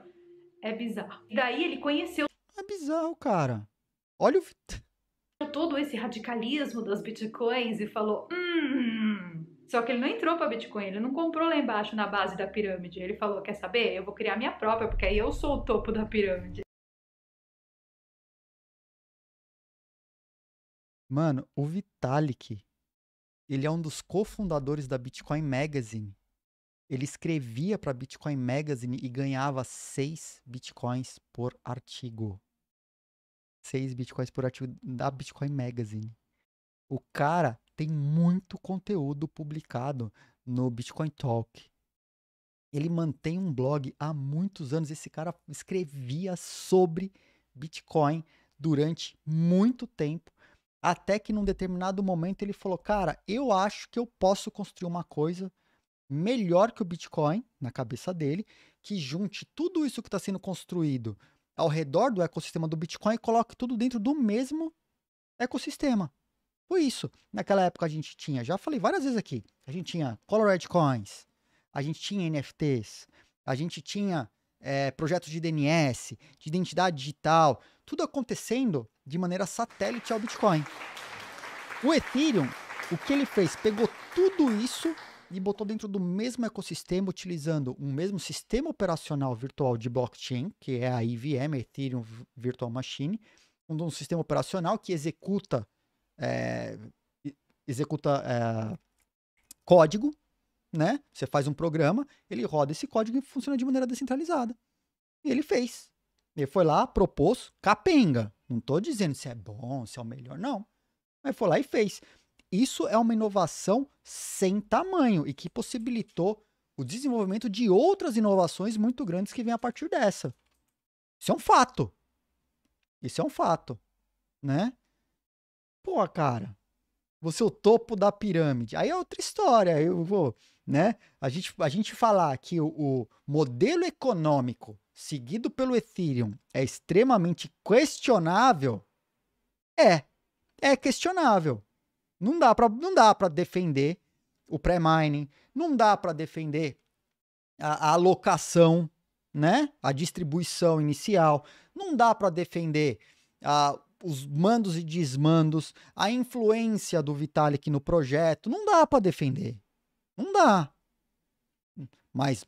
é bizarro. E daí ele conheceu. É bizarro, cara. Olha o. Todo esse radicalismo das bitcoins e falou: hum. Só que ele não entrou para Bitcoin, ele não comprou lá embaixo na base da pirâmide. Ele falou: quer saber? Eu vou criar minha própria, porque aí eu sou o topo da pirâmide. Mano, o Vitalik, ele é um dos cofundadores da Bitcoin Magazine. Ele escrevia para Bitcoin Magazine e ganhava 6 bitcoins por artigo. 6 bitcoins por artigo da Bitcoin Magazine. O cara tem muito conteúdo publicado no Bitcoin Talk. Ele mantém um blog há muitos anos. Esse cara escrevia sobre Bitcoin durante muito tempo até que num determinado momento ele falou: Cara, eu acho que eu posso construir uma coisa melhor que o Bitcoin, na cabeça dele, que junte tudo isso que está sendo construído ao redor do ecossistema do Bitcoin e coloque tudo dentro do mesmo ecossistema. Foi isso. Naquela época a gente tinha, já falei várias vezes aqui, a gente tinha Colored Coins, a gente tinha NFTs, a gente tinha é, projetos de DNS, de identidade digital, tudo acontecendo de maneira satélite ao Bitcoin. O Ethereum, o que ele fez? Pegou tudo isso e botou dentro do mesmo ecossistema, utilizando um mesmo sistema operacional virtual de blockchain, que é a IVM, Ethereum Virtual Machine, um, um sistema operacional que executa, é, executa é, código, né? Você faz um programa, ele roda esse código e funciona de maneira descentralizada. E ele fez. Ele foi lá, propôs, capenga. Não estou dizendo se é bom, se é o melhor, não. Mas foi lá e fez. Isso é uma inovação sem tamanho e que possibilitou o desenvolvimento de outras inovações muito grandes que vêm a partir dessa. Isso é um fato. Isso é um fato, né? Pô, cara, você é o topo da pirâmide. Aí é outra história. Eu vou, né? A gente, a gente falar que o, o modelo econômico seguido pelo Ethereum é extremamente questionável, é, é questionável. Não dá para não dá para defender o pré-mining, não dá para defender a, a alocação, né? A distribuição inicial, não dá para defender a, os mandos e desmandos, a influência do Vitalik no projeto, não dá para defender. Não dá. Mas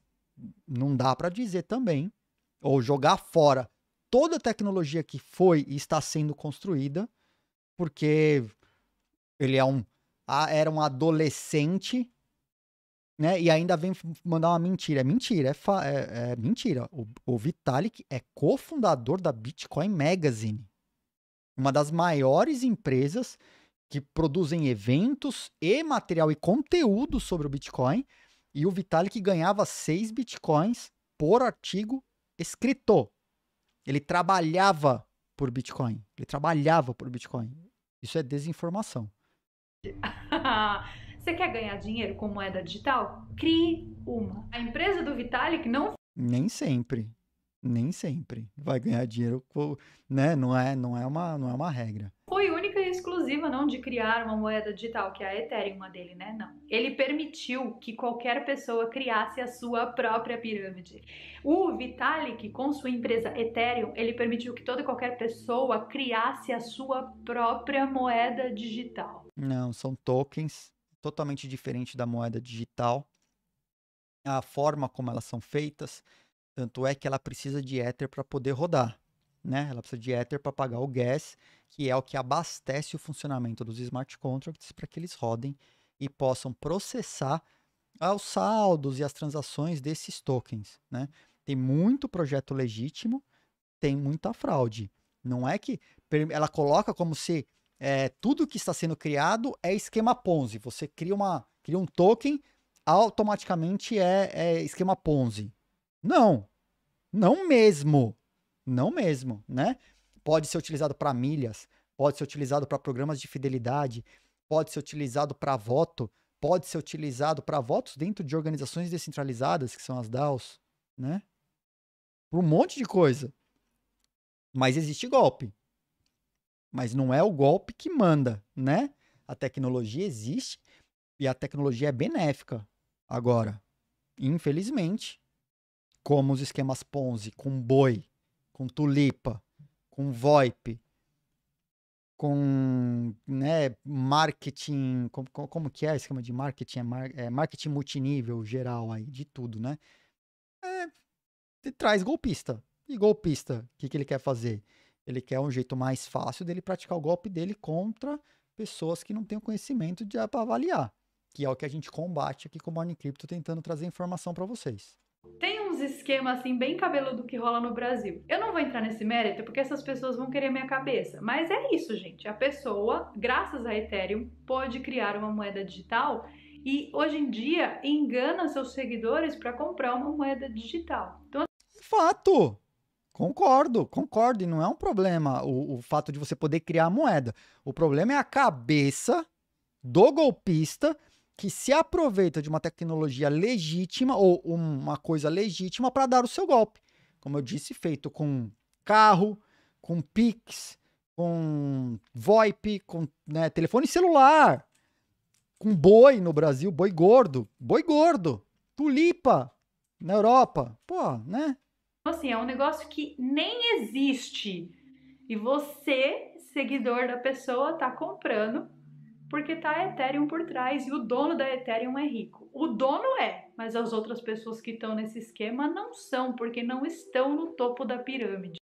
não dá para dizer também ou jogar fora toda a tecnologia que foi e está sendo construída, porque ele é um era um adolescente, né? E ainda vem mandar uma mentira. É mentira, é, é, é mentira. O, o Vitalik é cofundador da Bitcoin Magazine, uma das maiores empresas que produzem eventos e material e conteúdo sobre o Bitcoin. E o Vitalik ganhava 6 bitcoins por artigo escrito. Ele trabalhava por Bitcoin. Ele trabalhava por Bitcoin. Isso é desinformação. Você quer ganhar dinheiro com moeda digital? Crie uma. A empresa do Vitalik não. Nem sempre. Nem sempre vai ganhar dinheiro, né? Não é, não é uma, não é uma regra. Foi exclusiva não de criar uma moeda digital, que é a Ethereum, uma dele, né? Não. Ele permitiu que qualquer pessoa criasse a sua própria pirâmide. O Vitalik, com sua empresa Ethereum, ele permitiu que toda e qualquer pessoa criasse a sua própria moeda digital. Não, são tokens totalmente diferente da moeda digital. A forma como elas são feitas, tanto é que ela precisa de Ether para poder rodar né? Ela precisa de Ether para pagar o gas, que é o que abastece o funcionamento dos smart contracts para que eles rodem e possam processar os saldos e as transações desses tokens, né? Tem muito projeto legítimo, tem muita fraude. Não é que ela coloca como se é, tudo que está sendo criado é esquema Ponzi. Você cria, uma, cria um token, automaticamente é, é esquema Ponzi. Não, não mesmo. Não mesmo, né? Pode ser utilizado para milhas, pode ser utilizado para programas de fidelidade, pode ser utilizado para voto, pode ser utilizado para votos dentro de organizações descentralizadas, que são as DAOs, né? Para um monte de coisa. Mas existe golpe. Mas não é o golpe que manda, né? A tecnologia existe e a tecnologia é benéfica. Agora, infelizmente, como os esquemas Ponzi com boi com Tulipa, com VoIP, com né, marketing, como, como que é o esquema de marketing? É, mar, é, marketing multinível geral aí, de tudo, né? É, traz golpista. E golpista, o que, que ele quer fazer? Ele quer um jeito mais fácil dele praticar o golpe dele contra pessoas que não têm o conhecimento ah, para avaliar, que é o que a gente combate aqui com o Morning Crypto, tentando trazer informação para vocês. Tem uns esquemas assim bem cabeludo que rola no Brasil. Eu não vou entrar nesse mérito porque essas pessoas vão querer minha cabeça, mas é isso, gente. A pessoa, graças a Ethereum, pode criar uma moeda digital e hoje em dia engana seus seguidores para comprar uma moeda digital. Então... Fato. Concordo, concordo, e não é um problema o, o fato de você poder criar a moeda. O problema é a cabeça do golpista que se aproveita de uma tecnologia legítima ou uma coisa legítima para dar o seu golpe. Como eu disse, feito com carro, com Pix, com VoIP, com né, telefone celular, com boi no Brasil, boi gordo, boi gordo, tulipa na Europa. Pô, né? Então, assim, é um negócio que nem existe. E você, seguidor da pessoa, tá comprando porque tá a Ethereum por trás e o dono da Ethereum é rico. O dono é, mas as outras pessoas que estão nesse esquema não são, porque não estão no topo da pirâmide.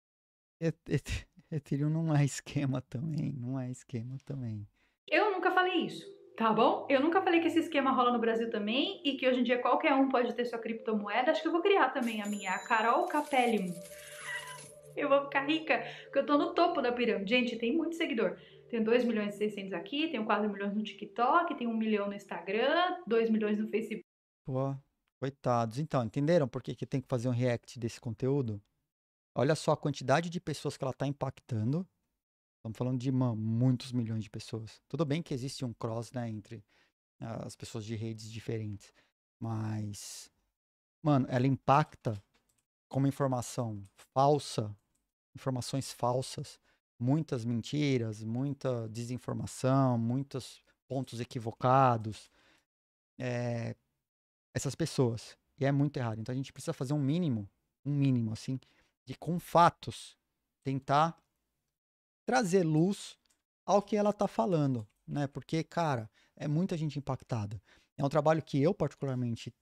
Ethereum não é esquema também, não é esquema também. Eu nunca falei isso, tá bom? Eu nunca falei que esse esquema rola no Brasil também e que hoje em dia qualquer um pode ter sua criptomoeda. Acho que eu vou criar também a minha, a Carol Capellium. Eu vou ficar rica, porque eu tô no topo da pirâmide. Gente, tem muito seguidor tem 2 milhões e 600 aqui, tem 4 milhões no TikTok, tem 1 milhão no Instagram, 2 milhões no Facebook. Pô, coitados. Então, entenderam por que, que tem que fazer um react desse conteúdo? Olha só a quantidade de pessoas que ela está impactando. Estamos falando de mano muitos milhões de pessoas. Tudo bem que existe um cross né, entre ah, as pessoas de redes diferentes, mas, mano, ela impacta como informação falsa, informações falsas, muitas mentiras, muita desinformação, muitos pontos equivocados. É, essas pessoas. E é muito errado. Então a gente precisa fazer um mínimo, um mínimo, assim, de com fatos tentar trazer luz ao que ela tá falando, né? Porque, cara, é muita gente impactada. É um trabalho que eu, particularmente,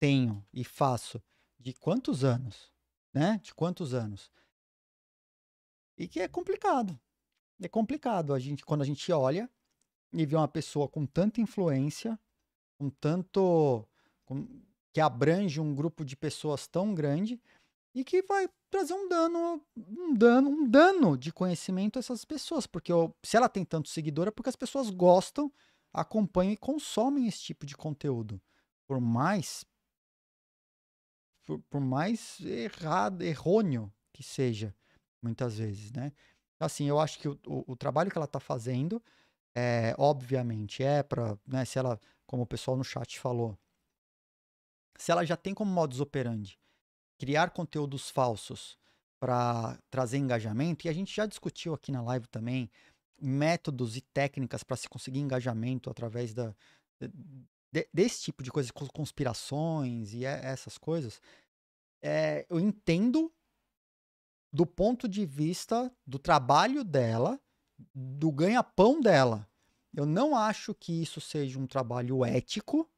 tenho e faço de quantos anos, né? De quantos anos? E que é complicado. É complicado a gente quando a gente olha e vê uma pessoa com tanta influência, com tanto com, que abrange um grupo de pessoas tão grande e que vai trazer um dano, um dano, um dano de conhecimento a essas pessoas, porque eu, se ela tem tanto seguidor é porque as pessoas gostam, acompanham e consomem esse tipo de conteúdo. Por mais por, por mais errado, errôneo que seja, muitas vezes, né? Então, assim, eu acho que o, o, o trabalho que ela está fazendo, é, obviamente, é para, né, se ela, como o pessoal no chat falou, se ela já tem como modus operandi criar conteúdos falsos para trazer engajamento, e a gente já discutiu aqui na live também métodos e técnicas para se conseguir engajamento através da, de, desse tipo de coisa, conspirações e essas coisas. É, eu entendo do ponto de vista do trabalho dela, do ganha-pão dela. Eu não acho que isso seja um trabalho ético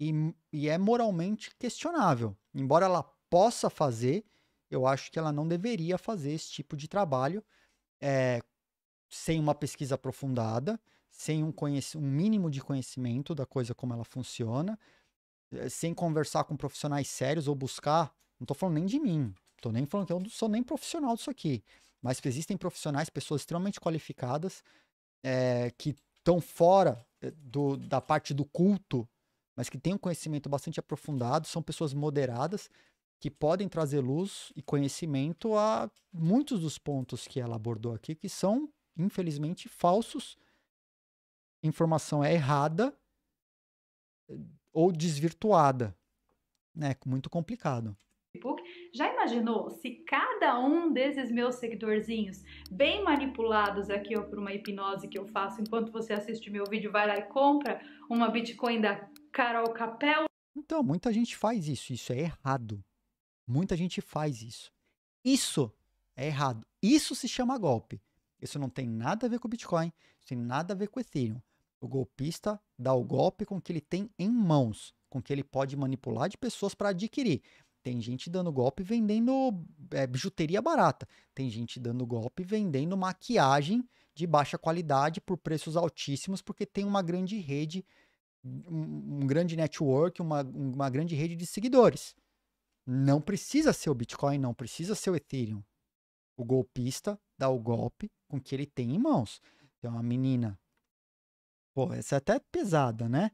e, e, é moralmente questionável. Embora ela possa fazer, eu acho que ela não deveria fazer esse tipo de trabalho é, sem uma pesquisa aprofundada, sem um, um mínimo de conhecimento da coisa como ela funciona, eh, sem conversar com profissionais sérios ou buscar. Não estou falando nem de mim, Tô nem falando que eu não sou nem profissional disso aqui, mas que existem profissionais, pessoas extremamente qualificadas, é, que estão fora eh, do, da parte do culto, mas que têm um conhecimento bastante aprofundado, são pessoas moderadas, que podem trazer luz e conhecimento a muitos dos pontos que ela abordou aqui, que são, infelizmente, falsos. Informação é errada eh, ou desvirtuada, né? Muito complicado. Facebook já imaginou se cada um desses meus seguidorzinhos, bem manipulados aqui ó, por uma hipnose que eu faço enquanto você assiste meu vídeo, vai lá e compra uma Bitcoin da Carol Capel? Então, muita gente faz isso, isso é errado. Muita gente faz isso. Isso é errado. Isso se chama golpe. Isso não tem nada a ver com Bitcoin, isso tem nada a ver com Ethereum. O golpista dá o golpe com o que ele tem em mãos, com o que ele pode manipular de pessoas para adquirir. Tem gente dando golpe vendendo é, bijuteria barata. Tem gente dando golpe vendendo maquiagem de baixa qualidade por preços altíssimos, porque tem uma grande rede, um, um grande network, uma, uma grande rede de seguidores. Não precisa ser o Bitcoin, não precisa ser o Ethereum. O golpista dá o golpe com que ele tem em mãos. Tem uma menina. Pô, essa é até pesada, né?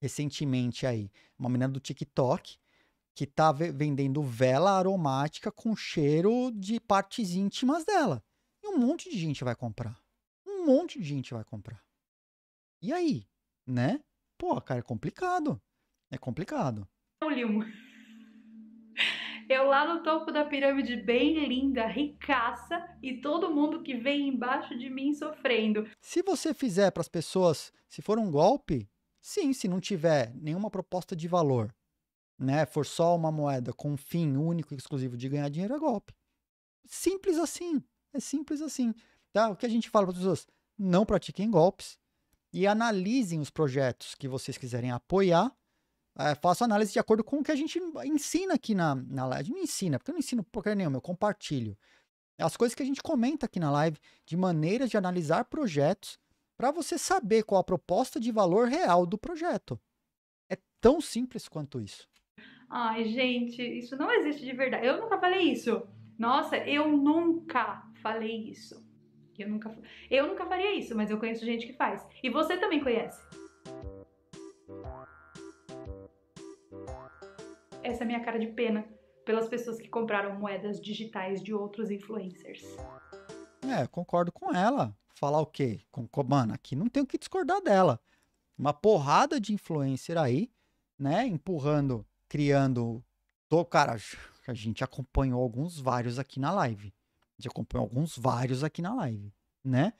Recentemente aí, uma menina do TikTok que tá vendendo vela aromática com cheiro de partes íntimas dela. E um monte de gente vai comprar. Um monte de gente vai comprar. E aí, né? Pô, cara, é complicado. É complicado. Eu Eu lá no topo da pirâmide, bem linda, ricaça, e todo mundo que vem embaixo de mim sofrendo. Se você fizer para as pessoas, se for um golpe, sim, se não tiver nenhuma proposta de valor, né, for só uma moeda com um fim único e exclusivo de ganhar dinheiro, é golpe. Simples assim. É simples assim. Tá? O que a gente fala para as pessoas? Não pratiquem golpes e analisem os projetos que vocês quiserem apoiar. É, faço análise de acordo com o que a gente ensina aqui na, na live. Não ensina, porque eu não ensino porcaria nenhuma, eu compartilho. As coisas que a gente comenta aqui na live, de maneiras de analisar projetos, para você saber qual a proposta de valor real do projeto. É tão simples quanto isso. Ai, gente, isso não existe de verdade. Eu nunca falei isso. Nossa, eu nunca falei isso. Eu nunca, eu nunca faria isso, mas eu conheço gente que faz. E você também conhece. Essa é a minha cara de pena pelas pessoas que compraram moedas digitais de outros influencers. É, concordo com ela. Falar o quê? Com, mano, aqui não tem o que discordar dela. Uma porrada de influencer aí, né? Empurrando criando. Tô, cara, a gente acompanhou alguns vários aqui na live. A gente acompanhou alguns vários aqui na live, né?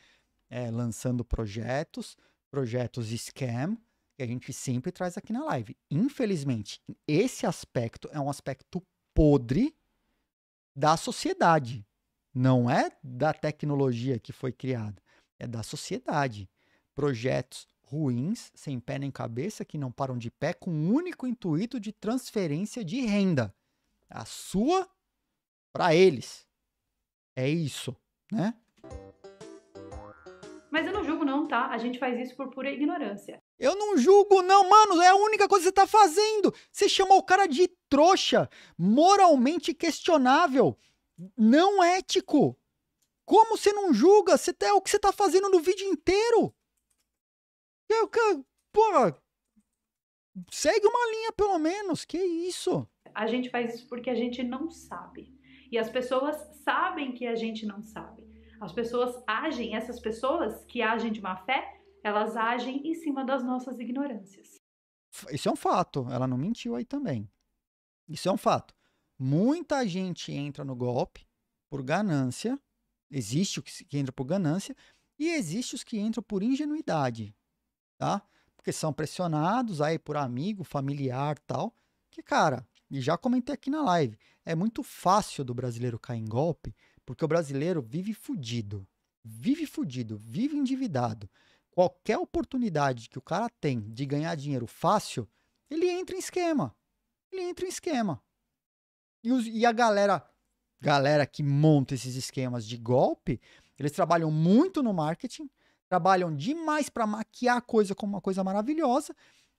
É, lançando projetos, projetos scam, que a gente sempre traz aqui na live. Infelizmente, esse aspecto é um aspecto podre da sociedade. Não é da tecnologia que foi criada, é da sociedade. Projetos ruins, sem pé nem cabeça, que não param de pé, com o um único intuito de transferência de renda. A sua para eles. É isso, né? Mas eu não julgo não, tá? A gente faz isso por pura ignorância. Eu não julgo não, mano, é a única coisa que você tá fazendo. Você chamou o cara de trouxa, moralmente questionável, não ético. Como você não julga? Você tá, é o que você tá fazendo no vídeo inteiro. Eu, porra, segue uma linha pelo menos, que isso? A gente faz isso porque a gente não sabe. E as pessoas sabem que a gente não sabe. As pessoas agem, essas pessoas que agem de má fé, elas agem em cima das nossas ignorâncias. Isso é um fato, ela não mentiu aí também. Isso é um fato. Muita gente entra no golpe por ganância, existe o que entra por ganância, e existe os que entram por ingenuidade tá? Porque são pressionados aí por amigo, familiar, tal, que cara, e já comentei aqui na live, é muito fácil do brasileiro cair em golpe, porque o brasileiro vive fudido, vive fudido, vive endividado. Qualquer oportunidade que o cara tem de ganhar dinheiro fácil, ele entra em esquema. Ele entra em esquema. E, os, e a galera, galera que monta esses esquemas de golpe, eles trabalham muito no marketing, trabalham demais para maquiar a coisa como uma coisa maravilhosa.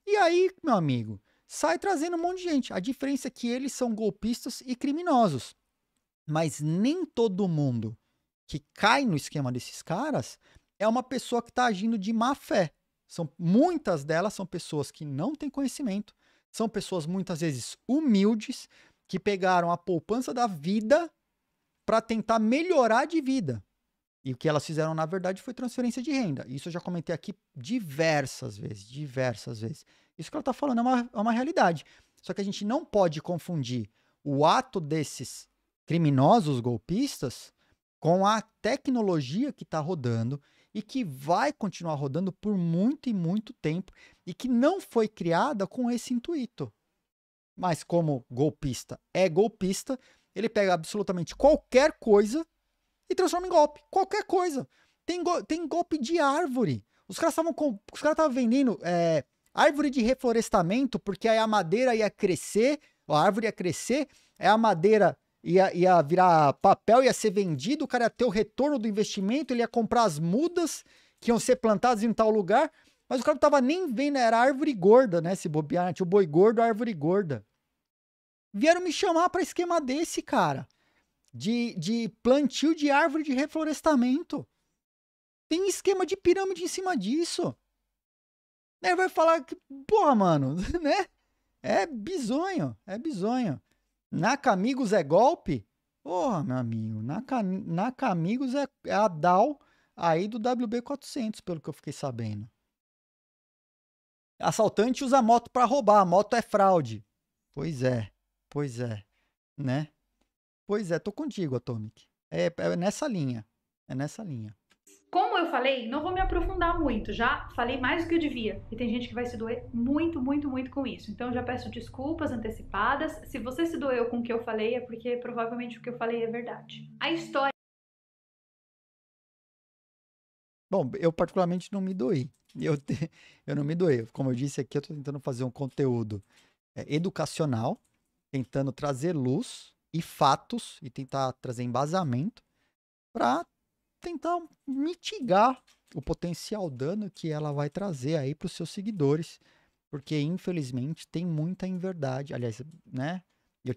E aí, meu amigo, sai trazendo um monte de gente. A diferença é que eles são golpistas e criminosos. Mas nem todo mundo que cai no esquema desses caras é uma pessoa que está agindo de má fé. São muitas delas são pessoas que não têm conhecimento, são pessoas muitas vezes humildes que pegaram a poupança da vida para tentar melhorar de vida. E o que elas fizeram, na verdade, foi transferência de renda. Isso eu já comentei aqui diversas vezes, diversas vezes. Isso que ela está falando é uma, é uma realidade. Só que a gente não pode confundir o ato desses criminosos golpistas com a tecnologia que está rodando e que vai continuar rodando por muito e muito tempo e que não foi criada com esse intuito. Mas como golpista é golpista, ele pega absolutamente qualquer coisa e transforma em golpe. Qualquer coisa. Tem, go tem golpe de árvore. Os caras estavam os caras estavam vendendo é, árvore de reflorestamento porque aí a madeira ia crescer, a árvore ia crescer, aí a madeira ia, ia virar papel, ia ser vendido, o cara ia ter o retorno do investimento, ele ia comprar as mudas que iam ser plantadas em tal lugar, mas o cara não tava nem vendo, era árvore gorda, né? Se bobear, né, tinha o boi gordo, árvore gorda. Vieram me chamar para esquema desse, cara de, de plantio de árvore de reflorestamento. Tem esquema de pirâmide em cima disso. Aí né, Vai falar que, porra, mano, né? É bizonho, é bizonho. Na é golpe? Porra, meu amigo, na, na é, é a DAO aí do WB400, pelo que eu fiquei sabendo. Assaltante usa moto para roubar, a moto é fraude. Pois é, pois é, né? Pois é, tô contigo, Atomic. É, é nessa linha. É nessa linha. Como eu falei, não vou me aprofundar muito, já falei mais do que eu devia. E tem gente que vai se doer muito, muito, muito com isso. Então já peço desculpas antecipadas. Se você se doeu com o que eu falei, é porque provavelmente o que eu falei é verdade. A história. Bom, eu particularmente não me doei. Eu, te... eu não me doei. Como eu disse aqui, eu estou tentando fazer um conteúdo é, educacional, tentando trazer luz e fatos e tentar trazer embasamento para tentar mitigar o potencial dano que ela vai trazer aí para os seus seguidores, porque infelizmente tem muita inverdade, aliás, né? Eu,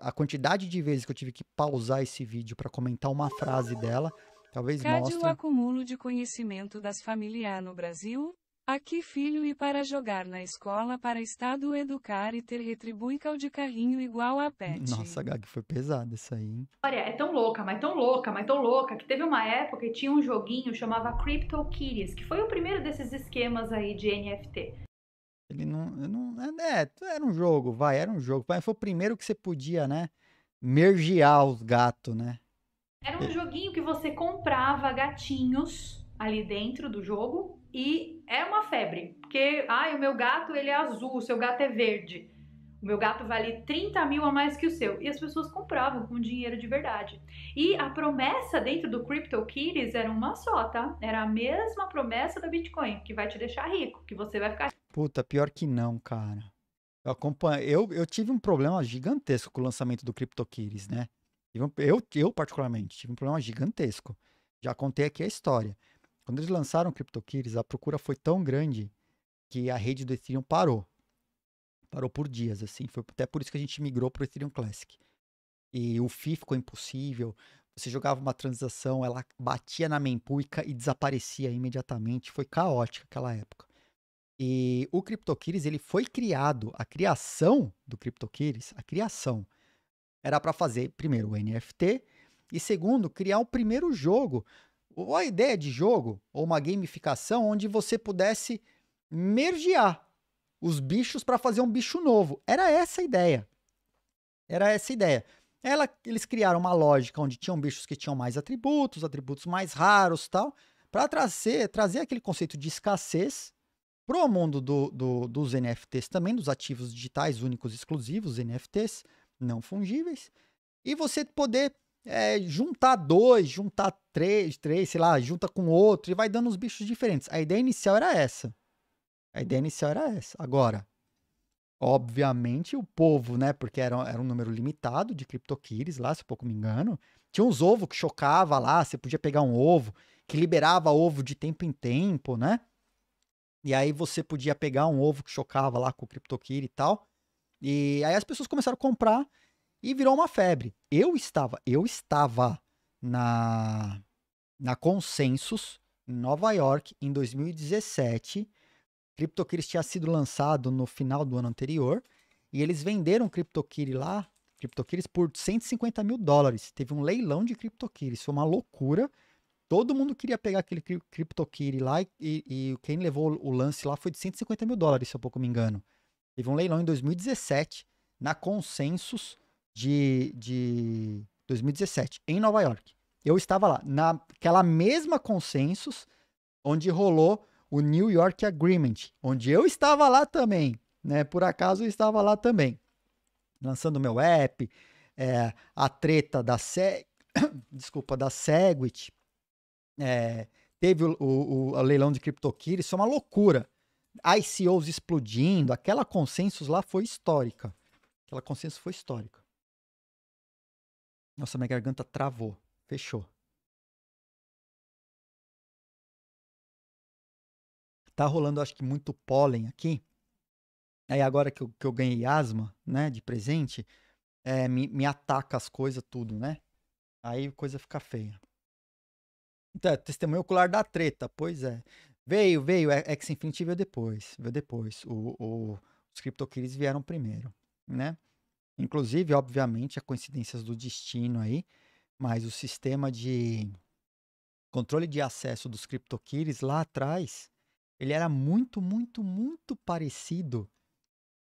a quantidade de vezes que eu tive que pausar esse vídeo para comentar uma frase dela, talvez Cade mostre o acúmulo de conhecimento das famílias no Brasil, Aqui filho e para jogar na escola para estado educar e ter retribui de carrinho igual a pet. Nossa, Gag, foi pesado isso aí, hein? Olha, é tão louca, mas tão louca, mas tão louca, que teve uma época que tinha um joguinho chamava Crypto Kitties, que foi o primeiro desses esquemas aí de NFT. Ele não, não é, é, era um jogo, vai, era um jogo, mas foi o primeiro que você podia, né, mergiar os gatos, né? Era um é. joguinho que você comprava gatinhos ali dentro do jogo, e é uma febre, porque ai, o meu gato ele é azul, o seu gato é verde. O meu gato vale 30 mil a mais que o seu. E as pessoas compravam com dinheiro de verdade. E a promessa dentro do CryptoKitties era uma só, tá? Era a mesma promessa da Bitcoin, que vai te deixar rico, que você vai ficar. Puta, pior que não, cara. Eu, eu, eu tive um problema gigantesco com o lançamento do CryptoKitties, né? Eu, eu, particularmente, tive um problema gigantesco. Já contei aqui a história. Quando eles lançaram o CryptoKitties, a procura foi tão grande que a rede do Ethereum parou. Parou por dias, assim. Foi até por isso que a gente migrou para o Ethereum Classic. E o FII ficou impossível. Você jogava uma transação, ela batia na mempuica e desaparecia imediatamente. Foi caótica aquela época. E o CryptoKitties, ele foi criado, a criação do CryptoKitties, a criação, era para fazer, primeiro, o NFT, e segundo, criar o primeiro jogo ou a ideia de jogo, ou uma gamificação onde você pudesse mergear os bichos para fazer um bicho novo. Era essa a ideia. Era essa a ideia. Ela, eles criaram uma lógica onde tinham bichos que tinham mais atributos, atributos mais raros tal, para trazer, trazer aquele conceito de escassez para o mundo do, do, dos NFTs também, dos ativos digitais únicos exclusivos, NFTs não fungíveis, e você poder é, juntar dois, juntar três, três, sei lá, junta com outro e vai dando uns bichos diferentes. A ideia inicial era essa. A ideia inicial era essa. Agora, obviamente, o povo, né? Porque era, era um número limitado de criptoquires lá, se pouco me engano. Tinha uns ovos que chocava lá, você podia pegar um ovo, que liberava ovo de tempo em tempo, né? E aí você podia pegar um ovo que chocava lá com o CryptoKitty e tal. E aí as pessoas começaram a comprar e virou uma febre. Eu estava, eu estava na na Consensus em Nova York em 2017. CryptoKitties tinha sido lançado no final do ano anterior e eles venderam CryptoKitty lá, CryptoKitties por 150 mil dólares. Teve um leilão de CryptoKitties, foi uma loucura. Todo mundo queria pegar aquele CryptoKitty lá e, e, quem levou o lance lá foi de 150 mil dólares, se eu pouco me engano. Teve um leilão em 2017 na Consensus de, de 2017, em Nova York. Eu estava lá, naquela mesma consensus onde rolou o New York Agreement, onde eu estava lá também, né? Por acaso eu estava lá também, lançando meu app, é, a treta da Se... desculpa da Segwit, é, teve o, o, o, leilão de CryptoKitties, isso é uma loucura. ICOs explodindo, aquela consensus lá foi histórica. Aquela consenso foi histórica. Nossa, minha garganta travou. Fechou. Tá rolando, acho que, muito pólen aqui. Aí agora que eu, que eu ganhei asma, né, de presente, é, me, me ataca as coisas, tudo, né? Aí a coisa fica feia. Então, é, testemunho ocular da treta, pois é. Veio, veio, é, é Infinity veio depois, veio depois. O, o, os CryptoKitties vieram primeiro, né? Inclusive, obviamente, há coincidências do destino aí, mas o sistema de controle de acesso dos CryptoKitties lá atrás, ele era muito, muito, muito parecido,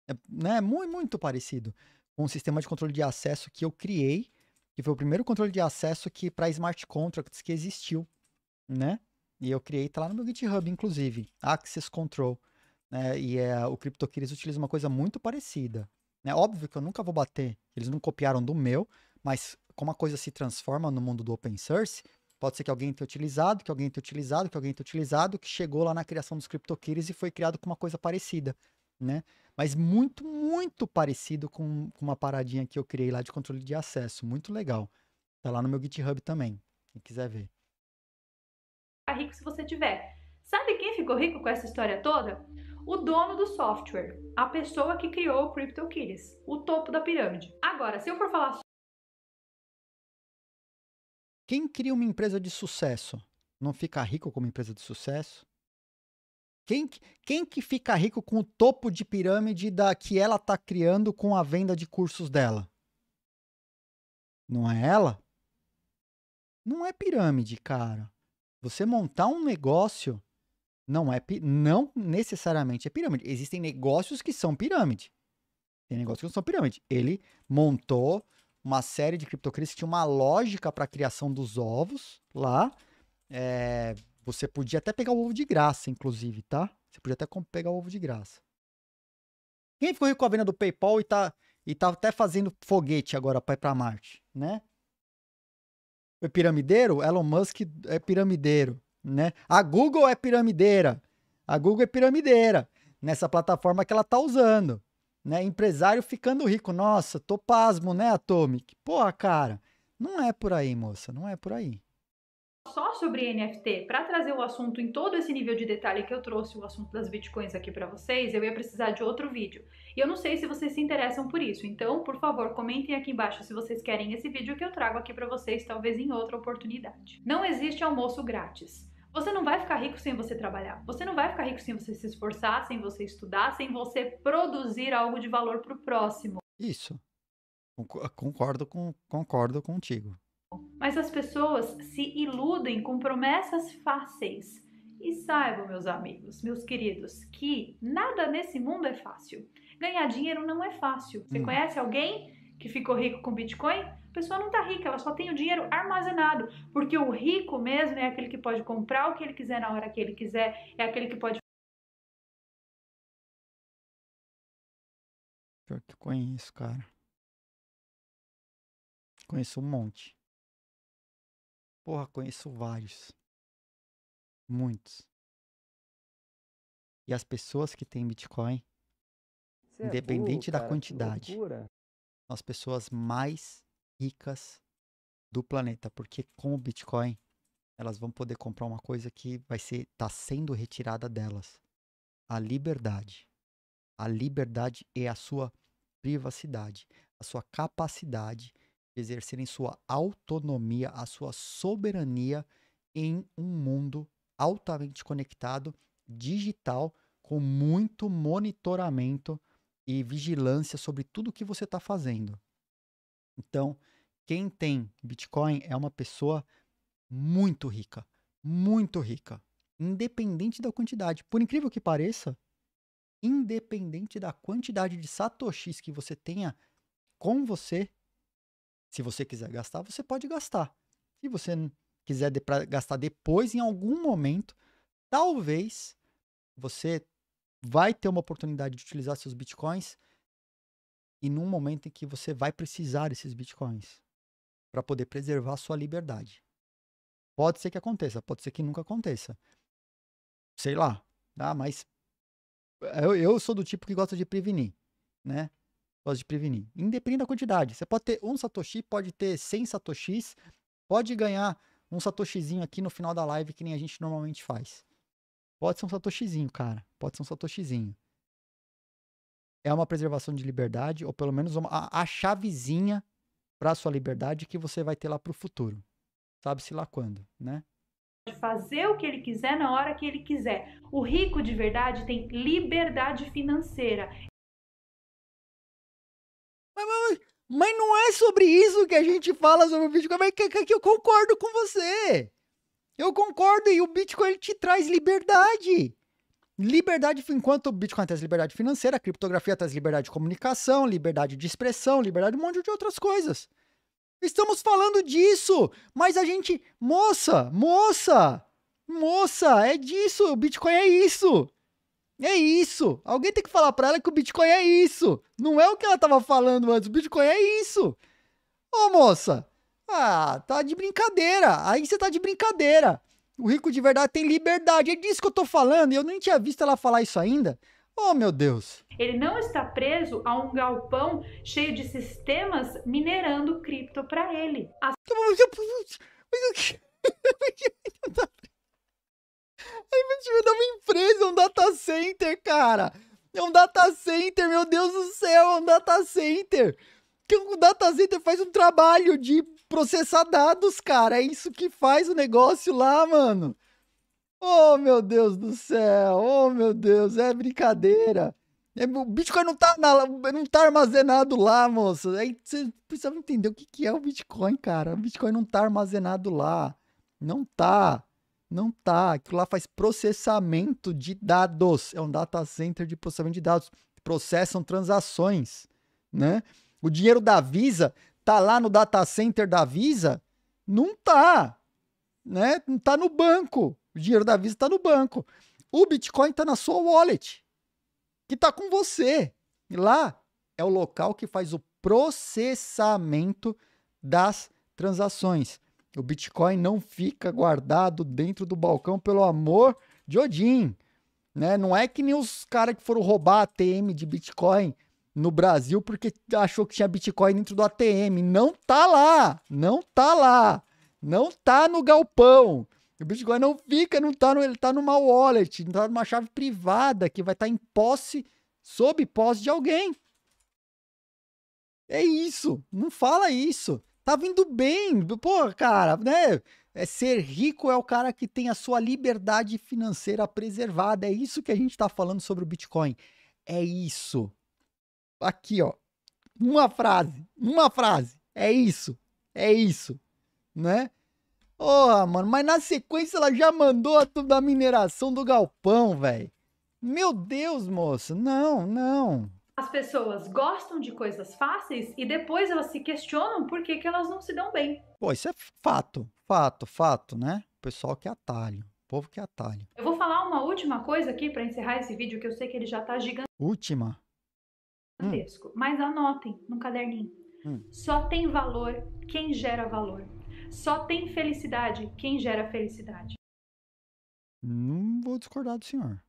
eh, né? Muito, muito parecido com o sistema de controle de acesso que eu criei, que foi o primeiro controle de acesso que para smart contracts que existiu, né? E eu criei, tá lá no meu GitHub, inclusive, Access Control. Né? E é, o CryptoKitties utiliza uma coisa muito parecida. Né? Óbvio que eu nunca vou bater, eles não copiaram do meu, mas como a coisa se transforma no mundo do open source, pode ser que alguém tenha utilizado, que alguém tenha utilizado, que alguém tenha utilizado, que chegou lá na criação dos CryptoKitties e foi criado com uma coisa parecida, né? Mas muito, muito parecido com, com uma paradinha que eu criei lá de controle de acesso, muito legal. Tá lá no meu GitHub também, quem quiser ver. rico se você tiver. Sabe quem ficou rico com essa história toda? o dono do software, a pessoa que criou o CryptoKitties, o topo da pirâmide. Agora, se eu for falar quem cria uma empresa de sucesso não fica rico como empresa de sucesso? Quem, quem que fica rico com o topo de pirâmide da que ela está criando com a venda de cursos dela? Não é ela? Não é pirâmide, cara. Você montar um negócio não é não necessariamente é pirâmide. Existem negócios que são pirâmide. Tem negócios que não são pirâmide. Ele montou uma série de criptocurrencies que tinha uma lógica para a criação dos ovos lá. É, você podia até pegar o ovo de graça, inclusive, tá? Você podia até pegar o ovo de graça. Quem ficou rico com a venda do PayPal e tá, e tá até fazendo foguete agora para ir para Marte, né? É piramideiro, Elon Musk é piramideiro. Né? A Google é piramideira. A Google é piramideira nessa plataforma que ela está usando. Né? Empresário ficando rico. Nossa, tô pasmo, né, Atomic? Porra, cara, não é por aí, moça, não é por aí. Só sobre NFT, para trazer o assunto em todo esse nível de detalhe que eu trouxe o assunto das bitcoins aqui para vocês, eu ia precisar de outro vídeo. E eu não sei se vocês se interessam por isso, então, por favor, comentem aqui embaixo se vocês querem esse vídeo que eu trago aqui para vocês, talvez em outra oportunidade. Não existe almoço grátis. Você não vai ficar rico sem você trabalhar. Você não vai ficar rico sem você se esforçar, sem você estudar, sem você produzir algo de valor para o próximo. Isso. Ah, concordo, com, concordo contigo. Mas as pessoas se iludem com promessas fáceis. E saibam, meus amigos, meus queridos, que nada nesse mundo é fácil. Ganhar dinheiro não é fácil. Você hum. conhece alguém que ficou rico com Bitcoin? A pessoa não está rica, ela só tem o dinheiro armazenado, porque o rico mesmo é aquele que pode comprar o que ele quiser na hora que ele quiser, é aquele que pode. Pior que conheço, cara. Conheço um monte. Porra, conheço vários. Muitos. E as pessoas que têm Bitcoin, independente é burro, da cara, quantidade, são as pessoas mais ricas do planeta, porque com o Bitcoin elas vão poder comprar uma coisa que vai ser tá sendo retirada delas, a liberdade. A liberdade e é a sua privacidade, a sua capacidade de exercerem sua autonomia, a sua soberania em um mundo altamente conectado, digital, com muito monitoramento e vigilância sobre tudo que você está fazendo. Então, quem tem Bitcoin é uma pessoa muito rica, muito rica, independente da quantidade. Por incrível que pareça, independente da quantidade de satoshis que você tenha com você, se você quiser gastar, você pode gastar. Se você quiser de gastar depois, em algum momento, talvez você vai ter uma oportunidade de utilizar seus bitcoins e num momento em que você vai precisar desses bitcoins para poder preservar a sua liberdade. Pode ser que aconteça, pode ser que nunca aconteça. Sei lá, tá? Mas eu, eu sou do tipo que gosta de prevenir, né? Gosto de prevenir. Independente da quantidade. Você pode ter um satoshi, pode ter 100 satoshis, pode ganhar um satoshizinho aqui no final da live que nem a gente normalmente faz. Pode ser um satoshizinho, cara. Pode ser um satoshizinho. É uma preservação de liberdade, ou pelo menos uma, a, a chavezinha para sua liberdade que você vai ter lá para o futuro. Sabe-se lá quando, né? Fazer o que ele quiser na hora que ele quiser. O rico de verdade tem liberdade financeira. Mas, mas, mas não é sobre isso que a gente fala sobre o Bitcoin. Mas que, que eu concordo com você. Eu concordo e o Bitcoin ele te traz liberdade. Liberdade, enquanto o Bitcoin traz liberdade financeira, a criptografia traz liberdade de comunicação, liberdade de expressão, liberdade de um monte de outras coisas. Estamos falando disso, mas a gente. Moça, moça, moça, é disso, o Bitcoin é isso. É isso. Alguém tem que falar para ela que o Bitcoin é isso. Não é o que ela estava falando antes. O Bitcoin é isso. Ô, moça. Ah, tá de brincadeira. Aí você tá de brincadeira. O rico de verdade tem liberdade. É disso que eu tô falando. E eu nem tinha visto ela falar isso ainda. Oh, meu Deus! Ele não está preso a um galpão cheio de sistemas minerando cripto para ele. As... Tá mas o que? É investimento é uma empresa, é um data center, cara. É um data center, meu Deus do céu, é um data center que o data center faz um trabalho de processar dados, cara. É isso que faz o negócio lá, mano. Oh, meu Deus do céu. Oh, meu Deus. É brincadeira. É, o Bitcoin não tá, na, não tá armazenado lá, moça. Aí você precisa entender o que, que é o Bitcoin, cara. O Bitcoin não tá armazenado lá. Não tá. Não tá. Aquilo lá faz processamento de dados. É um data center de processamento de dados. Processam transações, né? O dinheiro da Visa tá lá no data center da Visa? Não tá, né? Não tá no banco. O dinheiro da Visa tá no banco. O Bitcoin tá na sua wallet, que tá com você. E lá é o local que faz o processamento das transações. O Bitcoin não fica guardado dentro do balcão, pelo amor de Odin. Né? Não é que nem os caras que foram roubar a ATM de Bitcoin no Brasil porque achou que tinha Bitcoin dentro do ATM. Não tá lá! Não tá lá! Não tá no galpão. O Bitcoin não fica, não tá no, ele tá numa wallet, não tá numa chave privada que vai estar tá em posse, sob posse de alguém. É isso, não fala isso. Tá vindo bem, pô, cara, né? É ser rico é o cara que tem a sua liberdade financeira preservada. É isso que a gente tá falando sobre o Bitcoin. É isso. Aqui, ó. Uma frase. Uma frase. É isso. É isso. Né? Porra, oh, mano, mas na sequência ela já mandou a tudo da mineração do galpão, velho. Meu Deus, moço, não, não. As pessoas gostam de coisas fáceis e depois elas se questionam por que, que elas não se dão bem. Pô, isso é fato, fato, fato, né? O pessoal que é atalho, o povo que é atalho. Eu vou falar uma última coisa aqui para encerrar esse vídeo que eu sei que ele já tá gigante. Última. Hum. gigantesco. Hum. Mas anotem num caderninho. Hum. Só tem valor quem gera valor. Só tem felicidade quem gera felicidade. Não vou discordar do senhor.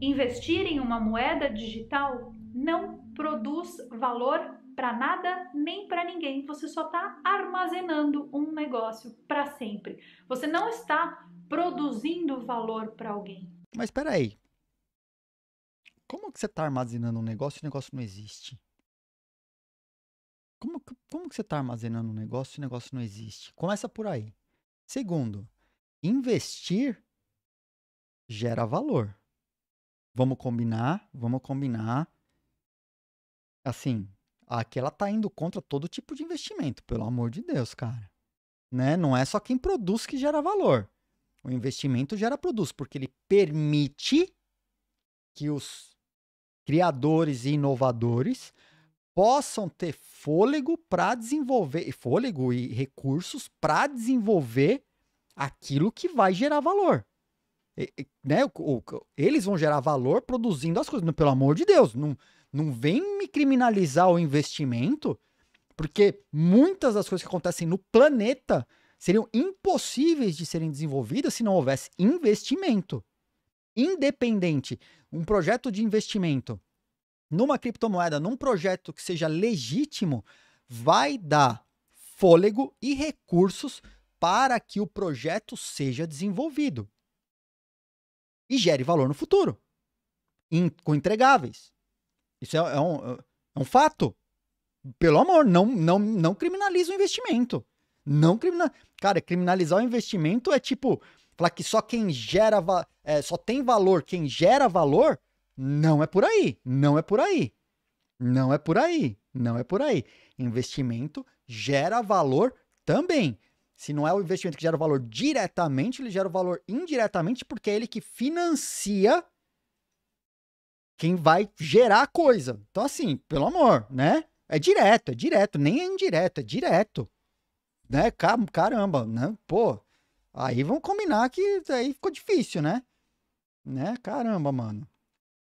Investir em uma moeda digital não produz valor para nada nem para ninguém. Você só está armazenando um negócio para sempre. Você não está produzindo valor para alguém. Mas espera aí, como que você está armazenando um negócio se o negócio não existe? Como, como que você está armazenando um negócio se o negócio não existe? Começa por aí. Segundo, investir gera valor. Vamos combinar, vamos combinar. Assim, aqui ela tá indo contra todo tipo de investimento, pelo amor de Deus, cara. Né? Não é só quem produz que gera valor. O investimento gera produz, porque ele permite que os criadores e inovadores possam ter fôlego para desenvolver, fôlego e recursos para desenvolver aquilo que vai gerar valor. E, e, né? Eles vão gerar valor produzindo as coisas. Pelo amor de Deus, não, não vem me criminalizar o investimento, porque muitas das coisas que acontecem no planeta seriam impossíveis de serem desenvolvidas se não houvesse investimento independente, um projeto de investimento numa criptomoeda, num projeto que seja legítimo, vai dar fôlego e recursos para que o projeto seja desenvolvido e gere valor no futuro, com entregáveis. Isso é, é, um, é um fato. Pelo amor, não, não, não criminaliza o investimento. Não criminal, Cara, criminalizar o investimento é tipo falar que só quem gera, é, só tem valor quem gera valor, não é por aí, não é por aí, não é por aí, não é por aí. Investimento gera valor também. Se não é o investimento que gera valor diretamente, ele gera valor indiretamente, porque é ele que financia quem vai gerar a coisa. Então, assim, pelo amor, né? É direto, é direto, nem é indireto, é direto. Né? Caramba, né? Pô, Aí vamos combinar que aí ficou difícil, né? Né? Caramba, mano.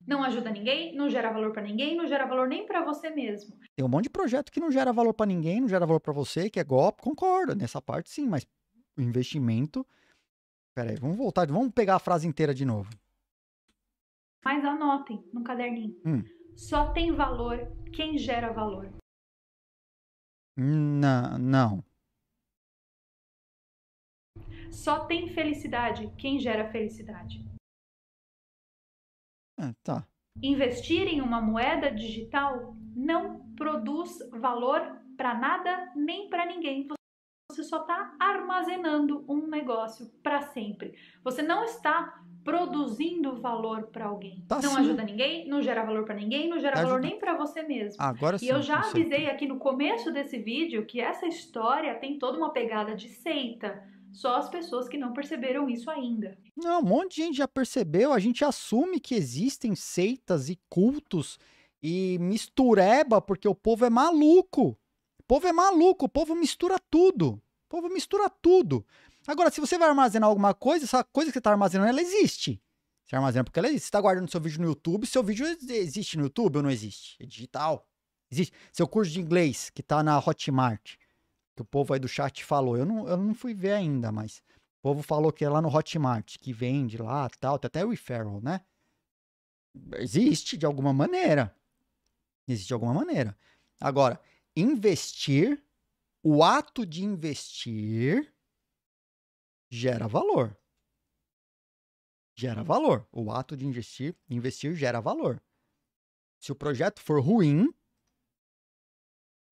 Não ajuda ninguém, não gera valor para ninguém, não gera valor nem para você mesmo. Tem um monte de projeto que não gera valor para ninguém, não gera valor para você, que é golpe, concordo, nessa parte sim, mas o investimento. Peraí, vamos voltar, vamos pegar a frase inteira de novo. Mas anotem no caderninho. Hum. Só tem valor quem gera valor. Hum, não, não. Só tem felicidade quem gera felicidade. Ah, tá. Investir em uma moeda digital não produz valor para nada nem para ninguém. Você só está armazenando um negócio para sempre. Você não está produzindo valor para alguém. Tá não sim. ajuda ninguém, não gera valor para ninguém, não gera tá ajuda. valor nem para você mesmo. Ah, agora sim. E eu já avisei aqui no começo desse vídeo que essa história tem toda uma pegada de seita só as pessoas que não perceberam isso ainda. Não, um monte de gente já percebeu, a gente assume que existem seitas e cultos e mistureba porque o povo é maluco. O povo é maluco, o povo mistura tudo. O povo mistura tudo. Agora, se você vai armazenar alguma coisa, essa coisa que você está armazenando, ela existe. Você armazena porque ela existe. Você está guardando seu vídeo no YouTube, seu vídeo existe no YouTube ou não existe? É digital. Existe. Seu curso de inglês que está na Hotmart o povo aí do chat falou. Eu não, eu não fui ver ainda, mas o povo falou que é lá no Hotmart, que vende lá tal. Tem até o referral, né? Existe de alguma maneira. Existe de alguma maneira. Agora, investir, o ato de investir gera valor. Gera valor. O ato de investir, investir gera valor. Se o projeto for ruim,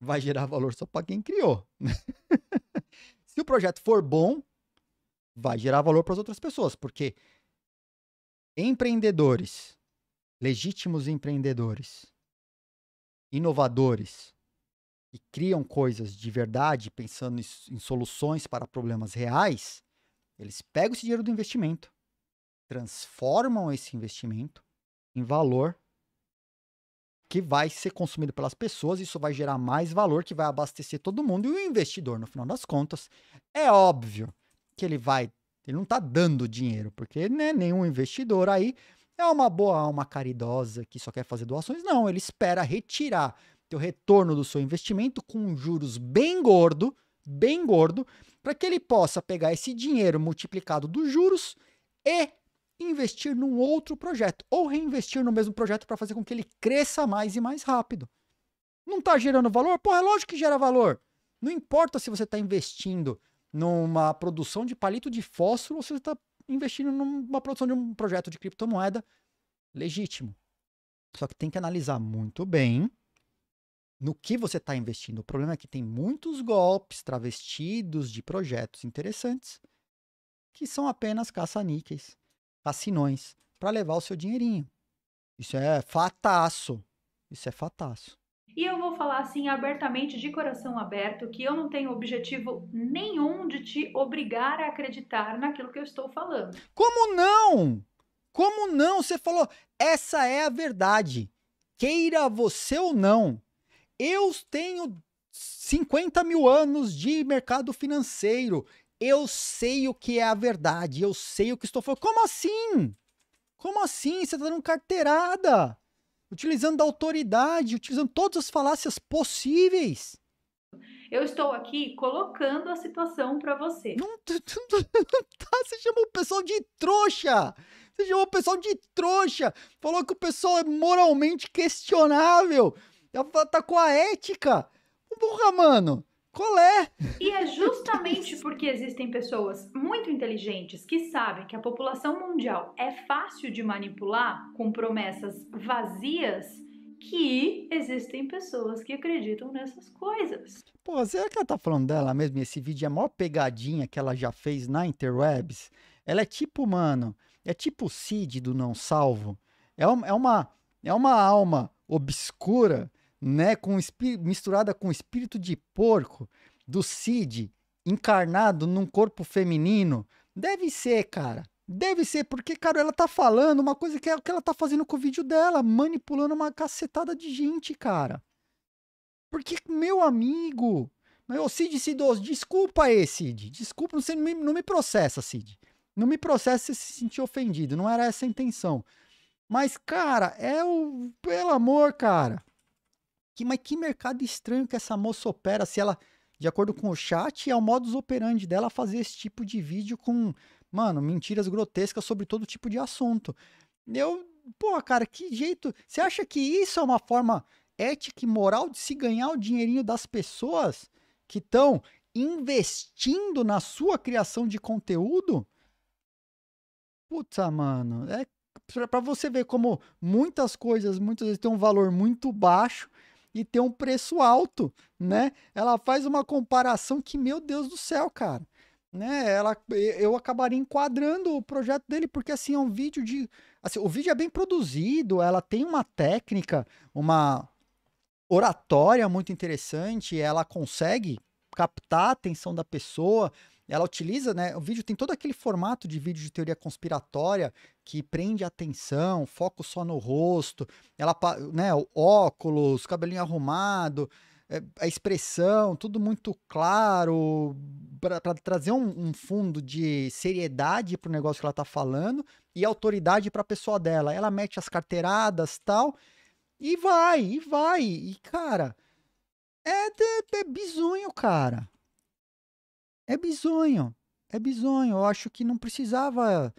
vai gerar valor só para quem criou. Né? Se o projeto for bom, vai gerar valor para as outras pessoas, porque empreendedores, legítimos empreendedores, inovadores, que criam coisas de verdade, pensando em soluções para problemas reais, eles pegam esse dinheiro do investimento, transformam esse investimento em valor que vai ser consumido pelas pessoas, isso vai gerar mais valor que vai abastecer todo mundo e o investidor, no final das contas, é óbvio que ele vai, ele não está dando dinheiro, porque né, nenhum investidor aí é uma boa alma caridosa que só quer fazer doações, não, ele espera retirar o retorno do seu investimento com juros bem gordo, bem gordo, para que ele possa pegar esse dinheiro multiplicado dos juros e investir num outro projeto ou reinvestir no mesmo projeto para fazer com que ele cresça mais e mais rápido. Não está gerando valor? Pô, é lógico que gera valor. Não importa se você está investindo numa produção de palito de fósforo ou se você está investindo numa produção de um projeto de criptomoeda legítimo. Só que tem que analisar muito bem no que você está investindo. O problema é que tem muitos golpes travestidos de projetos interessantes que são apenas caça-níqueis assinões para levar o seu dinheirinho. Isso é fataço. Isso é fataço. E eu vou falar assim abertamente, de coração aberto, que eu não tenho objetivo nenhum de te obrigar a acreditar naquilo que eu estou falando. Como não? Como não? Você falou, essa é a verdade. Queira você ou não, eu tenho 50 mil anos de mercado financeiro eu sei o que é a verdade, eu sei o que estou falando. Como assim? Como assim? Você está dando carteirada, utilizando a autoridade, utilizando todas as falácias possíveis. Eu estou aqui colocando a situação para você. Não, tá, você chamou o pessoal de trouxa. Você chamou o pessoal de trouxa. Falou que o pessoal é moralmente questionável. Atacou tá, tá a ética. Porra, mano. Picolé! E é justamente porque existem pessoas muito inteligentes que sabem que a população mundial é fácil de manipular com promessas vazias que existem pessoas que acreditam nessas coisas. Pô, será que ela tá falando dela mesmo? Esse vídeo é a maior pegadinha que ela já fez na interwebs. Ela é tipo, mano, é tipo o Cid do Não Salvo. É, é, uma, é uma alma obscura né, com misturada com espírito de porco do Cid encarnado num corpo feminino. Deve ser, cara. Deve ser, porque, cara, ela tá falando uma coisa que é o que ela tá fazendo com o vídeo dela, manipulando uma cacetada de gente, cara. Porque, meu amigo. Mas, Cid Cidoso, desculpa aí, Cid. Desculpa, não, não, me, não me processa, Cid. Não me processa se se sentir ofendido. Não era essa a intenção. Mas, cara, é o. Pelo amor, cara. Que, mas que mercado estranho que essa moça opera se ela, de acordo com o chat, é o modus operandi dela fazer esse tipo de vídeo com, mano, mentiras grotescas sobre todo tipo de assunto. Eu, pô, cara, que jeito. Você acha que isso é uma forma ética e moral de se ganhar o dinheirinho das pessoas que estão investindo na sua criação de conteúdo? Puta, mano, é para você ver como muitas coisas muitas vezes têm um valor muito baixo e tem um preço alto, né? Ela faz uma comparação que, meu Deus do céu, cara. Né, ela, eu acabaria enquadrando o projeto dele, porque assim, é um vídeo de. Assim, o vídeo é bem produzido, ela tem uma técnica, uma oratória muito interessante, ela consegue captar a atenção da pessoa, ela utiliza, né? O vídeo tem todo aquele formato de vídeo de teoria conspiratória que prende a atenção, foco só no rosto, ela, né, óculos, cabelinho arrumado, é, a expressão, tudo muito claro, para trazer um, um, fundo de seriedade para o negócio que ela está falando e autoridade para a pessoa dela. Ela mete as carteiradas tal, e vai, e vai. E, cara, é, é, é bizonho, cara. É bizonho, é bizonho. Eu acho que não precisava.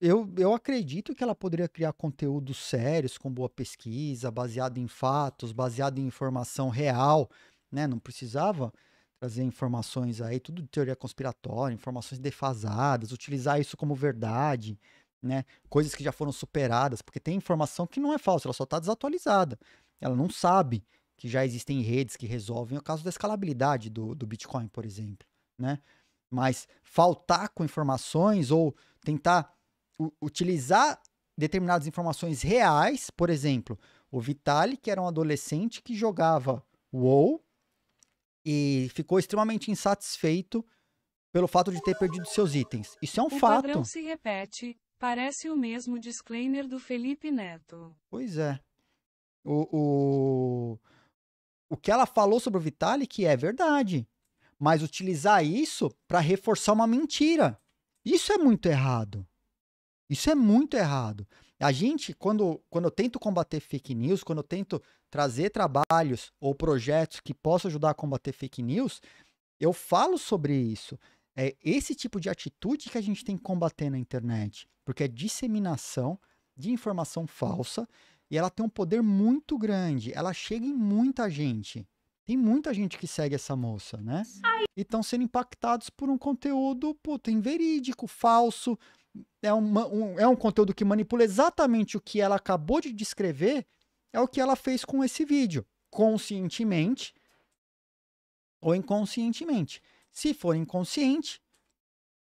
Eu, eu acredito que ela poderia criar conteúdos sérios, com boa pesquisa, baseado em fatos, baseado em informação real, né? Não precisava trazer informações aí, tudo de teoria conspiratória, informações defasadas, utilizar isso como verdade, né? Coisas que já foram superadas, porque tem informação que não é falsa, ela só está desatualizada. Ela não sabe que já existem redes que resolvem o caso da escalabilidade do, do Bitcoin, por exemplo né? Mas faltar com informações ou tentar utilizar determinadas informações reais, por exemplo, o Vitali, que era um adolescente que jogava WoW e ficou extremamente insatisfeito pelo fato de ter perdido seus itens. Isso é um o fato. O padrão se repete, parece o mesmo disclaimer do Felipe Neto. Pois é. O, o, o que ela falou sobre o que é verdade mas utilizar isso para reforçar uma mentira. Isso é muito errado. Isso é muito errado. A gente, quando, quando eu tento combater fake news, quando eu tento trazer trabalhos ou projetos que possam ajudar a combater fake news, eu falo sobre isso. É esse tipo de atitude que a gente tem que combater na internet, porque é disseminação de informação falsa e ela tem um poder muito grande, ela chega em muita gente. Tem muita gente que segue essa moça, né? Ai. E estão sendo impactados por um conteúdo, puta, inverídico, falso. É, uma, um, é um conteúdo que manipula exatamente o que ela acabou de descrever, é o que ela fez com esse vídeo, conscientemente ou inconscientemente. Se for inconsciente,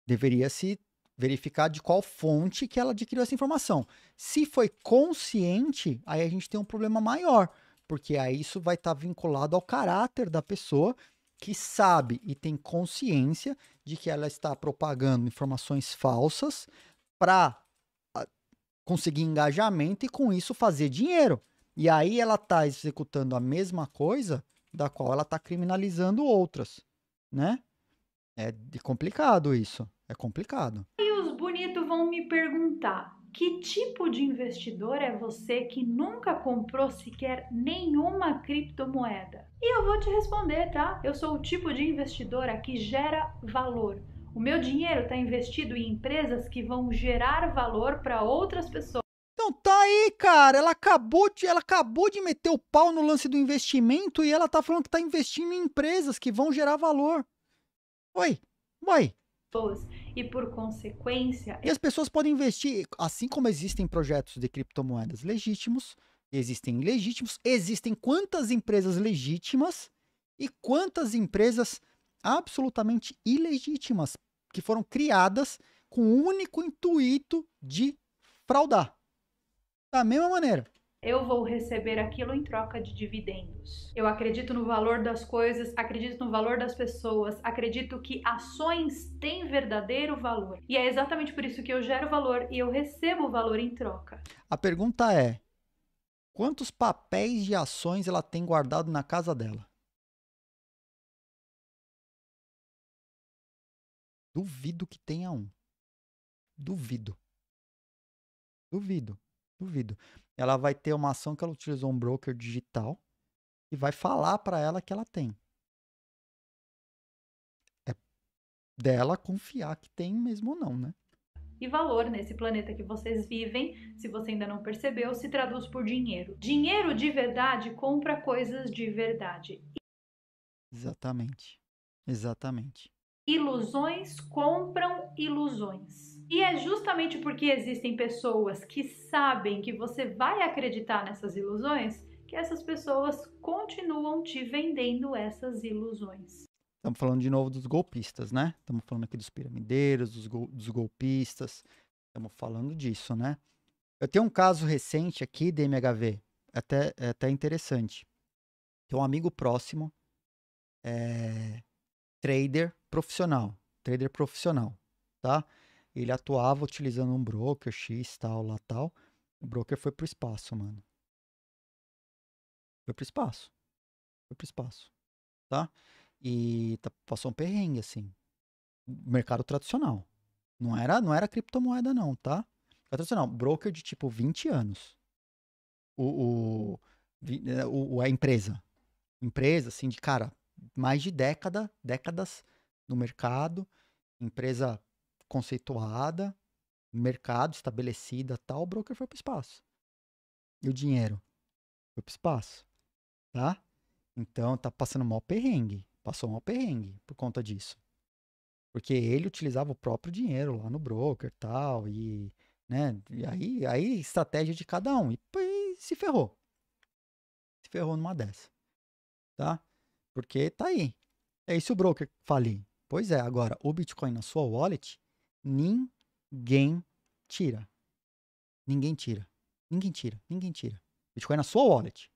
deveria se verificar de qual fonte que ela adquiriu essa informação. Se foi consciente, aí a gente tem um problema maior porque aí isso vai estar tá vinculado ao caráter da pessoa que sabe e tem consciência de que ela está propagando informações falsas para ah, conseguir engajamento e com isso fazer dinheiro. E aí ela está executando a mesma coisa da qual ela está criminalizando outras, né? É complicado isso, é complicado. E os bonitos vão me perguntar, que tipo de investidor é você que nunca comprou sequer nenhuma criptomoeda? E eu vou te responder, tá? Eu sou o tipo de investidora que gera valor. O meu dinheiro está investido em empresas que vão gerar valor para outras pessoas. Então tá aí, cara. Ela acabou de, ela acabou de meter o pau no lance do investimento e ela tá falando que tá investindo em empresas que vão gerar valor. Oi, oi e por consequência. E as pessoas podem investir, assim como existem projetos de criptomoedas legítimos, existem legítimos, existem quantas empresas legítimas e quantas empresas absolutamente ilegítimas que foram criadas com o único intuito de fraudar. Da mesma maneira eu vou receber aquilo em troca de dividendos. Eu acredito no valor das coisas, acredito no valor das pessoas, acredito que ações têm verdadeiro valor. E é exatamente por isso que eu gero valor e eu recebo valor em troca. A pergunta é: quantos papéis de ações ela tem guardado na casa dela? Duvido que tenha um. Duvido. Duvido. Duvido ela vai ter uma ação que ela utilizou um broker digital e vai falar para ela que ela tem. É dela confiar que tem mesmo ou não, né? E valor nesse planeta que vocês vivem, se você ainda não percebeu, se traduz por dinheiro. Dinheiro de verdade compra coisas de verdade. Exatamente. Exatamente. Ilusões compram ilusões. E é justamente porque existem pessoas que sabem que você vai acreditar nessas ilusões que essas pessoas continuam te vendendo essas ilusões. Estamos falando de novo dos golpistas, né? Estamos falando aqui dos piramideiros, dos, dos golpistas. Estamos falando disso, né? Eu tenho um caso recente aqui, DMHV, é até, é até interessante. Tem um amigo próximo, é, trader profissional, trader profissional, tá? ele atuava utilizando um broker X, tal, lá, tal. O broker foi pro espaço, mano. Foi pro espaço. Foi pro espaço. Tá? E tá, passou um perrengue, assim. Mercado tradicional. Não era, não era criptomoeda, não, tá? É tradicional. Broker de tipo 20 anos. O, né, o, o, a empresa. Empresa, assim, de cara, mais de década, décadas no mercado. Empresa conceituada, mercado estabelecida, tal, o broker foi para o espaço. E o dinheiro foi para o espaço, tá? Então tá passando mal perrengue, passou mal perrengue por conta disso. Porque ele utilizava o próprio dinheiro lá no broker, tal, e né? E aí, aí estratégia de cada um. E, e se ferrou. Se ferrou numa dessa. Tá? Porque tá aí. É isso o broker falir. Pois é, agora o Bitcoin na sua wallet Ninguém tira. Ninguém tira. Ninguém tira. Ninguém tira. Bitcoin na é sua wallet.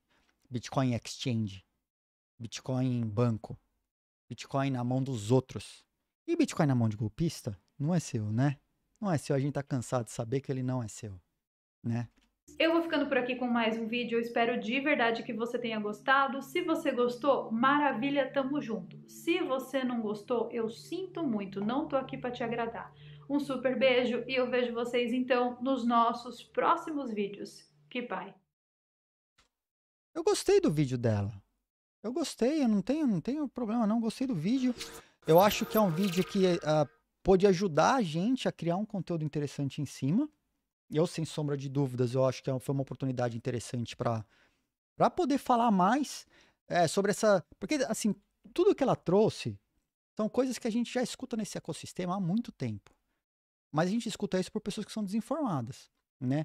Bitcoin exchange. Bitcoin em banco. Bitcoin na mão dos outros. E Bitcoin na mão de golpista não é seu, né? Não é seu. A gente tá cansado de saber que ele não é seu, né? Eu vou ficando por aqui com mais um vídeo. Eu espero de verdade que você tenha gostado. Se você gostou, maravilha, tamo junto. Se você não gostou, eu sinto muito, não tô aqui para te agradar. Um super beijo e eu vejo vocês então nos nossos próximos vídeos. Que pai! Eu gostei do vídeo dela. Eu gostei, eu não tenho, não tenho problema não, gostei do vídeo. Eu acho que é um vídeo que uh, ah, pode ajudar a gente a criar um conteúdo interessante em cima. Eu, sem sombra de dúvidas, eu acho que é foi uma oportunidade interessante para poder falar mais é, sobre essa... Porque, assim, tudo que ela trouxe são coisas que a gente já escuta nesse ecossistema há muito tempo. Mas a gente escuta isso por pessoas que são desinformadas, né?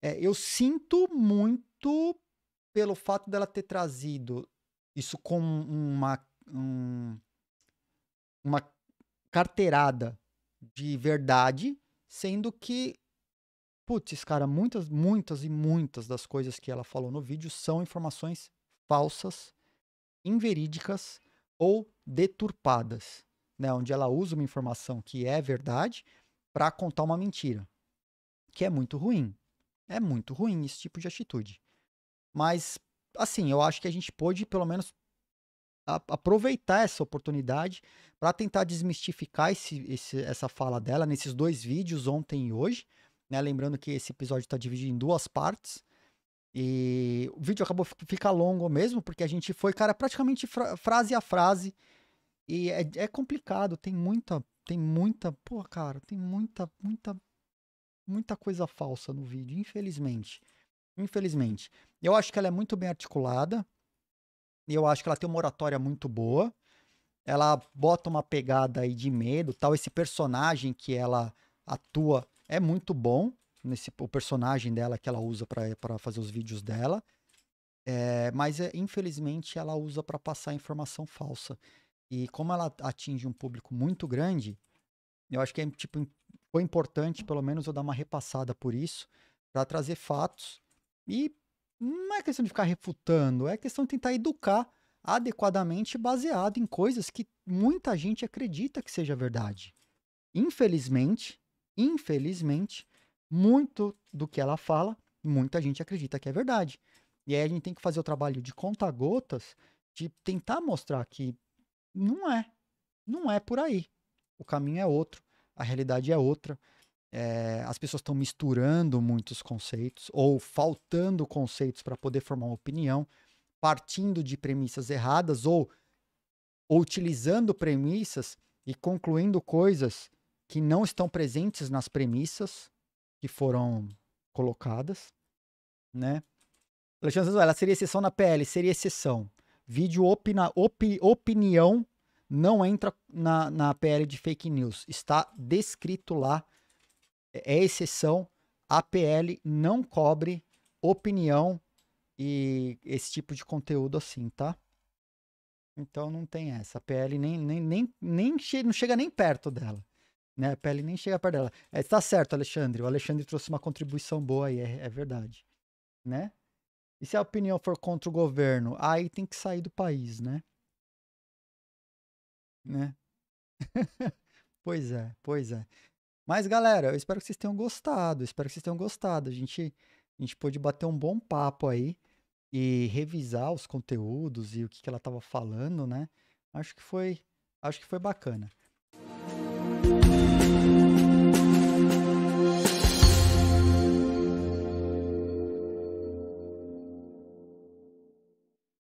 É, eu sinto muito pelo fato dela ter trazido isso como uma, um, uma carteirada de verdade, sendo que, putz, cara, muitas, muitas e muitas das coisas que ela falou no vídeo são informações falsas, inverídicas ou deturpadas, né? Onde ela usa uma informação que é verdade, para contar uma mentira, que é muito ruim. É muito ruim esse tipo de atitude. Mas, assim, eu acho que a gente pôde, pelo menos, aproveitar essa oportunidade para tentar desmistificar esse, esse, essa fala dela nesses dois vídeos, ontem e hoje. Né? Lembrando que esse episódio está dividido em duas partes. E o vídeo acabou ficar longo mesmo, porque a gente foi, cara, praticamente fra frase a frase e é, é complicado, tem muita, tem muita, pô, cara, tem muita, muita, muita coisa falsa no vídeo, infelizmente. Infelizmente. Eu acho que ela é muito bem articulada. E eu acho que ela tem uma oratória muito boa. Ela bota uma pegada aí de medo, tal. Esse personagem que ela atua é muito bom. Nesse, o personagem dela que ela usa para fazer os vídeos dela. É, mas, é, infelizmente, ela usa para passar informação falsa. E como ela atinge um público muito grande, eu acho que é, tipo, foi importante, pelo menos, eu dar uma repassada por isso, para trazer fatos. E não é questão de ficar refutando, é questão de tentar educar adequadamente baseado em coisas que muita gente acredita que seja verdade. Infelizmente, infelizmente, muito do que ela fala, muita gente acredita que é verdade. E aí a gente tem que fazer o trabalho de conta-gotas, de tentar mostrar que não é. Não é por aí. O caminho é outro, a realidade é outra. É, as pessoas estão misturando muitos conceitos ou faltando conceitos para poder formar uma opinião, partindo de premissas erradas ou, ou utilizando premissas e concluindo coisas que não estão presentes nas premissas que foram colocadas, né? Alexandre, ela seria exceção na PL, seria exceção. Vídeo opina, opi, opinião não entra na, na PL de fake news. Está descrito lá. É, é exceção. A PL não cobre opinião e esse tipo de conteúdo assim, tá? Então não tem essa. A PL nem, nem, nem, nem che não chega nem perto dela. Né? A PL nem chega perto dela. É, tá certo, Alexandre. O Alexandre trouxe uma contribuição boa aí, é, é verdade. Né? E se a opinião for contra o governo, aí tem que sair do país, né? Né? pois é, pois é. Mas galera, eu espero que vocês tenham gostado, espero que vocês tenham gostado. A gente a gente pôde bater um bom papo aí e revisar os conteúdos e o que, que ela estava falando, né? Acho que foi, acho que foi bacana.